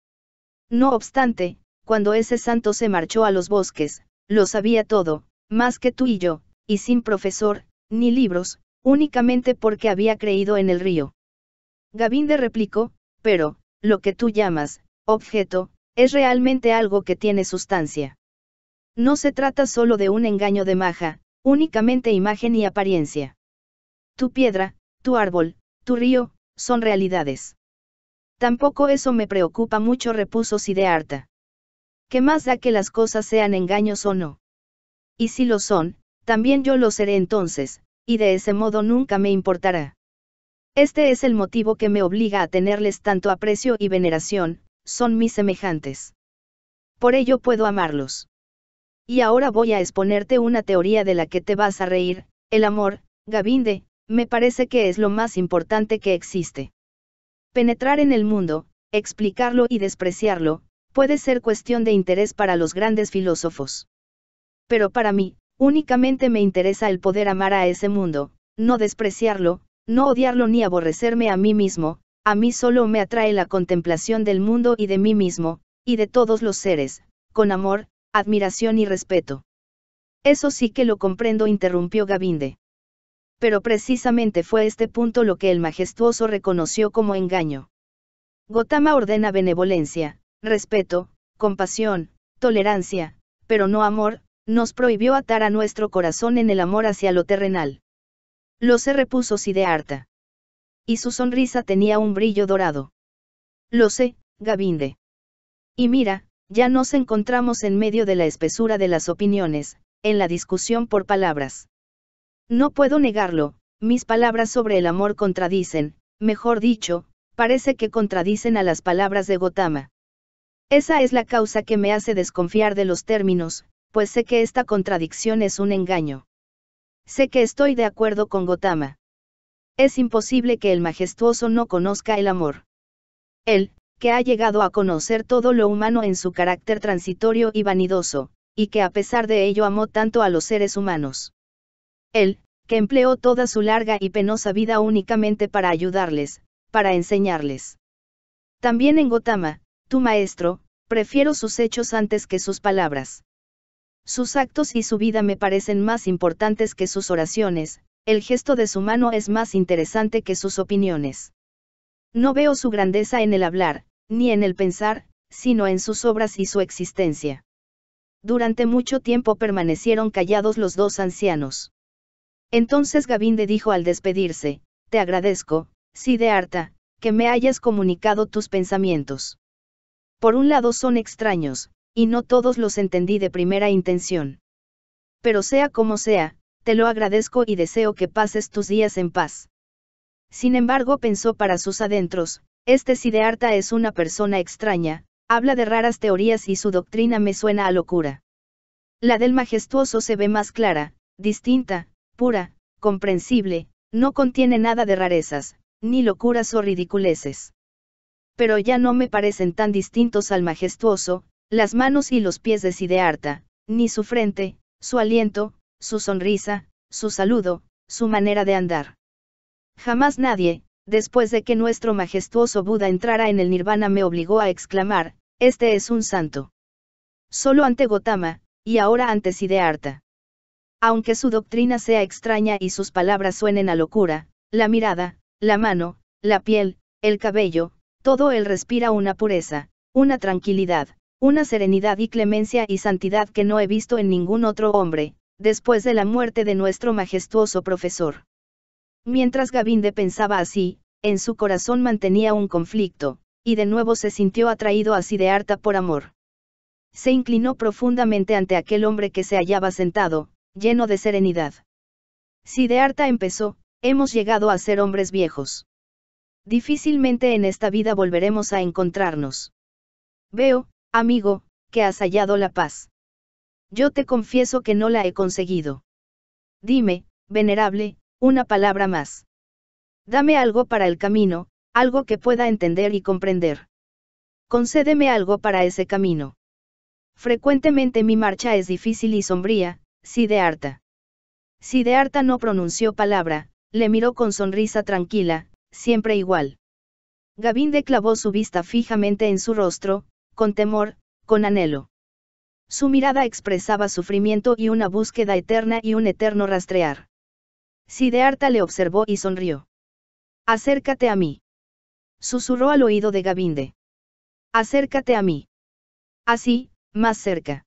No obstante, cuando ese santo se marchó a los bosques, lo sabía todo, más que tú y yo, y sin profesor, ni libros, únicamente porque había creído en el río. Gavinde replicó, pero, lo que tú llamas, objeto, es realmente algo que tiene sustancia. No se trata solo de un engaño de maja, únicamente imagen y apariencia. Tu piedra, tu árbol, tu río, son realidades. Tampoco eso me preocupa mucho, repuso Sidearta. ¿Qué más da que las cosas sean engaños o no? Y si lo son, también yo lo seré entonces, y de ese modo nunca me importará. Este es el motivo que me obliga a tenerles tanto aprecio y veneración, son mis semejantes. Por ello puedo amarlos. Y ahora voy a exponerte una teoría de la que te vas a reír, el amor, Gabinde, me parece que es lo más importante que existe. Penetrar en el mundo, explicarlo y despreciarlo, puede ser cuestión de interés para los grandes filósofos. Pero para mí, únicamente me interesa el poder amar a ese mundo, no despreciarlo, no odiarlo ni aborrecerme a mí mismo, a mí solo me atrae la contemplación del mundo y de mí mismo, y de todos los seres, con amor, admiración y respeto. Eso sí que lo comprendo, interrumpió Gavinde. Pero precisamente fue este punto lo que el majestuoso reconoció como engaño. Gotama ordena benevolencia, respeto, compasión, tolerancia, pero no amor, nos prohibió atar a nuestro corazón en el amor hacia lo terrenal. Lo sé repuso harta. Y su sonrisa tenía un brillo dorado. Lo sé, Gavinde. Y mira, ya nos encontramos en medio de la espesura de las opiniones, en la discusión por palabras. No puedo negarlo, mis palabras sobre el amor contradicen, mejor dicho, parece que contradicen a las palabras de Gotama. Esa es la causa que me hace desconfiar de los términos, pues sé que esta contradicción es un engaño. Sé que estoy de acuerdo con Gotama. Es imposible que el majestuoso no conozca el amor. Él, que ha llegado a conocer todo lo humano en su carácter transitorio y vanidoso, y que a pesar de ello amó tanto a los seres humanos. Él, que empleó toda su larga y penosa vida únicamente para ayudarles, para enseñarles. También en Gotama, tu maestro, prefiero sus hechos antes que sus palabras sus actos y su vida me parecen más importantes que sus oraciones, el gesto de su mano es más interesante que sus opiniones. No veo su grandeza en el hablar, ni en el pensar, sino en sus obras y su existencia. Durante mucho tiempo permanecieron callados los dos ancianos. Entonces Gavinde dijo al despedirse, Te agradezco, harta, que me hayas comunicado tus pensamientos. Por un lado son extraños, y no todos los entendí de primera intención. Pero sea como sea, te lo agradezco y deseo que pases tus días en paz. Sin embargo, pensó para sus adentros, este Siddhartha es una persona extraña, habla de raras teorías y su doctrina me suena a locura. La del majestuoso se ve más clara, distinta, pura, comprensible, no contiene nada de rarezas, ni locuras o ridiculeces. Pero ya no me parecen tan distintos al majestuoso, las manos y los pies de Sidearta, ni su frente, su aliento, su sonrisa, su saludo, su manera de andar. Jamás nadie, después de que nuestro majestuoso Buda entrara en el nirvana me obligó a exclamar, este es un santo. Solo ante Gotama, y ahora ante Sidearta. Aunque su doctrina sea extraña y sus palabras suenen a locura, la mirada, la mano, la piel, el cabello, todo él respira una pureza, una tranquilidad. Una serenidad y clemencia y santidad que no he visto en ningún otro hombre, después de la muerte de nuestro majestuoso profesor. Mientras Gavinde pensaba así, en su corazón mantenía un conflicto, y de nuevo se sintió atraído a Sidearta por amor. Se inclinó profundamente ante aquel hombre que se hallaba sentado, lleno de serenidad. harta empezó, hemos llegado a ser hombres viejos. Difícilmente en esta vida volveremos a encontrarnos. Veo, Amigo, que has hallado la paz. Yo te confieso que no la he conseguido. Dime, venerable, una palabra más. Dame algo para el camino, algo que pueda entender y comprender. Concédeme algo para ese camino. Frecuentemente mi marcha es difícil y sombría, de harta no pronunció palabra, le miró con sonrisa tranquila, siempre igual. Gavinde clavó su vista fijamente en su rostro, con temor, con anhelo. Su mirada expresaba sufrimiento y una búsqueda eterna y un eterno rastrear. Sidearta le observó y sonrió. Acércate a mí. Susurró al oído de Gavinde. Acércate a mí. Así, más cerca.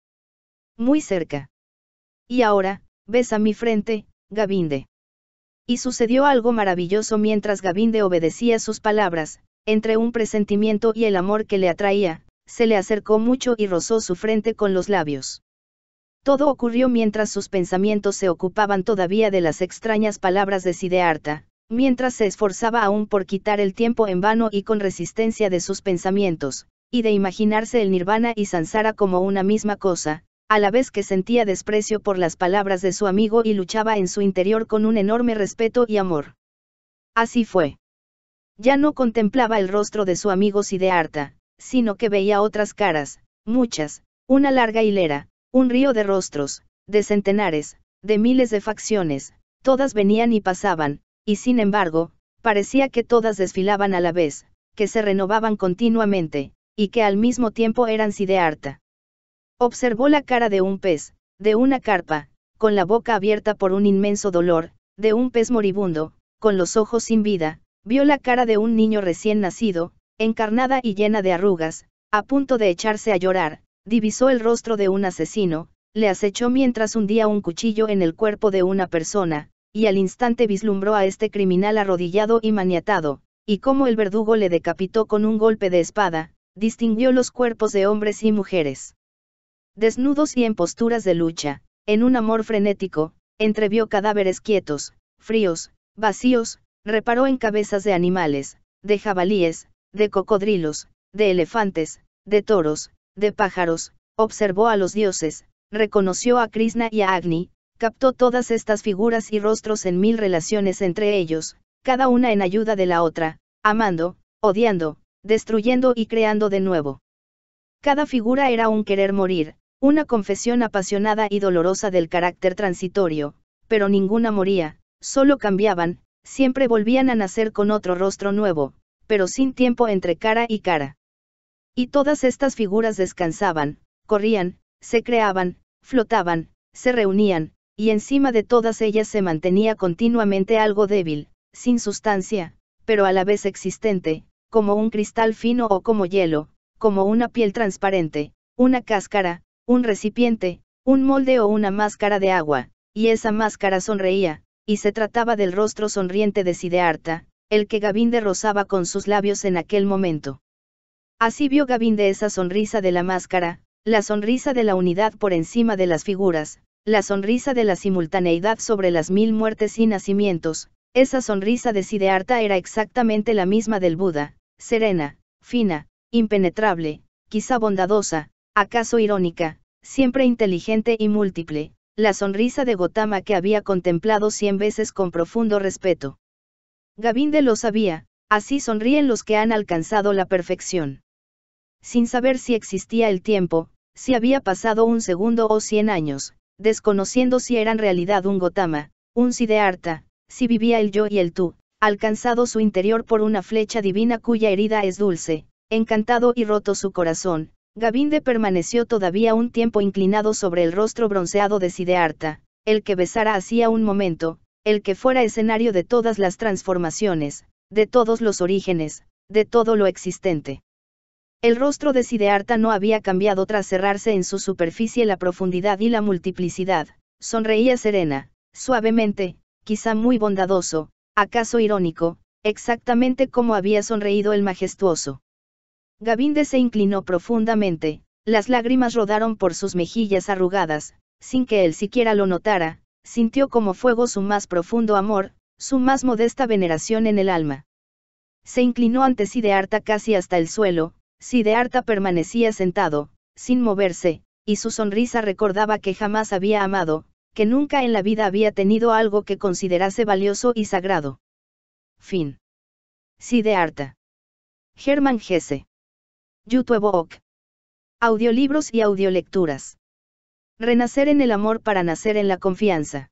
Muy cerca. Y ahora, besa mi frente, Gavinde. Y sucedió algo maravilloso mientras Gavinde obedecía sus palabras, entre un presentimiento y el amor que le atraía, se le acercó mucho y rozó su frente con los labios. Todo ocurrió mientras sus pensamientos se ocupaban todavía de las extrañas palabras de Sidearta, mientras se esforzaba aún por quitar el tiempo en vano y con resistencia de sus pensamientos, y de imaginarse el nirvana y sansara como una misma cosa, a la vez que sentía desprecio por las palabras de su amigo y luchaba en su interior con un enorme respeto y amor. Así fue. Ya no contemplaba el rostro de su amigo Sidearta, sino que veía otras caras, muchas, una larga hilera, un río de rostros, de centenares, de miles de facciones, todas venían y pasaban, y sin embargo, parecía que todas desfilaban a la vez, que se renovaban continuamente, y que al mismo tiempo eran de harta. Observó la cara de un pez, de una carpa, con la boca abierta por un inmenso dolor, de un pez moribundo, con los ojos sin vida, vio la cara de un niño recién nacido, encarnada y llena de arrugas, a punto de echarse a llorar, divisó el rostro de un asesino, le acechó mientras hundía un cuchillo en el cuerpo de una persona, y al instante vislumbró a este criminal arrodillado y maniatado, y como el verdugo le decapitó con un golpe de espada, distinguió los cuerpos de hombres y mujeres. Desnudos y en posturas de lucha, en un amor frenético, entrevió cadáveres quietos, fríos, vacíos, reparó en cabezas de animales, de jabalíes, de cocodrilos, de elefantes, de toros, de pájaros, observó a los dioses, reconoció a Krishna y a Agni, captó todas estas figuras y rostros en mil relaciones entre ellos, cada una en ayuda de la otra, amando, odiando, destruyendo y creando de nuevo. Cada figura era un querer morir, una confesión apasionada y dolorosa del carácter transitorio, pero ninguna moría, solo cambiaban, siempre volvían a nacer con otro rostro nuevo, pero sin tiempo entre cara y cara. Y todas estas figuras descansaban, corrían, se creaban, flotaban, se reunían, y encima de todas ellas se mantenía continuamente algo débil, sin sustancia, pero a la vez existente, como un cristal fino o como hielo, como una piel transparente, una cáscara, un recipiente, un molde o una máscara de agua, y esa máscara sonreía, y se trataba del rostro sonriente de Sidearta, el que Gavinde rozaba con sus labios en aquel momento. Así vio Gavinde esa sonrisa de la máscara, la sonrisa de la unidad por encima de las figuras, la sonrisa de la simultaneidad sobre las mil muertes y nacimientos, esa sonrisa de Siddhartha era exactamente la misma del Buda, serena, fina, impenetrable, quizá bondadosa, acaso irónica, siempre inteligente y múltiple, la sonrisa de Gotama que había contemplado cien veces con profundo respeto. Gavinde lo sabía, así sonríen los que han alcanzado la perfección. Sin saber si existía el tiempo, si había pasado un segundo o cien años, desconociendo si era en realidad un Gotama, un Siddhartha, si vivía el yo y el tú, alcanzado su interior por una flecha divina cuya herida es dulce, encantado y roto su corazón, Gavinde permaneció todavía un tiempo inclinado sobre el rostro bronceado de Siddhartha, el que besara hacía un momento, el que fuera escenario de todas las transformaciones, de todos los orígenes, de todo lo existente. El rostro de Sidearta no había cambiado tras cerrarse en su superficie la profundidad y la multiplicidad, sonreía serena, suavemente, quizá muy bondadoso, acaso irónico, exactamente como había sonreído el majestuoso. Gavinde se inclinó profundamente, las lágrimas rodaron por sus mejillas arrugadas, sin que él siquiera lo notara, sintió como fuego su más profundo amor, su más modesta veneración en el alma. Se inclinó ante Sidearta casi hasta el suelo, Sidearta permanecía sentado, sin moverse, y su sonrisa recordaba que jamás había amado, que nunca en la vida había tenido algo que considerase valioso y sagrado. Fin. Sidearta. Germán Gese. YouTube. Audiolibros y audiolecturas. Renacer en el amor para nacer en la confianza.